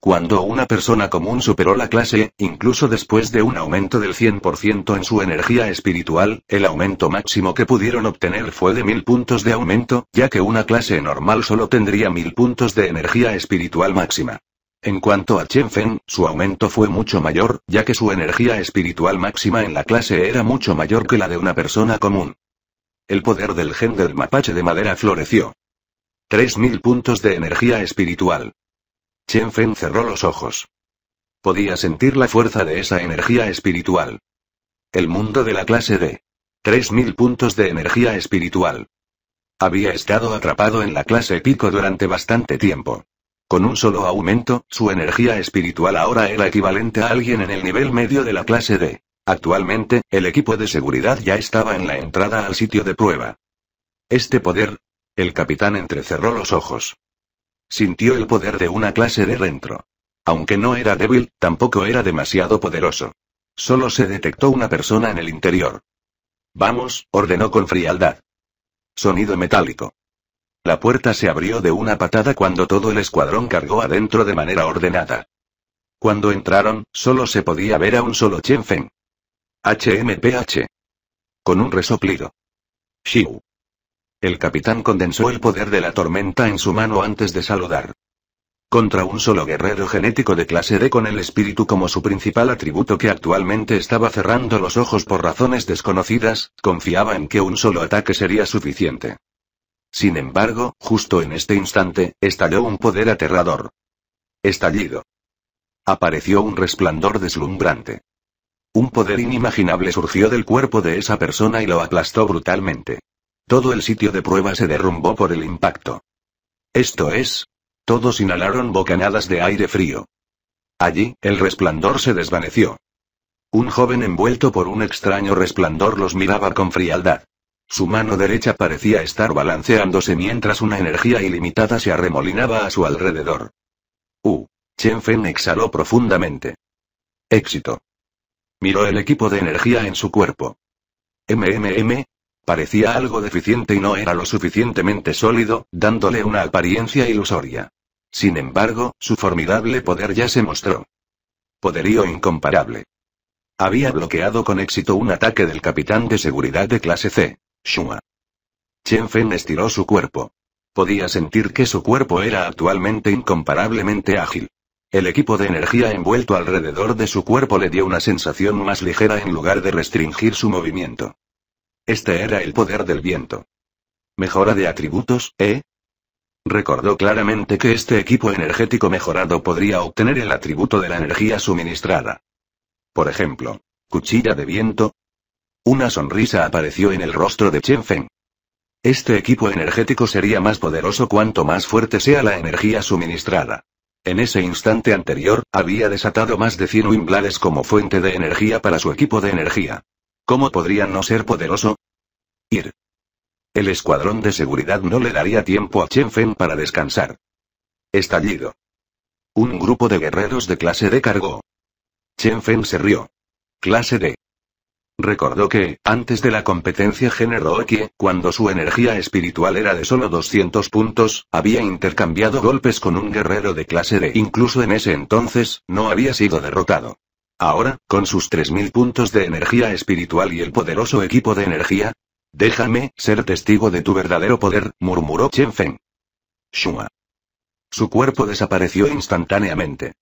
Cuando una persona común superó la clase, incluso después de un aumento del 100% en su energía espiritual, el aumento máximo que pudieron obtener fue de 1000 puntos de aumento, ya que una clase normal solo tendría 1000 puntos de energía espiritual máxima. En cuanto a Chen Fen, su aumento fue mucho mayor, ya que su energía espiritual máxima en la clase era mucho mayor que la de una persona común. El poder del gen del mapache de madera floreció. 3000 puntos de energía espiritual. Chen Feng cerró los ojos. Podía sentir la fuerza de esa energía espiritual. El mundo de la clase D. 3.000 puntos de energía espiritual. Había estado atrapado en la clase pico durante bastante tiempo. Con un solo aumento, su energía espiritual ahora era equivalente a alguien en el nivel medio de la clase D. Actualmente, el equipo de seguridad ya estaba en la entrada al sitio de prueba. Este poder. El capitán entrecerró los ojos. Sintió el poder de una clase de dentro. Aunque no era débil, tampoco era demasiado poderoso. Solo se detectó una persona en el interior. Vamos, ordenó con frialdad. Sonido metálico. La puerta se abrió de una patada cuando todo el escuadrón cargó adentro de manera ordenada. Cuando entraron, solo se podía ver a un solo Chen HMPH. Con un resoplido. Xiu. El capitán condensó el poder de la tormenta en su mano antes de saludar. Contra un solo guerrero genético de clase D con el espíritu como su principal atributo que actualmente estaba cerrando los ojos por razones desconocidas, confiaba en que un solo ataque sería suficiente. Sin embargo, justo en este instante, estalló un poder aterrador. Estallido. Apareció un resplandor deslumbrante. Un poder inimaginable surgió del cuerpo de esa persona y lo aplastó brutalmente. Todo el sitio de prueba se derrumbó por el impacto. Esto es. Todos inhalaron bocanadas de aire frío. Allí, el resplandor se desvaneció. Un joven envuelto por un extraño resplandor los miraba con frialdad. Su mano derecha parecía estar balanceándose mientras una energía ilimitada se arremolinaba a su alrededor. Uh. Chen Fen exhaló profundamente. Éxito. Miró el equipo de energía en su cuerpo. MMM, Parecía algo deficiente y no era lo suficientemente sólido, dándole una apariencia ilusoria. Sin embargo, su formidable poder ya se mostró. Poderío incomparable. Había bloqueado con éxito un ataque del capitán de seguridad de clase C, Shua. Chen Fen estiró su cuerpo. Podía sentir que su cuerpo era actualmente incomparablemente ágil. El equipo de energía envuelto alrededor de su cuerpo le dio una sensación más ligera en lugar de restringir su movimiento. Este era el poder del viento. Mejora de atributos, ¿eh? Recordó claramente que este equipo energético mejorado podría obtener el atributo de la energía suministrada. Por ejemplo, cuchilla de viento. Una sonrisa apareció en el rostro de Chen Feng. Este equipo energético sería más poderoso cuanto más fuerte sea la energía suministrada. En ese instante anterior, había desatado más de 100 Wimblades como fuente de energía para su equipo de energía. ¿Cómo podría no ser poderoso? Ir. El escuadrón de seguridad no le daría tiempo a Chen Fen para descansar. Estallido. Un grupo de guerreros de clase D cargó. Chen Fen se rió. Clase D. Recordó que, antes de la competencia Generoque, cuando su energía espiritual era de solo 200 puntos, había intercambiado golpes con un guerrero de clase D. Incluso en ese entonces, no había sido derrotado. Ahora, con sus 3.000 puntos de energía espiritual y el poderoso equipo de energía. Déjame ser testigo de tu verdadero poder, murmuró Chen Feng. Shua. Su cuerpo desapareció instantáneamente.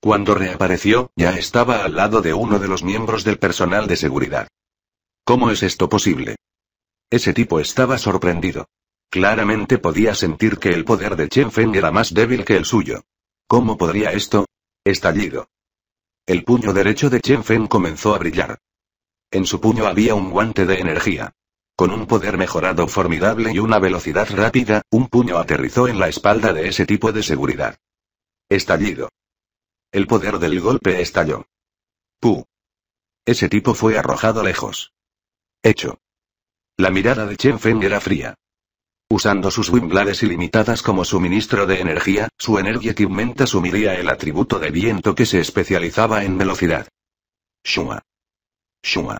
Cuando reapareció, ya estaba al lado de uno de los miembros del personal de seguridad. ¿Cómo es esto posible? Ese tipo estaba sorprendido. Claramente podía sentir que el poder de Chen Feng era más débil que el suyo. ¿Cómo podría esto? Estallido. El puño derecho de Chen Feng comenzó a brillar. En su puño había un guante de energía. Con un poder mejorado formidable y una velocidad rápida, un puño aterrizó en la espalda de ese tipo de seguridad. Estallido. El poder del golpe estalló. ¡Pu! Ese tipo fue arrojado lejos. Hecho. La mirada de Chen Feng era fría. Usando sus wimblades ilimitadas como suministro de energía, su energía Equipment asumiría el atributo de viento que se especializaba en velocidad. Shuma. Shuma.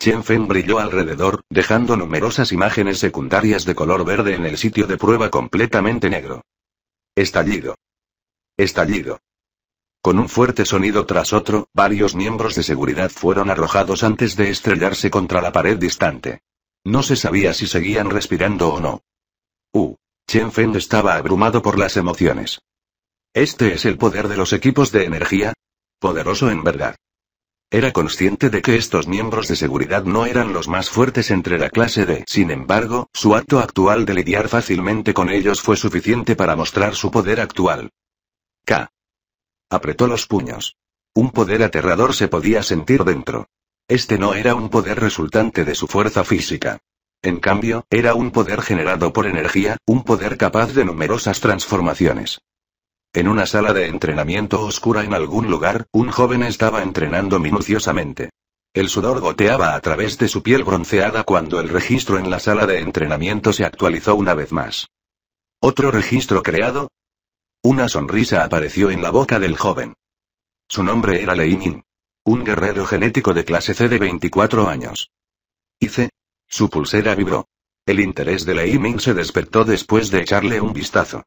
Chen Feng brilló alrededor, dejando numerosas imágenes secundarias de color verde en el sitio de prueba completamente negro. Estallido. Estallido. Con un fuerte sonido tras otro, varios miembros de seguridad fueron arrojados antes de estrellarse contra la pared distante. No se sabía si seguían respirando o no. Uh. Chen Feng estaba abrumado por las emociones. ¿Este es el poder de los equipos de energía? Poderoso en verdad. Era consciente de que estos miembros de seguridad no eran los más fuertes entre la clase D. Sin embargo, su acto actual de lidiar fácilmente con ellos fue suficiente para mostrar su poder actual. K. Apretó los puños. Un poder aterrador se podía sentir dentro. Este no era un poder resultante de su fuerza física. En cambio, era un poder generado por energía, un poder capaz de numerosas transformaciones. En una sala de entrenamiento oscura en algún lugar, un joven estaba entrenando minuciosamente. El sudor goteaba a través de su piel bronceada cuando el registro en la sala de entrenamiento se actualizó una vez más. ¿Otro registro creado? Una sonrisa apareció en la boca del joven. Su nombre era Leinin. Un guerrero genético de clase C de 24 años. Hice. Su pulsera vibró. El interés de Lei Ming se despertó después de echarle un vistazo.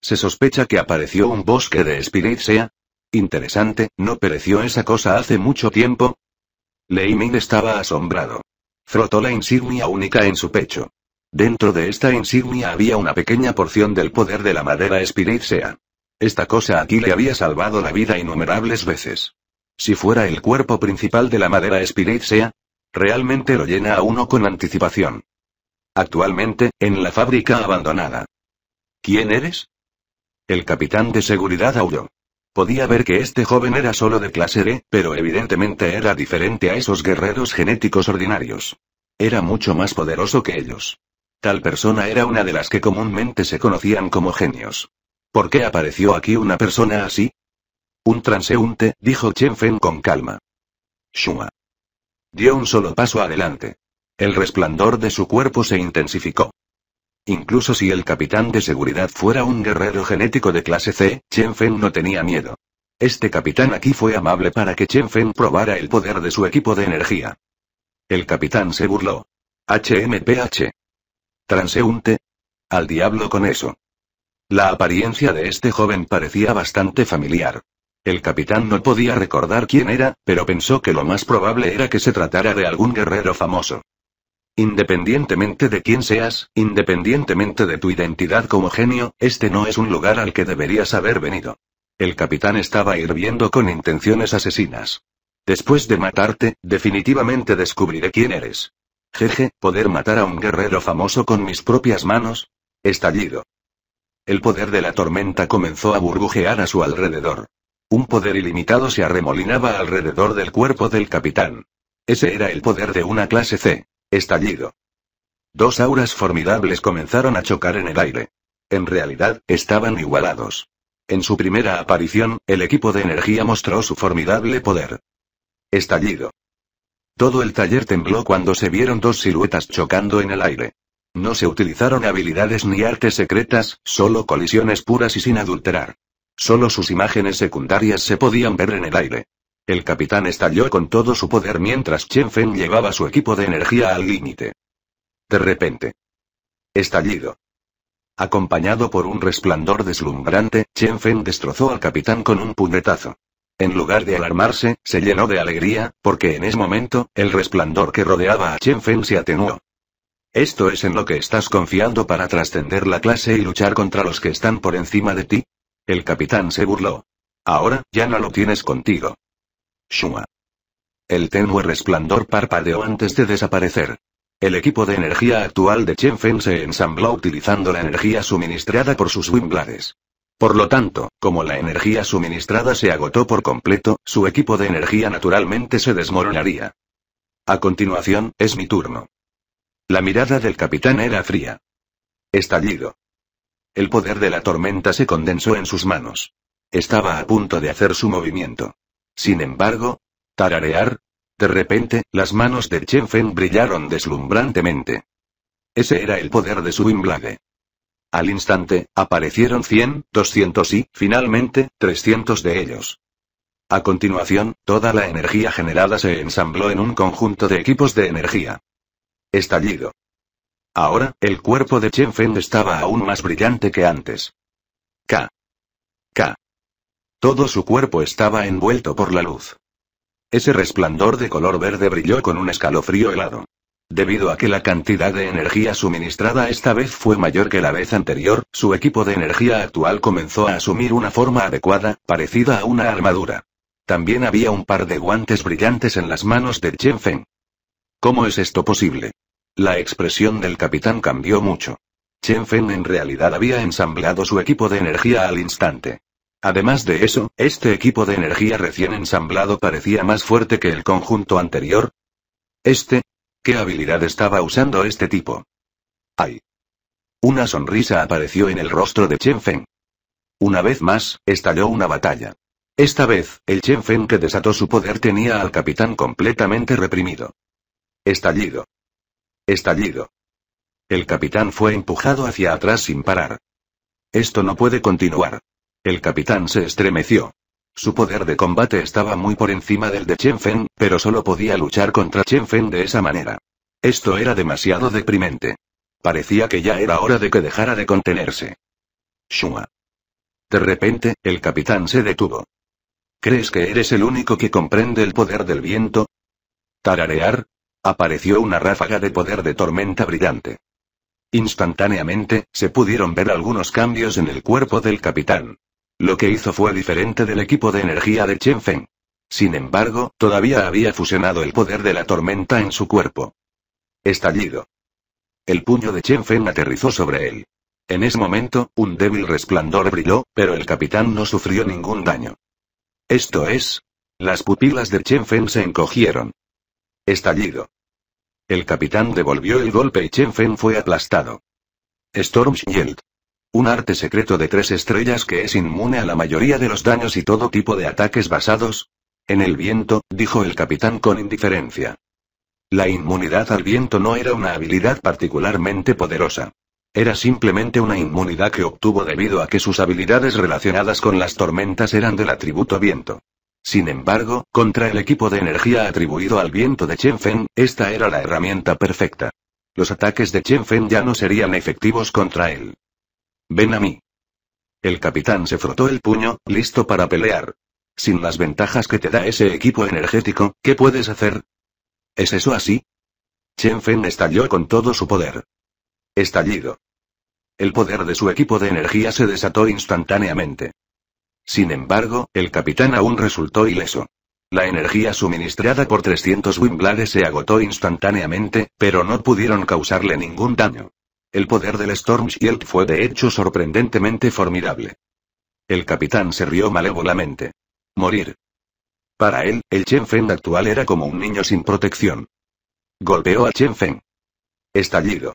Se sospecha que apareció un bosque de Spirit Interesante, ¿no pereció esa cosa hace mucho tiempo? Lei Ming estaba asombrado. Frotó la insignia única en su pecho. Dentro de esta insignia había una pequeña porción del poder de la madera Spirit Esta cosa aquí le había salvado la vida innumerables veces. Si fuera el cuerpo principal de la madera sea, realmente lo llena a uno con anticipación. Actualmente, en la fábrica abandonada. ¿Quién eres? El capitán de seguridad Auro. Podía ver que este joven era solo de clase D, pero evidentemente era diferente a esos guerreros genéticos ordinarios. Era mucho más poderoso que ellos. Tal persona era una de las que comúnmente se conocían como genios. ¿Por qué apareció aquí una persona así? Un transeúnte, dijo Chen Feng con calma. Shuma. Dio un solo paso adelante. El resplandor de su cuerpo se intensificó. Incluso si el capitán de seguridad fuera un guerrero genético de clase C, Chen Fen no tenía miedo. Este capitán aquí fue amable para que Chen Feng probara el poder de su equipo de energía. El capitán se burló. HMPH. Transeúnte. Al diablo con eso. La apariencia de este joven parecía bastante familiar. El capitán no podía recordar quién era, pero pensó que lo más probable era que se tratara de algún guerrero famoso. Independientemente de quién seas, independientemente de tu identidad como genio, este no es un lugar al que deberías haber venido. El capitán estaba hirviendo con intenciones asesinas. Después de matarte, definitivamente descubriré quién eres. Jeje, poder matar a un guerrero famoso con mis propias manos. Estallido. El poder de la tormenta comenzó a burbujear a su alrededor. Un poder ilimitado se arremolinaba alrededor del cuerpo del capitán. Ese era el poder de una clase C. Estallido. Dos auras formidables comenzaron a chocar en el aire. En realidad, estaban igualados. En su primera aparición, el equipo de energía mostró su formidable poder. Estallido. Todo el taller tembló cuando se vieron dos siluetas chocando en el aire. No se utilizaron habilidades ni artes secretas, solo colisiones puras y sin adulterar. Solo sus imágenes secundarias se podían ver en el aire. El capitán estalló con todo su poder mientras Chen Feng llevaba su equipo de energía al límite. De repente. Estallido. Acompañado por un resplandor deslumbrante, Chen Fen destrozó al capitán con un puñetazo. En lugar de alarmarse, se llenó de alegría, porque en ese momento, el resplandor que rodeaba a Chen Fen se atenuó. Esto es en lo que estás confiando para trascender la clase y luchar contra los que están por encima de ti, el capitán se burló. Ahora, ya no lo tienes contigo. Shuma. El tenue resplandor parpadeó antes de desaparecer. El equipo de energía actual de Chen Feng se ensambló utilizando la energía suministrada por sus Wimblades. Por lo tanto, como la energía suministrada se agotó por completo, su equipo de energía naturalmente se desmoronaría. A continuación, es mi turno. La mirada del capitán era fría. Estallido. El poder de la tormenta se condensó en sus manos. Estaba a punto de hacer su movimiento. Sin embargo, tararear. De repente, las manos de Chen Feng brillaron deslumbrantemente. Ese era el poder de su Wimblade. Al instante, aparecieron 100, 200 y, finalmente, 300 de ellos. A continuación, toda la energía generada se ensambló en un conjunto de equipos de energía. Estallido. Ahora, el cuerpo de Chen Feng estaba aún más brillante que antes. K. K. Todo su cuerpo estaba envuelto por la luz. Ese resplandor de color verde brilló con un escalofrío helado. Debido a que la cantidad de energía suministrada esta vez fue mayor que la vez anterior, su equipo de energía actual comenzó a asumir una forma adecuada, parecida a una armadura. También había un par de guantes brillantes en las manos de Chen Feng. ¿Cómo es esto posible? La expresión del capitán cambió mucho. Chen Feng en realidad había ensamblado su equipo de energía al instante. Además de eso, este equipo de energía recién ensamblado parecía más fuerte que el conjunto anterior. Este, ¿Qué habilidad estaba usando este tipo? ¡Ay! Una sonrisa apareció en el rostro de Chen Feng. Una vez más, estalló una batalla. Esta vez, el Chen Feng que desató su poder tenía al capitán completamente reprimido. Estallido. Estallido. El capitán fue empujado hacia atrás sin parar. Esto no puede continuar. El capitán se estremeció. Su poder de combate estaba muy por encima del de Chen Fen, pero solo podía luchar contra Chen Fen de esa manera. Esto era demasiado deprimente. Parecía que ya era hora de que dejara de contenerse. Shua. De repente, el capitán se detuvo. ¿Crees que eres el único que comprende el poder del viento? Tararear, Apareció una ráfaga de poder de tormenta brillante. Instantáneamente, se pudieron ver algunos cambios en el cuerpo del capitán. Lo que hizo fue diferente del equipo de energía de Chen Feng. Sin embargo, todavía había fusionado el poder de la tormenta en su cuerpo. Estallido. El puño de Chen Feng aterrizó sobre él. En ese momento, un débil resplandor brilló, pero el capitán no sufrió ningún daño. Esto es. Las pupilas de Chen Feng se encogieron. Estallido. El capitán devolvió el golpe y Chen Fen fue aplastado. Storm Shield. Un arte secreto de tres estrellas que es inmune a la mayoría de los daños y todo tipo de ataques basados. En el viento, dijo el capitán con indiferencia. La inmunidad al viento no era una habilidad particularmente poderosa. Era simplemente una inmunidad que obtuvo debido a que sus habilidades relacionadas con las tormentas eran del atributo viento. Sin embargo, contra el equipo de energía atribuido al viento de Chenfen, esta era la herramienta perfecta. Los ataques de Fen ya no serían efectivos contra él. Ven a mí. El capitán se frotó el puño, listo para pelear. Sin las ventajas que te da ese equipo energético, ¿qué puedes hacer? ¿Es eso así? Fen estalló con todo su poder. Estallido. El poder de su equipo de energía se desató instantáneamente. Sin embargo, el capitán aún resultó ileso. La energía suministrada por 300 wimblades se agotó instantáneamente, pero no pudieron causarle ningún daño. El poder del Storm Shield fue de hecho sorprendentemente formidable. El capitán se rió malévolamente. Morir. Para él, el Chen Feng actual era como un niño sin protección. Golpeó a Chen Feng. Estallido.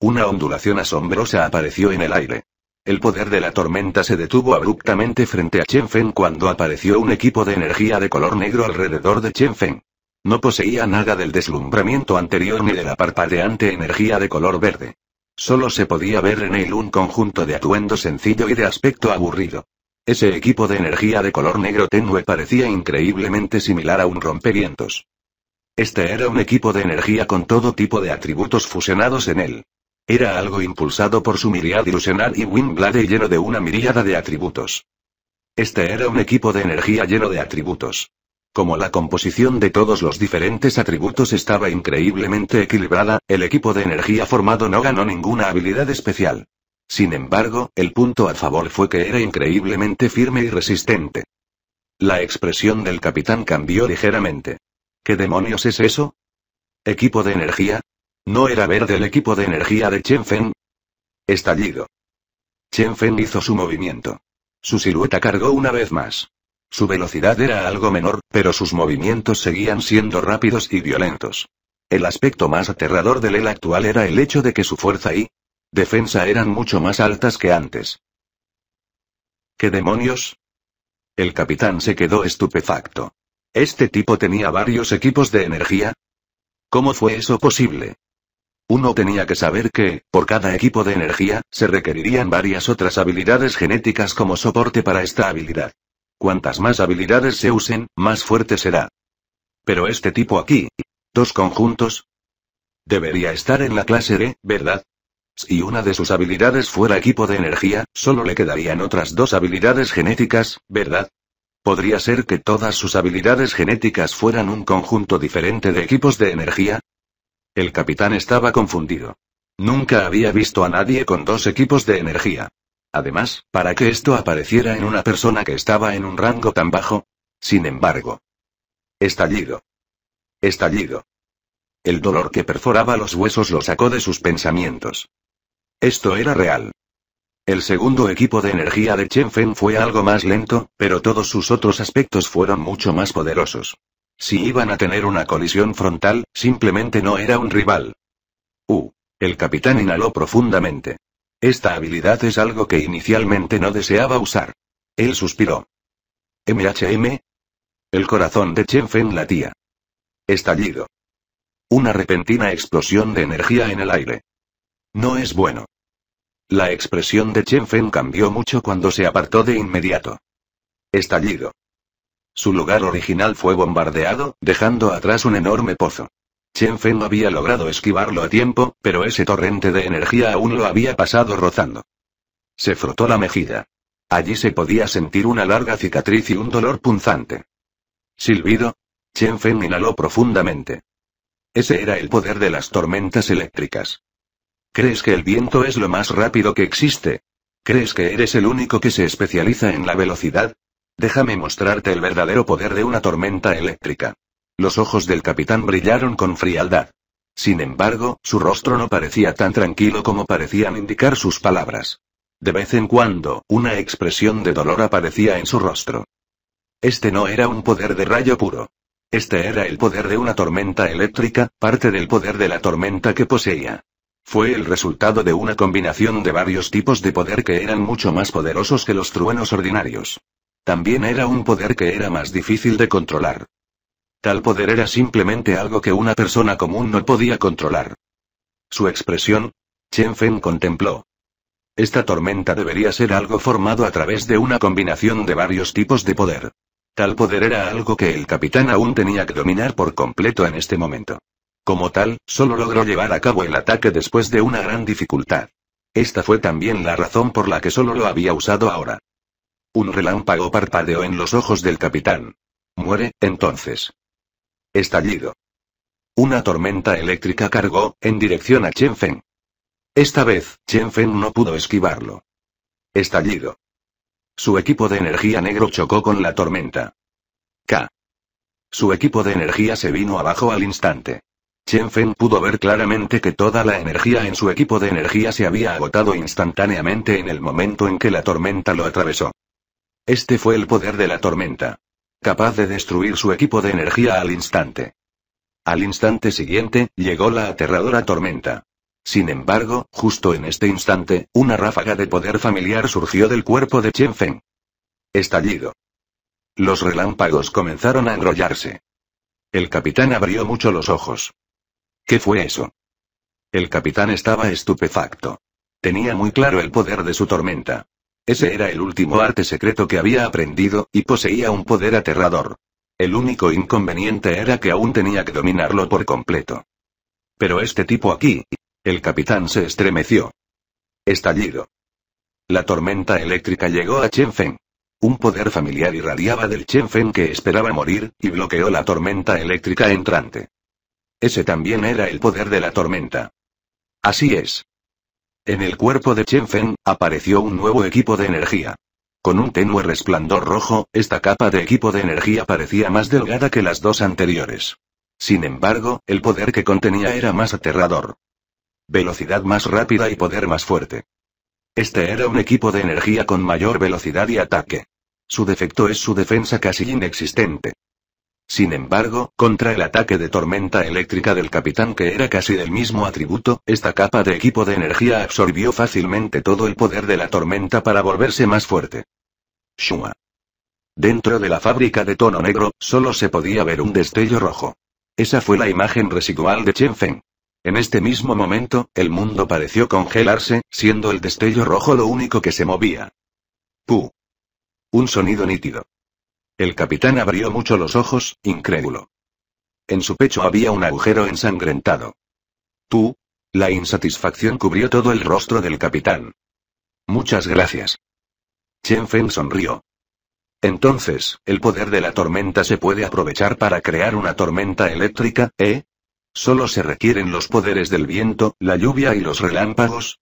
Una ondulación asombrosa apareció en el aire. El poder de la tormenta se detuvo abruptamente frente a Chen Feng cuando apareció un equipo de energía de color negro alrededor de Chen Feng. No poseía nada del deslumbramiento anterior ni de la parpadeante energía de color verde. Solo se podía ver en él un conjunto de atuendo sencillo y de aspecto aburrido. Ese equipo de energía de color negro tenue parecía increíblemente similar a un rompevientos. Este era un equipo de energía con todo tipo de atributos fusionados en él. Era algo impulsado por su miriad ilusional y Windblade lleno de una miríada de atributos. Este era un equipo de energía lleno de atributos. Como la composición de todos los diferentes atributos estaba increíblemente equilibrada, el equipo de energía formado no ganó ninguna habilidad especial. Sin embargo, el punto a favor fue que era increíblemente firme y resistente. La expresión del capitán cambió ligeramente. ¿Qué demonios es eso? ¿Equipo de energía? ¿No era verde el equipo de energía de Chen Feng? Estallido. Chen Feng hizo su movimiento. Su silueta cargó una vez más. Su velocidad era algo menor, pero sus movimientos seguían siendo rápidos y violentos. El aspecto más aterrador del él actual era el hecho de que su fuerza y defensa eran mucho más altas que antes. ¿Qué demonios? El capitán se quedó estupefacto. ¿Este tipo tenía varios equipos de energía? ¿Cómo fue eso posible? Uno tenía que saber que, por cada equipo de energía, se requerirían varias otras habilidades genéticas como soporte para esta habilidad. Cuantas más habilidades se usen, más fuerte será. Pero este tipo aquí. Dos conjuntos. Debería estar en la clase D, ¿verdad? Si una de sus habilidades fuera equipo de energía, solo le quedarían otras dos habilidades genéticas, ¿verdad? Podría ser que todas sus habilidades genéticas fueran un conjunto diferente de equipos de energía, el capitán estaba confundido. Nunca había visto a nadie con dos equipos de energía. Además, para que esto apareciera en una persona que estaba en un rango tan bajo. Sin embargo. Estallido. Estallido. El dolor que perforaba los huesos lo sacó de sus pensamientos. Esto era real. El segundo equipo de energía de Chen Fen fue algo más lento, pero todos sus otros aspectos fueron mucho más poderosos. Si iban a tener una colisión frontal, simplemente no era un rival. Uh. El capitán inhaló profundamente. Esta habilidad es algo que inicialmente no deseaba usar. Él suspiró. ¿MHM? El corazón de Chen Fen latía. Estallido. Una repentina explosión de energía en el aire. No es bueno. La expresión de Chen Fen cambió mucho cuando se apartó de inmediato. Estallido. Su lugar original fue bombardeado, dejando atrás un enorme pozo. Chen Fen había logrado esquivarlo a tiempo, pero ese torrente de energía aún lo había pasado rozando. Se frotó la mejilla. Allí se podía sentir una larga cicatriz y un dolor punzante. Silbido. Chen Feng inhaló profundamente. Ese era el poder de las tormentas eléctricas. ¿Crees que el viento es lo más rápido que existe? ¿Crees que eres el único que se especializa en la velocidad? Déjame mostrarte el verdadero poder de una tormenta eléctrica. Los ojos del capitán brillaron con frialdad. Sin embargo, su rostro no parecía tan tranquilo como parecían indicar sus palabras. De vez en cuando, una expresión de dolor aparecía en su rostro. Este no era un poder de rayo puro. Este era el poder de una tormenta eléctrica, parte del poder de la tormenta que poseía. Fue el resultado de una combinación de varios tipos de poder que eran mucho más poderosos que los truenos ordinarios. También era un poder que era más difícil de controlar. Tal poder era simplemente algo que una persona común no podía controlar. Su expresión, Chen Feng contempló. Esta tormenta debería ser algo formado a través de una combinación de varios tipos de poder. Tal poder era algo que el capitán aún tenía que dominar por completo en este momento. Como tal, solo logró llevar a cabo el ataque después de una gran dificultad. Esta fue también la razón por la que solo lo había usado ahora. Un relámpago parpadeó en los ojos del capitán. Muere, entonces. Estallido. Una tormenta eléctrica cargó, en dirección a Chen Feng. Esta vez, Chen Feng no pudo esquivarlo. Estallido. Su equipo de energía negro chocó con la tormenta. K. Su equipo de energía se vino abajo al instante. Chen Feng pudo ver claramente que toda la energía en su equipo de energía se había agotado instantáneamente en el momento en que la tormenta lo atravesó. Este fue el poder de la tormenta. Capaz de destruir su equipo de energía al instante. Al instante siguiente, llegó la aterradora tormenta. Sin embargo, justo en este instante, una ráfaga de poder familiar surgió del cuerpo de Chen Feng. Estallido. Los relámpagos comenzaron a enrollarse. El capitán abrió mucho los ojos. ¿Qué fue eso? El capitán estaba estupefacto. Tenía muy claro el poder de su tormenta. Ese era el último arte secreto que había aprendido, y poseía un poder aterrador. El único inconveniente era que aún tenía que dominarlo por completo. Pero este tipo aquí. El capitán se estremeció. Estallido. La tormenta eléctrica llegó a Chenfen. Un poder familiar irradiaba del Chenfen que esperaba morir, y bloqueó la tormenta eléctrica entrante. Ese también era el poder de la tormenta. Así es. En el cuerpo de Chen Feng, apareció un nuevo equipo de energía. Con un tenue resplandor rojo, esta capa de equipo de energía parecía más delgada que las dos anteriores. Sin embargo, el poder que contenía era más aterrador. Velocidad más rápida y poder más fuerte. Este era un equipo de energía con mayor velocidad y ataque. Su defecto es su defensa casi inexistente. Sin embargo, contra el ataque de tormenta eléctrica del capitán que era casi del mismo atributo, esta capa de equipo de energía absorbió fácilmente todo el poder de la tormenta para volverse más fuerte. Shua. Dentro de la fábrica de tono negro, solo se podía ver un destello rojo. Esa fue la imagen residual de Chen Feng. En este mismo momento, el mundo pareció congelarse, siendo el destello rojo lo único que se movía. ¡Pu! Un sonido nítido. El capitán abrió mucho los ojos, incrédulo. En su pecho había un agujero ensangrentado. Tú. La insatisfacción cubrió todo el rostro del capitán. Muchas gracias. Chen Feng sonrió. Entonces, el poder de la tormenta se puede aprovechar para crear una tormenta eléctrica, ¿eh? Solo se requieren los poderes del viento, la lluvia y los relámpagos,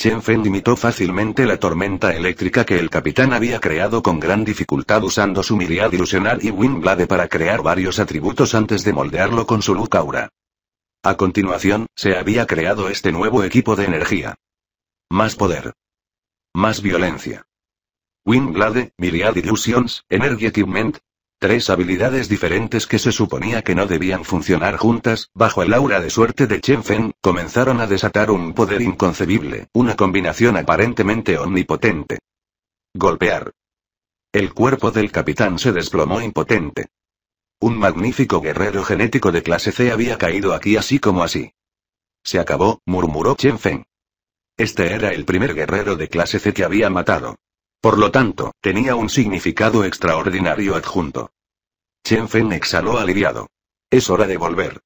Chen Feng imitó fácilmente la tormenta eléctrica que el capitán había creado con gran dificultad usando su miriad ilusional y Winglade para crear varios atributos antes de moldearlo con su Lucaura. A continuación, se había creado este nuevo equipo de energía. Más poder. Más violencia. Winglade, Myriad Illusions, Energy Equipment, Tres habilidades diferentes que se suponía que no debían funcionar juntas, bajo el aura de suerte de Chen Feng, comenzaron a desatar un poder inconcebible, una combinación aparentemente omnipotente. Golpear. El cuerpo del capitán se desplomó impotente. Un magnífico guerrero genético de clase C había caído aquí así como así. Se acabó, murmuró Chen Feng. Este era el primer guerrero de clase C que había matado. Por lo tanto, tenía un significado extraordinario adjunto. Chen Fen exhaló aliviado. Es hora de volver.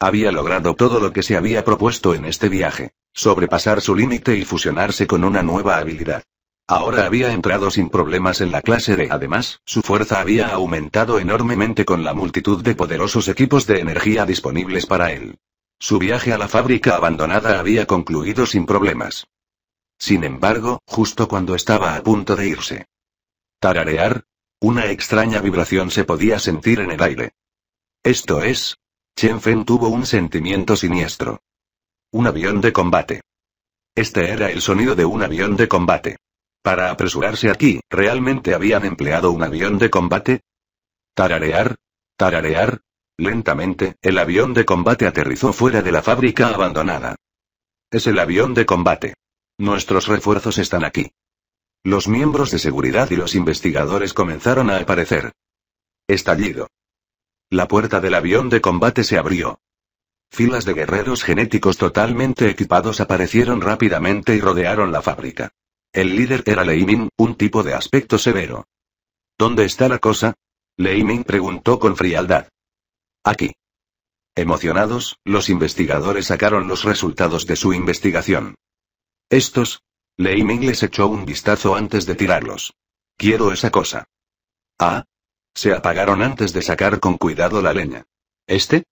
Había logrado todo lo que se había propuesto en este viaje. Sobrepasar su límite y fusionarse con una nueva habilidad. Ahora había entrado sin problemas en la clase D. Además, su fuerza había aumentado enormemente con la multitud de poderosos equipos de energía disponibles para él. Su viaje a la fábrica abandonada había concluido sin problemas. Sin embargo, justo cuando estaba a punto de irse. Tararear. Una extraña vibración se podía sentir en el aire. Esto es. Chen Fen tuvo un sentimiento siniestro. Un avión de combate. Este era el sonido de un avión de combate. Para apresurarse aquí, ¿realmente habían empleado un avión de combate? Tararear. Tararear. Lentamente, el avión de combate aterrizó fuera de la fábrica abandonada. Es el avión de combate. Nuestros refuerzos están aquí. Los miembros de seguridad y los investigadores comenzaron a aparecer. Estallido. La puerta del avión de combate se abrió. Filas de guerreros genéticos totalmente equipados aparecieron rápidamente y rodearon la fábrica. El líder era Leimin, un tipo de aspecto severo. ¿Dónde está la cosa? Leimin preguntó con frialdad. Aquí. Emocionados, los investigadores sacaron los resultados de su investigación. Estos. Ming les echó un vistazo antes de tirarlos. Quiero esa cosa. Ah. Se apagaron antes de sacar con cuidado la leña. ¿Este?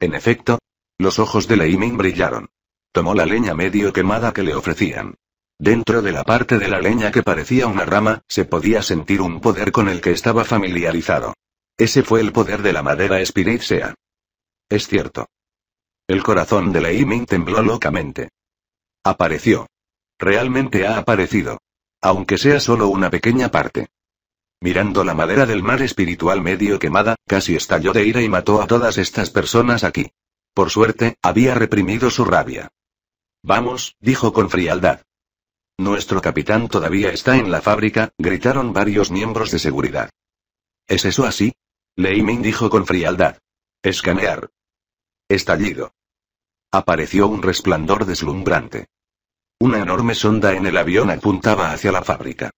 En efecto. Los ojos de Ming brillaron. Tomó la leña medio quemada que le ofrecían. Dentro de la parte de la leña que parecía una rama, se podía sentir un poder con el que estaba familiarizado. Ese fue el poder de la madera espiritsea. Es cierto. El corazón de Ming tembló locamente. Apareció. Realmente ha aparecido. Aunque sea solo una pequeña parte. Mirando la madera del mar espiritual medio quemada, casi estalló de ira y mató a todas estas personas aquí. Por suerte, había reprimido su rabia. Vamos, dijo con frialdad. Nuestro capitán todavía está en la fábrica, gritaron varios miembros de seguridad. ¿Es eso así? Leiming dijo con frialdad. Escanear. Estallido. Apareció un resplandor deslumbrante. Una enorme sonda en el avión apuntaba hacia la fábrica.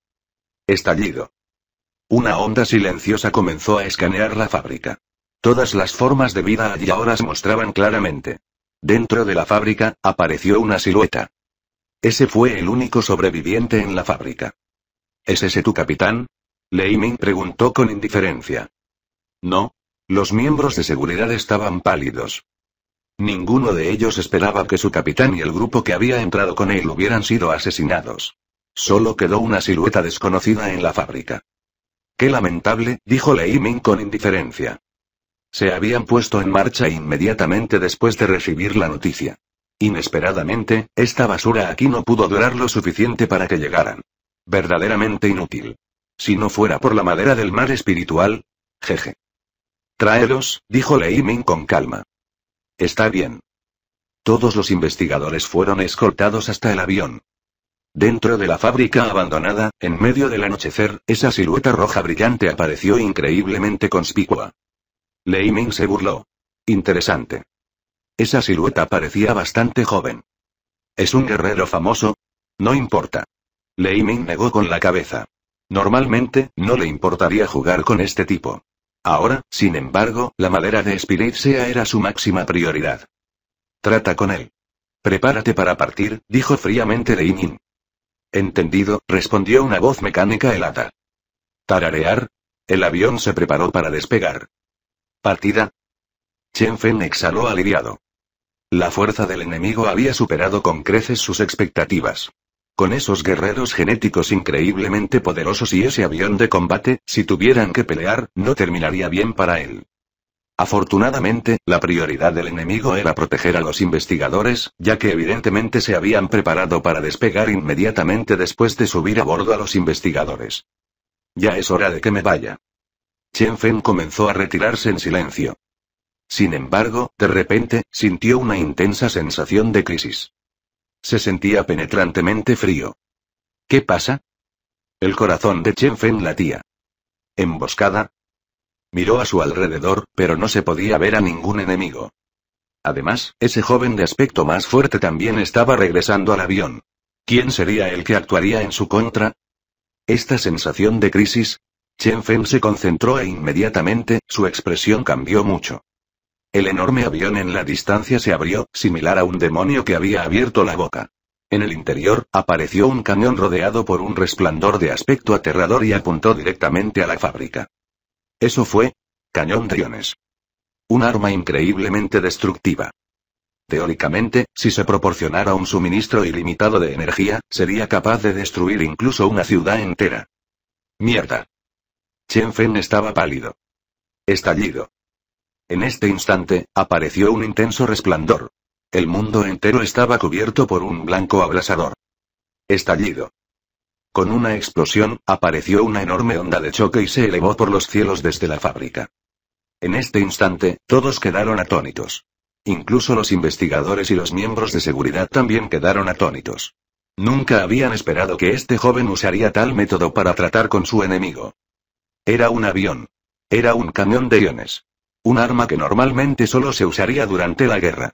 Estallido. Una onda silenciosa comenzó a escanear la fábrica. Todas las formas de vida allí ahora se mostraban claramente. Dentro de la fábrica, apareció una silueta. Ese fue el único sobreviviente en la fábrica. ¿Es ese tu capitán? Leiming preguntó con indiferencia. No. Los miembros de seguridad estaban pálidos. Ninguno de ellos esperaba que su capitán y el grupo que había entrado con él hubieran sido asesinados. Solo quedó una silueta desconocida en la fábrica. Qué lamentable, dijo Lei Ming con indiferencia. Se habían puesto en marcha inmediatamente después de recibir la noticia. Inesperadamente, esta basura aquí no pudo durar lo suficiente para que llegaran. Verdaderamente inútil. Si no fuera por la madera del mar espiritual. Jeje. Tráelos, dijo Lei Ming con calma. Está bien. Todos los investigadores fueron escoltados hasta el avión. Dentro de la fábrica abandonada, en medio del anochecer, esa silueta roja brillante apareció increíblemente conspicua. Lei Ming se burló. Interesante. Esa silueta parecía bastante joven. ¿Es un guerrero famoso? No importa. Lei Ming negó con la cabeza. Normalmente, no le importaría jugar con este tipo. Ahora, sin embargo, la madera de Sea era su máxima prioridad. Trata con él. Prepárate para partir, dijo fríamente Leinin. Entendido, respondió una voz mecánica helada. Tararear. El avión se preparó para despegar. Partida. Chen Fen exhaló aliviado. La fuerza del enemigo había superado con creces sus expectativas. Con esos guerreros genéticos increíblemente poderosos y ese avión de combate, si tuvieran que pelear, no terminaría bien para él. Afortunadamente, la prioridad del enemigo era proteger a los investigadores, ya que evidentemente se habían preparado para despegar inmediatamente después de subir a bordo a los investigadores. Ya es hora de que me vaya. Chen Fen comenzó a retirarse en silencio. Sin embargo, de repente, sintió una intensa sensación de crisis. Se sentía penetrantemente frío. ¿Qué pasa? El corazón de Chen Fen latía. ¿Emboscada? Miró a su alrededor, pero no se podía ver a ningún enemigo. Además, ese joven de aspecto más fuerte también estaba regresando al avión. ¿Quién sería el que actuaría en su contra? Esta sensación de crisis. Chen Feng se concentró e inmediatamente, su expresión cambió mucho. El enorme avión en la distancia se abrió, similar a un demonio que había abierto la boca. En el interior, apareció un cañón rodeado por un resplandor de aspecto aterrador y apuntó directamente a la fábrica. Eso fue. Cañón de Un arma increíblemente destructiva. Teóricamente, si se proporcionara un suministro ilimitado de energía, sería capaz de destruir incluso una ciudad entera. Mierda. Chen Fen estaba pálido. Estallido. En este instante, apareció un intenso resplandor. El mundo entero estaba cubierto por un blanco abrasador. Estallido. Con una explosión, apareció una enorme onda de choque y se elevó por los cielos desde la fábrica. En este instante, todos quedaron atónitos. Incluso los investigadores y los miembros de seguridad también quedaron atónitos. Nunca habían esperado que este joven usaría tal método para tratar con su enemigo. Era un avión. Era un camión de iones. Un arma que normalmente solo se usaría durante la guerra.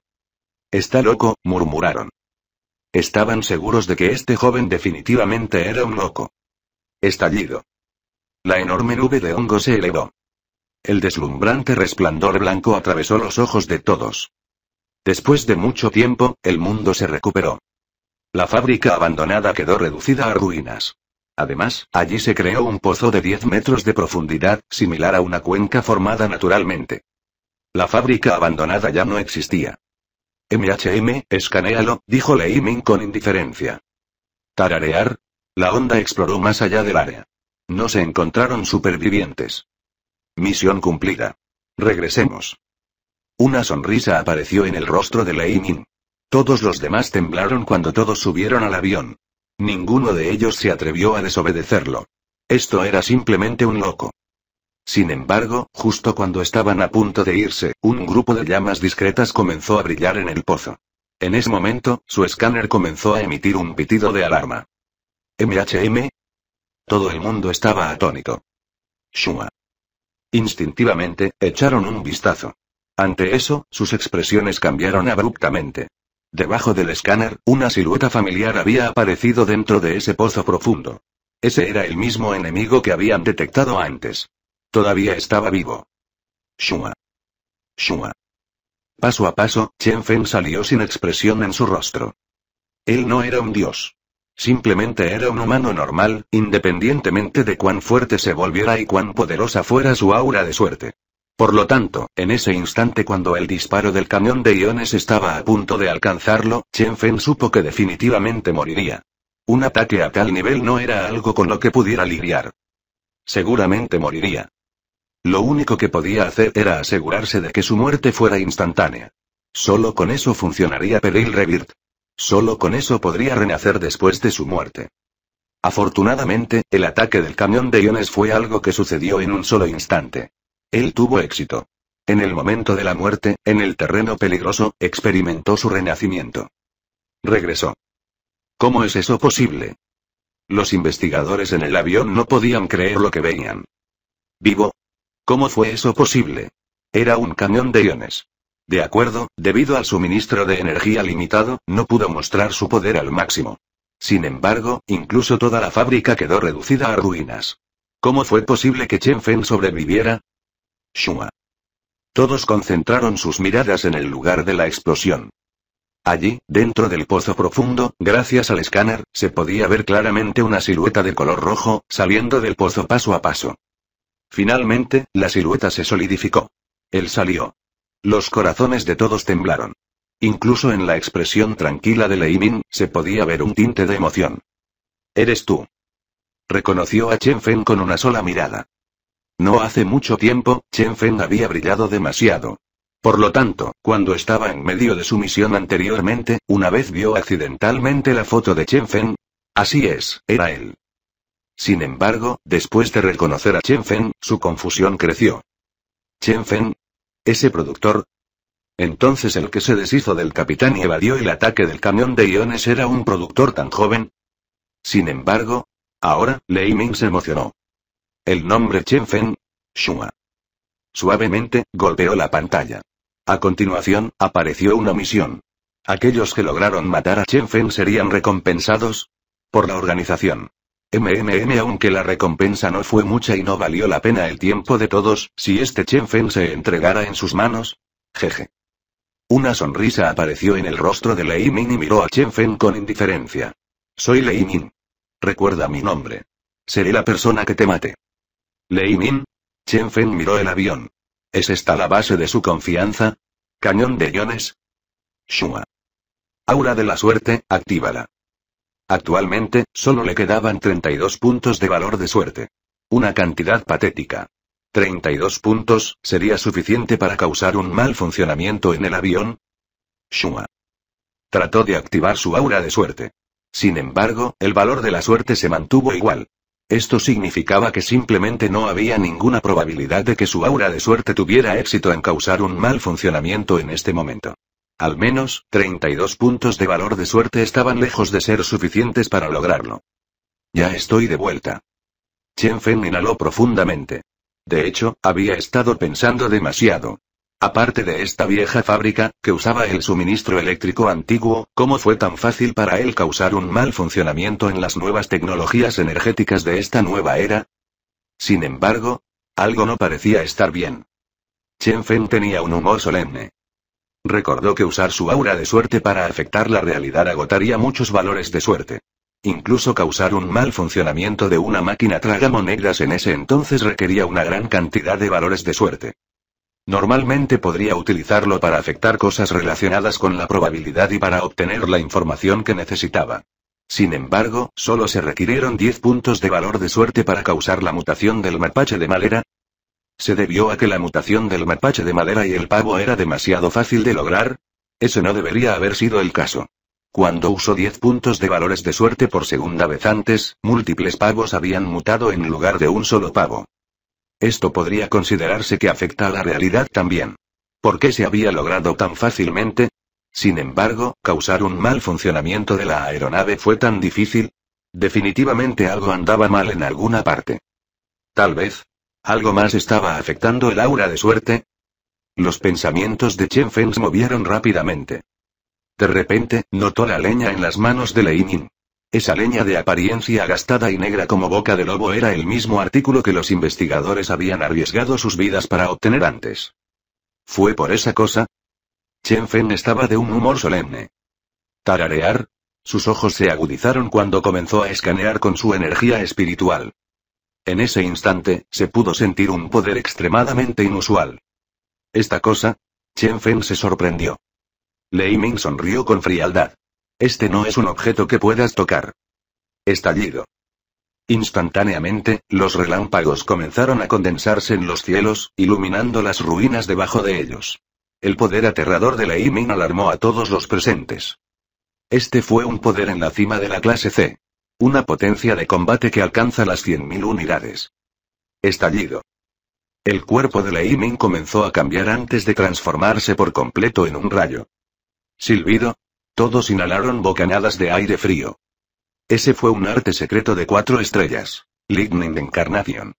Está loco, murmuraron. Estaban seguros de que este joven definitivamente era un loco. Estallido. La enorme nube de hongo se elevó. El deslumbrante resplandor blanco atravesó los ojos de todos. Después de mucho tiempo, el mundo se recuperó. La fábrica abandonada quedó reducida a ruinas. Además, allí se creó un pozo de 10 metros de profundidad, similar a una cuenca formada naturalmente. La fábrica abandonada ya no existía. MHM, escanéalo, dijo Lei Ming con indiferencia. Tararear. La onda exploró más allá del área. No se encontraron supervivientes. Misión cumplida. Regresemos. Una sonrisa apareció en el rostro de Lei Ming. Todos los demás temblaron cuando todos subieron al avión. Ninguno de ellos se atrevió a desobedecerlo. Esto era simplemente un loco. Sin embargo, justo cuando estaban a punto de irse, un grupo de llamas discretas comenzó a brillar en el pozo. En ese momento, su escáner comenzó a emitir un pitido de alarma. ¿MHM? Todo el mundo estaba atónito. Shuma. Instintivamente, echaron un vistazo. Ante eso, sus expresiones cambiaron abruptamente. Debajo del escáner, una silueta familiar había aparecido dentro de ese pozo profundo. Ese era el mismo enemigo que habían detectado antes. Todavía estaba vivo. Shua. Shua. Paso a paso, Chen Feng salió sin expresión en su rostro. Él no era un dios. Simplemente era un humano normal, independientemente de cuán fuerte se volviera y cuán poderosa fuera su aura de suerte. Por lo tanto, en ese instante cuando el disparo del camión de iones estaba a punto de alcanzarlo, Chen Fen supo que definitivamente moriría. Un ataque a tal nivel no era algo con lo que pudiera lidiar. Seguramente moriría. Lo único que podía hacer era asegurarse de que su muerte fuera instantánea. Solo con eso funcionaría Peril Revirt. Solo con eso podría renacer después de su muerte. Afortunadamente, el ataque del camión de iones fue algo que sucedió en un solo instante. Él tuvo éxito. En el momento de la muerte, en el terreno peligroso, experimentó su renacimiento. Regresó. ¿Cómo es eso posible? Los investigadores en el avión no podían creer lo que veían. ¿Vivo? ¿Cómo fue eso posible? Era un cañón de iones. De acuerdo, debido al suministro de energía limitado, no pudo mostrar su poder al máximo. Sin embargo, incluso toda la fábrica quedó reducida a ruinas. ¿Cómo fue posible que Chen Feng sobreviviera? Shua. Todos concentraron sus miradas en el lugar de la explosión. Allí, dentro del pozo profundo, gracias al escáner, se podía ver claramente una silueta de color rojo, saliendo del pozo paso a paso. Finalmente, la silueta se solidificó. Él salió. Los corazones de todos temblaron. Incluso en la expresión tranquila de Leimin, se podía ver un tinte de emoción. Eres tú. Reconoció a Chen Feng con una sola mirada. No hace mucho tiempo, Chen Feng había brillado demasiado. Por lo tanto, cuando estaba en medio de su misión anteriormente, una vez vio accidentalmente la foto de Chen Feng. Así es, era él. Sin embargo, después de reconocer a Chen Feng, su confusión creció. ¿Chen Feng? ¿Ese productor? Entonces el que se deshizo del capitán y evadió el ataque del camión de iones era un productor tan joven. Sin embargo, ahora, Lei Ming se emocionó. El nombre Chen Feng. Shua. Suavemente, golpeó la pantalla. A continuación, apareció una misión. Aquellos que lograron matar a Chen Feng serían recompensados por la organización. MMM aunque la recompensa no fue mucha y no valió la pena el tiempo de todos, si este Chen se entregara en sus manos. Jeje. Una sonrisa apareció en el rostro de Lei Min y miró a Chen Feng con indiferencia. Soy Lei Min. Recuerda mi nombre. Seré la persona que te mate. Lei Min. Chen Feng miró el avión. ¿Es esta la base de su confianza? Cañón de iones. Shua. Aura de la suerte, actívala. Actualmente, solo le quedaban 32 puntos de valor de suerte. Una cantidad patética. 32 puntos, ¿sería suficiente para causar un mal funcionamiento en el avión? Shua. Trató de activar su aura de suerte. Sin embargo, el valor de la suerte se mantuvo igual. Esto significaba que simplemente no había ninguna probabilidad de que su aura de suerte tuviera éxito en causar un mal funcionamiento en este momento. Al menos, 32 puntos de valor de suerte estaban lejos de ser suficientes para lograrlo. Ya estoy de vuelta. Chen Fen inhaló profundamente. De hecho, había estado pensando demasiado. Aparte de esta vieja fábrica, que usaba el suministro eléctrico antiguo, ¿cómo fue tan fácil para él causar un mal funcionamiento en las nuevas tecnologías energéticas de esta nueva era? Sin embargo, algo no parecía estar bien. Chen Feng tenía un humor solemne. Recordó que usar su aura de suerte para afectar la realidad agotaría muchos valores de suerte. Incluso causar un mal funcionamiento de una máquina monedas en ese entonces requería una gran cantidad de valores de suerte. Normalmente podría utilizarlo para afectar cosas relacionadas con la probabilidad y para obtener la información que necesitaba. Sin embargo, solo se requirieron 10 puntos de valor de suerte para causar la mutación del mapache de madera. ¿Se debió a que la mutación del mapache de madera y el pavo era demasiado fácil de lograr? Eso no debería haber sido el caso. Cuando usó 10 puntos de valores de suerte por segunda vez antes, múltiples pavos habían mutado en lugar de un solo pavo. Esto podría considerarse que afecta a la realidad también. ¿Por qué se había logrado tan fácilmente? Sin embargo, causar un mal funcionamiento de la aeronave fue tan difícil. Definitivamente algo andaba mal en alguna parte. Tal vez. Algo más estaba afectando el aura de suerte. Los pensamientos de Chen Feng se movieron rápidamente. De repente, notó la leña en las manos de Lei Ning. Esa leña de apariencia gastada y negra como boca de lobo era el mismo artículo que los investigadores habían arriesgado sus vidas para obtener antes. ¿Fue por esa cosa? Chen Fen estaba de un humor solemne. ¿Tararear? Sus ojos se agudizaron cuando comenzó a escanear con su energía espiritual. En ese instante, se pudo sentir un poder extremadamente inusual. ¿Esta cosa? Chen Fen se sorprendió. Lei Ming sonrió con frialdad. Este no es un objeto que puedas tocar. Estallido. Instantáneamente, los relámpagos comenzaron a condensarse en los cielos, iluminando las ruinas debajo de ellos. El poder aterrador de Leimin alarmó a todos los presentes. Este fue un poder en la cima de la clase C. Una potencia de combate que alcanza las 100.000 unidades. Estallido. El cuerpo de Leimin comenzó a cambiar antes de transformarse por completo en un rayo. Silbido, todos inhalaron bocanadas de aire frío. Ese fue un arte secreto de cuatro estrellas. Lightning Encarnación.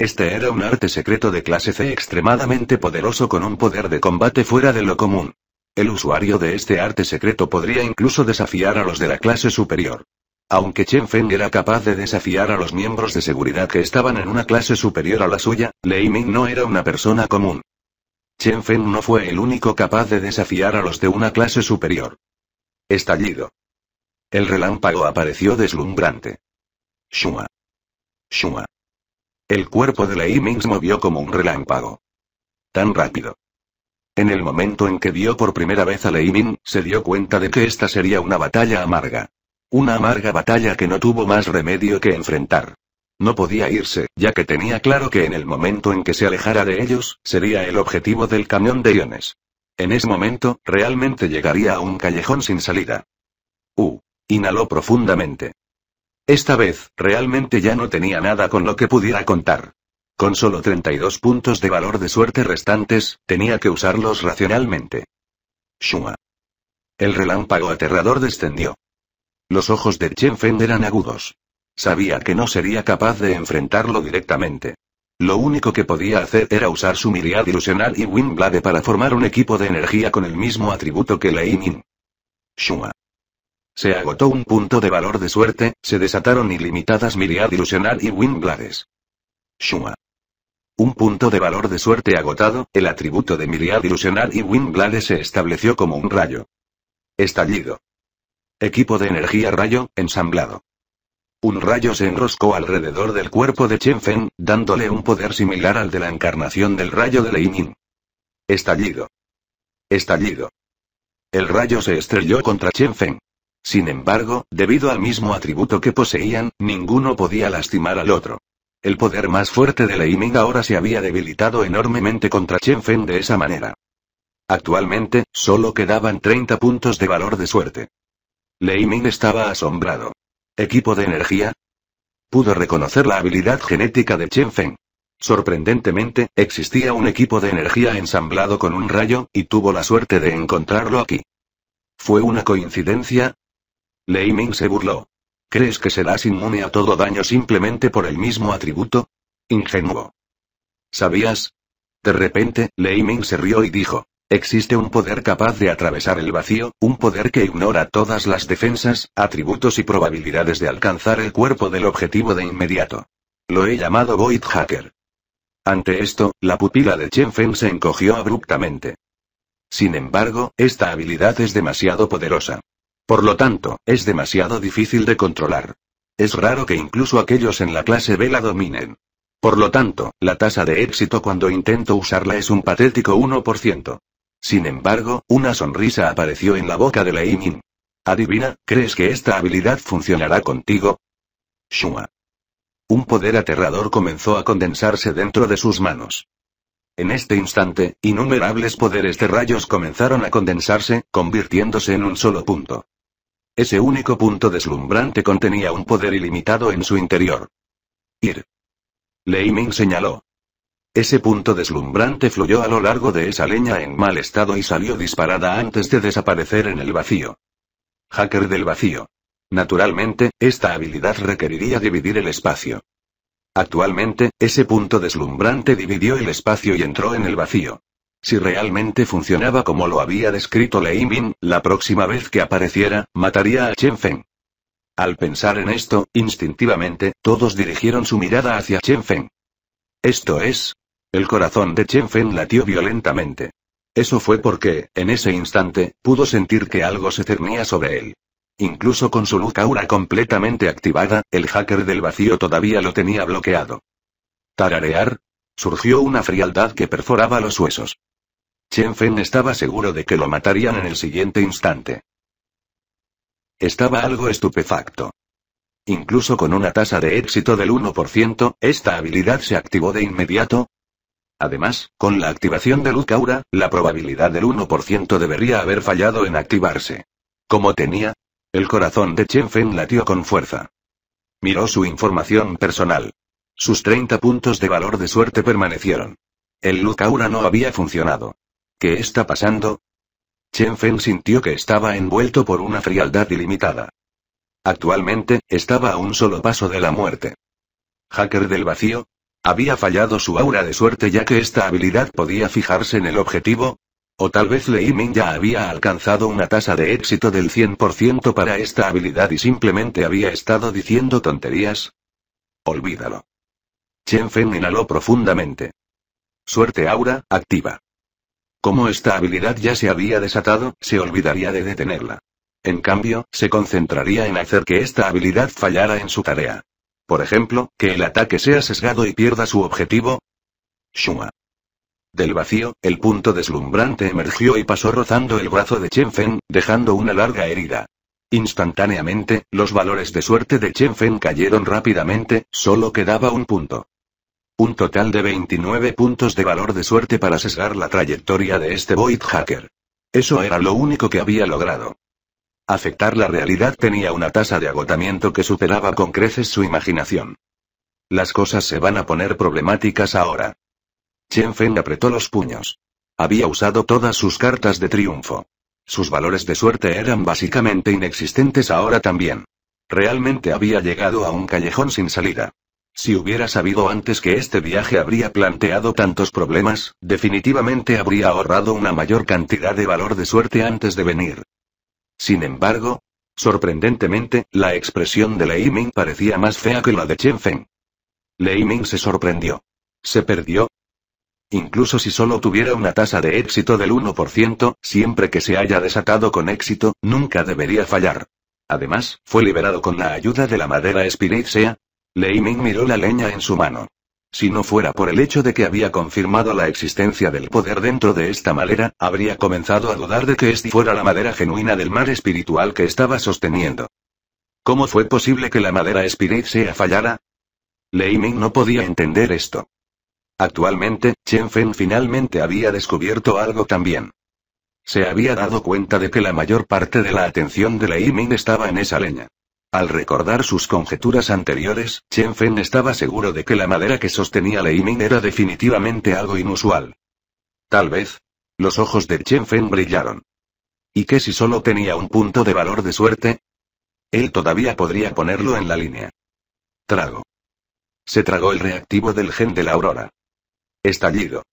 Este era un arte secreto de clase C extremadamente poderoso con un poder de combate fuera de lo común. El usuario de este arte secreto podría incluso desafiar a los de la clase superior. Aunque Chen Feng era capaz de desafiar a los miembros de seguridad que estaban en una clase superior a la suya, Lei Ming no era una persona común. Chen Feng no fue el único capaz de desafiar a los de una clase superior. Estallido. El relámpago apareció deslumbrante. Shuma. Shuma. El cuerpo de Lei se movió como un relámpago. Tan rápido. En el momento en que vio por primera vez a Lei Ming, se dio cuenta de que esta sería una batalla amarga. Una amarga batalla que no tuvo más remedio que enfrentar. No podía irse, ya que tenía claro que en el momento en que se alejara de ellos, sería el objetivo del camión de iones. En ese momento, realmente llegaría a un callejón sin salida. U. Inhaló profundamente. Esta vez, realmente ya no tenía nada con lo que pudiera contar. Con solo 32 puntos de valor de suerte restantes, tenía que usarlos racionalmente. Shuma. El relámpago aterrador descendió. Los ojos de Chen Fen eran agudos. Sabía que no sería capaz de enfrentarlo directamente. Lo único que podía hacer era usar su miriad ilusional y Windblade para formar un equipo de energía con el mismo atributo que Lei Min. Se agotó un punto de valor de suerte, se desataron ilimitadas miriad ilusional y Windblades. Shuma. Un punto de valor de suerte agotado, el atributo de miriad ilusional y Windblade se estableció como un rayo. Estallido. Equipo de energía rayo, ensamblado. Un rayo se enroscó alrededor del cuerpo de Chen Feng, dándole un poder similar al de la encarnación del rayo de Lei Ming. Estallido. Estallido. El rayo se estrelló contra Chen Feng. Sin embargo, debido al mismo atributo que poseían, ninguno podía lastimar al otro. El poder más fuerte de Lei Ming ahora se había debilitado enormemente contra Chen Feng de esa manera. Actualmente, solo quedaban 30 puntos de valor de suerte. Lei Ming estaba asombrado. ¿Equipo de energía? Pudo reconocer la habilidad genética de Chen Feng. Sorprendentemente, existía un equipo de energía ensamblado con un rayo, y tuvo la suerte de encontrarlo aquí. ¿Fue una coincidencia? Lei Ming se burló. ¿Crees que serás inmune a todo daño simplemente por el mismo atributo? Ingenuo. ¿Sabías? De repente, Lei Ming se rió y dijo. Existe un poder capaz de atravesar el vacío, un poder que ignora todas las defensas, atributos y probabilidades de alcanzar el cuerpo del objetivo de inmediato. Lo he llamado Void Hacker. Ante esto, la pupila de Chen Feng se encogió abruptamente. Sin embargo, esta habilidad es demasiado poderosa. Por lo tanto, es demasiado difícil de controlar. Es raro que incluso aquellos en la clase B la dominen. Por lo tanto, la tasa de éxito cuando intento usarla es un patético 1%. Sin embargo, una sonrisa apareció en la boca de Lei Adivina, ¿crees que esta habilidad funcionará contigo? Shuma. Un poder aterrador comenzó a condensarse dentro de sus manos. En este instante, innumerables poderes de rayos comenzaron a condensarse, convirtiéndose en un solo punto. Ese único punto deslumbrante contenía un poder ilimitado en su interior. Ir. Lei Ming señaló. Ese punto deslumbrante fluyó a lo largo de esa leña en mal estado y salió disparada antes de desaparecer en el vacío. Hacker del vacío. Naturalmente, esta habilidad requeriría dividir el espacio. Actualmente, ese punto deslumbrante dividió el espacio y entró en el vacío. Si realmente funcionaba como lo había descrito Lei Ming, la próxima vez que apareciera, mataría a Chen Feng. Al pensar en esto, instintivamente, todos dirigieron su mirada hacia Chen Feng. Esto es, el corazón de Chen Fen latió violentamente. Eso fue porque, en ese instante, pudo sentir que algo se cernía sobre él. Incluso con su luz completamente activada, el hacker del vacío todavía lo tenía bloqueado. ¿Tararear? Surgió una frialdad que perforaba los huesos. Chen Fen estaba seguro de que lo matarían en el siguiente instante. Estaba algo estupefacto. Incluso con una tasa de éxito del 1%, esta habilidad se activó de inmediato, Además, con la activación de Luz Caura, la probabilidad del 1% debería haber fallado en activarse. ¿Cómo tenía? El corazón de Chen Fen latió con fuerza. Miró su información personal. Sus 30 puntos de valor de suerte permanecieron. El Luz Caura no había funcionado. ¿Qué está pasando? Chen Fen sintió que estaba envuelto por una frialdad ilimitada. Actualmente, estaba a un solo paso de la muerte. Hacker del vacío, había fallado su aura de suerte ya que esta habilidad podía fijarse en el objetivo. O tal vez Lei Min ya había alcanzado una tasa de éxito del 100% para esta habilidad y simplemente había estado diciendo tonterías. Olvídalo. Chen Fen inhaló profundamente. Suerte aura, activa. Como esta habilidad ya se había desatado, se olvidaría de detenerla. En cambio, se concentraría en hacer que esta habilidad fallara en su tarea. Por ejemplo, que el ataque sea sesgado y pierda su objetivo. Shuma. Del vacío, el punto deslumbrante emergió y pasó rozando el brazo de Chen Fen, dejando una larga herida. Instantáneamente, los valores de suerte de Chen Fen cayeron rápidamente, solo quedaba un punto. Un total de 29 puntos de valor de suerte para sesgar la trayectoria de este Void Hacker. Eso era lo único que había logrado. Afectar la realidad tenía una tasa de agotamiento que superaba con creces su imaginación. Las cosas se van a poner problemáticas ahora. Chen Feng apretó los puños. Había usado todas sus cartas de triunfo. Sus valores de suerte eran básicamente inexistentes ahora también. Realmente había llegado a un callejón sin salida. Si hubiera sabido antes que este viaje habría planteado tantos problemas, definitivamente habría ahorrado una mayor cantidad de valor de suerte antes de venir. Sin embargo, sorprendentemente, la expresión de Lei Ming parecía más fea que la de Chen Feng. Lei Ming se sorprendió. ¿Se perdió? Incluso si solo tuviera una tasa de éxito del 1%, siempre que se haya desatado con éxito, nunca debería fallar. Además, fue liberado con la ayuda de la madera spirit Lei Ming miró la leña en su mano. Si no fuera por el hecho de que había confirmado la existencia del poder dentro de esta madera, habría comenzado a dudar de que este fuera la madera genuina del mar espiritual que estaba sosteniendo. ¿Cómo fue posible que la madera Spirit sea fallara? Lei Ming no podía entender esto. Actualmente, Chen Fen finalmente había descubierto algo también. Se había dado cuenta de que la mayor parte de la atención de Lei Ming estaba en esa leña. Al recordar sus conjeturas anteriores, Chen Fen estaba seguro de que la madera que sostenía Lei era definitivamente algo inusual. Tal vez. Los ojos de Chen Fen brillaron. ¿Y qué si solo tenía un punto de valor de suerte? Él todavía podría ponerlo en la línea. Trago. Se tragó el reactivo del gen de la aurora. Estallido.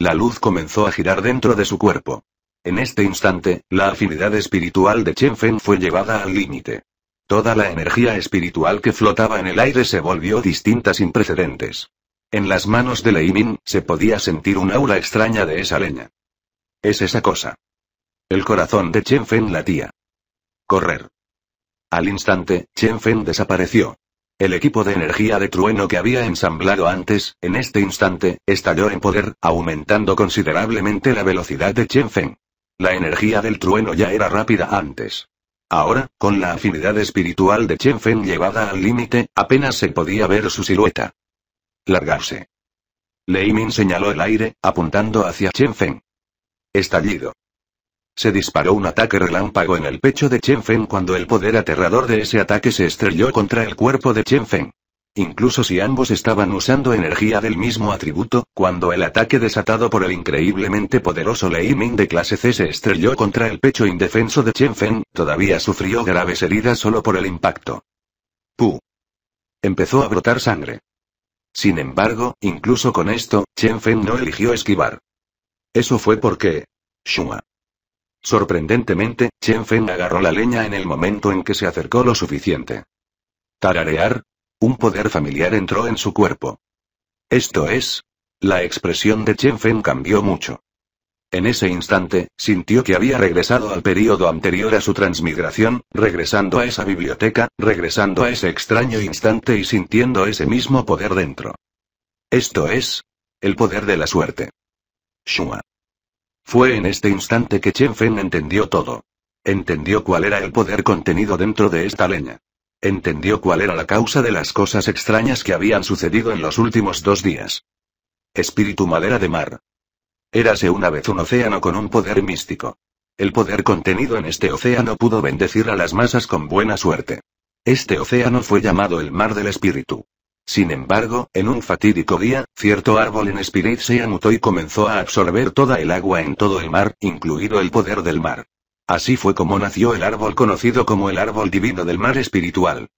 La luz comenzó a girar dentro de su cuerpo. En este instante, la afinidad espiritual de Chen Fen fue llevada al límite. Toda la energía espiritual que flotaba en el aire se volvió distinta sin precedentes. En las manos de Leimin, se podía sentir un aura extraña de esa leña. Es esa cosa. El corazón de Chen Fen latía. Correr. Al instante, Chen Fen desapareció. El equipo de energía de trueno que había ensamblado antes, en este instante, estalló en poder, aumentando considerablemente la velocidad de Chen Fen. La energía del trueno ya era rápida antes. Ahora, con la afinidad espiritual de Chen Fen llevada al límite, apenas se podía ver su silueta. Largarse. Lei Min señaló el aire, apuntando hacia Chen Fen. Estallido. Se disparó un ataque relámpago en el pecho de Chen Fen cuando el poder aterrador de ese ataque se estrelló contra el cuerpo de Chen Fen. Incluso si ambos estaban usando energía del mismo atributo, cuando el ataque desatado por el increíblemente poderoso Lei Ming de clase C se estrelló contra el pecho indefenso de Chen Feng, todavía sufrió graves heridas solo por el impacto. ¡Pu! Empezó a brotar sangre. Sin embargo, incluso con esto, Chen Feng no eligió esquivar. Eso fue porque... Shua. Sorprendentemente, Chen Feng agarró la leña en el momento en que se acercó lo suficiente. Tararear, un poder familiar entró en su cuerpo. Esto es. La expresión de Chen Feng cambió mucho. En ese instante, sintió que había regresado al período anterior a su transmigración, regresando a esa biblioteca, regresando a ese extraño instante y sintiendo ese mismo poder dentro. Esto es. El poder de la suerte. Shua. Fue en este instante que Chen Feng entendió todo. Entendió cuál era el poder contenido dentro de esta leña entendió cuál era la causa de las cosas extrañas que habían sucedido en los últimos dos días. Espíritu madera de mar. Érase una vez un océano con un poder místico. El poder contenido en este océano pudo bendecir a las masas con buena suerte. Este océano fue llamado el mar del espíritu. Sin embargo, en un fatídico día, cierto árbol en Spirit se amutó y comenzó a absorber toda el agua en todo el mar, incluido el poder del mar. Así fue como nació el árbol conocido como el árbol divino del mar espiritual.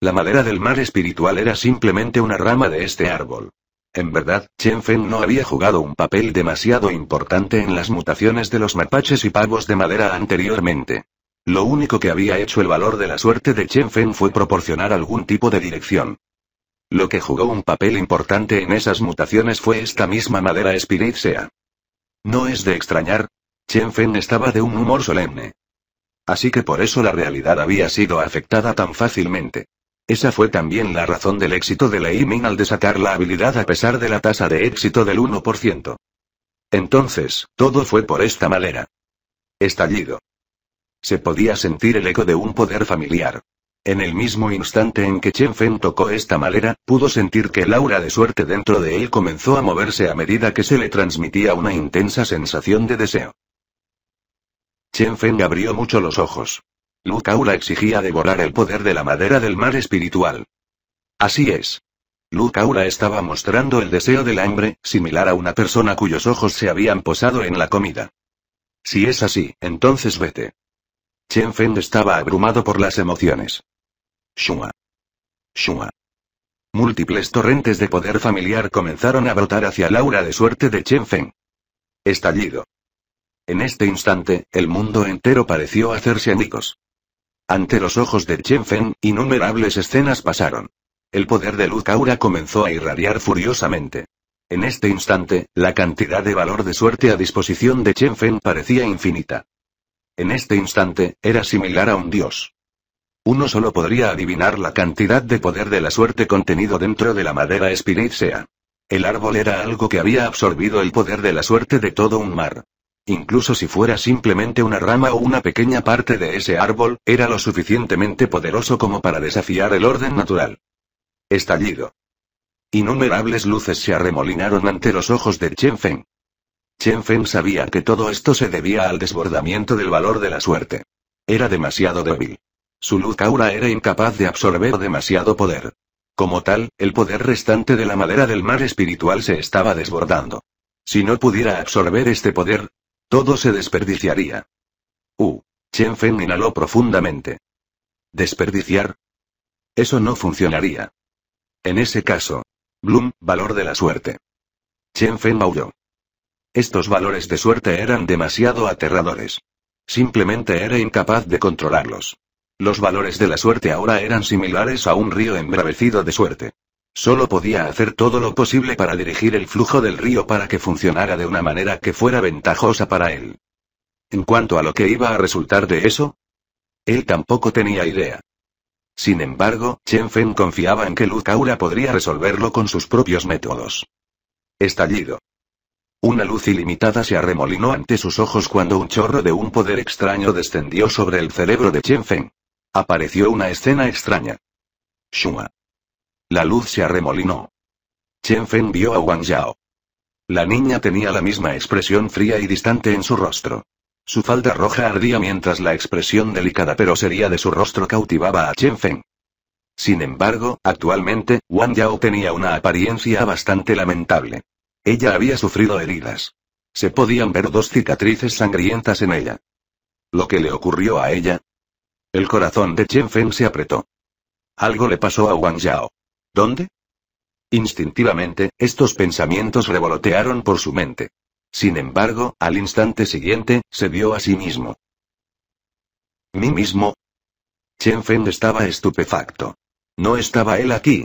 La madera del mar espiritual era simplemente una rama de este árbol. En verdad, Chen Fen no había jugado un papel demasiado importante en las mutaciones de los mapaches y pavos de madera anteriormente. Lo único que había hecho el valor de la suerte de Chen Fen fue proporcionar algún tipo de dirección. Lo que jugó un papel importante en esas mutaciones fue esta misma madera espiritsea. No es de extrañar, Chen Fen estaba de un humor solemne. Así que por eso la realidad había sido afectada tan fácilmente. Esa fue también la razón del éxito de Lei Min al desatar la habilidad a pesar de la tasa de éxito del 1%. Entonces, todo fue por esta manera. Estallido. Se podía sentir el eco de un poder familiar. En el mismo instante en que Chen Fen tocó esta madera, pudo sentir que el aura de suerte dentro de él comenzó a moverse a medida que se le transmitía una intensa sensación de deseo. Chen Feng abrió mucho los ojos. Lu Kaula exigía devorar el poder de la madera del mar espiritual. Así es. Lu Kaula estaba mostrando el deseo del hambre, similar a una persona cuyos ojos se habían posado en la comida. Si es así, entonces vete. Chen Feng estaba abrumado por las emociones. Shua. Shua. Múltiples torrentes de poder familiar comenzaron a brotar hacia aura de suerte de Chen Feng. Estallido. En este instante, el mundo entero pareció hacerse amigos. Ante los ojos de Chen Feng, innumerables escenas pasaron. El poder de luz aura comenzó a irradiar furiosamente. En este instante, la cantidad de valor de suerte a disposición de Chen Feng parecía infinita. En este instante, era similar a un dios. Uno solo podría adivinar la cantidad de poder de la suerte contenido dentro de la madera espiritsea. El árbol era algo que había absorbido el poder de la suerte de todo un mar. Incluso si fuera simplemente una rama o una pequeña parte de ese árbol, era lo suficientemente poderoso como para desafiar el orden natural. Estallido. Innumerables luces se arremolinaron ante los ojos de Chen Feng. Chen Feng sabía que todo esto se debía al desbordamiento del valor de la suerte. Era demasiado débil. Su luz aura era incapaz de absorber demasiado poder. Como tal, el poder restante de la madera del mar espiritual se estaba desbordando. Si no pudiera absorber este poder, todo se desperdiciaría. Uh. Chen Feng inhaló profundamente. ¿Desperdiciar? Eso no funcionaría. En ese caso. Bloom, valor de la suerte. Chen Feng aulló. Estos valores de suerte eran demasiado aterradores. Simplemente era incapaz de controlarlos. Los valores de la suerte ahora eran similares a un río embravecido de suerte. Solo podía hacer todo lo posible para dirigir el flujo del río para que funcionara de una manera que fuera ventajosa para él. En cuanto a lo que iba a resultar de eso, él tampoco tenía idea. Sin embargo, Chen Feng confiaba en que Lu podría resolverlo con sus propios métodos. Estallido. Una luz ilimitada se arremolinó ante sus ojos cuando un chorro de un poder extraño descendió sobre el cerebro de Chen Feng. Apareció una escena extraña. Shuma. La luz se arremolinó. Chen Feng vio a Wang Yao. La niña tenía la misma expresión fría y distante en su rostro. Su falda roja ardía mientras la expresión delicada pero seria de su rostro cautivaba a Chen Feng. Sin embargo, actualmente, Wang Yao tenía una apariencia bastante lamentable. Ella había sufrido heridas. Se podían ver dos cicatrices sangrientas en ella. ¿Lo que le ocurrió a ella? El corazón de Chen Feng se apretó. Algo le pasó a Wang Yao. ¿Dónde? Instintivamente, estos pensamientos revolotearon por su mente. Sin embargo, al instante siguiente, se vio a sí mismo. ¿Mí mismo? Chen Feng estaba estupefacto. No estaba él aquí.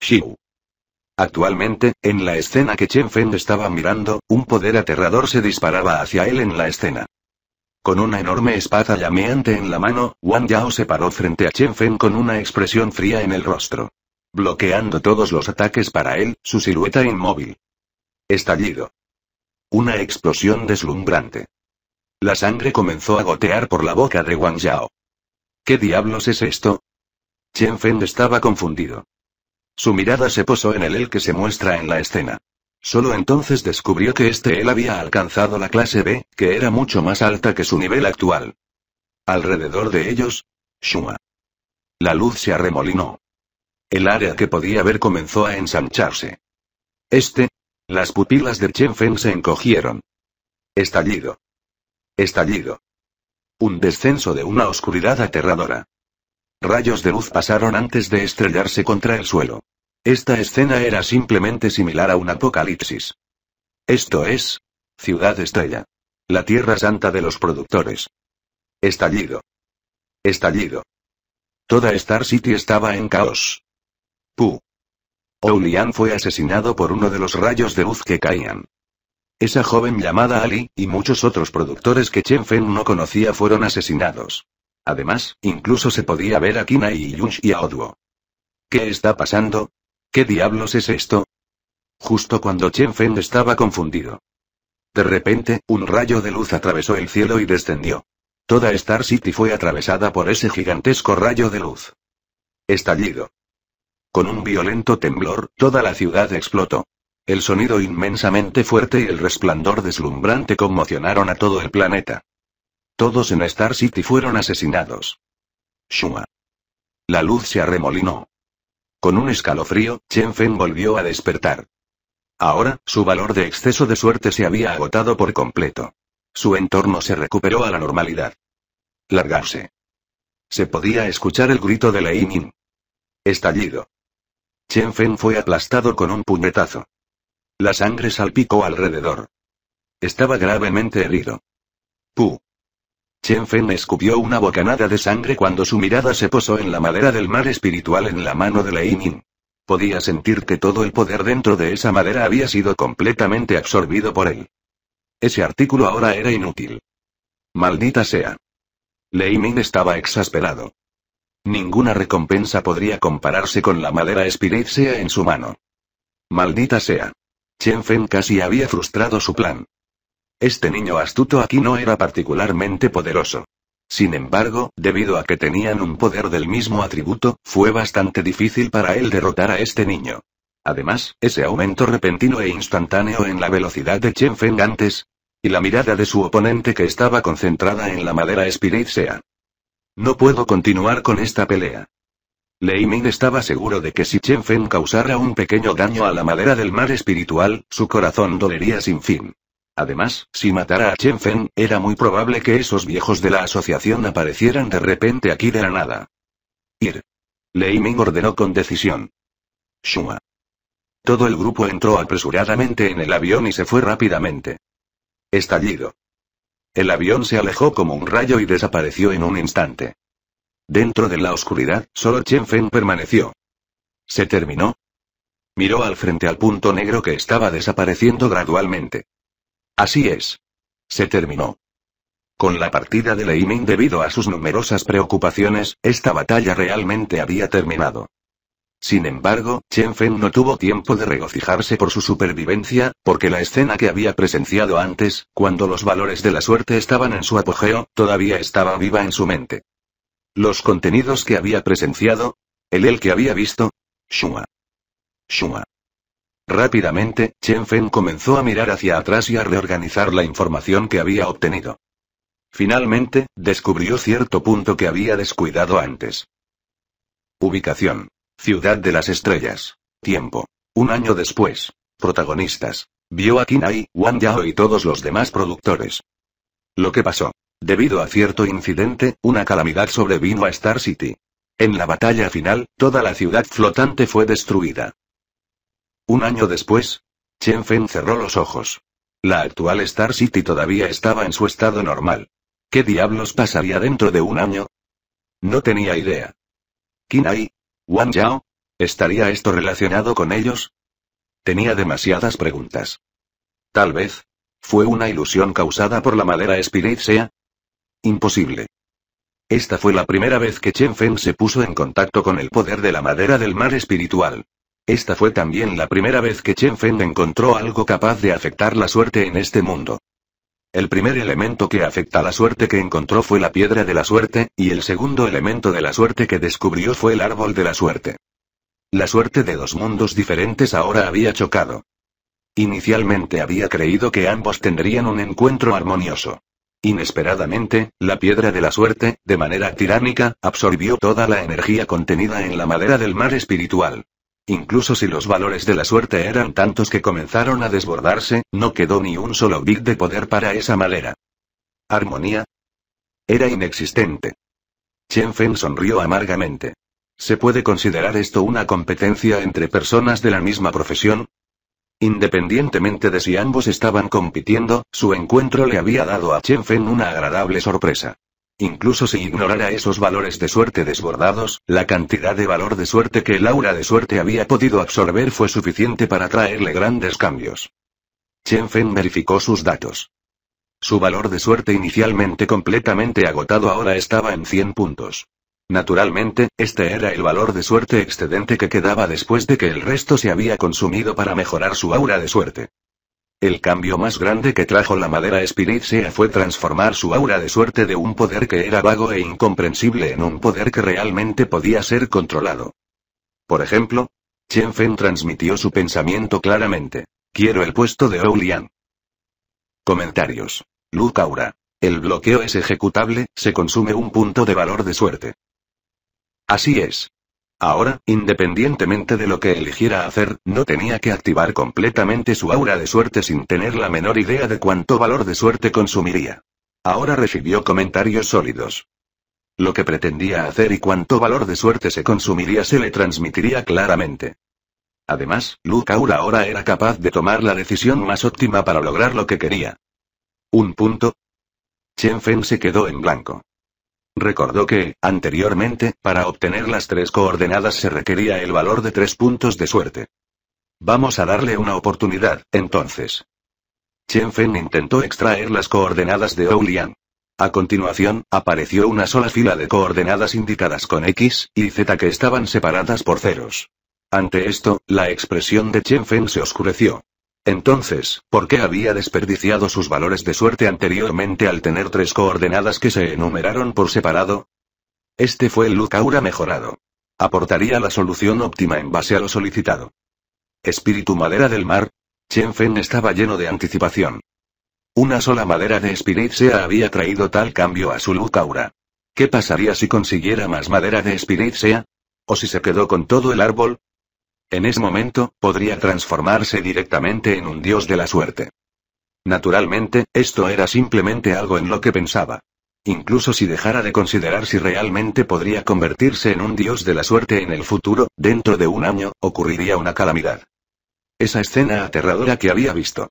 Xiu. Actualmente, en la escena que Chen Feng estaba mirando, un poder aterrador se disparaba hacia él en la escena. Con una enorme espada llameante en la mano, Wang Yao se paró frente a Chen Feng con una expresión fría en el rostro bloqueando todos los ataques para él, su silueta inmóvil. Estallido. Una explosión deslumbrante. La sangre comenzó a gotear por la boca de Wang Yao. ¿Qué diablos es esto? Chen Feng estaba confundido. Su mirada se posó en el él que se muestra en la escena. Solo entonces descubrió que este él había alcanzado la clase B, que era mucho más alta que su nivel actual. Alrededor de ellos, Shuma. La luz se arremolinó. El área que podía ver comenzó a ensancharse. Este. Las pupilas de Chen Feng se encogieron. Estallido. Estallido. Un descenso de una oscuridad aterradora. Rayos de luz pasaron antes de estrellarse contra el suelo. Esta escena era simplemente similar a un apocalipsis. Esto es. Ciudad Estrella. La Tierra Santa de los productores. Estallido. Estallido. Toda Star City estaba en caos. Pu. Oulian fue asesinado por uno de los rayos de luz que caían. Esa joven llamada Ali, y muchos otros productores que Chen Feng no conocía fueron asesinados. Además, incluso se podía ver a Kina y Yunsh y a Oduo. ¿Qué está pasando? ¿Qué diablos es esto? Justo cuando Chen Feng estaba confundido. De repente, un rayo de luz atravesó el cielo y descendió. Toda Star City fue atravesada por ese gigantesco rayo de luz. Estallido. Con un violento temblor, toda la ciudad explotó. El sonido inmensamente fuerte y el resplandor deslumbrante conmocionaron a todo el planeta. Todos en Star City fueron asesinados. Shuma. La luz se arremolinó. Con un escalofrío, Chen Fen volvió a despertar. Ahora, su valor de exceso de suerte se había agotado por completo. Su entorno se recuperó a la normalidad. Largarse. Se podía escuchar el grito de Leinin. Estallido. Chen Fen fue aplastado con un puñetazo. La sangre salpicó alrededor. Estaba gravemente herido. ¡Pu! Chen Fen escupió una bocanada de sangre cuando su mirada se posó en la madera del mar espiritual en la mano de Lei Ming. Podía sentir que todo el poder dentro de esa madera había sido completamente absorbido por él. Ese artículo ahora era inútil. Maldita sea. Lei Ming estaba exasperado. Ninguna recompensa podría compararse con la madera Sea en su mano. Maldita sea. Chen Feng casi había frustrado su plan. Este niño astuto aquí no era particularmente poderoso. Sin embargo, debido a que tenían un poder del mismo atributo, fue bastante difícil para él derrotar a este niño. Además, ese aumento repentino e instantáneo en la velocidad de Chen Feng antes, y la mirada de su oponente que estaba concentrada en la madera Sea. No puedo continuar con esta pelea. Lei Ming estaba seguro de que si Chen Fen causara un pequeño daño a la madera del mar espiritual, su corazón dolería sin fin. Además, si matara a Chen Fen, era muy probable que esos viejos de la asociación aparecieran de repente aquí de la nada. Ir. Lei Ming ordenó con decisión. Shuma. Todo el grupo entró apresuradamente en el avión y se fue rápidamente. Estallido. El avión se alejó como un rayo y desapareció en un instante. Dentro de la oscuridad, solo Chen Feng permaneció. ¿Se terminó? Miró al frente al punto negro que estaba desapareciendo gradualmente. Así es. Se terminó. Con la partida de Lei Ming debido a sus numerosas preocupaciones, esta batalla realmente había terminado. Sin embargo, Chen Feng no tuvo tiempo de regocijarse por su supervivencia, porque la escena que había presenciado antes, cuando los valores de la suerte estaban en su apogeo, todavía estaba viva en su mente. Los contenidos que había presenciado, el el que había visto, Shua. Shua. Rápidamente, Chen Fen comenzó a mirar hacia atrás y a reorganizar la información que había obtenido. Finalmente, descubrió cierto punto que había descuidado antes. Ubicación. Ciudad de las Estrellas. Tiempo. Un año después. Protagonistas. Vio a Kinai, Wang Yao y todos los demás productores. Lo que pasó. Debido a cierto incidente, una calamidad sobrevino a Star City. En la batalla final, toda la ciudad flotante fue destruida. Un año después, Chen Fen cerró los ojos. La actual Star City todavía estaba en su estado normal. ¿Qué diablos pasaría dentro de un año? No tenía idea. Kinai, Wang Yao? ¿Estaría esto relacionado con ellos? Tenía demasiadas preguntas. Tal vez. ¿Fue una ilusión causada por la madera Sea? Imposible. Esta fue la primera vez que Chen Feng se puso en contacto con el poder de la madera del mar espiritual. Esta fue también la primera vez que Chen Feng encontró algo capaz de afectar la suerte en este mundo. El primer elemento que afecta la suerte que encontró fue la piedra de la suerte, y el segundo elemento de la suerte que descubrió fue el árbol de la suerte. La suerte de dos mundos diferentes ahora había chocado. Inicialmente había creído que ambos tendrían un encuentro armonioso. Inesperadamente, la piedra de la suerte, de manera tiránica, absorbió toda la energía contenida en la madera del mar espiritual. Incluso si los valores de la suerte eran tantos que comenzaron a desbordarse, no quedó ni un solo bit de poder para esa malera. ¿Armonía? Era inexistente. Chen Fen sonrió amargamente. ¿Se puede considerar esto una competencia entre personas de la misma profesión? Independientemente de si ambos estaban compitiendo, su encuentro le había dado a Chen Fen una agradable sorpresa. Incluso si ignorara esos valores de suerte desbordados, la cantidad de valor de suerte que el aura de suerte había podido absorber fue suficiente para traerle grandes cambios. Chen Fen verificó sus datos. Su valor de suerte inicialmente completamente agotado ahora estaba en 100 puntos. Naturalmente, este era el valor de suerte excedente que quedaba después de que el resto se había consumido para mejorar su aura de suerte. El cambio más grande que trajo la madera Spiritsea fue transformar su aura de suerte de un poder que era vago e incomprensible en un poder que realmente podía ser controlado. Por ejemplo, Chen Fen transmitió su pensamiento claramente. Quiero el puesto de Oulian. Comentarios. Luke Aura. El bloqueo es ejecutable, se consume un punto de valor de suerte. Así es. Ahora, independientemente de lo que eligiera hacer, no tenía que activar completamente su aura de suerte sin tener la menor idea de cuánto valor de suerte consumiría. Ahora recibió comentarios sólidos. Lo que pretendía hacer y cuánto valor de suerte se consumiría se le transmitiría claramente. Además, Luke Aura ahora era capaz de tomar la decisión más óptima para lograr lo que quería. Un punto. Chen Feng se quedó en blanco. Recordó que, anteriormente, para obtener las tres coordenadas se requería el valor de tres puntos de suerte. Vamos a darle una oportunidad, entonces. Chen Feng intentó extraer las coordenadas de Oulian. A continuación, apareció una sola fila de coordenadas indicadas con X y Z que estaban separadas por ceros. Ante esto, la expresión de Chen Fen se oscureció. Entonces, ¿por qué había desperdiciado sus valores de suerte anteriormente al tener tres coordenadas que se enumeraron por separado? Este fue el Lucaura mejorado. Aportaría la solución óptima en base a lo solicitado. Espíritu madera del mar. Chen Fen estaba lleno de anticipación. Una sola madera de Sea había traído tal cambio a su Lucaura. ¿Qué pasaría si consiguiera más madera de Sea? ¿O si se quedó con todo el árbol? En ese momento, podría transformarse directamente en un dios de la suerte. Naturalmente, esto era simplemente algo en lo que pensaba. Incluso si dejara de considerar si realmente podría convertirse en un dios de la suerte en el futuro, dentro de un año, ocurriría una calamidad. Esa escena aterradora que había visto.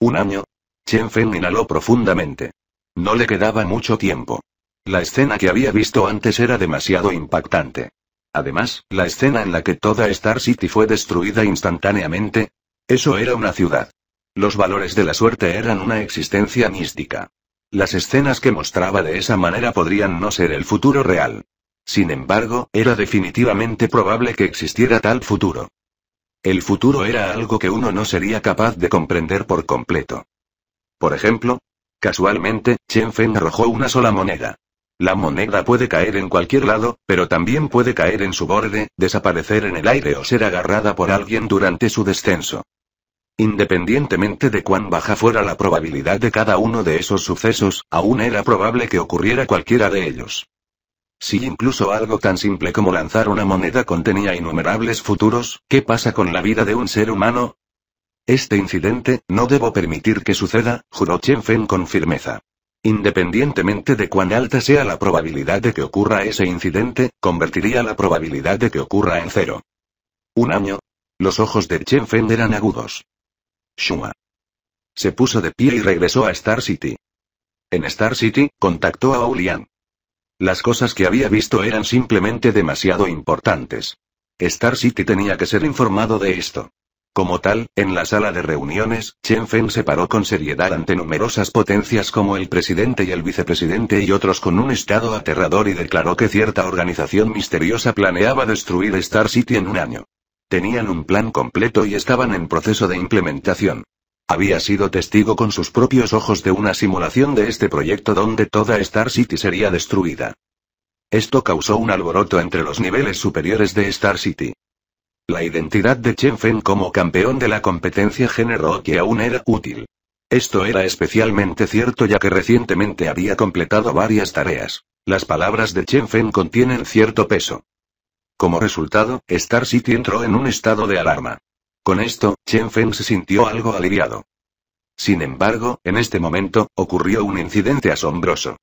¿Un año? Chen Feng inhaló profundamente. No le quedaba mucho tiempo. La escena que había visto antes era demasiado impactante. Además, la escena en la que toda Star City fue destruida instantáneamente. Eso era una ciudad. Los valores de la suerte eran una existencia mística. Las escenas que mostraba de esa manera podrían no ser el futuro real. Sin embargo, era definitivamente probable que existiera tal futuro. El futuro era algo que uno no sería capaz de comprender por completo. Por ejemplo, casualmente, Chen Feng arrojó una sola moneda. La moneda puede caer en cualquier lado, pero también puede caer en su borde, desaparecer en el aire o ser agarrada por alguien durante su descenso. Independientemente de cuán baja fuera la probabilidad de cada uno de esos sucesos, aún era probable que ocurriera cualquiera de ellos. Si incluso algo tan simple como lanzar una moneda contenía innumerables futuros, ¿qué pasa con la vida de un ser humano? Este incidente, no debo permitir que suceda, juró Chen Feng con firmeza. Independientemente de cuán alta sea la probabilidad de que ocurra ese incidente, convertiría la probabilidad de que ocurra en cero. Un año. Los ojos de Chen Fen eran agudos. Shua Se puso de pie y regresó a Star City. En Star City, contactó a Oulian. Las cosas que había visto eran simplemente demasiado importantes. Star City tenía que ser informado de esto. Como tal, en la sala de reuniones, Chen Feng se paró con seriedad ante numerosas potencias como el presidente y el vicepresidente y otros con un estado aterrador y declaró que cierta organización misteriosa planeaba destruir Star City en un año. Tenían un plan completo y estaban en proceso de implementación. Había sido testigo con sus propios ojos de una simulación de este proyecto donde toda Star City sería destruida. Esto causó un alboroto entre los niveles superiores de Star City. La identidad de Chen Feng como campeón de la competencia generó que aún era útil. Esto era especialmente cierto ya que recientemente había completado varias tareas. Las palabras de Chen Fen contienen cierto peso. Como resultado, Star City entró en un estado de alarma. Con esto, Chen Fen se sintió algo aliviado. Sin embargo, en este momento, ocurrió un incidente asombroso.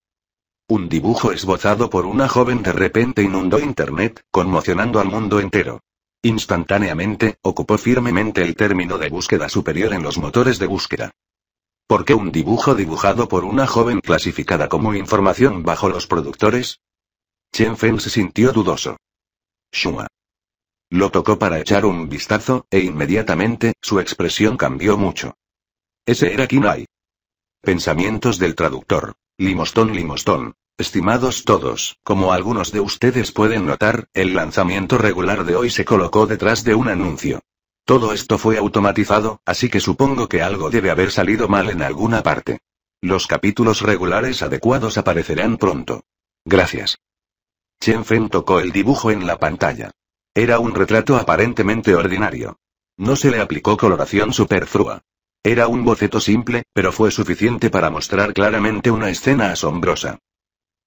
Un dibujo esbozado por una joven de repente inundó Internet, conmocionando al mundo entero. Instantáneamente, ocupó firmemente el término de búsqueda superior en los motores de búsqueda. ¿Por qué un dibujo dibujado por una joven clasificada como información bajo los productores? Chen Feng se sintió dudoso. Shuma. Lo tocó para echar un vistazo, e inmediatamente, su expresión cambió mucho. Ese era Kinai. Pensamientos del traductor. Limostón, limostón. Estimados todos, como algunos de ustedes pueden notar, el lanzamiento regular de hoy se colocó detrás de un anuncio. Todo esto fue automatizado, así que supongo que algo debe haber salido mal en alguna parte. Los capítulos regulares adecuados aparecerán pronto. Gracias. Chen Fen tocó el dibujo en la pantalla. Era un retrato aparentemente ordinario. No se le aplicó coloración superflua. Era un boceto simple, pero fue suficiente para mostrar claramente una escena asombrosa.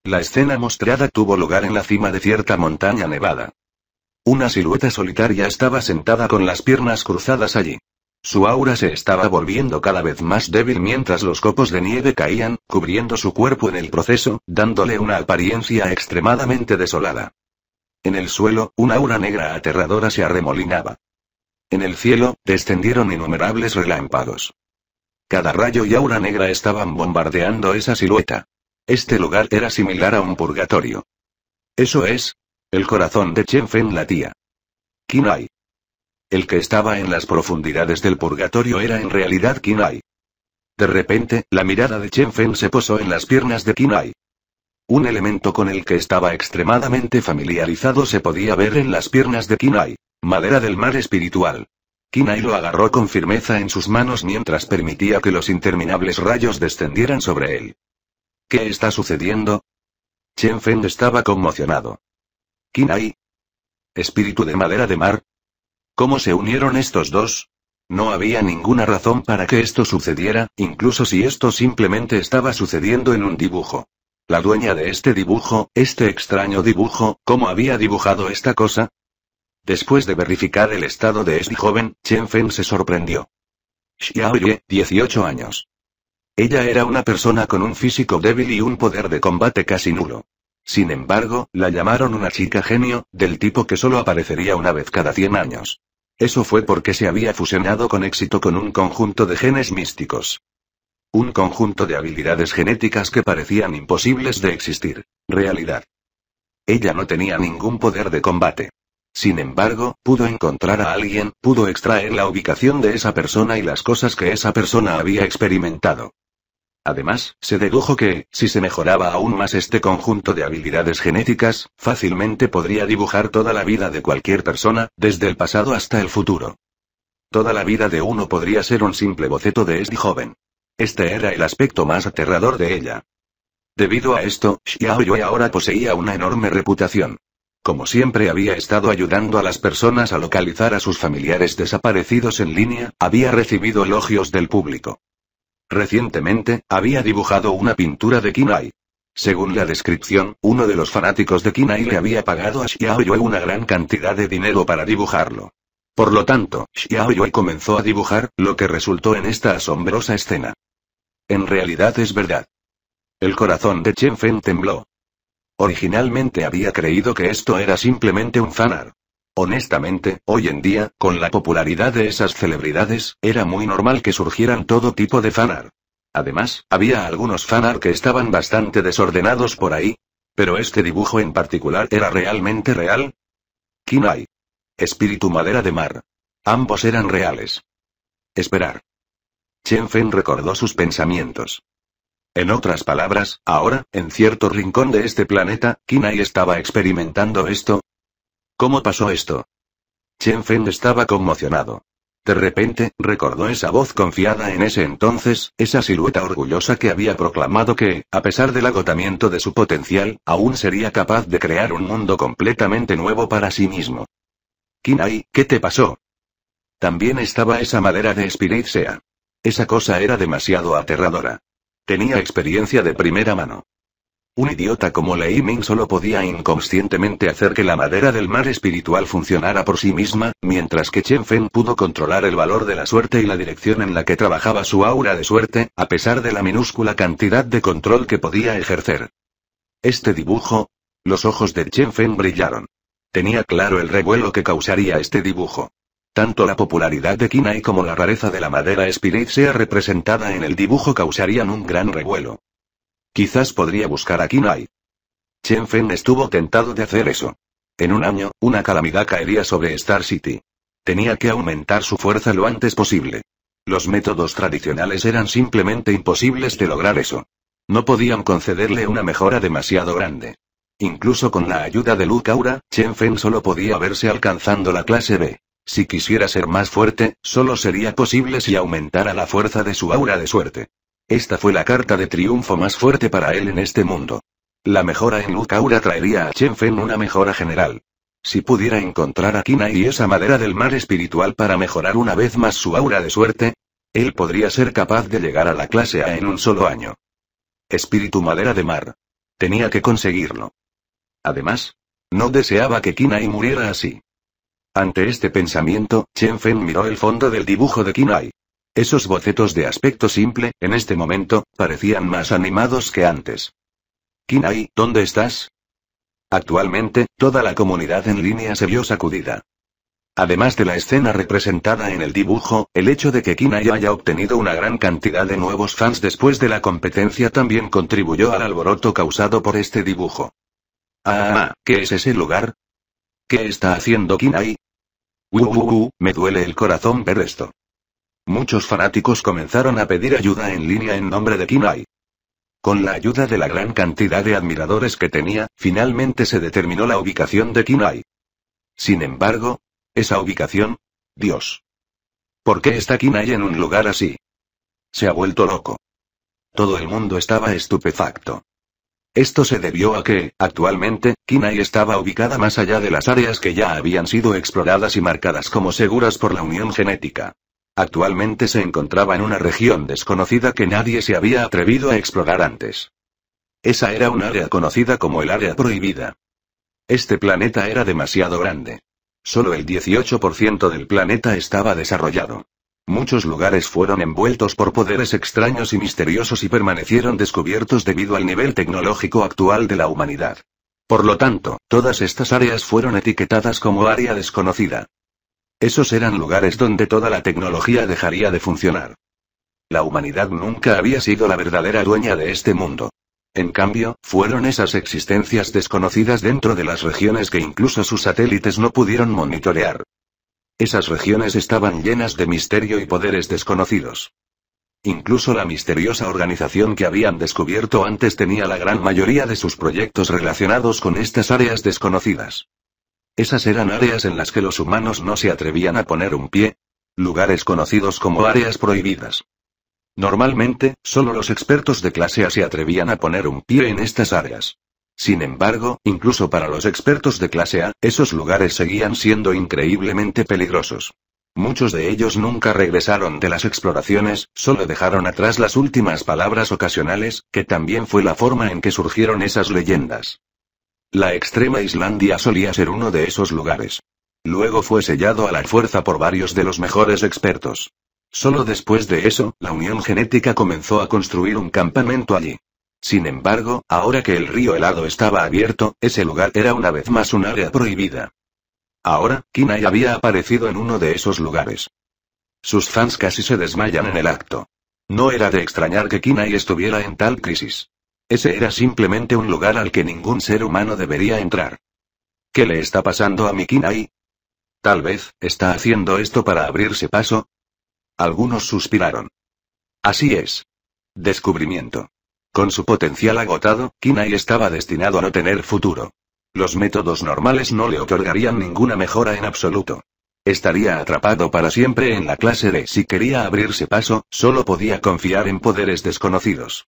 La escena mostrada tuvo lugar en la cima de cierta montaña nevada. Una silueta solitaria estaba sentada con las piernas cruzadas allí. Su aura se estaba volviendo cada vez más débil mientras los copos de nieve caían, cubriendo su cuerpo en el proceso, dándole una apariencia extremadamente desolada. En el suelo, una aura negra aterradora se arremolinaba. En el cielo, descendieron innumerables relámpagos. Cada rayo y aura negra estaban bombardeando esa silueta. Este lugar era similar a un purgatorio. Eso es. El corazón de Chen Fen latía. Kinai. El que estaba en las profundidades del purgatorio era en realidad Kinai. De repente, la mirada de Chen Fen se posó en las piernas de Kinai. Un elemento con el que estaba extremadamente familiarizado se podía ver en las piernas de Kinai. Madera del mar espiritual. Kinai lo agarró con firmeza en sus manos mientras permitía que los interminables rayos descendieran sobre él. ¿Qué está sucediendo? Chen Feng estaba conmocionado. ¿Quién hay? ¿Espíritu de madera de mar? ¿Cómo se unieron estos dos? No había ninguna razón para que esto sucediera, incluso si esto simplemente estaba sucediendo en un dibujo. La dueña de este dibujo, este extraño dibujo, ¿cómo había dibujado esta cosa? Después de verificar el estado de este joven, Chen Feng se sorprendió. Xiaoye, 18 años. Ella era una persona con un físico débil y un poder de combate casi nulo. Sin embargo, la llamaron una chica genio, del tipo que solo aparecería una vez cada 100 años. Eso fue porque se había fusionado con éxito con un conjunto de genes místicos. Un conjunto de habilidades genéticas que parecían imposibles de existir. Realidad. Ella no tenía ningún poder de combate. Sin embargo, pudo encontrar a alguien, pudo extraer la ubicación de esa persona y las cosas que esa persona había experimentado. Además, se dedujo que, si se mejoraba aún más este conjunto de habilidades genéticas, fácilmente podría dibujar toda la vida de cualquier persona, desde el pasado hasta el futuro. Toda la vida de uno podría ser un simple boceto de este joven. Este era el aspecto más aterrador de ella. Debido a esto, Xiao Yue ahora poseía una enorme reputación. Como siempre había estado ayudando a las personas a localizar a sus familiares desaparecidos en línea, había recibido elogios del público. Recientemente, había dibujado una pintura de Kinai. Según la descripción, uno de los fanáticos de Kinai le había pagado a Xiaoyue una gran cantidad de dinero para dibujarlo. Por lo tanto, Xiaoyue comenzó a dibujar, lo que resultó en esta asombrosa escena. En realidad es verdad. El corazón de Chen Fen tembló. Originalmente había creído que esto era simplemente un fanar. Honestamente, hoy en día, con la popularidad de esas celebridades, era muy normal que surgieran todo tipo de fanar. Además, había algunos fanar que estaban bastante desordenados por ahí. Pero este dibujo en particular era realmente real. Kinai. Espíritu madera de mar. Ambos eran reales. Esperar. Chen Fen recordó sus pensamientos. En otras palabras, ahora, en cierto rincón de este planeta, Kinai estaba experimentando esto, ¿Cómo pasó esto? Chen Feng estaba conmocionado. De repente, recordó esa voz confiada en ese entonces, esa silueta orgullosa que había proclamado que, a pesar del agotamiento de su potencial, aún sería capaz de crear un mundo completamente nuevo para sí mismo. Kinai, ¿qué te pasó? También estaba esa madera de Spirit Sea. Esa cosa era demasiado aterradora. Tenía experiencia de primera mano. Un idiota como Lei Ming solo podía inconscientemente hacer que la madera del mar espiritual funcionara por sí misma, mientras que Chen Fen pudo controlar el valor de la suerte y la dirección en la que trabajaba su aura de suerte, a pesar de la minúscula cantidad de control que podía ejercer. Este dibujo. Los ojos de Chen Fen brillaron. Tenía claro el revuelo que causaría este dibujo. Tanto la popularidad de Kinai como la rareza de la madera Spirit sea representada en el dibujo causarían un gran revuelo. Quizás podría buscar a Kinai. Chen Fen estuvo tentado de hacer eso. En un año, una calamidad caería sobre Star City. Tenía que aumentar su fuerza lo antes posible. Los métodos tradicionales eran simplemente imposibles de lograr eso. No podían concederle una mejora demasiado grande. Incluso con la ayuda de Luke Aura, Chen Fen solo podía verse alcanzando la clase B. Si quisiera ser más fuerte, solo sería posible si aumentara la fuerza de su aura de suerte. Esta fue la carta de triunfo más fuerte para él en este mundo. La mejora en Lucaura traería a Fen una mejora general. Si pudiera encontrar a Kina y esa madera del mar espiritual para mejorar una vez más su aura de suerte, él podría ser capaz de llegar a la clase A en un solo año. Espíritu madera de mar. Tenía que conseguirlo. Además, no deseaba que Kinai muriera así. Ante este pensamiento, Chen Fen miró el fondo del dibujo de Kinai. Esos bocetos de aspecto simple, en este momento, parecían más animados que antes. Kinai, ¿dónde estás? Actualmente, toda la comunidad en línea se vio sacudida. Además de la escena representada en el dibujo, el hecho de que Kinai haya obtenido una gran cantidad de nuevos fans después de la competencia también contribuyó al alboroto causado por este dibujo. Ah, ¿qué es ese lugar? ¿Qué está haciendo Kinai? Uh, me duele el corazón ver esto. Muchos fanáticos comenzaron a pedir ayuda en línea en nombre de Kinai. Con la ayuda de la gran cantidad de admiradores que tenía, finalmente se determinó la ubicación de Kinai. Sin embargo, esa ubicación, Dios. ¿Por qué está Kinai en un lugar así? Se ha vuelto loco. Todo el mundo estaba estupefacto. Esto se debió a que, actualmente, Kinai estaba ubicada más allá de las áreas que ya habían sido exploradas y marcadas como seguras por la unión genética. Actualmente se encontraba en una región desconocida que nadie se había atrevido a explorar antes. Esa era un área conocida como el área prohibida. Este planeta era demasiado grande. Solo el 18% del planeta estaba desarrollado. Muchos lugares fueron envueltos por poderes extraños y misteriosos y permanecieron descubiertos debido al nivel tecnológico actual de la humanidad. Por lo tanto, todas estas áreas fueron etiquetadas como área desconocida. Esos eran lugares donde toda la tecnología dejaría de funcionar. La humanidad nunca había sido la verdadera dueña de este mundo. En cambio, fueron esas existencias desconocidas dentro de las regiones que incluso sus satélites no pudieron monitorear. Esas regiones estaban llenas de misterio y poderes desconocidos. Incluso la misteriosa organización que habían descubierto antes tenía la gran mayoría de sus proyectos relacionados con estas áreas desconocidas. Esas eran áreas en las que los humanos no se atrevían a poner un pie. Lugares conocidos como áreas prohibidas. Normalmente, solo los expertos de clase A se atrevían a poner un pie en estas áreas. Sin embargo, incluso para los expertos de clase A, esos lugares seguían siendo increíblemente peligrosos. Muchos de ellos nunca regresaron de las exploraciones, solo dejaron atrás las últimas palabras ocasionales, que también fue la forma en que surgieron esas leyendas. La extrema Islandia solía ser uno de esos lugares. Luego fue sellado a la fuerza por varios de los mejores expertos. Solo después de eso, la Unión Genética comenzó a construir un campamento allí. Sin embargo, ahora que el río helado estaba abierto, ese lugar era una vez más un área prohibida. Ahora, Kinai había aparecido en uno de esos lugares. Sus fans casi se desmayan en el acto. No era de extrañar que Kinai estuviera en tal crisis. Ese era simplemente un lugar al que ningún ser humano debería entrar. ¿Qué le está pasando a Mikinai? Tal vez, está haciendo esto para abrirse paso. Algunos suspiraron. Así es. Descubrimiento. Con su potencial agotado, Kinai estaba destinado a no tener futuro. Los métodos normales no le otorgarían ninguna mejora en absoluto. Estaría atrapado para siempre en la clase de si quería abrirse paso, solo podía confiar en poderes desconocidos.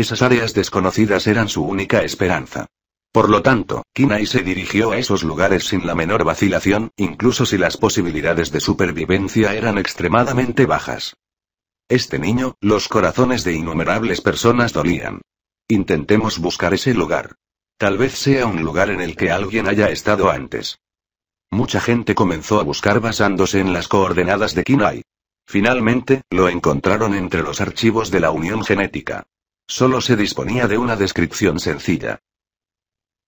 Esas áreas desconocidas eran su única esperanza. Por lo tanto, Kinai se dirigió a esos lugares sin la menor vacilación, incluso si las posibilidades de supervivencia eran extremadamente bajas. Este niño, los corazones de innumerables personas dolían. Intentemos buscar ese lugar. Tal vez sea un lugar en el que alguien haya estado antes. Mucha gente comenzó a buscar basándose en las coordenadas de Kinai. Finalmente, lo encontraron entre los archivos de la Unión Genética. Solo se disponía de una descripción sencilla.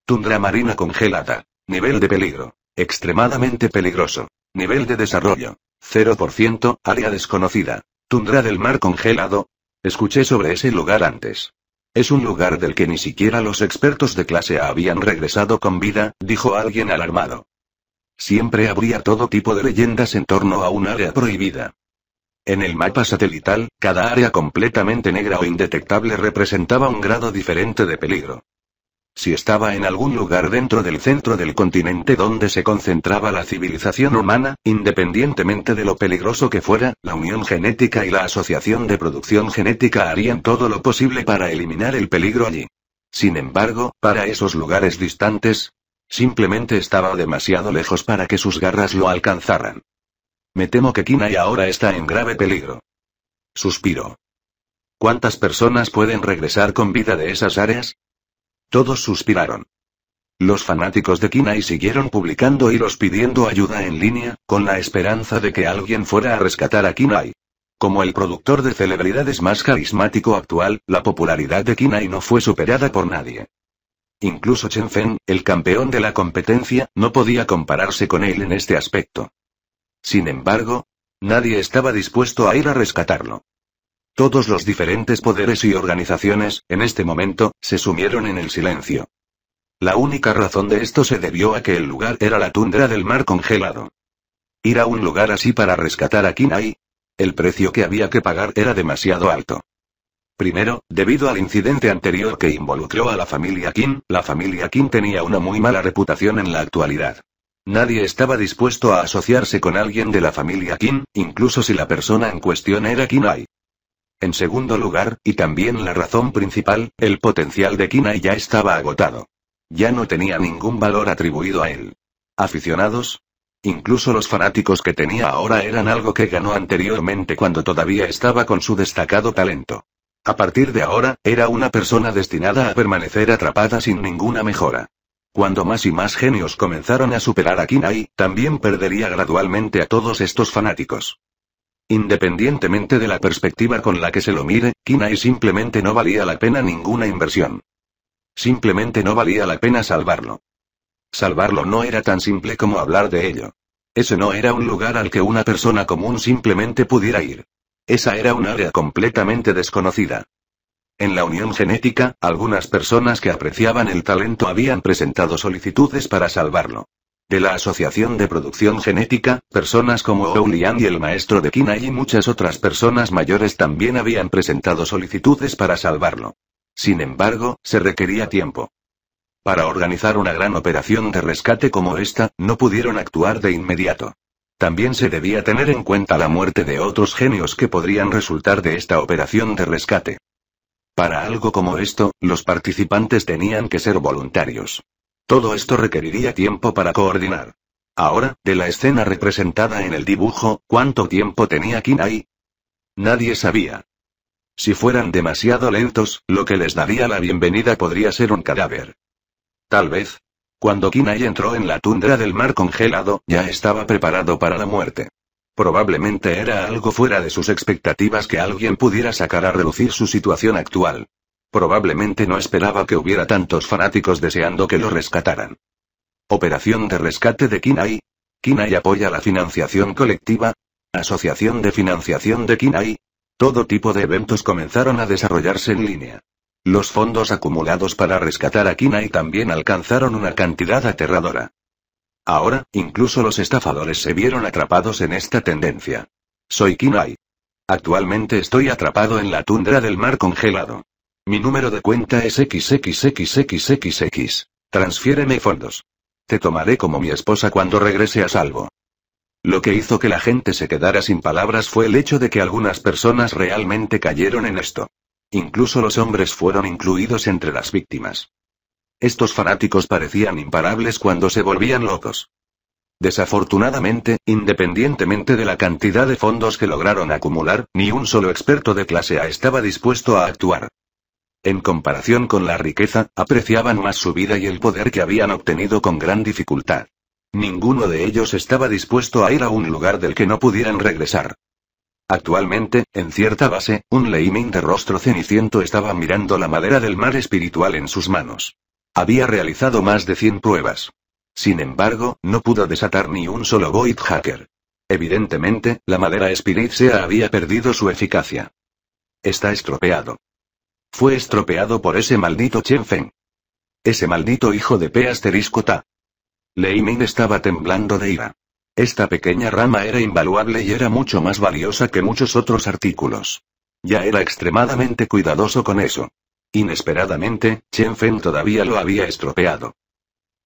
Tundra marina congelada. Nivel de peligro. Extremadamente peligroso. Nivel de desarrollo. 0%, área desconocida. Tundra del mar congelado. Escuché sobre ese lugar antes. Es un lugar del que ni siquiera los expertos de clase A habían regresado con vida, dijo alguien alarmado. Siempre habría todo tipo de leyendas en torno a un área prohibida. En el mapa satelital, cada área completamente negra o indetectable representaba un grado diferente de peligro. Si estaba en algún lugar dentro del centro del continente donde se concentraba la civilización humana, independientemente de lo peligroso que fuera, la unión genética y la asociación de producción genética harían todo lo posible para eliminar el peligro allí. Sin embargo, para esos lugares distantes, simplemente estaba demasiado lejos para que sus garras lo alcanzaran. Me temo que Kinai ahora está en grave peligro. Suspiro. ¿Cuántas personas pueden regresar con vida de esas áreas? Todos suspiraron. Los fanáticos de Kinai siguieron publicando los pidiendo ayuda en línea, con la esperanza de que alguien fuera a rescatar a Kinai. Como el productor de celebridades más carismático actual, la popularidad de Kinai no fue superada por nadie. Incluso Chen Feng, el campeón de la competencia, no podía compararse con él en este aspecto. Sin embargo, nadie estaba dispuesto a ir a rescatarlo. Todos los diferentes poderes y organizaciones, en este momento, se sumieron en el silencio. La única razón de esto se debió a que el lugar era la tundra del mar congelado. Ir a un lugar así para rescatar a Kinai. El precio que había que pagar era demasiado alto. Primero, debido al incidente anterior que involucró a la familia Kim, la familia Kim tenía una muy mala reputación en la actualidad. Nadie estaba dispuesto a asociarse con alguien de la familia Kim, incluso si la persona en cuestión era Kinai. En segundo lugar, y también la razón principal, el potencial de Kinai ya estaba agotado. Ya no tenía ningún valor atribuido a él. Aficionados, Incluso los fanáticos que tenía ahora eran algo que ganó anteriormente cuando todavía estaba con su destacado talento. A partir de ahora, era una persona destinada a permanecer atrapada sin ninguna mejora. Cuando más y más genios comenzaron a superar a Kinai, también perdería gradualmente a todos estos fanáticos. Independientemente de la perspectiva con la que se lo mire, Kinai simplemente no valía la pena ninguna inversión. Simplemente no valía la pena salvarlo. Salvarlo no era tan simple como hablar de ello. Ese no era un lugar al que una persona común simplemente pudiera ir. Esa era un área completamente desconocida. En la unión genética, algunas personas que apreciaban el talento habían presentado solicitudes para salvarlo. De la Asociación de Producción Genética, personas como Oulian y el maestro de Kina y muchas otras personas mayores también habían presentado solicitudes para salvarlo. Sin embargo, se requería tiempo. Para organizar una gran operación de rescate como esta, no pudieron actuar de inmediato. También se debía tener en cuenta la muerte de otros genios que podrían resultar de esta operación de rescate. Para algo como esto, los participantes tenían que ser voluntarios. Todo esto requeriría tiempo para coordinar. Ahora, de la escena representada en el dibujo, ¿cuánto tiempo tenía Kinai? Nadie sabía. Si fueran demasiado lentos, lo que les daría la bienvenida podría ser un cadáver. Tal vez. Cuando Kinai entró en la tundra del mar congelado, ya estaba preparado para la muerte. Probablemente era algo fuera de sus expectativas que alguien pudiera sacar a relucir su situación actual. Probablemente no esperaba que hubiera tantos fanáticos deseando que lo rescataran. Operación de rescate de Kinai. Kinai apoya la financiación colectiva. Asociación de financiación de Kinai. Todo tipo de eventos comenzaron a desarrollarse en línea. Los fondos acumulados para rescatar a Kinai también alcanzaron una cantidad aterradora. Ahora, incluso los estafadores se vieron atrapados en esta tendencia. Soy Kinai. Actualmente estoy atrapado en la tundra del mar congelado. Mi número de cuenta es XXXXXXX. Transfiéreme fondos. Te tomaré como mi esposa cuando regrese a salvo. Lo que hizo que la gente se quedara sin palabras fue el hecho de que algunas personas realmente cayeron en esto. Incluso los hombres fueron incluidos entre las víctimas. Estos fanáticos parecían imparables cuando se volvían locos. Desafortunadamente, independientemente de la cantidad de fondos que lograron acumular, ni un solo experto de clase A estaba dispuesto a actuar. En comparación con la riqueza, apreciaban más su vida y el poder que habían obtenido con gran dificultad. Ninguno de ellos estaba dispuesto a ir a un lugar del que no pudieran regresar. Actualmente, en cierta base, un leiming de rostro ceniciento estaba mirando la madera del mar espiritual en sus manos. Había realizado más de 100 pruebas. Sin embargo, no pudo desatar ni un solo Void Hacker. Evidentemente, la madera Sea había perdido su eficacia. Está estropeado. Fue estropeado por ese maldito Feng. Ese maldito hijo de P asterisco ta. Leimin estaba temblando de ira. Esta pequeña rama era invaluable y era mucho más valiosa que muchos otros artículos. Ya era extremadamente cuidadoso con eso. Inesperadamente, Chen Fen todavía lo había estropeado.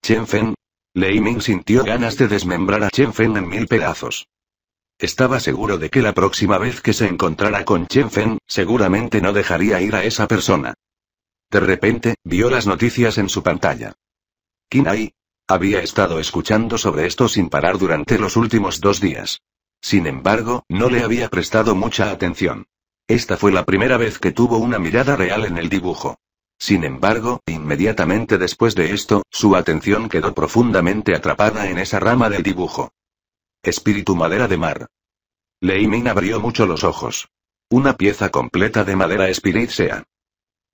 Chen Fen. Lei Ming sintió ganas de desmembrar a Chen Fen en mil pedazos. Estaba seguro de que la próxima vez que se encontrara con Chen Fen, seguramente no dejaría ir a esa persona. De repente, vio las noticias en su pantalla. Kinai. Había estado escuchando sobre esto sin parar durante los últimos dos días. Sin embargo, no le había prestado mucha atención. Esta fue la primera vez que tuvo una mirada real en el dibujo. Sin embargo, inmediatamente después de esto, su atención quedó profundamente atrapada en esa rama del dibujo. Espíritu madera de mar. Leimin abrió mucho los ojos. Una pieza completa de madera sea.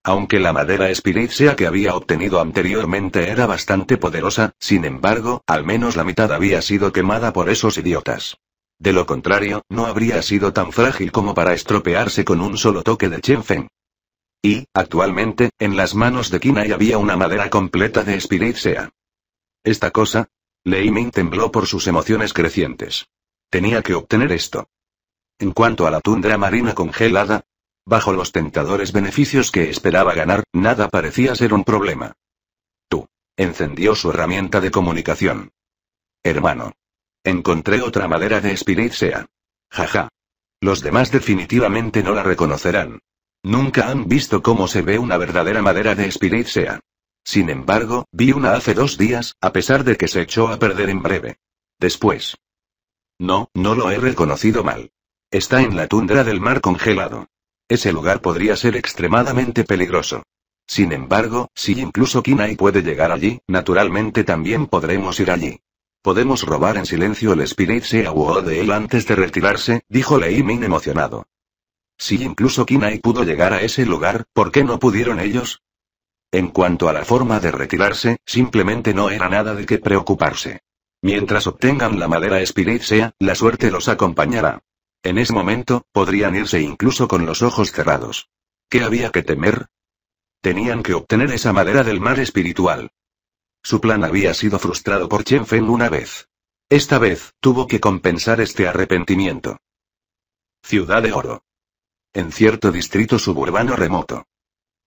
Aunque la madera sea que había obtenido anteriormente era bastante poderosa, sin embargo, al menos la mitad había sido quemada por esos idiotas. De lo contrario, no habría sido tan frágil como para estropearse con un solo toque de Chen Feng. Y, actualmente, en las manos de Kinai había una madera completa de Sea. Esta cosa. Lei Ming tembló por sus emociones crecientes. Tenía que obtener esto. En cuanto a la tundra marina congelada, bajo los tentadores beneficios que esperaba ganar, nada parecía ser un problema. Tú. Encendió su herramienta de comunicación. Hermano. Encontré otra madera de sea Jaja. Los demás definitivamente no la reconocerán. Nunca han visto cómo se ve una verdadera madera de spiritsea. Sin embargo, vi una hace dos días, a pesar de que se echó a perder en breve. Después. No, no lo he reconocido mal. Está en la tundra del mar congelado. Ese lugar podría ser extremadamente peligroso. Sin embargo, si incluso Kinai puede llegar allí, naturalmente también podremos ir allí. Podemos robar en silencio el Spirit o de él antes de retirarse, dijo Min emocionado. Si incluso Kinai pudo llegar a ese lugar, ¿por qué no pudieron ellos? En cuanto a la forma de retirarse, simplemente no era nada de qué preocuparse. Mientras obtengan la madera Spirit Sea, la suerte los acompañará. En ese momento, podrían irse incluso con los ojos cerrados. ¿Qué había que temer? Tenían que obtener esa madera del mar espiritual. Su plan había sido frustrado por Chen Feng una vez. Esta vez, tuvo que compensar este arrepentimiento. Ciudad de Oro. En cierto distrito suburbano remoto.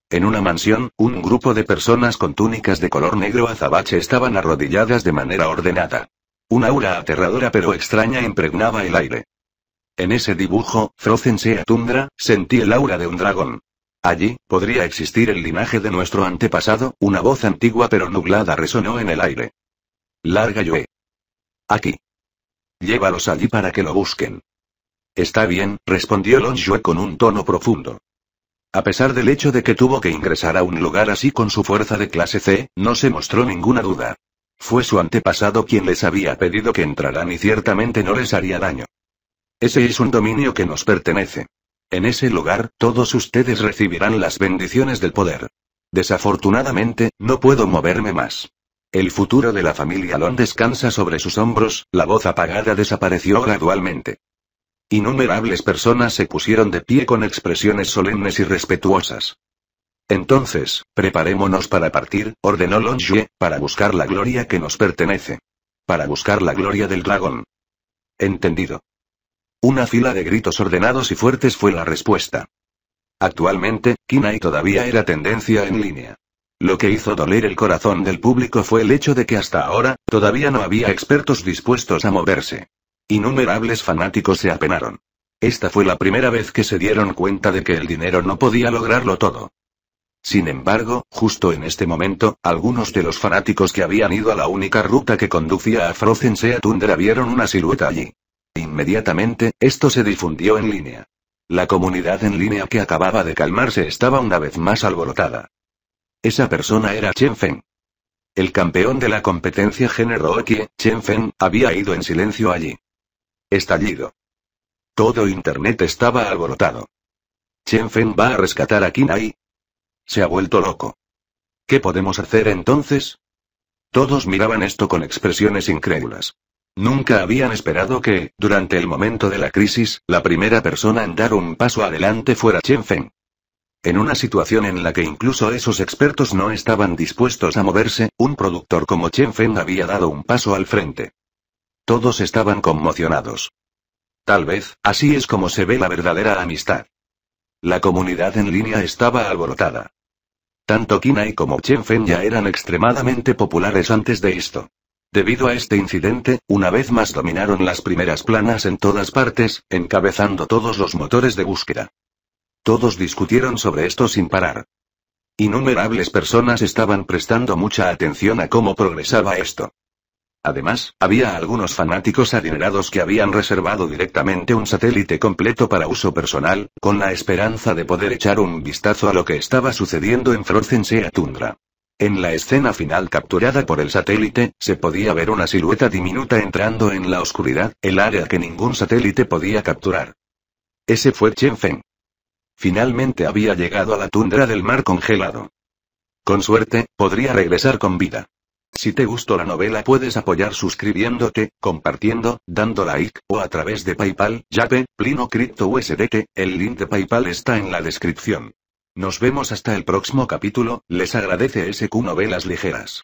En una mansión, un grupo de personas con túnicas de color negro azabache estaban arrodilladas de manera ordenada. Una aura aterradora pero extraña impregnaba el aire. En ese dibujo, Frozen Sea Tundra, sentí el aura de un dragón. Allí, podría existir el linaje de nuestro antepasado, una voz antigua pero nublada resonó en el aire. Larga Yue. Aquí. Llévalos allí para que lo busquen. Está bien, respondió Long Yue con un tono profundo. A pesar del hecho de que tuvo que ingresar a un lugar así con su fuerza de clase C, no se mostró ninguna duda. Fue su antepasado quien les había pedido que entraran y ciertamente no les haría daño. Ese es un dominio que nos pertenece. En ese lugar, todos ustedes recibirán las bendiciones del poder. Desafortunadamente, no puedo moverme más. El futuro de la familia Long descansa sobre sus hombros, la voz apagada desapareció gradualmente. Innumerables personas se pusieron de pie con expresiones solemnes y respetuosas. Entonces, preparémonos para partir, ordenó Yue, para buscar la gloria que nos pertenece. Para buscar la gloria del dragón. Entendido. Una fila de gritos ordenados y fuertes fue la respuesta. Actualmente, Kinai todavía era tendencia en línea. Lo que hizo doler el corazón del público fue el hecho de que hasta ahora, todavía no había expertos dispuestos a moverse. Innumerables fanáticos se apenaron. Esta fue la primera vez que se dieron cuenta de que el dinero no podía lograrlo todo. Sin embargo, justo en este momento, algunos de los fanáticos que habían ido a la única ruta que conducía a Frozen Sea Tundra vieron una silueta allí. Inmediatamente, esto se difundió en línea. La comunidad en línea que acababa de calmarse estaba una vez más alborotada. Esa persona era Chen Feng. El campeón de la competencia género que, Chen Feng, había ido en silencio allí. Estallido. Todo Internet estaba alborotado. Chen Feng va a rescatar a Kinai. Se ha vuelto loco. ¿Qué podemos hacer entonces? Todos miraban esto con expresiones incrédulas. Nunca habían esperado que, durante el momento de la crisis, la primera persona en dar un paso adelante fuera Chen Feng. En una situación en la que incluso esos expertos no estaban dispuestos a moverse, un productor como Chen Feng había dado un paso al frente. Todos estaban conmocionados. Tal vez, así es como se ve la verdadera amistad. La comunidad en línea estaba alborotada. Tanto Kinai como Chen Feng ya eran extremadamente populares antes de esto. Debido a este incidente, una vez más dominaron las primeras planas en todas partes, encabezando todos los motores de búsqueda. Todos discutieron sobre esto sin parar. Innumerables personas estaban prestando mucha atención a cómo progresaba esto. Además, había algunos fanáticos adinerados que habían reservado directamente un satélite completo para uso personal, con la esperanza de poder echar un vistazo a lo que estaba sucediendo en Frozen Sea Tundra. En la escena final capturada por el satélite, se podía ver una silueta diminuta entrando en la oscuridad, el área que ningún satélite podía capturar. Ese fue Chen Feng. Finalmente había llegado a la tundra del mar congelado. Con suerte, podría regresar con vida. Si te gustó la novela puedes apoyar suscribiéndote, compartiendo, dando like, o a través de Paypal, Yape, Plino Crypto USDT, el link de Paypal está en la descripción. Nos vemos hasta el próximo capítulo, les agradece SQ Novelas Ligeras.